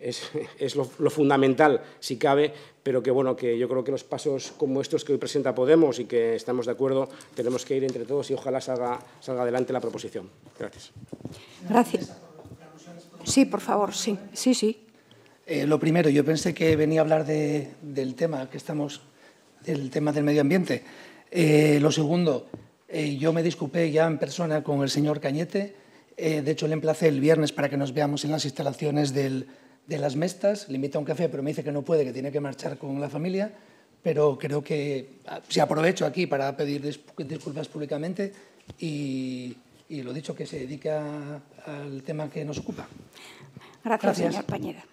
T: es, lo, fundamental, si cabe, pero que, bueno, que yo creo que los pasos como estos que hoy presenta Podemos y que estamos de acuerdo, tenemos que ir entre todos y ojalá salga, salga adelante la proposición. Gracias. Gracias.
A: Sí, por favor, sí, sí, sí.
U: Eh, lo primero, yo pensé que venía a hablar del tema que estamos, del tema del medio ambiente. Eh, lo segundo, eh, yo me disculpé ya en persona con el señor Cañete. de hecho, le emplacé el viernes para que nos veamos en las instalaciones de las mestas. Le invito a un café, pero me dice que no puede, que tiene que marchar con la familia. Pero creo que ah, se aprovecho aquí para pedir disculpas públicamente y, lo dicho, que se dedica al tema que nos ocupa.
A: Gracias, señor Pañeda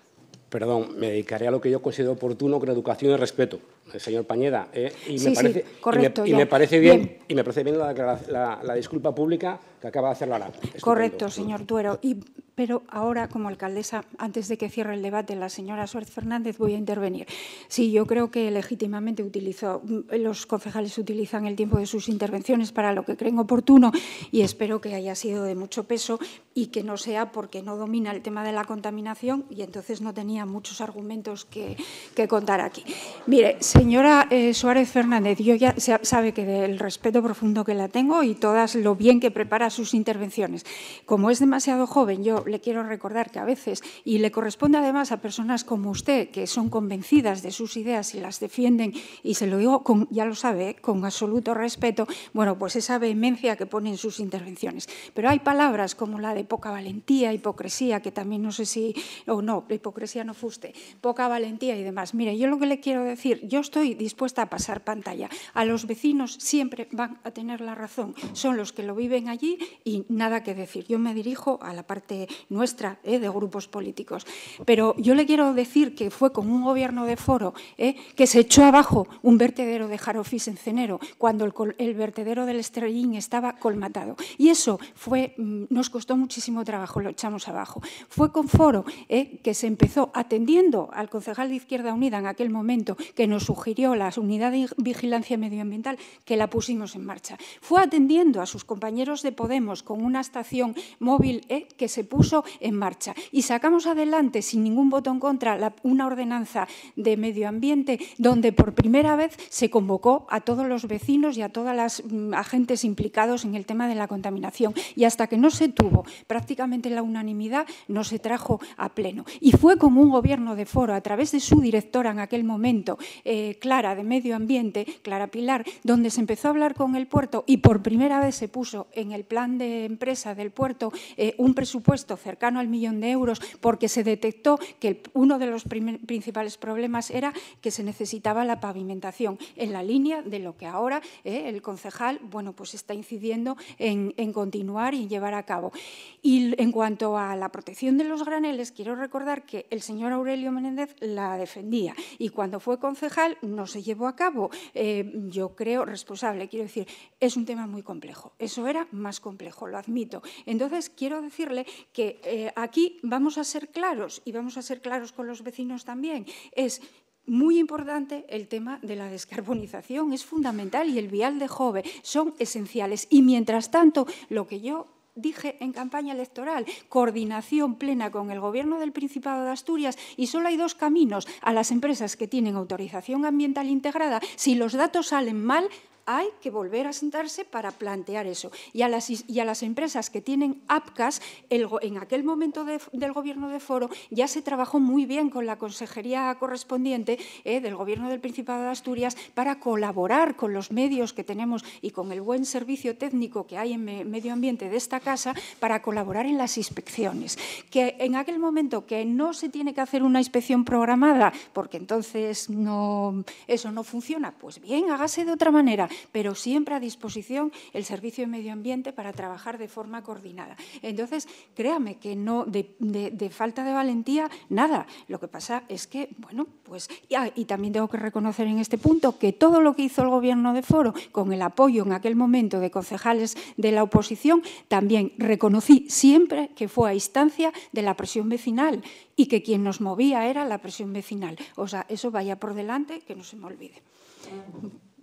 T: perdón, me dedicaré a lo que yo considero oportuno con educación y respeto, el señor Pañeda. ¿eh? y, me parece, correcto, y, me, parece bien, y me parece bien la disculpa pública que acaba de hacer la Correcto, señor
A: Duero. pero ahora, como alcaldesa, antes de que cierre el debate la señora Suárez Fernández, voy a intervenir. Sí, yo creo que legítimamente utilizó, los concejales utilizan el tiempo de sus intervenciones para lo que creen oportuno y espero que haya sido de mucho peso y que no sea porque no domina el tema de la contaminación y entonces no tenía muchos argumentos que, contar aquí. Mire, señora eh, Suárez Fernández, yo ya sabe que del respeto profundo que la tengo y todas lo bien que prepara sus intervenciones. Como es demasiado joven, yo le quiero recordar que a veces, y le corresponde además a personas como usted, que son convencidas de sus ideas y las defienden, y se lo digo, con, ya lo sabe, ¿eh? con absoluto respeto, bueno, pues esa vehemencia que pone en sus intervenciones. Pero hay palabras como la de poca valentía, hipocresía, que también no sé si, o no no, hipocresía no fuste, poca valentía y demás. Mire, yo lo que le quiero decir, yo estoy dispuesta a pasar pantalla. A los vecinos siempre van a tener la razón, son los que lo viven allí y nada que decir. Yo me dirijo a la parte nuestra ¿eh? de grupos políticos. Pero yo le quiero decir que fue con un gobierno de foro ¿eh? que se echó abajo un vertedero de Jarofis en Cenero cuando el, vertedero del Estrellín estaba colmatado. Y eso fue, mm, nos costó muchísimo trabajo, lo echamos abajo. Fue con foro ¿eh? que se empezó atendiendo al concejal de Izquierda Unida en aquel momento que nos sugirió la unidad de vigilancia medioambiental que la pusimos en marcha. Fue atendiendo a sus compañeros de poder Podemos con una estación móvil eh, que se puso en marcha. Y sacamos adelante, sin ningún voto en contra, la, una ordenanza de medio ambiente donde por primera vez se convocó a todos los vecinos y a todas las mm, agentes implicados en el tema de la contaminación. Y hasta que no se tuvo prácticamente la unanimidad, no se trajo a pleno. Y fue como un gobierno de foro, a través de su directora en aquel momento, eh, Clara de Medio Ambiente, Clara Pilar, donde se empezó a hablar con el puerto y por primera vez se puso en el pleno plan de empresa del puerto eh, un presupuesto cercano al millón de euros porque se detectó que uno de los principales problemas era que se necesitaba la pavimentación en la línea de lo que ahora eh, el concejal bueno, pues está incidiendo en, continuar y llevar a cabo. Y en cuanto a la protección de los graneles, quiero recordar que el señor Aurelio Menéndez la defendía y cuando fue concejal no se llevó a cabo. Eh, yo creo responsable, quiero decir, es un tema muy complejo. Eso era más complejo complejo, lo admito. Entonces, quiero decirle que eh, aquí vamos a ser claros y vamos a ser claros con los vecinos también. Es muy importante el tema de la descarbonización, es fundamental y el vial de Jove son esenciales. Y mientras tanto, lo que yo dije en campaña electoral, coordinación plena con el Gobierno del Principado de Asturias y solo hay dos caminos a las empresas que tienen autorización ambiental integrada. Si los datos salen mal, hay que volver a sentarse para plantear eso. Y a las, y a las empresas que tienen APCAS, en aquel momento del gobierno de Foro ya se trabajó muy bien con la consejería correspondiente eh, del gobierno del Principado de Asturias para colaborar con los medios que tenemos y con el buen servicio técnico que hay en medio ambiente de esta casa para colaborar en las inspecciones. Que en aquel momento que no se tiene que hacer una inspección programada porque entonces no, eso no funciona, pues bien, hágase de otra manera pero siempre a disposición el Servicio de Medio Ambiente para trabajar de forma coordinada. Entonces, créame que no, de, falta de valentía, nada. Lo que pasa es que, bueno, pues, y también tengo que reconocer en este punto que todo lo que hizo el Gobierno de Foro, con el apoyo en aquel momento de concejales de la oposición, también reconocí siempre que fue a instancia de la presión vecinal y que quien nos movía era la presión vecinal. O sea, eso vaya por delante, que no se me olvide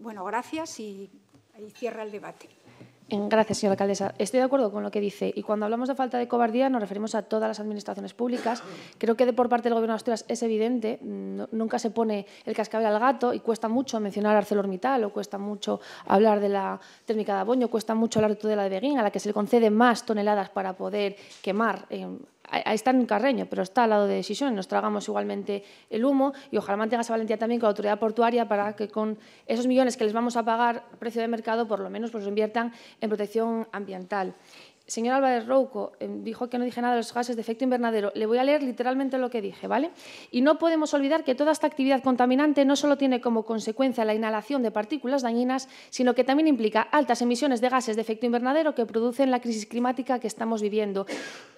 A: bueno, gracias y ahí cierra el debate.
E: Eh, gracias, señora alcaldesa. Estoy de acuerdo con lo que dice. Y cuando hablamos de falta de cobardía, nos referimos a todas las administraciones públicas. Creo que de por parte del Gobierno de Asturias es evidente. Mm, nunca se pone el cascabel al gato y cuesta mucho mencionar ArcelorMittal o cuesta mucho hablar de la térmica de Aboño, cuesta mucho hablar de la de Beguín, a la que se le concede más toneladas para poder quemar. Eh, ahí está en Carreño, pero está al lado de Sison. Nos tragamos igualmente el humo y ojalá mantenga esa valentía también con la autoridad portuaria para que con esos millones que les vamos a pagar precio de mercado, por lo menos pues, los inviertan en protección ambiental señor Álvarez Rouco em, dijo que no dije nada de los gases de efecto invernadero. Le voy a leer literalmente lo que dije, ¿vale? Y no podemos olvidar que toda esta actividad contaminante no solo tiene como consecuencia la inhalación de partículas dañinas, sino que también implica altas emisiones de gases de efecto invernadero que producen la crisis climática que estamos viviendo.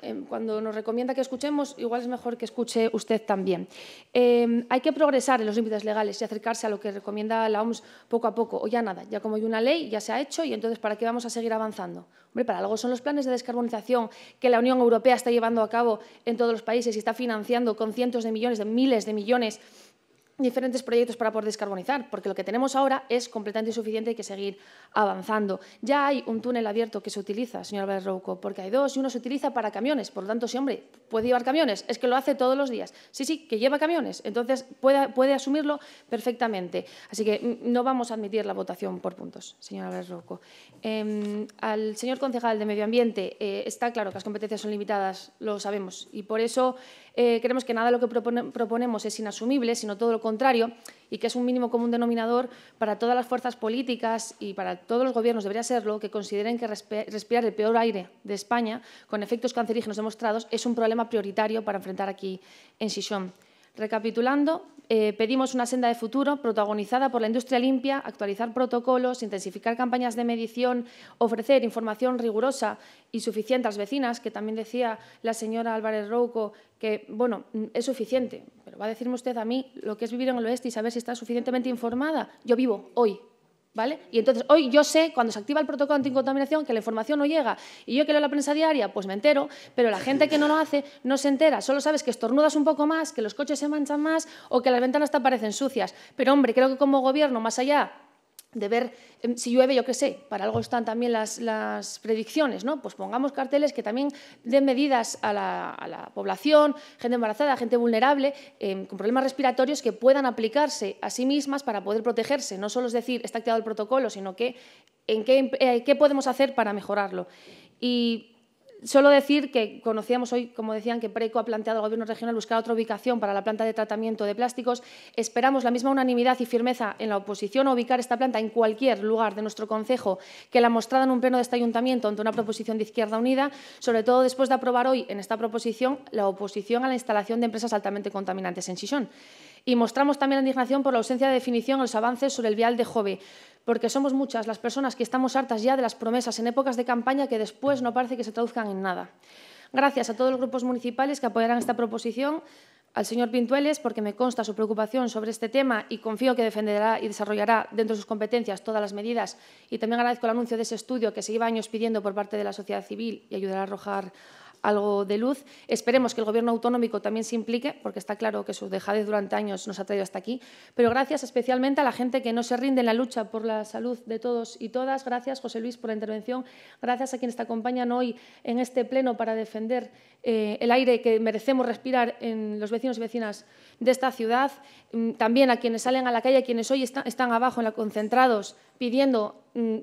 E: Em, cuando nos recomienda que escuchemos, igual es mejor que escuche usted también. Em, hay que progresar en los límites legales y acercarse a lo que recomienda la OMS poco a poco, o ya nada, ya como hay una ley, ya se ha hecho y entonces ¿para qué vamos a seguir avanzando? Hombre, para algo son los planes de descarbonización que la Unión Europea está llevando a cabo en todos los países y está financiando con cientos de millones, de miles de millones diferentes proyectos para poder descarbonizar, porque lo que tenemos ahora es completamente insuficiente y hay que seguir avanzando. Ya hay un túnel abierto que se utiliza, señor Rouco, porque hay dos y uno se utiliza para camiones. Por lo tanto, si hombre puede llevar camiones, es que lo hace todos los días. Sí, sí, que lleva camiones, entonces puede, puede asumirlo perfectamente. Así que mm, no vamos a admitir la votación por puntos, señor Rouco. Em, al señor concejal de Medio Ambiente, eh, está claro que las competencias son limitadas, lo sabemos, y por eso... Eh, creemos que nada de lo que proponemos es inasumible, sino todo lo contrario, y que es un mínimo común denominador para todas las fuerzas políticas y para todos los gobiernos, debería serlo, que consideren que respirar el peor aire de España, con efectos cancerígenos demostrados, es un problema prioritario para enfrentar aquí en Sison. Recapitulando, eh, pedimos una senda de futuro protagonizada por la industria limpia, actualizar protocolos, intensificar campañas de medición, ofrecer información rigurosa y suficiente a las vecinas, que también decía la señora Álvarez Rouco que, bueno, mm, es suficiente, pero va a decirme usted a mí lo que es vivir en el oeste y saber si está suficientemente informada. Yo vivo hoy ¿Vale? Y entonces hoy yo sé, cuando se activa el protocolo de anticontaminación, que la información no llega. Y yo que leo la prensa diaria, pues me entero, pero la gente que no lo hace no se entera. Solo sabes que estornudas un poco más, que los coches se manchan más o que las ventanas te aparecen sucias. Pero hombre, creo que como gobierno, más allá de ver em, si llueve, yo qué sé, para algo están también las, predicciones, ¿no? Pues pongamos carteles que también den medidas a la, población, gente embarazada, gente vulnerable, em, con problemas respiratorios que puedan aplicarse a sí mismas para poder protegerse. No solo es decir, está activado el protocolo, sino que en qué, eh, podemos hacer para mejorarlo. Solo decir que conocíamos hoy, como decían, que Preco ha planteado al Gobierno regional buscar otra ubicación para la planta de tratamiento de plásticos. Esperamos la misma unanimidad y firmeza en la oposición a ubicar esta planta en cualquier lugar de nuestro Concejo que la mostrada en un pleno de este Ayuntamiento ante una proposición de Izquierda Unida, sobre todo después de aprobar hoy en esta proposición la oposición a la instalación de empresas altamente contaminantes en Sison. Y mostramos también la indignación por la ausencia de definición en los avances sobre el vial de Jove, porque somos muchas las personas que estamos hartas ya de las promesas en épocas de campaña que después no parece que se traduzcan en nada. Gracias a todos los grupos municipales que apoyarán esta proposición, al señor Pintueles, porque me consta su preocupación sobre este tema y confío que defenderá y desarrollará dentro de sus competencias todas las medidas. Y también agradezco el anuncio de ese estudio que se lleva años pidiendo por parte de la sociedad civil y ayudará a arrojar algo de luz. Esperemos que el Gobierno autonómico también se implique, porque está claro que su dejadez durante años nos ha traído hasta aquí. Pero gracias especialmente a la gente que no se rinde en la lucha por la salud de todos y todas. Gracias, José Luis, por la intervención. Gracias a quienes te acompañan hoy en este pleno para defender eh, el aire que merecemos respirar en los vecinos y vecinas de esta ciudad. Mm, también a quienes salen a la calle, a quienes hoy están abajo en la concentrados pidiendo mm,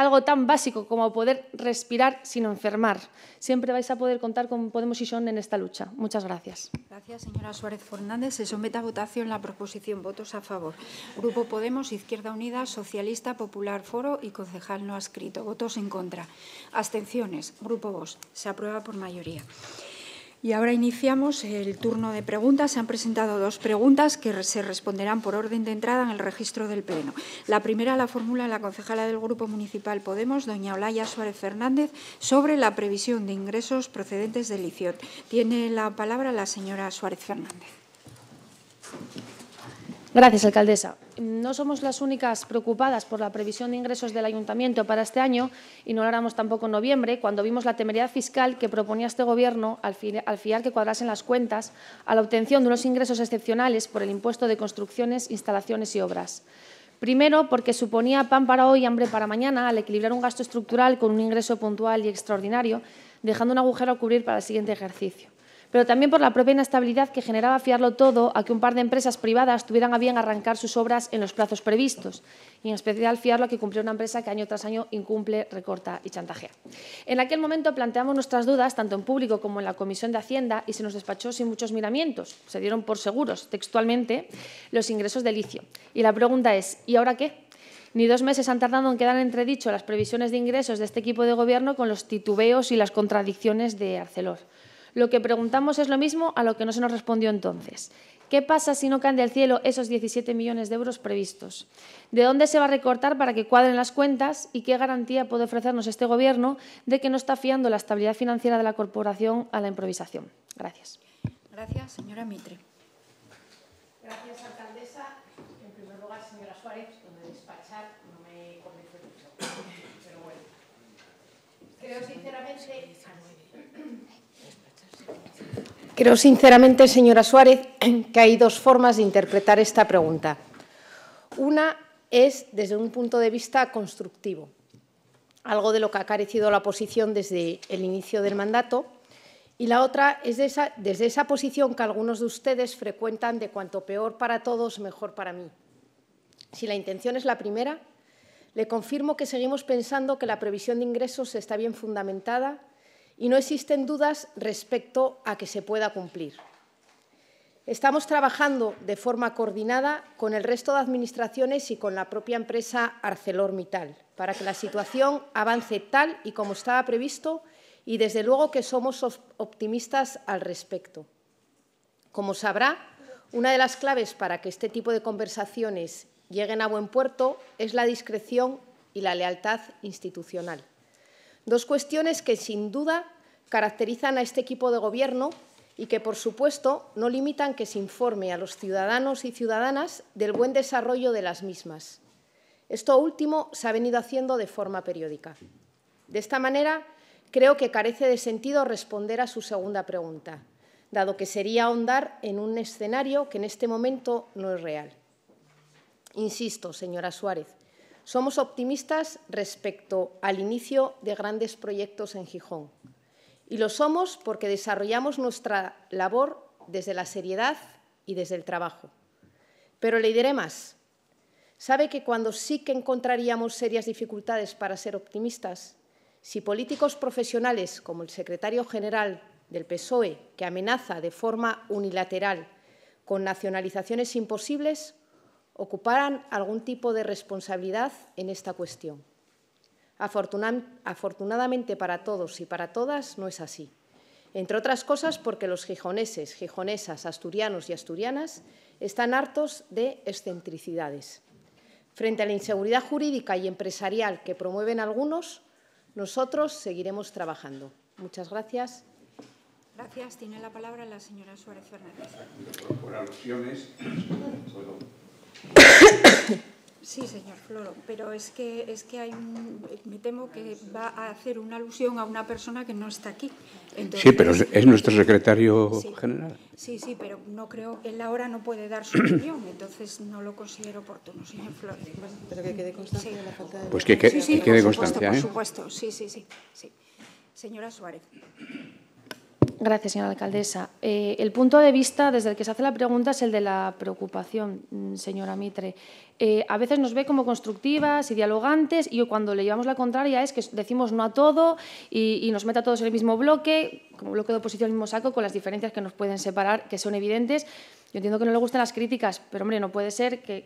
E: algo tan básico como poder respirar sin enfermar. Siempre vais a poder contar con Podemos y Son en esta lucha. Muchas gracias.
A: Gracias, señora Suárez Fernández. Se somete a votación la proposición. Votos a favor. Grupo Podemos, Izquierda Unida, Socialista, Popular Foro y concejal no escrito. Votos en contra. Abstenciones. Grupo Vos. Se aprueba por mayoría. Y ahora iniciamos el turno de preguntas. Se han presentado dos preguntas que se responderán por orden de entrada en el registro del Pleno. La primera la formula la concejala del Grupo Municipal Podemos, doña Olaya Suárez Fernández, sobre la previsión de ingresos procedentes del ICIOT. Tiene la palabra la señora Suárez Fernández.
E: Gracias, alcaldesa. No somos las únicas preocupadas por la previsión de ingresos del Ayuntamiento para este año y no lo éramos tampoco en noviembre, cuando vimos la temeridad fiscal que proponía este Gobierno al, al fiar que cuadrasen las cuentas a la obtención de unos ingresos excepcionales por el impuesto de construcciones, instalaciones y obras. Primero, porque suponía pan para hoy y hambre para mañana al equilibrar un gasto estructural con un ingreso puntual y extraordinario, dejando un agujero a cubrir para el siguiente ejercicio pero también por la propia inestabilidad que generaba fiarlo todo a que un par de empresas privadas tuvieran a bien arrancar sus obras en los plazos previstos, y en especial fiarlo a que cumpliera una empresa que año tras año incumple, recorta y chantajea. En aquel momento planteamos nuestras dudas, tanto en público como en la Comisión de Hacienda, y se nos despachó sin muchos miramientos, se dieron por seguros, textualmente, los ingresos de licio. Y la pregunta es, ¿y ahora qué? Ni dos meses han tardado en quedar entredicho las previsiones de ingresos de este equipo de gobierno con los titubeos y las contradicciones de Arcelor. Lo que preguntamos es lo mismo a lo que no se nos respondió entonces. ¿Qué pasa si no caen del cielo esos 17 millones de euros previstos? ¿De dónde se va a recortar para que cuadren las cuentas y qué garantía puede ofrecernos este Gobierno de que no está fiando la estabilidad financiera de la corporación a la improvisación? Gracias.
A: Gracias, señora Mitre. Gracias, alcaldesa. En
H: primer lugar, señora Suárez, donde despachar no me convence mucho. Pero bueno, creo sinceramente Creo sinceramente, señora Suárez, que hay dos formas de interpretar esta pregunta. Una es desde un punto de vista constructivo, algo de lo que ha carecido la posición desde el inicio del mandato, y la otra es desde esa posición que algunos de ustedes frecuentan de cuanto peor para todos, mejor para mí. Si la intención es la primera, le confirmo que seguimos pensando que la previsión de ingresos está bien fundamentada y no existen dudas respecto a que se pueda cumplir. Estamos trabajando de forma coordinada con el resto de administraciones y con la propia empresa ArcelorMittal para que la situación avance tal y como estaba previsto y desde luego que somos optimistas al respecto. Como sabrá, una de las claves para que este tipo de conversaciones lleguen a buen puerto es la discreción y la lealtad institucional. Dos cuestiones que, sin duda, caracterizan a este equipo de gobierno y que, por supuesto, no limitan que se informe a los ciudadanos y ciudadanas del buen desarrollo de las mismas. Esto último se ha venido haciendo de forma periódica. De esta manera, creo que carece de sentido responder a su segunda pregunta, dado que sería ahondar en un escenario que en este momento no es real. Insisto, señora Suárez, somos optimistas respecto al inicio de grandes proyectos en Gijón. Y lo somos porque desarrollamos nuestra labor desde la seriedad y desde el trabajo. Pero le diré más. Sabe que cuando sí que encontraríamos serias dificultades para ser optimistas, si políticos profesionales como el secretario general del PSOE, que amenaza de forma unilateral con nacionalizaciones imposibles, ocuparan algún tipo de responsabilidad en esta cuestión. afortunadamente para todos y para todas no es así. Entre otras cosas porque los gijoneses, gijonesas, asturianos y asturianas están hartos de excentricidades. Frente a la inseguridad jurídica y empresarial que promueven algunos, nosotros seguiremos trabajando. Muchas gracias.
A: Gracias. Tiene la palabra la señora Suárez Fernández. Por alusiones, Sí, señor Floro, pero es que, es que hay un, me temo que va a hacer una alusión a una persona que no está aquí. sí, pero es nuestro secretario general. Sí, sí, pero no creo, él ahora no puede dar su opinión, entonces no lo considero oportuno, señor Floro. Pero que quede constancia de la falta de... Pues que, que, quede constancia, supuesto, Por supuesto, ¿eh? sí, sí. sí. Señora Suárez.
E: Gracias, señora alcaldesa. Eh, el punto de vista desde el que se hace la pregunta es el de la preocupación, mm, señora Mitre. Eh, a veces nos ve como constructivas y dialogantes y cuando le llevamos la contraria es que decimos no a todo y, nos mete a todos en el mismo bloque, como bloque de oposición el mismo saco, con las diferencias que nos pueden separar, que son evidentes. Yo entiendo que no le gusten las críticas, pero hombre, no puede ser que,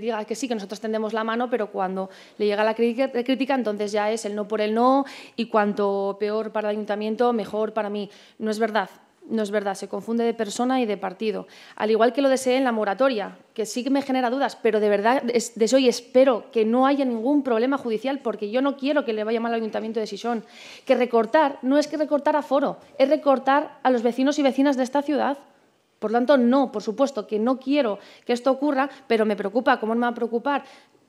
E: diga que sí, que nosotros tendemos la mano, pero cuando le llega la crítica, entonces ya es el no por el no y cuanto peor para el ayuntamiento, mejor para mí. No es verdad. No es verdad, se confunde de persona y de partido. Al igual que lo deseé en la moratoria, que sí que me genera dudas, pero de verdad, deseo y espero que no haya ningún problema judicial, porque yo no quiero que le vaya mal al Ayuntamiento de Sison. Que recortar no es que recortar a foro, es recortar a los vecinos y vecinas de esta ciudad. Por tanto, no, por supuesto que no quiero que esto ocurra, pero me preocupa, ¿cómo me va a preocupar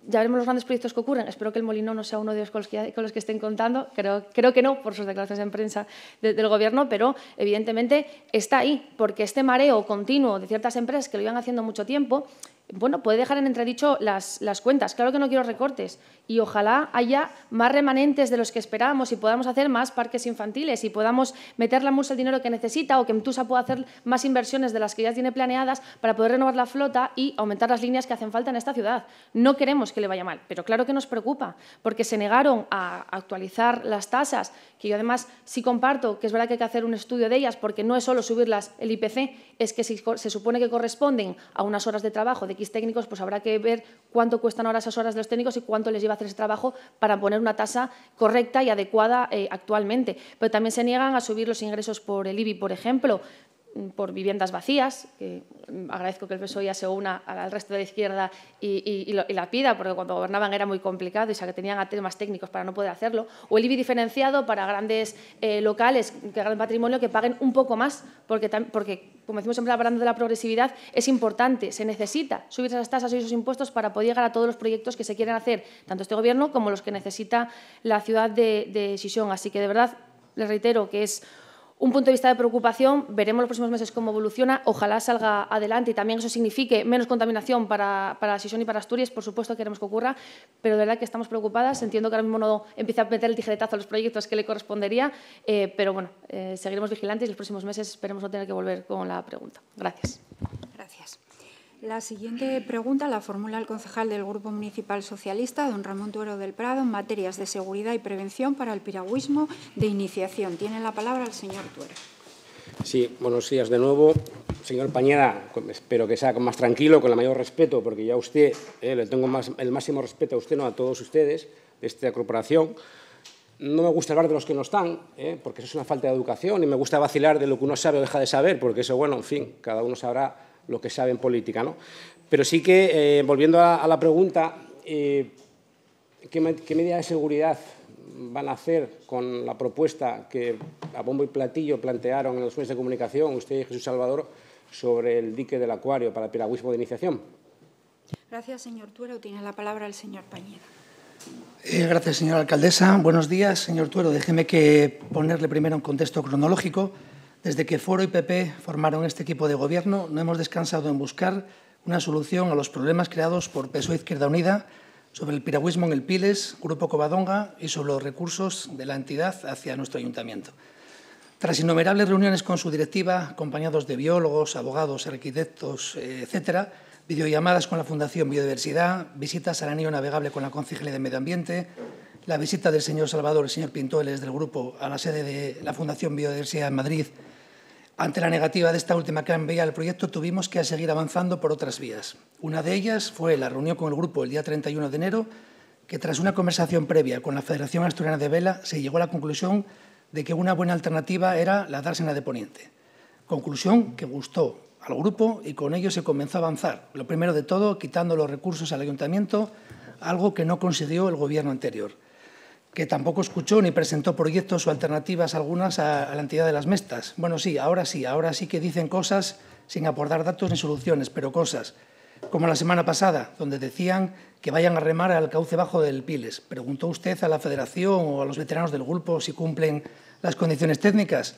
E: ya veremos los grandes proyectos que ocurren. Espero que el Molino no sea uno de los con los que, estén contando. Creo, creo que no, por sus declaraciones en prensa del Gobierno, pero evidentemente está ahí, porque este mareo continuo de ciertas empresas que lo iban haciendo mucho tiempo bueno, puede dejar en entredicho las, cuentas. Claro que no quiero recortes y ojalá haya más remanentes de los que esperábamos y podamos hacer más parques infantiles y podamos meter la musa el dinero que necesita o que MTUSA pueda hacer más inversiones de las que ya tiene planeadas para poder renovar la flota y aumentar las líneas que hacen falta en esta ciudad. No queremos que le vaya mal, pero claro que nos preocupa porque se negaron a actualizar las tasas que yo además sí comparto que es verdad que hay que hacer un estudio de ellas porque no es solo subirlas el IPC, es que si se supone que corresponden a unas horas de trabajo de X técnicos, pues habrá que ver cuánto cuestan ahora esas horas de los técnicos y cuánto les lleva a hacer ese trabajo para poner una tasa correcta y adecuada eh, actualmente. Pero también se niegan a subir los ingresos por el IBI, por ejemplo por viviendas vacías, que agradezco que el PSOE ya se una al resto de la izquierda y, la pida, porque cuando gobernaban era muy complicado y que tenían temas técnicos para no poder hacerlo, o el IBI diferenciado para grandes eh, locales, que hagan patrimonio, que paguen un poco más, porque, como decimos siempre hablando de la progresividad, es importante, se necesita subir esas tasas y esos impuestos para poder llegar a todos los proyectos que se quieren hacer, tanto este Gobierno como los que necesita la ciudad de, de Así que, de verdad, les reitero que es un punto de vista de preocupación. Veremos los próximos meses cómo evoluciona. Ojalá salga adelante y también eso signifique menos contaminación para, para y para Asturias. Por supuesto queremos que ocurra, pero de verdad que estamos preocupadas. Entiendo que ahora mismo no empieza a meter el tijeretazo a los proyectos que le correspondería, eh, pero bueno, eh, seguiremos vigilantes y los próximos meses esperemos no tener que volver con la pregunta. Gracias.
A: La siguiente pregunta la formula el concejal del Grupo Municipal Socialista, don Ramón Tuero del Prado, en materias de seguridad y prevención para el piragüismo de iniciación. Tiene la palabra el señor Tuero.
T: Sí, buenos días de nuevo. Señor Pañera, espero que sea más tranquilo, con el mayor respeto, porque ya usted, eh, le tengo el máximo respeto a usted, no a todos ustedes, de esta corporación. No me gusta hablar de los que no están, eh, porque eso es una falta de educación, y me gusta vacilar de lo que uno sabe o deja de saber, porque eso, bueno, en fin, cada uno sabrá lo que sabe en política. Pero sí que, eh, volviendo a, la pregunta, eh, ¿qué, medidas de seguridad van a hacer con la propuesta que a bombo y platillo plantearon en los medios de comunicación usted y Jesús Salvador sobre el dique del acuario para el piragüismo de iniciación?
A: Gracias, señor Tuero. Tiene la palabra el señor Pañera.
U: Eh, gracias, señora alcaldesa. Buenos días, señor Tuero. Déjeme que ponerle primero un contexto cronológico. Desde que Foro y PP formaron este equipo de gobierno, no hemos descansado en buscar una solución a los problemas creados por PSOE Izquierda Unida sobre el piragüismo en el Piles, Grupo Covadonga y sobre los recursos de la entidad hacia nuestro ayuntamiento. Tras innumerables reuniones con su directiva, acompañados de biólogos, abogados, arquitectos, eh, etcétera, videollamadas con la Fundación Biodiversidad, visitas al anillo navegable con la Concejalía de Medio Ambiente, la visita del señor Salvador, el señor Pintueles del grupo, a la sede de la Fundación Biodiversidad en Madrid ante la negativa de esta última que del al proyecto, tuvimos que seguir avanzando por otras vías. Una de ellas fue la reunión con el grupo el día 31 de enero, que tras una conversación previa con la Federación Asturiana de Vela se llegó a la conclusión de que una buena alternativa era la dársena de Poniente. Conclusión que gustó al grupo y con ello se comenzó a avanzar. Lo primero de todo, quitando los recursos al ayuntamiento, algo que no consiguió el gobierno anterior que tampoco escuchó ni presentó proyectos o alternativas algunas a, la entidad de las mestas. Bueno, sí, ahora sí, ahora sí que dicen cosas sin aportar datos ni soluciones, pero cosas. Como la semana pasada, donde decían que vayan a remar al cauce bajo del Piles. ¿Preguntó usted a la federación o a los veteranos del grupo si cumplen las condiciones técnicas?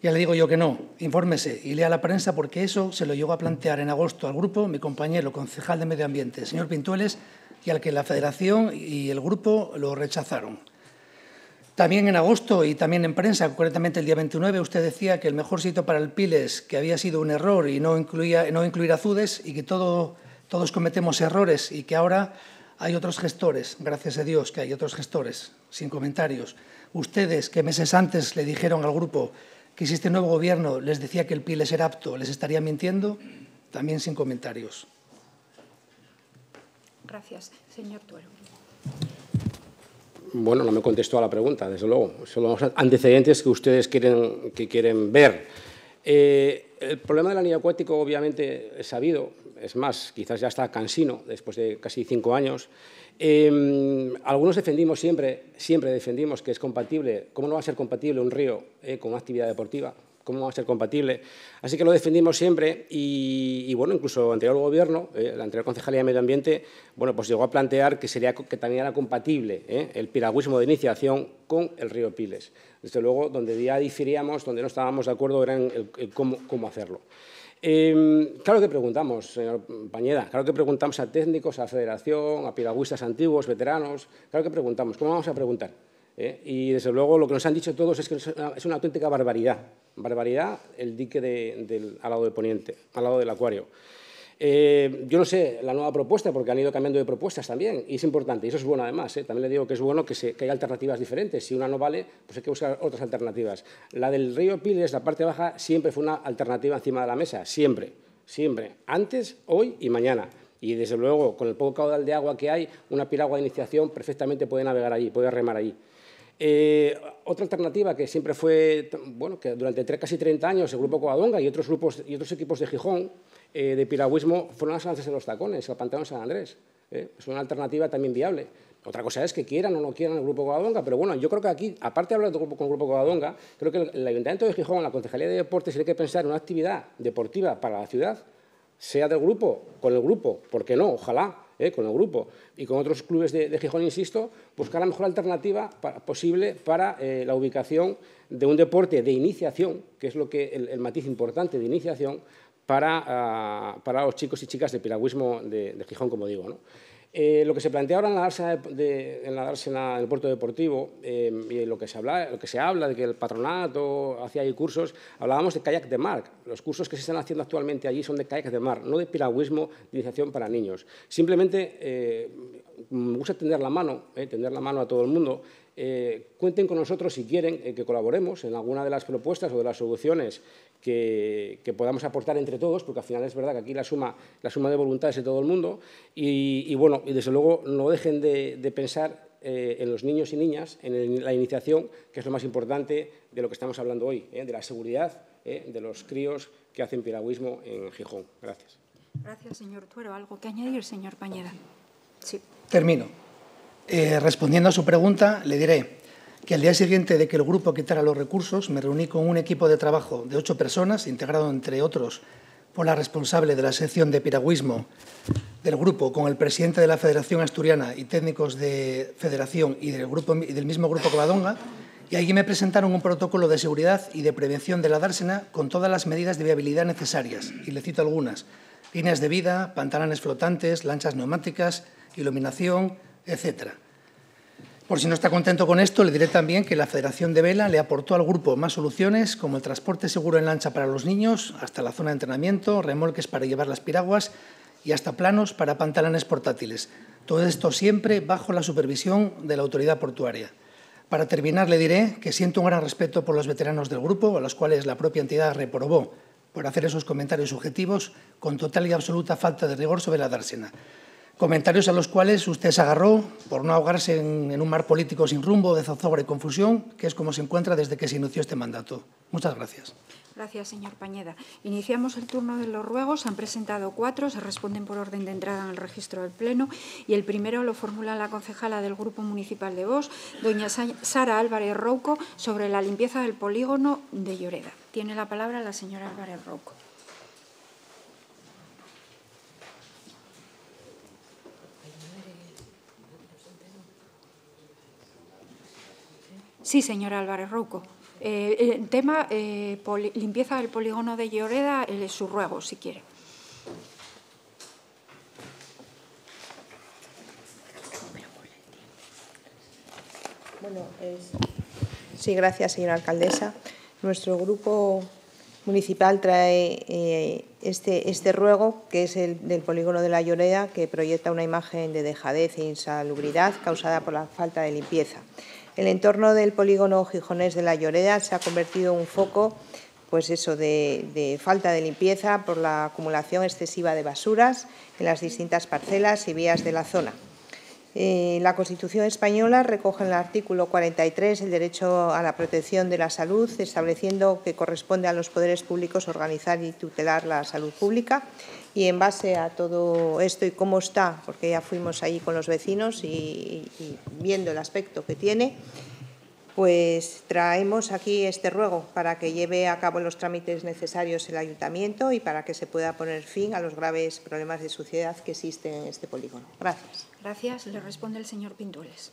U: Ya le digo yo que no. Infórmese y lea la prensa porque eso se lo llegó a plantear en agosto al grupo mi compañero concejal de Medio Ambiente, señor Pintueles, y al que la federación y el grupo lo rechazaron. También en agosto y también en prensa, concretamente el día 29, usted decía que el mejor sitio para el Piles, que había sido un error y no, incluía, no incluir azudes y que todos cometemos errores y que ahora hay otros gestores, gracias a Dios que hay otros gestores, sin comentarios. Ustedes que meses antes le dijeron al grupo que existe este nuevo gobierno, les decía que el Piles era apto, ¿les estaría mintiendo? También sin comentarios.
A: Gracias, señor Tuero.
T: Bueno, no me contestó a la pregunta, desde luego. Son los antecedentes que ustedes quieren, que quieren ver. Eh, el problema del anillo acuático, obviamente, es sabido. Es más, quizás ya está cansino después de casi cinco años. Em, algunos defendimos siempre, siempre defendimos que es compatible, ¿cómo no va a ser compatible un río eh, con actividad deportiva? ¿Cómo va a ser compatible? Así que lo defendimos siempre y, bueno, incluso el anterior gobierno, eh, la anterior Concejalía de Medio Ambiente, bueno, pues llegó a plantear que, sería, que también era compatible eh, el piragüismo de iniciación con el río Piles. Desde luego, donde ya diferíamos, donde no estábamos de acuerdo, era en cómo, hacerlo. Em, claro que preguntamos, señor Pañeda, claro que preguntamos a técnicos, a federación, a piragüistas antiguos, veteranos, claro que preguntamos, ¿cómo vamos a preguntar? ¿eh? Y desde luego lo que nos han dicho todos es que es una, auténtica barbaridad, barbaridad el dique del, al lado del poniente, al lado del acuario. Eh, yo no sé la nueva propuesta, porque han ido cambiando de propuestas también, y es importante, y eso es bueno además. ¿eh? También le digo que es bueno que, se, que, haya alternativas diferentes. Si una no vale, pues hay que buscar otras alternativas. La del río Piles, la parte baja, siempre fue una alternativa encima de la mesa, siempre, siempre, antes, hoy y mañana. Y desde luego, con el poco caudal de agua que hay, una piragua de iniciación perfectamente puede navegar allí, puede remar allí. Eh, otra alternativa que siempre fue, bueno, que durante casi 30 años el grupo Covadonga y otros, grupos, y otros equipos de Gijón eh, de piragüismo fueron las lanzas de los tacones, el Panteón San Andrés. Eh. es una alternativa también viable. Otra cosa es que quieran o no quieran el Grupo Covadonga, pero bueno, yo creo que aquí, aparte de hablar con el Grupo Covadonga, creo que el Ayuntamiento de Gijón, la Concejalía de Deportes, tiene que pensar en una actividad deportiva para la ciudad, sea del grupo, con el grupo, ¿por no? Ojalá, ¿eh? con el grupo y con otros clubes de, Gijón, insisto, buscar la mejor alternativa posible para eh, la ubicación de un deporte de iniciación, que es lo el, matiz importante de iniciación ah, para, los chicos y chicas de piragüismo de, de Gijón, como digo. Eh, lo que se plantea ahora en la dársena, en la del puerto deportivo, eh, y lo que, se habla, lo que se habla de que el patronato hacía ahí cursos, hablábamos de kayak de mar. Los cursos que se están haciendo actualmente allí son de kayak de mar, no de piragüismo de iniciación para niños. Simplemente me eh, gusta tender la mano, tender la mano a todo el mundo eh, cuenten con nosotros si quieren eh, que colaboremos en alguna de las propuestas o de las soluciones que, podamos aportar entre todos, porque al final es verdad que aquí la suma, la suma de voluntades de todo el mundo. Y, bueno, y desde luego no dejen de, pensar eh, en los niños y niñas, en la iniciación, que es lo más importante de lo que estamos hablando hoy, eh, de la seguridad de los críos que hacen piragüismo en Gijón. Gracias.
A: Gracias, señor Tuero. ¿Algo que añadir, señor Pañeda?
U: Sí. Termino. Eh, respondiendo a su pregunta, le diré que al día siguiente de que el grupo quitara los recursos, me reuní con un equipo de trabajo de ocho personas, integrado entre otros por la responsable de la sección de piragüismo del grupo, con el presidente de la Federación Asturiana y técnicos de Federación y del, grupo, y del mismo grupo Covadonga, y allí me presentaron un protocolo de seguridad y de prevención de la dársena con todas las medidas de viabilidad necesarias, y le cito algunas, líneas de vida, pantalones flotantes, lanchas neumáticas, iluminación, etcétera. Por si no está contento con esto, le diré también que la Federación de Vela le aportó al grupo más soluciones, como el transporte seguro en lancha para los niños, hasta la zona de entrenamiento, remolques para llevar las piraguas y hasta planos para pantalones portátiles. Todo esto siempre bajo la supervisión de la autoridad portuaria. Para terminar, le diré que siento un gran respeto por los veteranos del grupo, a los cuales la propia entidad reprobó por hacer esos comentarios subjetivos con total y absoluta falta de rigor sobre la dársena. Comentarios a los cuales usted se agarró por no ahogarse en, un mar político sin rumbo, de zozobra y confusión, que es como se encuentra desde que se inició este mandato. Muchas gracias.
A: Gracias, señor Pañeda. Iniciamos el turno de los ruegos. han presentado cuatro, se responden por orden de entrada en el registro del Pleno y el primero lo formula la concejala del Grupo Municipal de Vos, doña Sara Álvarez Rouco, sobre la limpieza del polígono de Lloreda. Tiene la palabra la señora Álvarez Rouco. Sí, señora Álvarez Rouco. Eh, el tema eh, limpieza del polígono de Lloreda, el, su ruego, si quiere.
G: Sí, gracias, señora alcaldesa. Nuestro grupo municipal trae eh, este, este ruego, que es el del polígono de la Lloreda, que proyecta una imagen de dejadez e insalubridad causada por la falta de limpieza. El entorno del polígono Gijonés de la Lloreda se ha convertido en un foco pues eso, de, falta de limpieza por la acumulación excesiva de basuras en las distintas parcelas y vías de la zona. Eh, la Constitución española recoge en el artículo 43 el derecho a la protección de la salud, estableciendo que corresponde a los poderes públicos organizar y tutelar la salud pública y en base a todo esto y cómo está, porque ya fuimos ahí con los vecinos y, viendo el aspecto que tiene, pues traemos aquí este ruego para que lleve a cabo los trámites necesarios el ayuntamiento y para que se pueda poner fin a los graves problemas de suciedad que existen en este polígono. Gracias.
A: Gracias. Le responde el señor Pintules.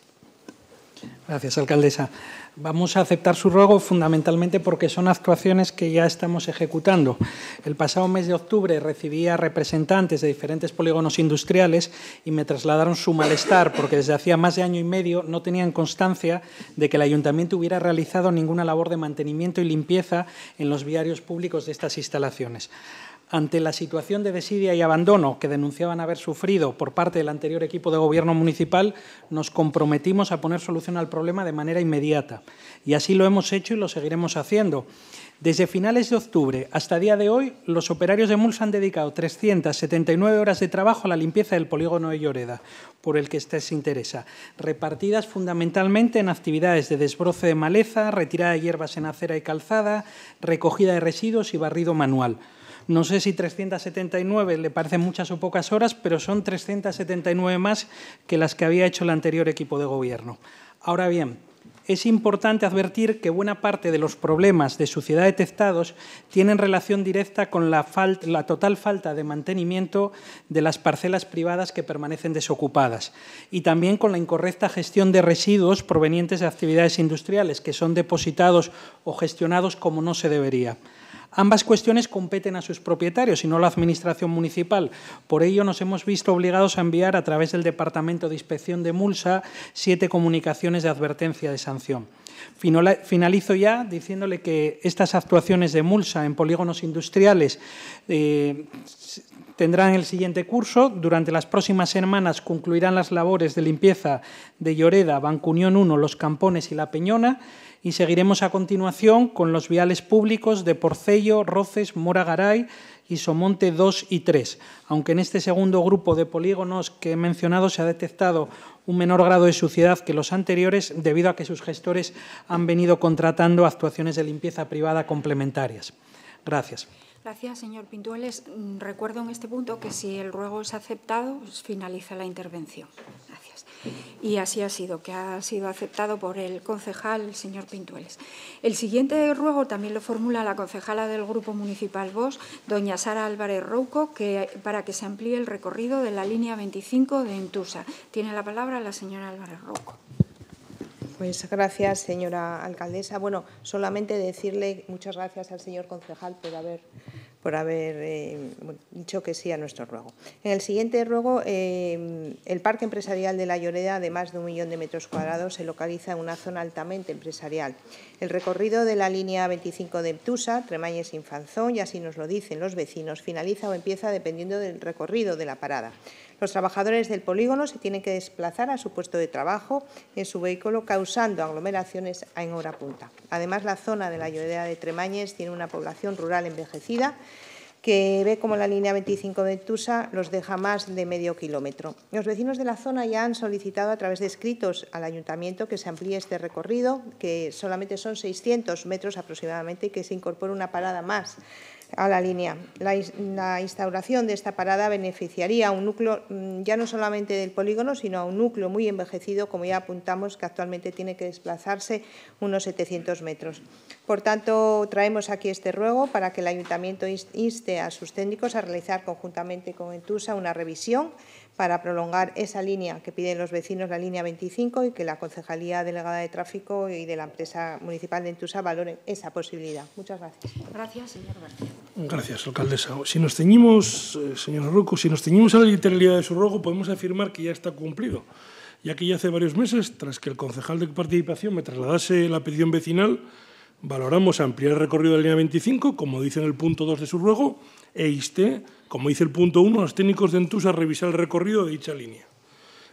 S: Gracias, alcaldesa. Vamos a aceptar su ruego fundamentalmente porque son actuaciones que ya estamos ejecutando. El pasado mes de octubre recibí a representantes de diferentes polígonos industriales y me trasladaron su malestar porque desde hacía más de año y medio no tenían constancia de que el ayuntamiento hubiera realizado ninguna labor de mantenimiento y limpieza en los viarios públicos de estas instalaciones ante la situación de desidia y abandono que denunciaban haber sufrido por parte del anterior equipo de gobierno municipal, nos comprometimos a poner solución al problema de manera inmediata. Y así lo hemos hecho y lo seguiremos haciendo. Desde finales de octubre hasta día de hoy, los operarios de MULS han dedicado 379 horas de trabajo a la limpieza del polígono de Lloreda, por el que este se interesa, repartidas fundamentalmente en actividades de desbroce de maleza, retirada de hierbas en acera y calzada, recogida de residuos y barrido manual. No sé si 379 le parecen muchas o pocas horas, pero son 379 más que las que había hecho el anterior equipo de gobierno. Ahora bien, es importante advertir que buena parte de los problemas de suciedad detectados tienen relación directa con la, la, total falta de mantenimiento de las parcelas privadas que permanecen desocupadas y también con la incorrecta gestión de residuos provenientes de actividades industriales que son depositados o gestionados como no se debería. Ambas cuestiones competen a sus propietarios y no a la Administración Municipal. Por ello, nos hemos visto obligados a enviar a través del Departamento de Inspección de Mulsa siete comunicaciones de advertencia de sanción. Finalizo ya diciéndole que estas actuaciones de Mulsa en polígonos industriales eh, tendrán el siguiente curso. Durante las próximas semanas concluirán las labores de limpieza de Lloreda, Bancuñón 1, Los Campones y La Peñona y seguiremos a continuación con los viales públicos de Porcello, Roces, Moragaray y Somonte 2 y 3. Aunque en este segundo grupo de polígonos que he mencionado se ha detectado un menor grado de suciedad que los anteriores debido a que sus gestores han venido contratando actuaciones de limpieza privada complementarias. Gracias.
A: Gracias, señor Pintueles. Mm, recuerdo en este punto que si el ruego es aceptado, pues finaliza la intervención. Gracias. Y así ha sido, que ha sido aceptado por el concejal, el señor Pintueles. El siguiente ruego también lo formula la concejala del Grupo Municipal Vos, doña Sara Álvarez Rouco, que, para que se amplíe el recorrido de la línea 25 de
G: Entusa. Tiene la palabra la señora Álvarez Rouco. Pues gracias, señora alcaldesa. Bueno, solamente decirle muchas gracias al señor concejal por haber, por haber eh, dicho que sí a nuestro ruego. En el siguiente ruego, eh, el Parque Empresarial de La Lloreda, de más de un millón de metros cuadrados, se localiza en una zona altamente empresarial. El recorrido de la línea 25 de Tusa, Tremañes-Infanzón, y así nos lo dicen los vecinos, finaliza o empieza dependiendo del recorrido de la parada. Los trabajadores del polígono se tienen que desplazar a su puesto de trabajo en su vehículo, causando aglomeraciones en hora punta. Además, la zona de la Lloreda de Tremañes tiene una población rural envejecida que ve como la línea 25 de Tusa los deja más de medio kilómetro. Los vecinos de la zona ya han solicitado a través de escritos al ayuntamiento que se amplíe este recorrido, que solamente son 600 metros aproximadamente, y que se incorpore una parada más a la línea. La, instauración de esta parada beneficiaría a un núcleo mm, ya no solamente del polígono, sino a un núcleo muy envejecido, como ya apuntamos, que actualmente tiene que desplazarse unos 700 metros. Por tanto, traemos aquí este ruego para que el Ayuntamiento inste a sus técnicos a realizar conjuntamente con Entusa una revisión para prolongar esa línea que piden los vecinos, la línea 25, y que la Concejalía Delegada de Tráfico y de la empresa municipal de Entusa valoren esa posibilidad. Muchas gracias. Gracias, señor García.
A: Gracias,
R: alcaldesa. Si nos ceñimos, eh, señor Rocco, si nos ceñimos a la literalidad de su ruego podemos afirmar que ya está cumplido, ya que ya hace varios meses, tras que el concejal de participación me trasladase la petición vecinal, valoramos ampliar el recorrido de la línea 25, como dice en el punto 2 de su ruego, e insté como dice el punto 1, los técnicos de Entusa revisar el recorrido de dicha línea.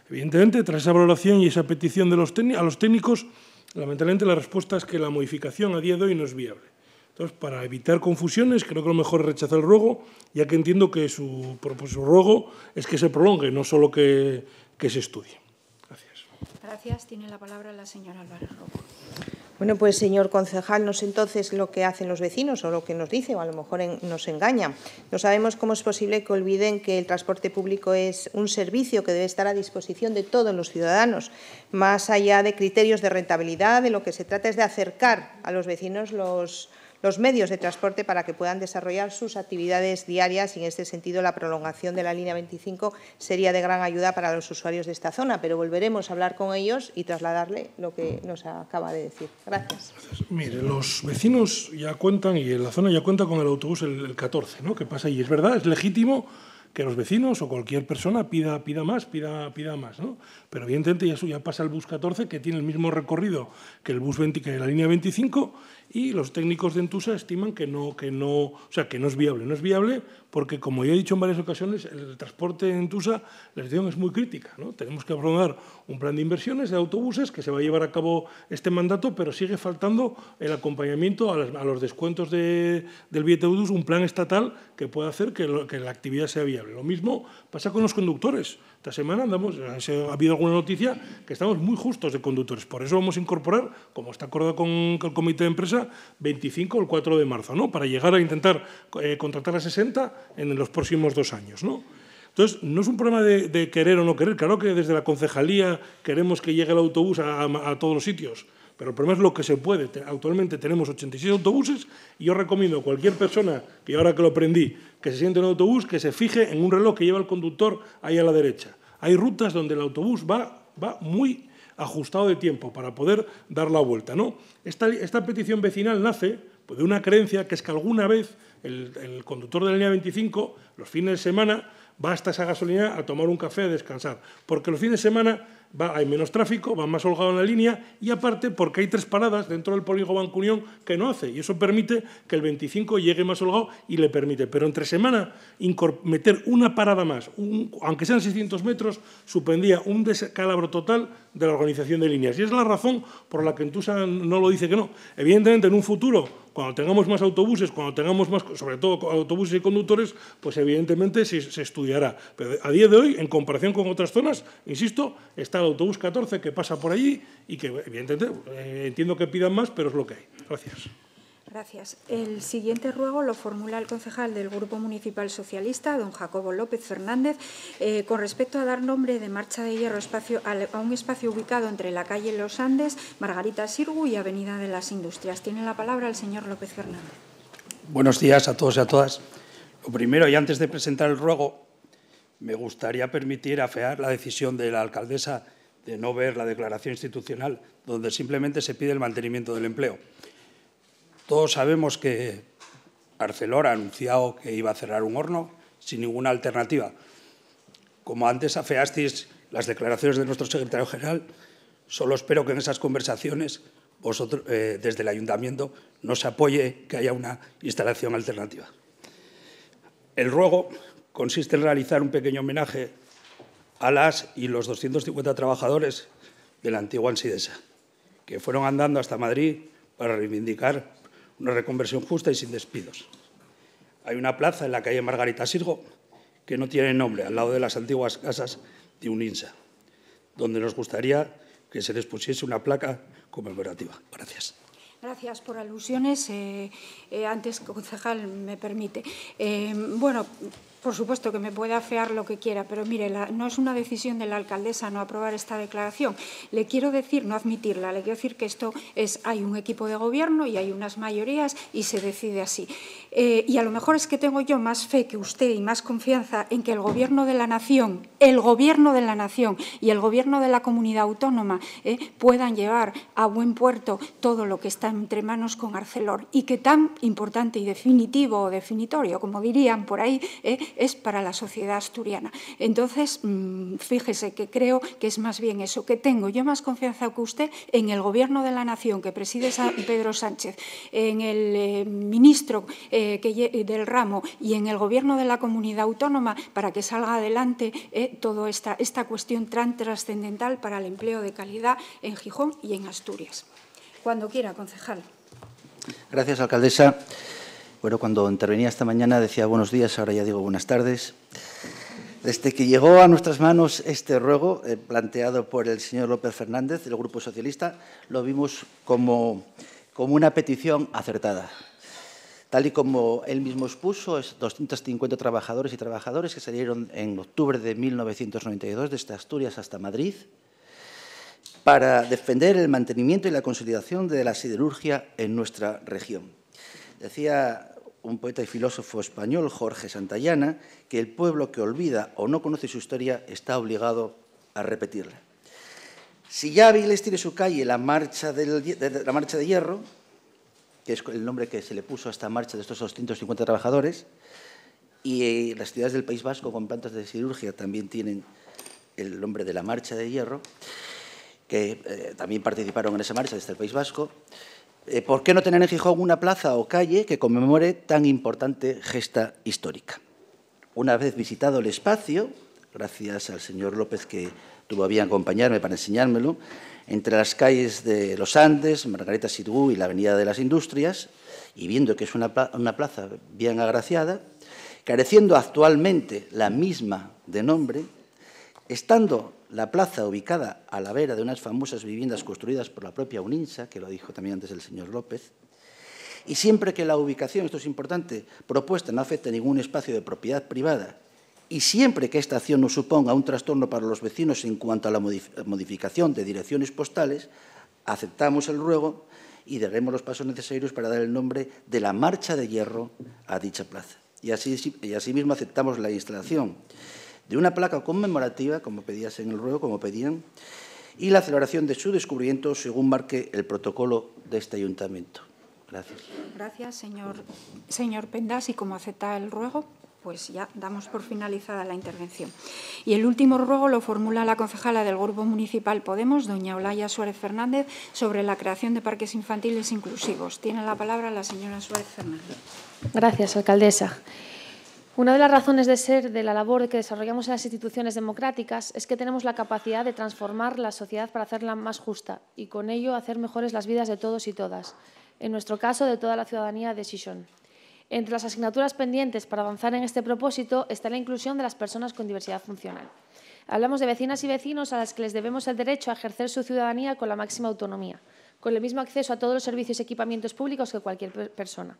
R: Evidentemente, tras esa valoración y esa petición de los a los técnicos, lamentablemente la respuesta es que la modificación a día de hoy no es viable. Entonces, para evitar confusiones, creo que lo mejor es rechazar el ruego, ya que entiendo que su, propósito pues ruego es que se prolongue, no solo que, se estudie.
A: Gracias. Gracias. Tiene la palabra la señora Álvarez
G: bueno, pues señor concejal, no sé entonces lo que hacen los vecinos o lo que nos dice, o a lo mejor nos engañan. No sabemos cómo es posible que olviden que el transporte público es un servicio que debe estar a disposición de todos los ciudadanos, más allá de criterios de rentabilidad, de lo que se trata es de acercar a los vecinos los los medios de transporte para que puedan desarrollar sus actividades diarias y en este sentido la prolongación de la línea 25 sería de gran ayuda para los usuarios de esta zona, pero volveremos a hablar con ellos y trasladarle lo que nos acaba de decir. Gracias.
R: Mire, los vecinos ya cuentan y en la zona ya cuenta con el autobús el, 14, ¿no? Que pasa y es verdad, es legítimo que los vecinos o cualquier persona pida, pida más, pida, pida más. ¿no? Pero evidentemente ya, ya pasa el bus 14, que tiene el mismo recorrido que el bus 20, que la línea 25, y los técnicos de Entusa estiman que no, que no, o sea, que no es viable. No es viable porque como ya he dicho en varias ocasiones, el transporte en Tusa, la situación es muy crítica. Tenemos que aprobar un plan de inversiones de autobuses que se va a llevar a cabo este mandato, pero sigue faltando el acompañamiento a, los descuentos del billete de un plan estatal que pueda hacer que, la actividad sea viable. Lo mismo pasa con los conductores. Esta semana andamos, ha habido alguna noticia que estamos muy justos de conductores. Por eso vamos a incorporar, como está acordado con, el comité de empresa, 25 o el 4 de marzo, para llegar a intentar eh, contratar a 60 en los próximos dos años. ¿no? Entonces, no es un problema de, querer o no querer. Claro que desde la concejalía queremos que llegue el autobús a, todos los sitios, pero el problema es lo que se puede. Actualmente tenemos 86 autobuses y yo recomiendo a cualquier persona, que ahora que lo aprendí, que se siente en un autobús, que se fije en un reloj que lleva el conductor ahí a la derecha. Hay rutas donde el autobús va, muy ajustado de tiempo para poder dar la vuelta. ¿no? Esta, petición vecinal nace pues, de una creencia que es que alguna vez el, conductor de la línea 25, los fines de semana, va hasta esa gasolinera a tomar un café, a descansar. Porque los fines de semana hay menos tráfico, va más holgado en la línea y aparte porque hay tres paradas dentro del polígono Bancunión que no hace. Y eso permite que el 25 llegue más holgado y le permite. Pero entre semana meter una parada más, aunque sean 600 metros, supendía un descalabro total de la organización de líneas. Y es la razón por la que Entusa no lo dice que no. Evidentemente, en un futuro cuando tengamos más autobuses, cuando tengamos más, sobre todo autobuses y conductores, pues evidentemente se, se estudiará. Pero a día de hoy, en comparación con otras zonas, insisto, está el autobús 14 que pasa por allí y que evidentemente eh, entiendo que pidan más, pero es lo que hay. Gracias.
A: Gracias. El siguiente ruego lo formula el concejal del Grupo Municipal Socialista, don Jacobo López Fernández, eh, con respecto a dar nombre de Marcha de Hierro a un espacio ubicado entre la calle Los Andes, Margarita Sirgu y Avenida de las Industrias. Tiene la palabra el señor López Fernández.
V: Buenos días a todos y a todas. Lo primero, y antes de presentar el ruego, me gustaría permitir afear la decisión de la alcaldesa de no ver la declaración institucional, donde simplemente se pide el mantenimiento del empleo. Todos sabemos que Arcelor ha anunciado que iba a cerrar un horno sin ninguna alternativa. Como antes afeasteis las declaraciones de nuestro secretario general, solo espero que en esas conversaciones vosotros, eh, desde el ayuntamiento nos apoye que haya una instalación alternativa. El ruego consiste en realizar un pequeño homenaje a las y los 250 trabajadores de la antigua Ansidesa, que fueron andando hasta Madrid para reivindicar una reconversión justa y sin despidos. Hay una plaza en la calle Margarita Sirgo que no tiene nombre, al lado de las antiguas casas de UNINSA, donde nos gustaría que se les pusiese una placa conmemorativa. Gracias.
A: Gracias por alusiones. Eh, eh antes, concejal, me permite. Eh, bueno, por supuesto que me puede afear lo que quiera, pero mire, no es una decisión de la alcaldesa no aprobar esta declaración. Le quiero decir, no admitirla, le quiero decir que esto es, hay un equipo de gobierno y hay unas mayorías y se decide así. Eh, y a lo mejor es que tengo yo más fe que usted y más confianza en que el gobierno de la nación, el gobierno de la nación y el gobierno de la comunidad autónoma eh, puedan llevar a buen puerto todo lo que está entre manos con Arcelor y que tan importante y definitivo o definitorio, como dirían por ahí, eh, es para la sociedad asturiana. Entonces, mm, fíjese que creo que es más bien eso, que tengo yo más confianza que usted en el Gobierno de la Nación que preside Pedro Sánchez, en el eh, ministro eh, eh, del ramo y en el Gobierno de la comunidad autónoma para que salga adelante toda esta, esta cuestión tan trascendental para el empleo de calidad en Gijón y en Asturias. Cuando quiera, concejal.
M: Gracias, alcaldesa. Bueno, cuando intervenía esta mañana decía buenos días, ahora ya digo buenas tardes. Desde que llegó a nuestras manos este ruego eh, planteado por el señor López Fernández del Grupo Socialista, lo vimos como, como una petición acertada. Tal y como él mismo expuso, es 250 trabajadores y trabajadores que salieron en octubre de 1992 desde este Asturias hasta Madrid para defender el mantenimiento y la consolidación de la siderurgia en nuestra región. Decía un poeta y filósofo español, Jorge Santayana, que el pueblo que olvida o no conoce su historia está obligado a repetirla. Si ya Avilés tiene su calle la marcha, de, Hierro, que es el nombre que se le puso a esta marcha de estos 250 trabajadores, y eh, las ciudades del País Vasco con plantas de cirugía también tienen el nombre de la marcha de Hierro, que eh, también participaron en esa marcha desde el País Vasco, eh, ¿por qué no tener en Gijón una plaza o calle que conmemore tan importante gesta histórica? Una vez visitado el espacio, gracias al señor López que tuvo a bien acompañarme para enseñármelo, entre las calles de los Andes, Margarita Sidú y la Avenida de las Industrias, y viendo que es una plaza bien agraciada, careciendo actualmente la misma de nombre, Estando la plaza ubicada a la vera de unas famosas viviendas construidas por la propia UNINSA, que lo dijo también antes el señor López, y siempre que la ubicación, esto es importante, propuesta no afecte a ningún espacio de propiedad privada, y siempre que esta acción no suponga un trastorno para los vecinos en cuanto a la modificación de direcciones postales, aceptamos el ruego y daremos los pasos necesarios para dar el nombre de la marcha de hierro a dicha plaza. Y así, y asimismo aceptamos la instalación de una placa conmemorativa, como pedías en el ruego, como pedían, y la celebración de su descubrimiento según marque el protocolo de este ayuntamiento. Gracias.
A: Gracias, señor, señor Pendas. Y como acepta el ruego, pues ya damos por finalizada la intervención. Y el último ruego lo formula la concejala del Grupo Municipal Podemos, doña Olaya Suárez Fernández, sobre la creación de parques infantiles inclusivos. Tiene la palabra la señora Suárez Fernández.
E: Gracias, alcaldesa. Una de las razones de ser de la labor que desarrollamos en las instituciones democráticas es que tenemos la capacidad de transformar la sociedad para hacerla más justa y con ello hacer mejores las vidas de todos y todas, en nuestro caso de toda la ciudadanía de Sison. Entre las asignaturas pendientes para avanzar en este propósito está la inclusión de las personas con diversidad funcional. Hablamos de vecinas y vecinos a las que les debemos el derecho a ejercer su ciudadanía con la máxima autonomía, con el mismo acceso a todos los servicios y equipamientos públicos que cualquier persona.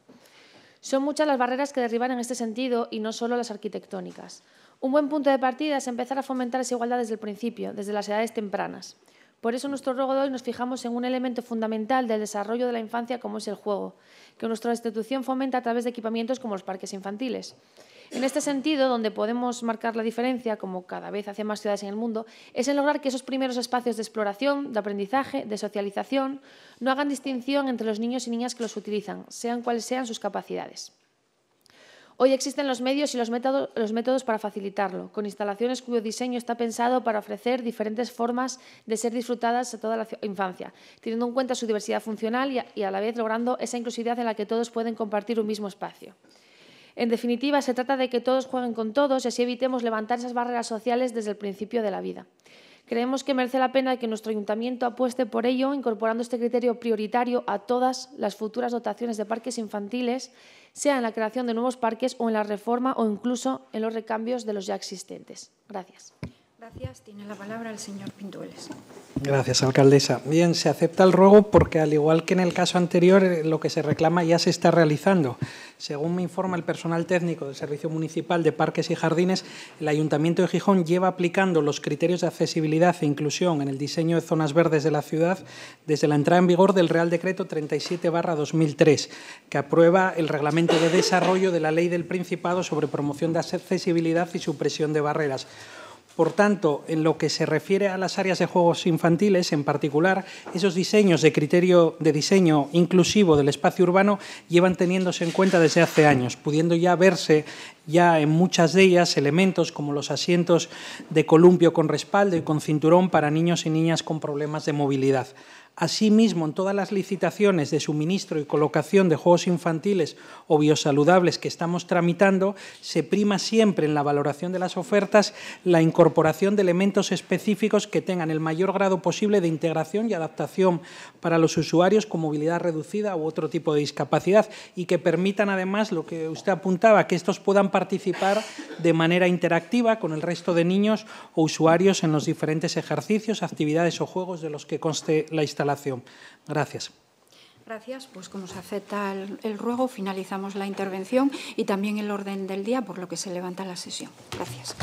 E: Son muchas las barreras que derriban en este sentido y no solo las arquitectónicas. Un buen punto de partida es empezar a fomentar esa igualdad desde el principio, desde las edades tempranas. Por eso en nuestro rogo de hoy nos fijamos en un elemento fundamental del desarrollo de la infancia como es el juego, que nuestra institución fomenta a través de equipamientos como los parques infantiles. En este sentido, donde podemos marcar la diferencia, como cada vez hacen más ciudades en el mundo, es en lograr que esos primeros espacios de exploración, de aprendizaje, de socialización, no hagan distinción entre los niños y niñas que los utilizan, sean cuales sean sus capacidades. Hoy existen los medios y los, métodos para facilitarlo, con instalaciones cuyo diseño está pensado para ofrecer diferentes formas de ser disfrutadas a toda la infancia, teniendo en cuenta su diversidad funcional y a la vez logrando esa inclusividad en la que todos pueden compartir un mismo espacio. En definitiva, se trata de que todos jueguen con todos y así evitemos levantar esas barreras sociales desde el principio de la vida. Creemos que merece la pena que nuestro ayuntamiento apueste por ello, incorporando este criterio prioritario a todas las futuras dotaciones de parques infantiles, sea en la creación de nuevos parques o en la reforma o incluso en los recambios de los ya existentes. Gracias.
A: Gracias. Tiene la palabra el señor Pintueles.
S: Gracias, alcaldesa. Bien, se acepta el ruego porque, al igual que en el caso anterior, eh, lo que se reclama ya se está realizando. Según me informa el personal técnico del Servicio Municipal de Parques y Jardines, el Ayuntamiento de Gijón lleva aplicando los criterios de accesibilidad e inclusión en el diseño de zonas verdes de la ciudad desde la entrada en vigor del Real Decreto 37-2003, que aprueba el Reglamento de Desarrollo de la Ley del Principado sobre Promoción de Accesibilidad y Supresión de Barreras por tanto, en lo que se refiere a las áreas de juegos infantiles, en particular, esos diseños de criterio de diseño inclusivo del espacio urbano llevan teniéndose en cuenta desde hace años, pudiendo ya verse ya en muchas de ellas elementos como los asientos de columpio con respaldo y con cinturón para niños y niñas con problemas de movilidad. Asimismo, en todas las licitaciones de suministro y colocación de juegos infantiles o biosaludables que estamos tramitando, se prima siempre en la valoración de las ofertas la incorporación de elementos específicos que tengan el mayor grado posible de integración y adaptación para los usuarios con movilidad reducida u otro tipo de discapacidad y que permitan, además, lo que usted apuntaba, que estos puedan participar de manera interactiva con el resto de niños o usuarios en los diferentes ejercicios, actividades o juegos de los que conste la instalación Gracias.
A: Gracias. Pues como se acepta el ruego, finalizamos la intervención y también el orden del día, por lo que se levanta la sesión. Gracias.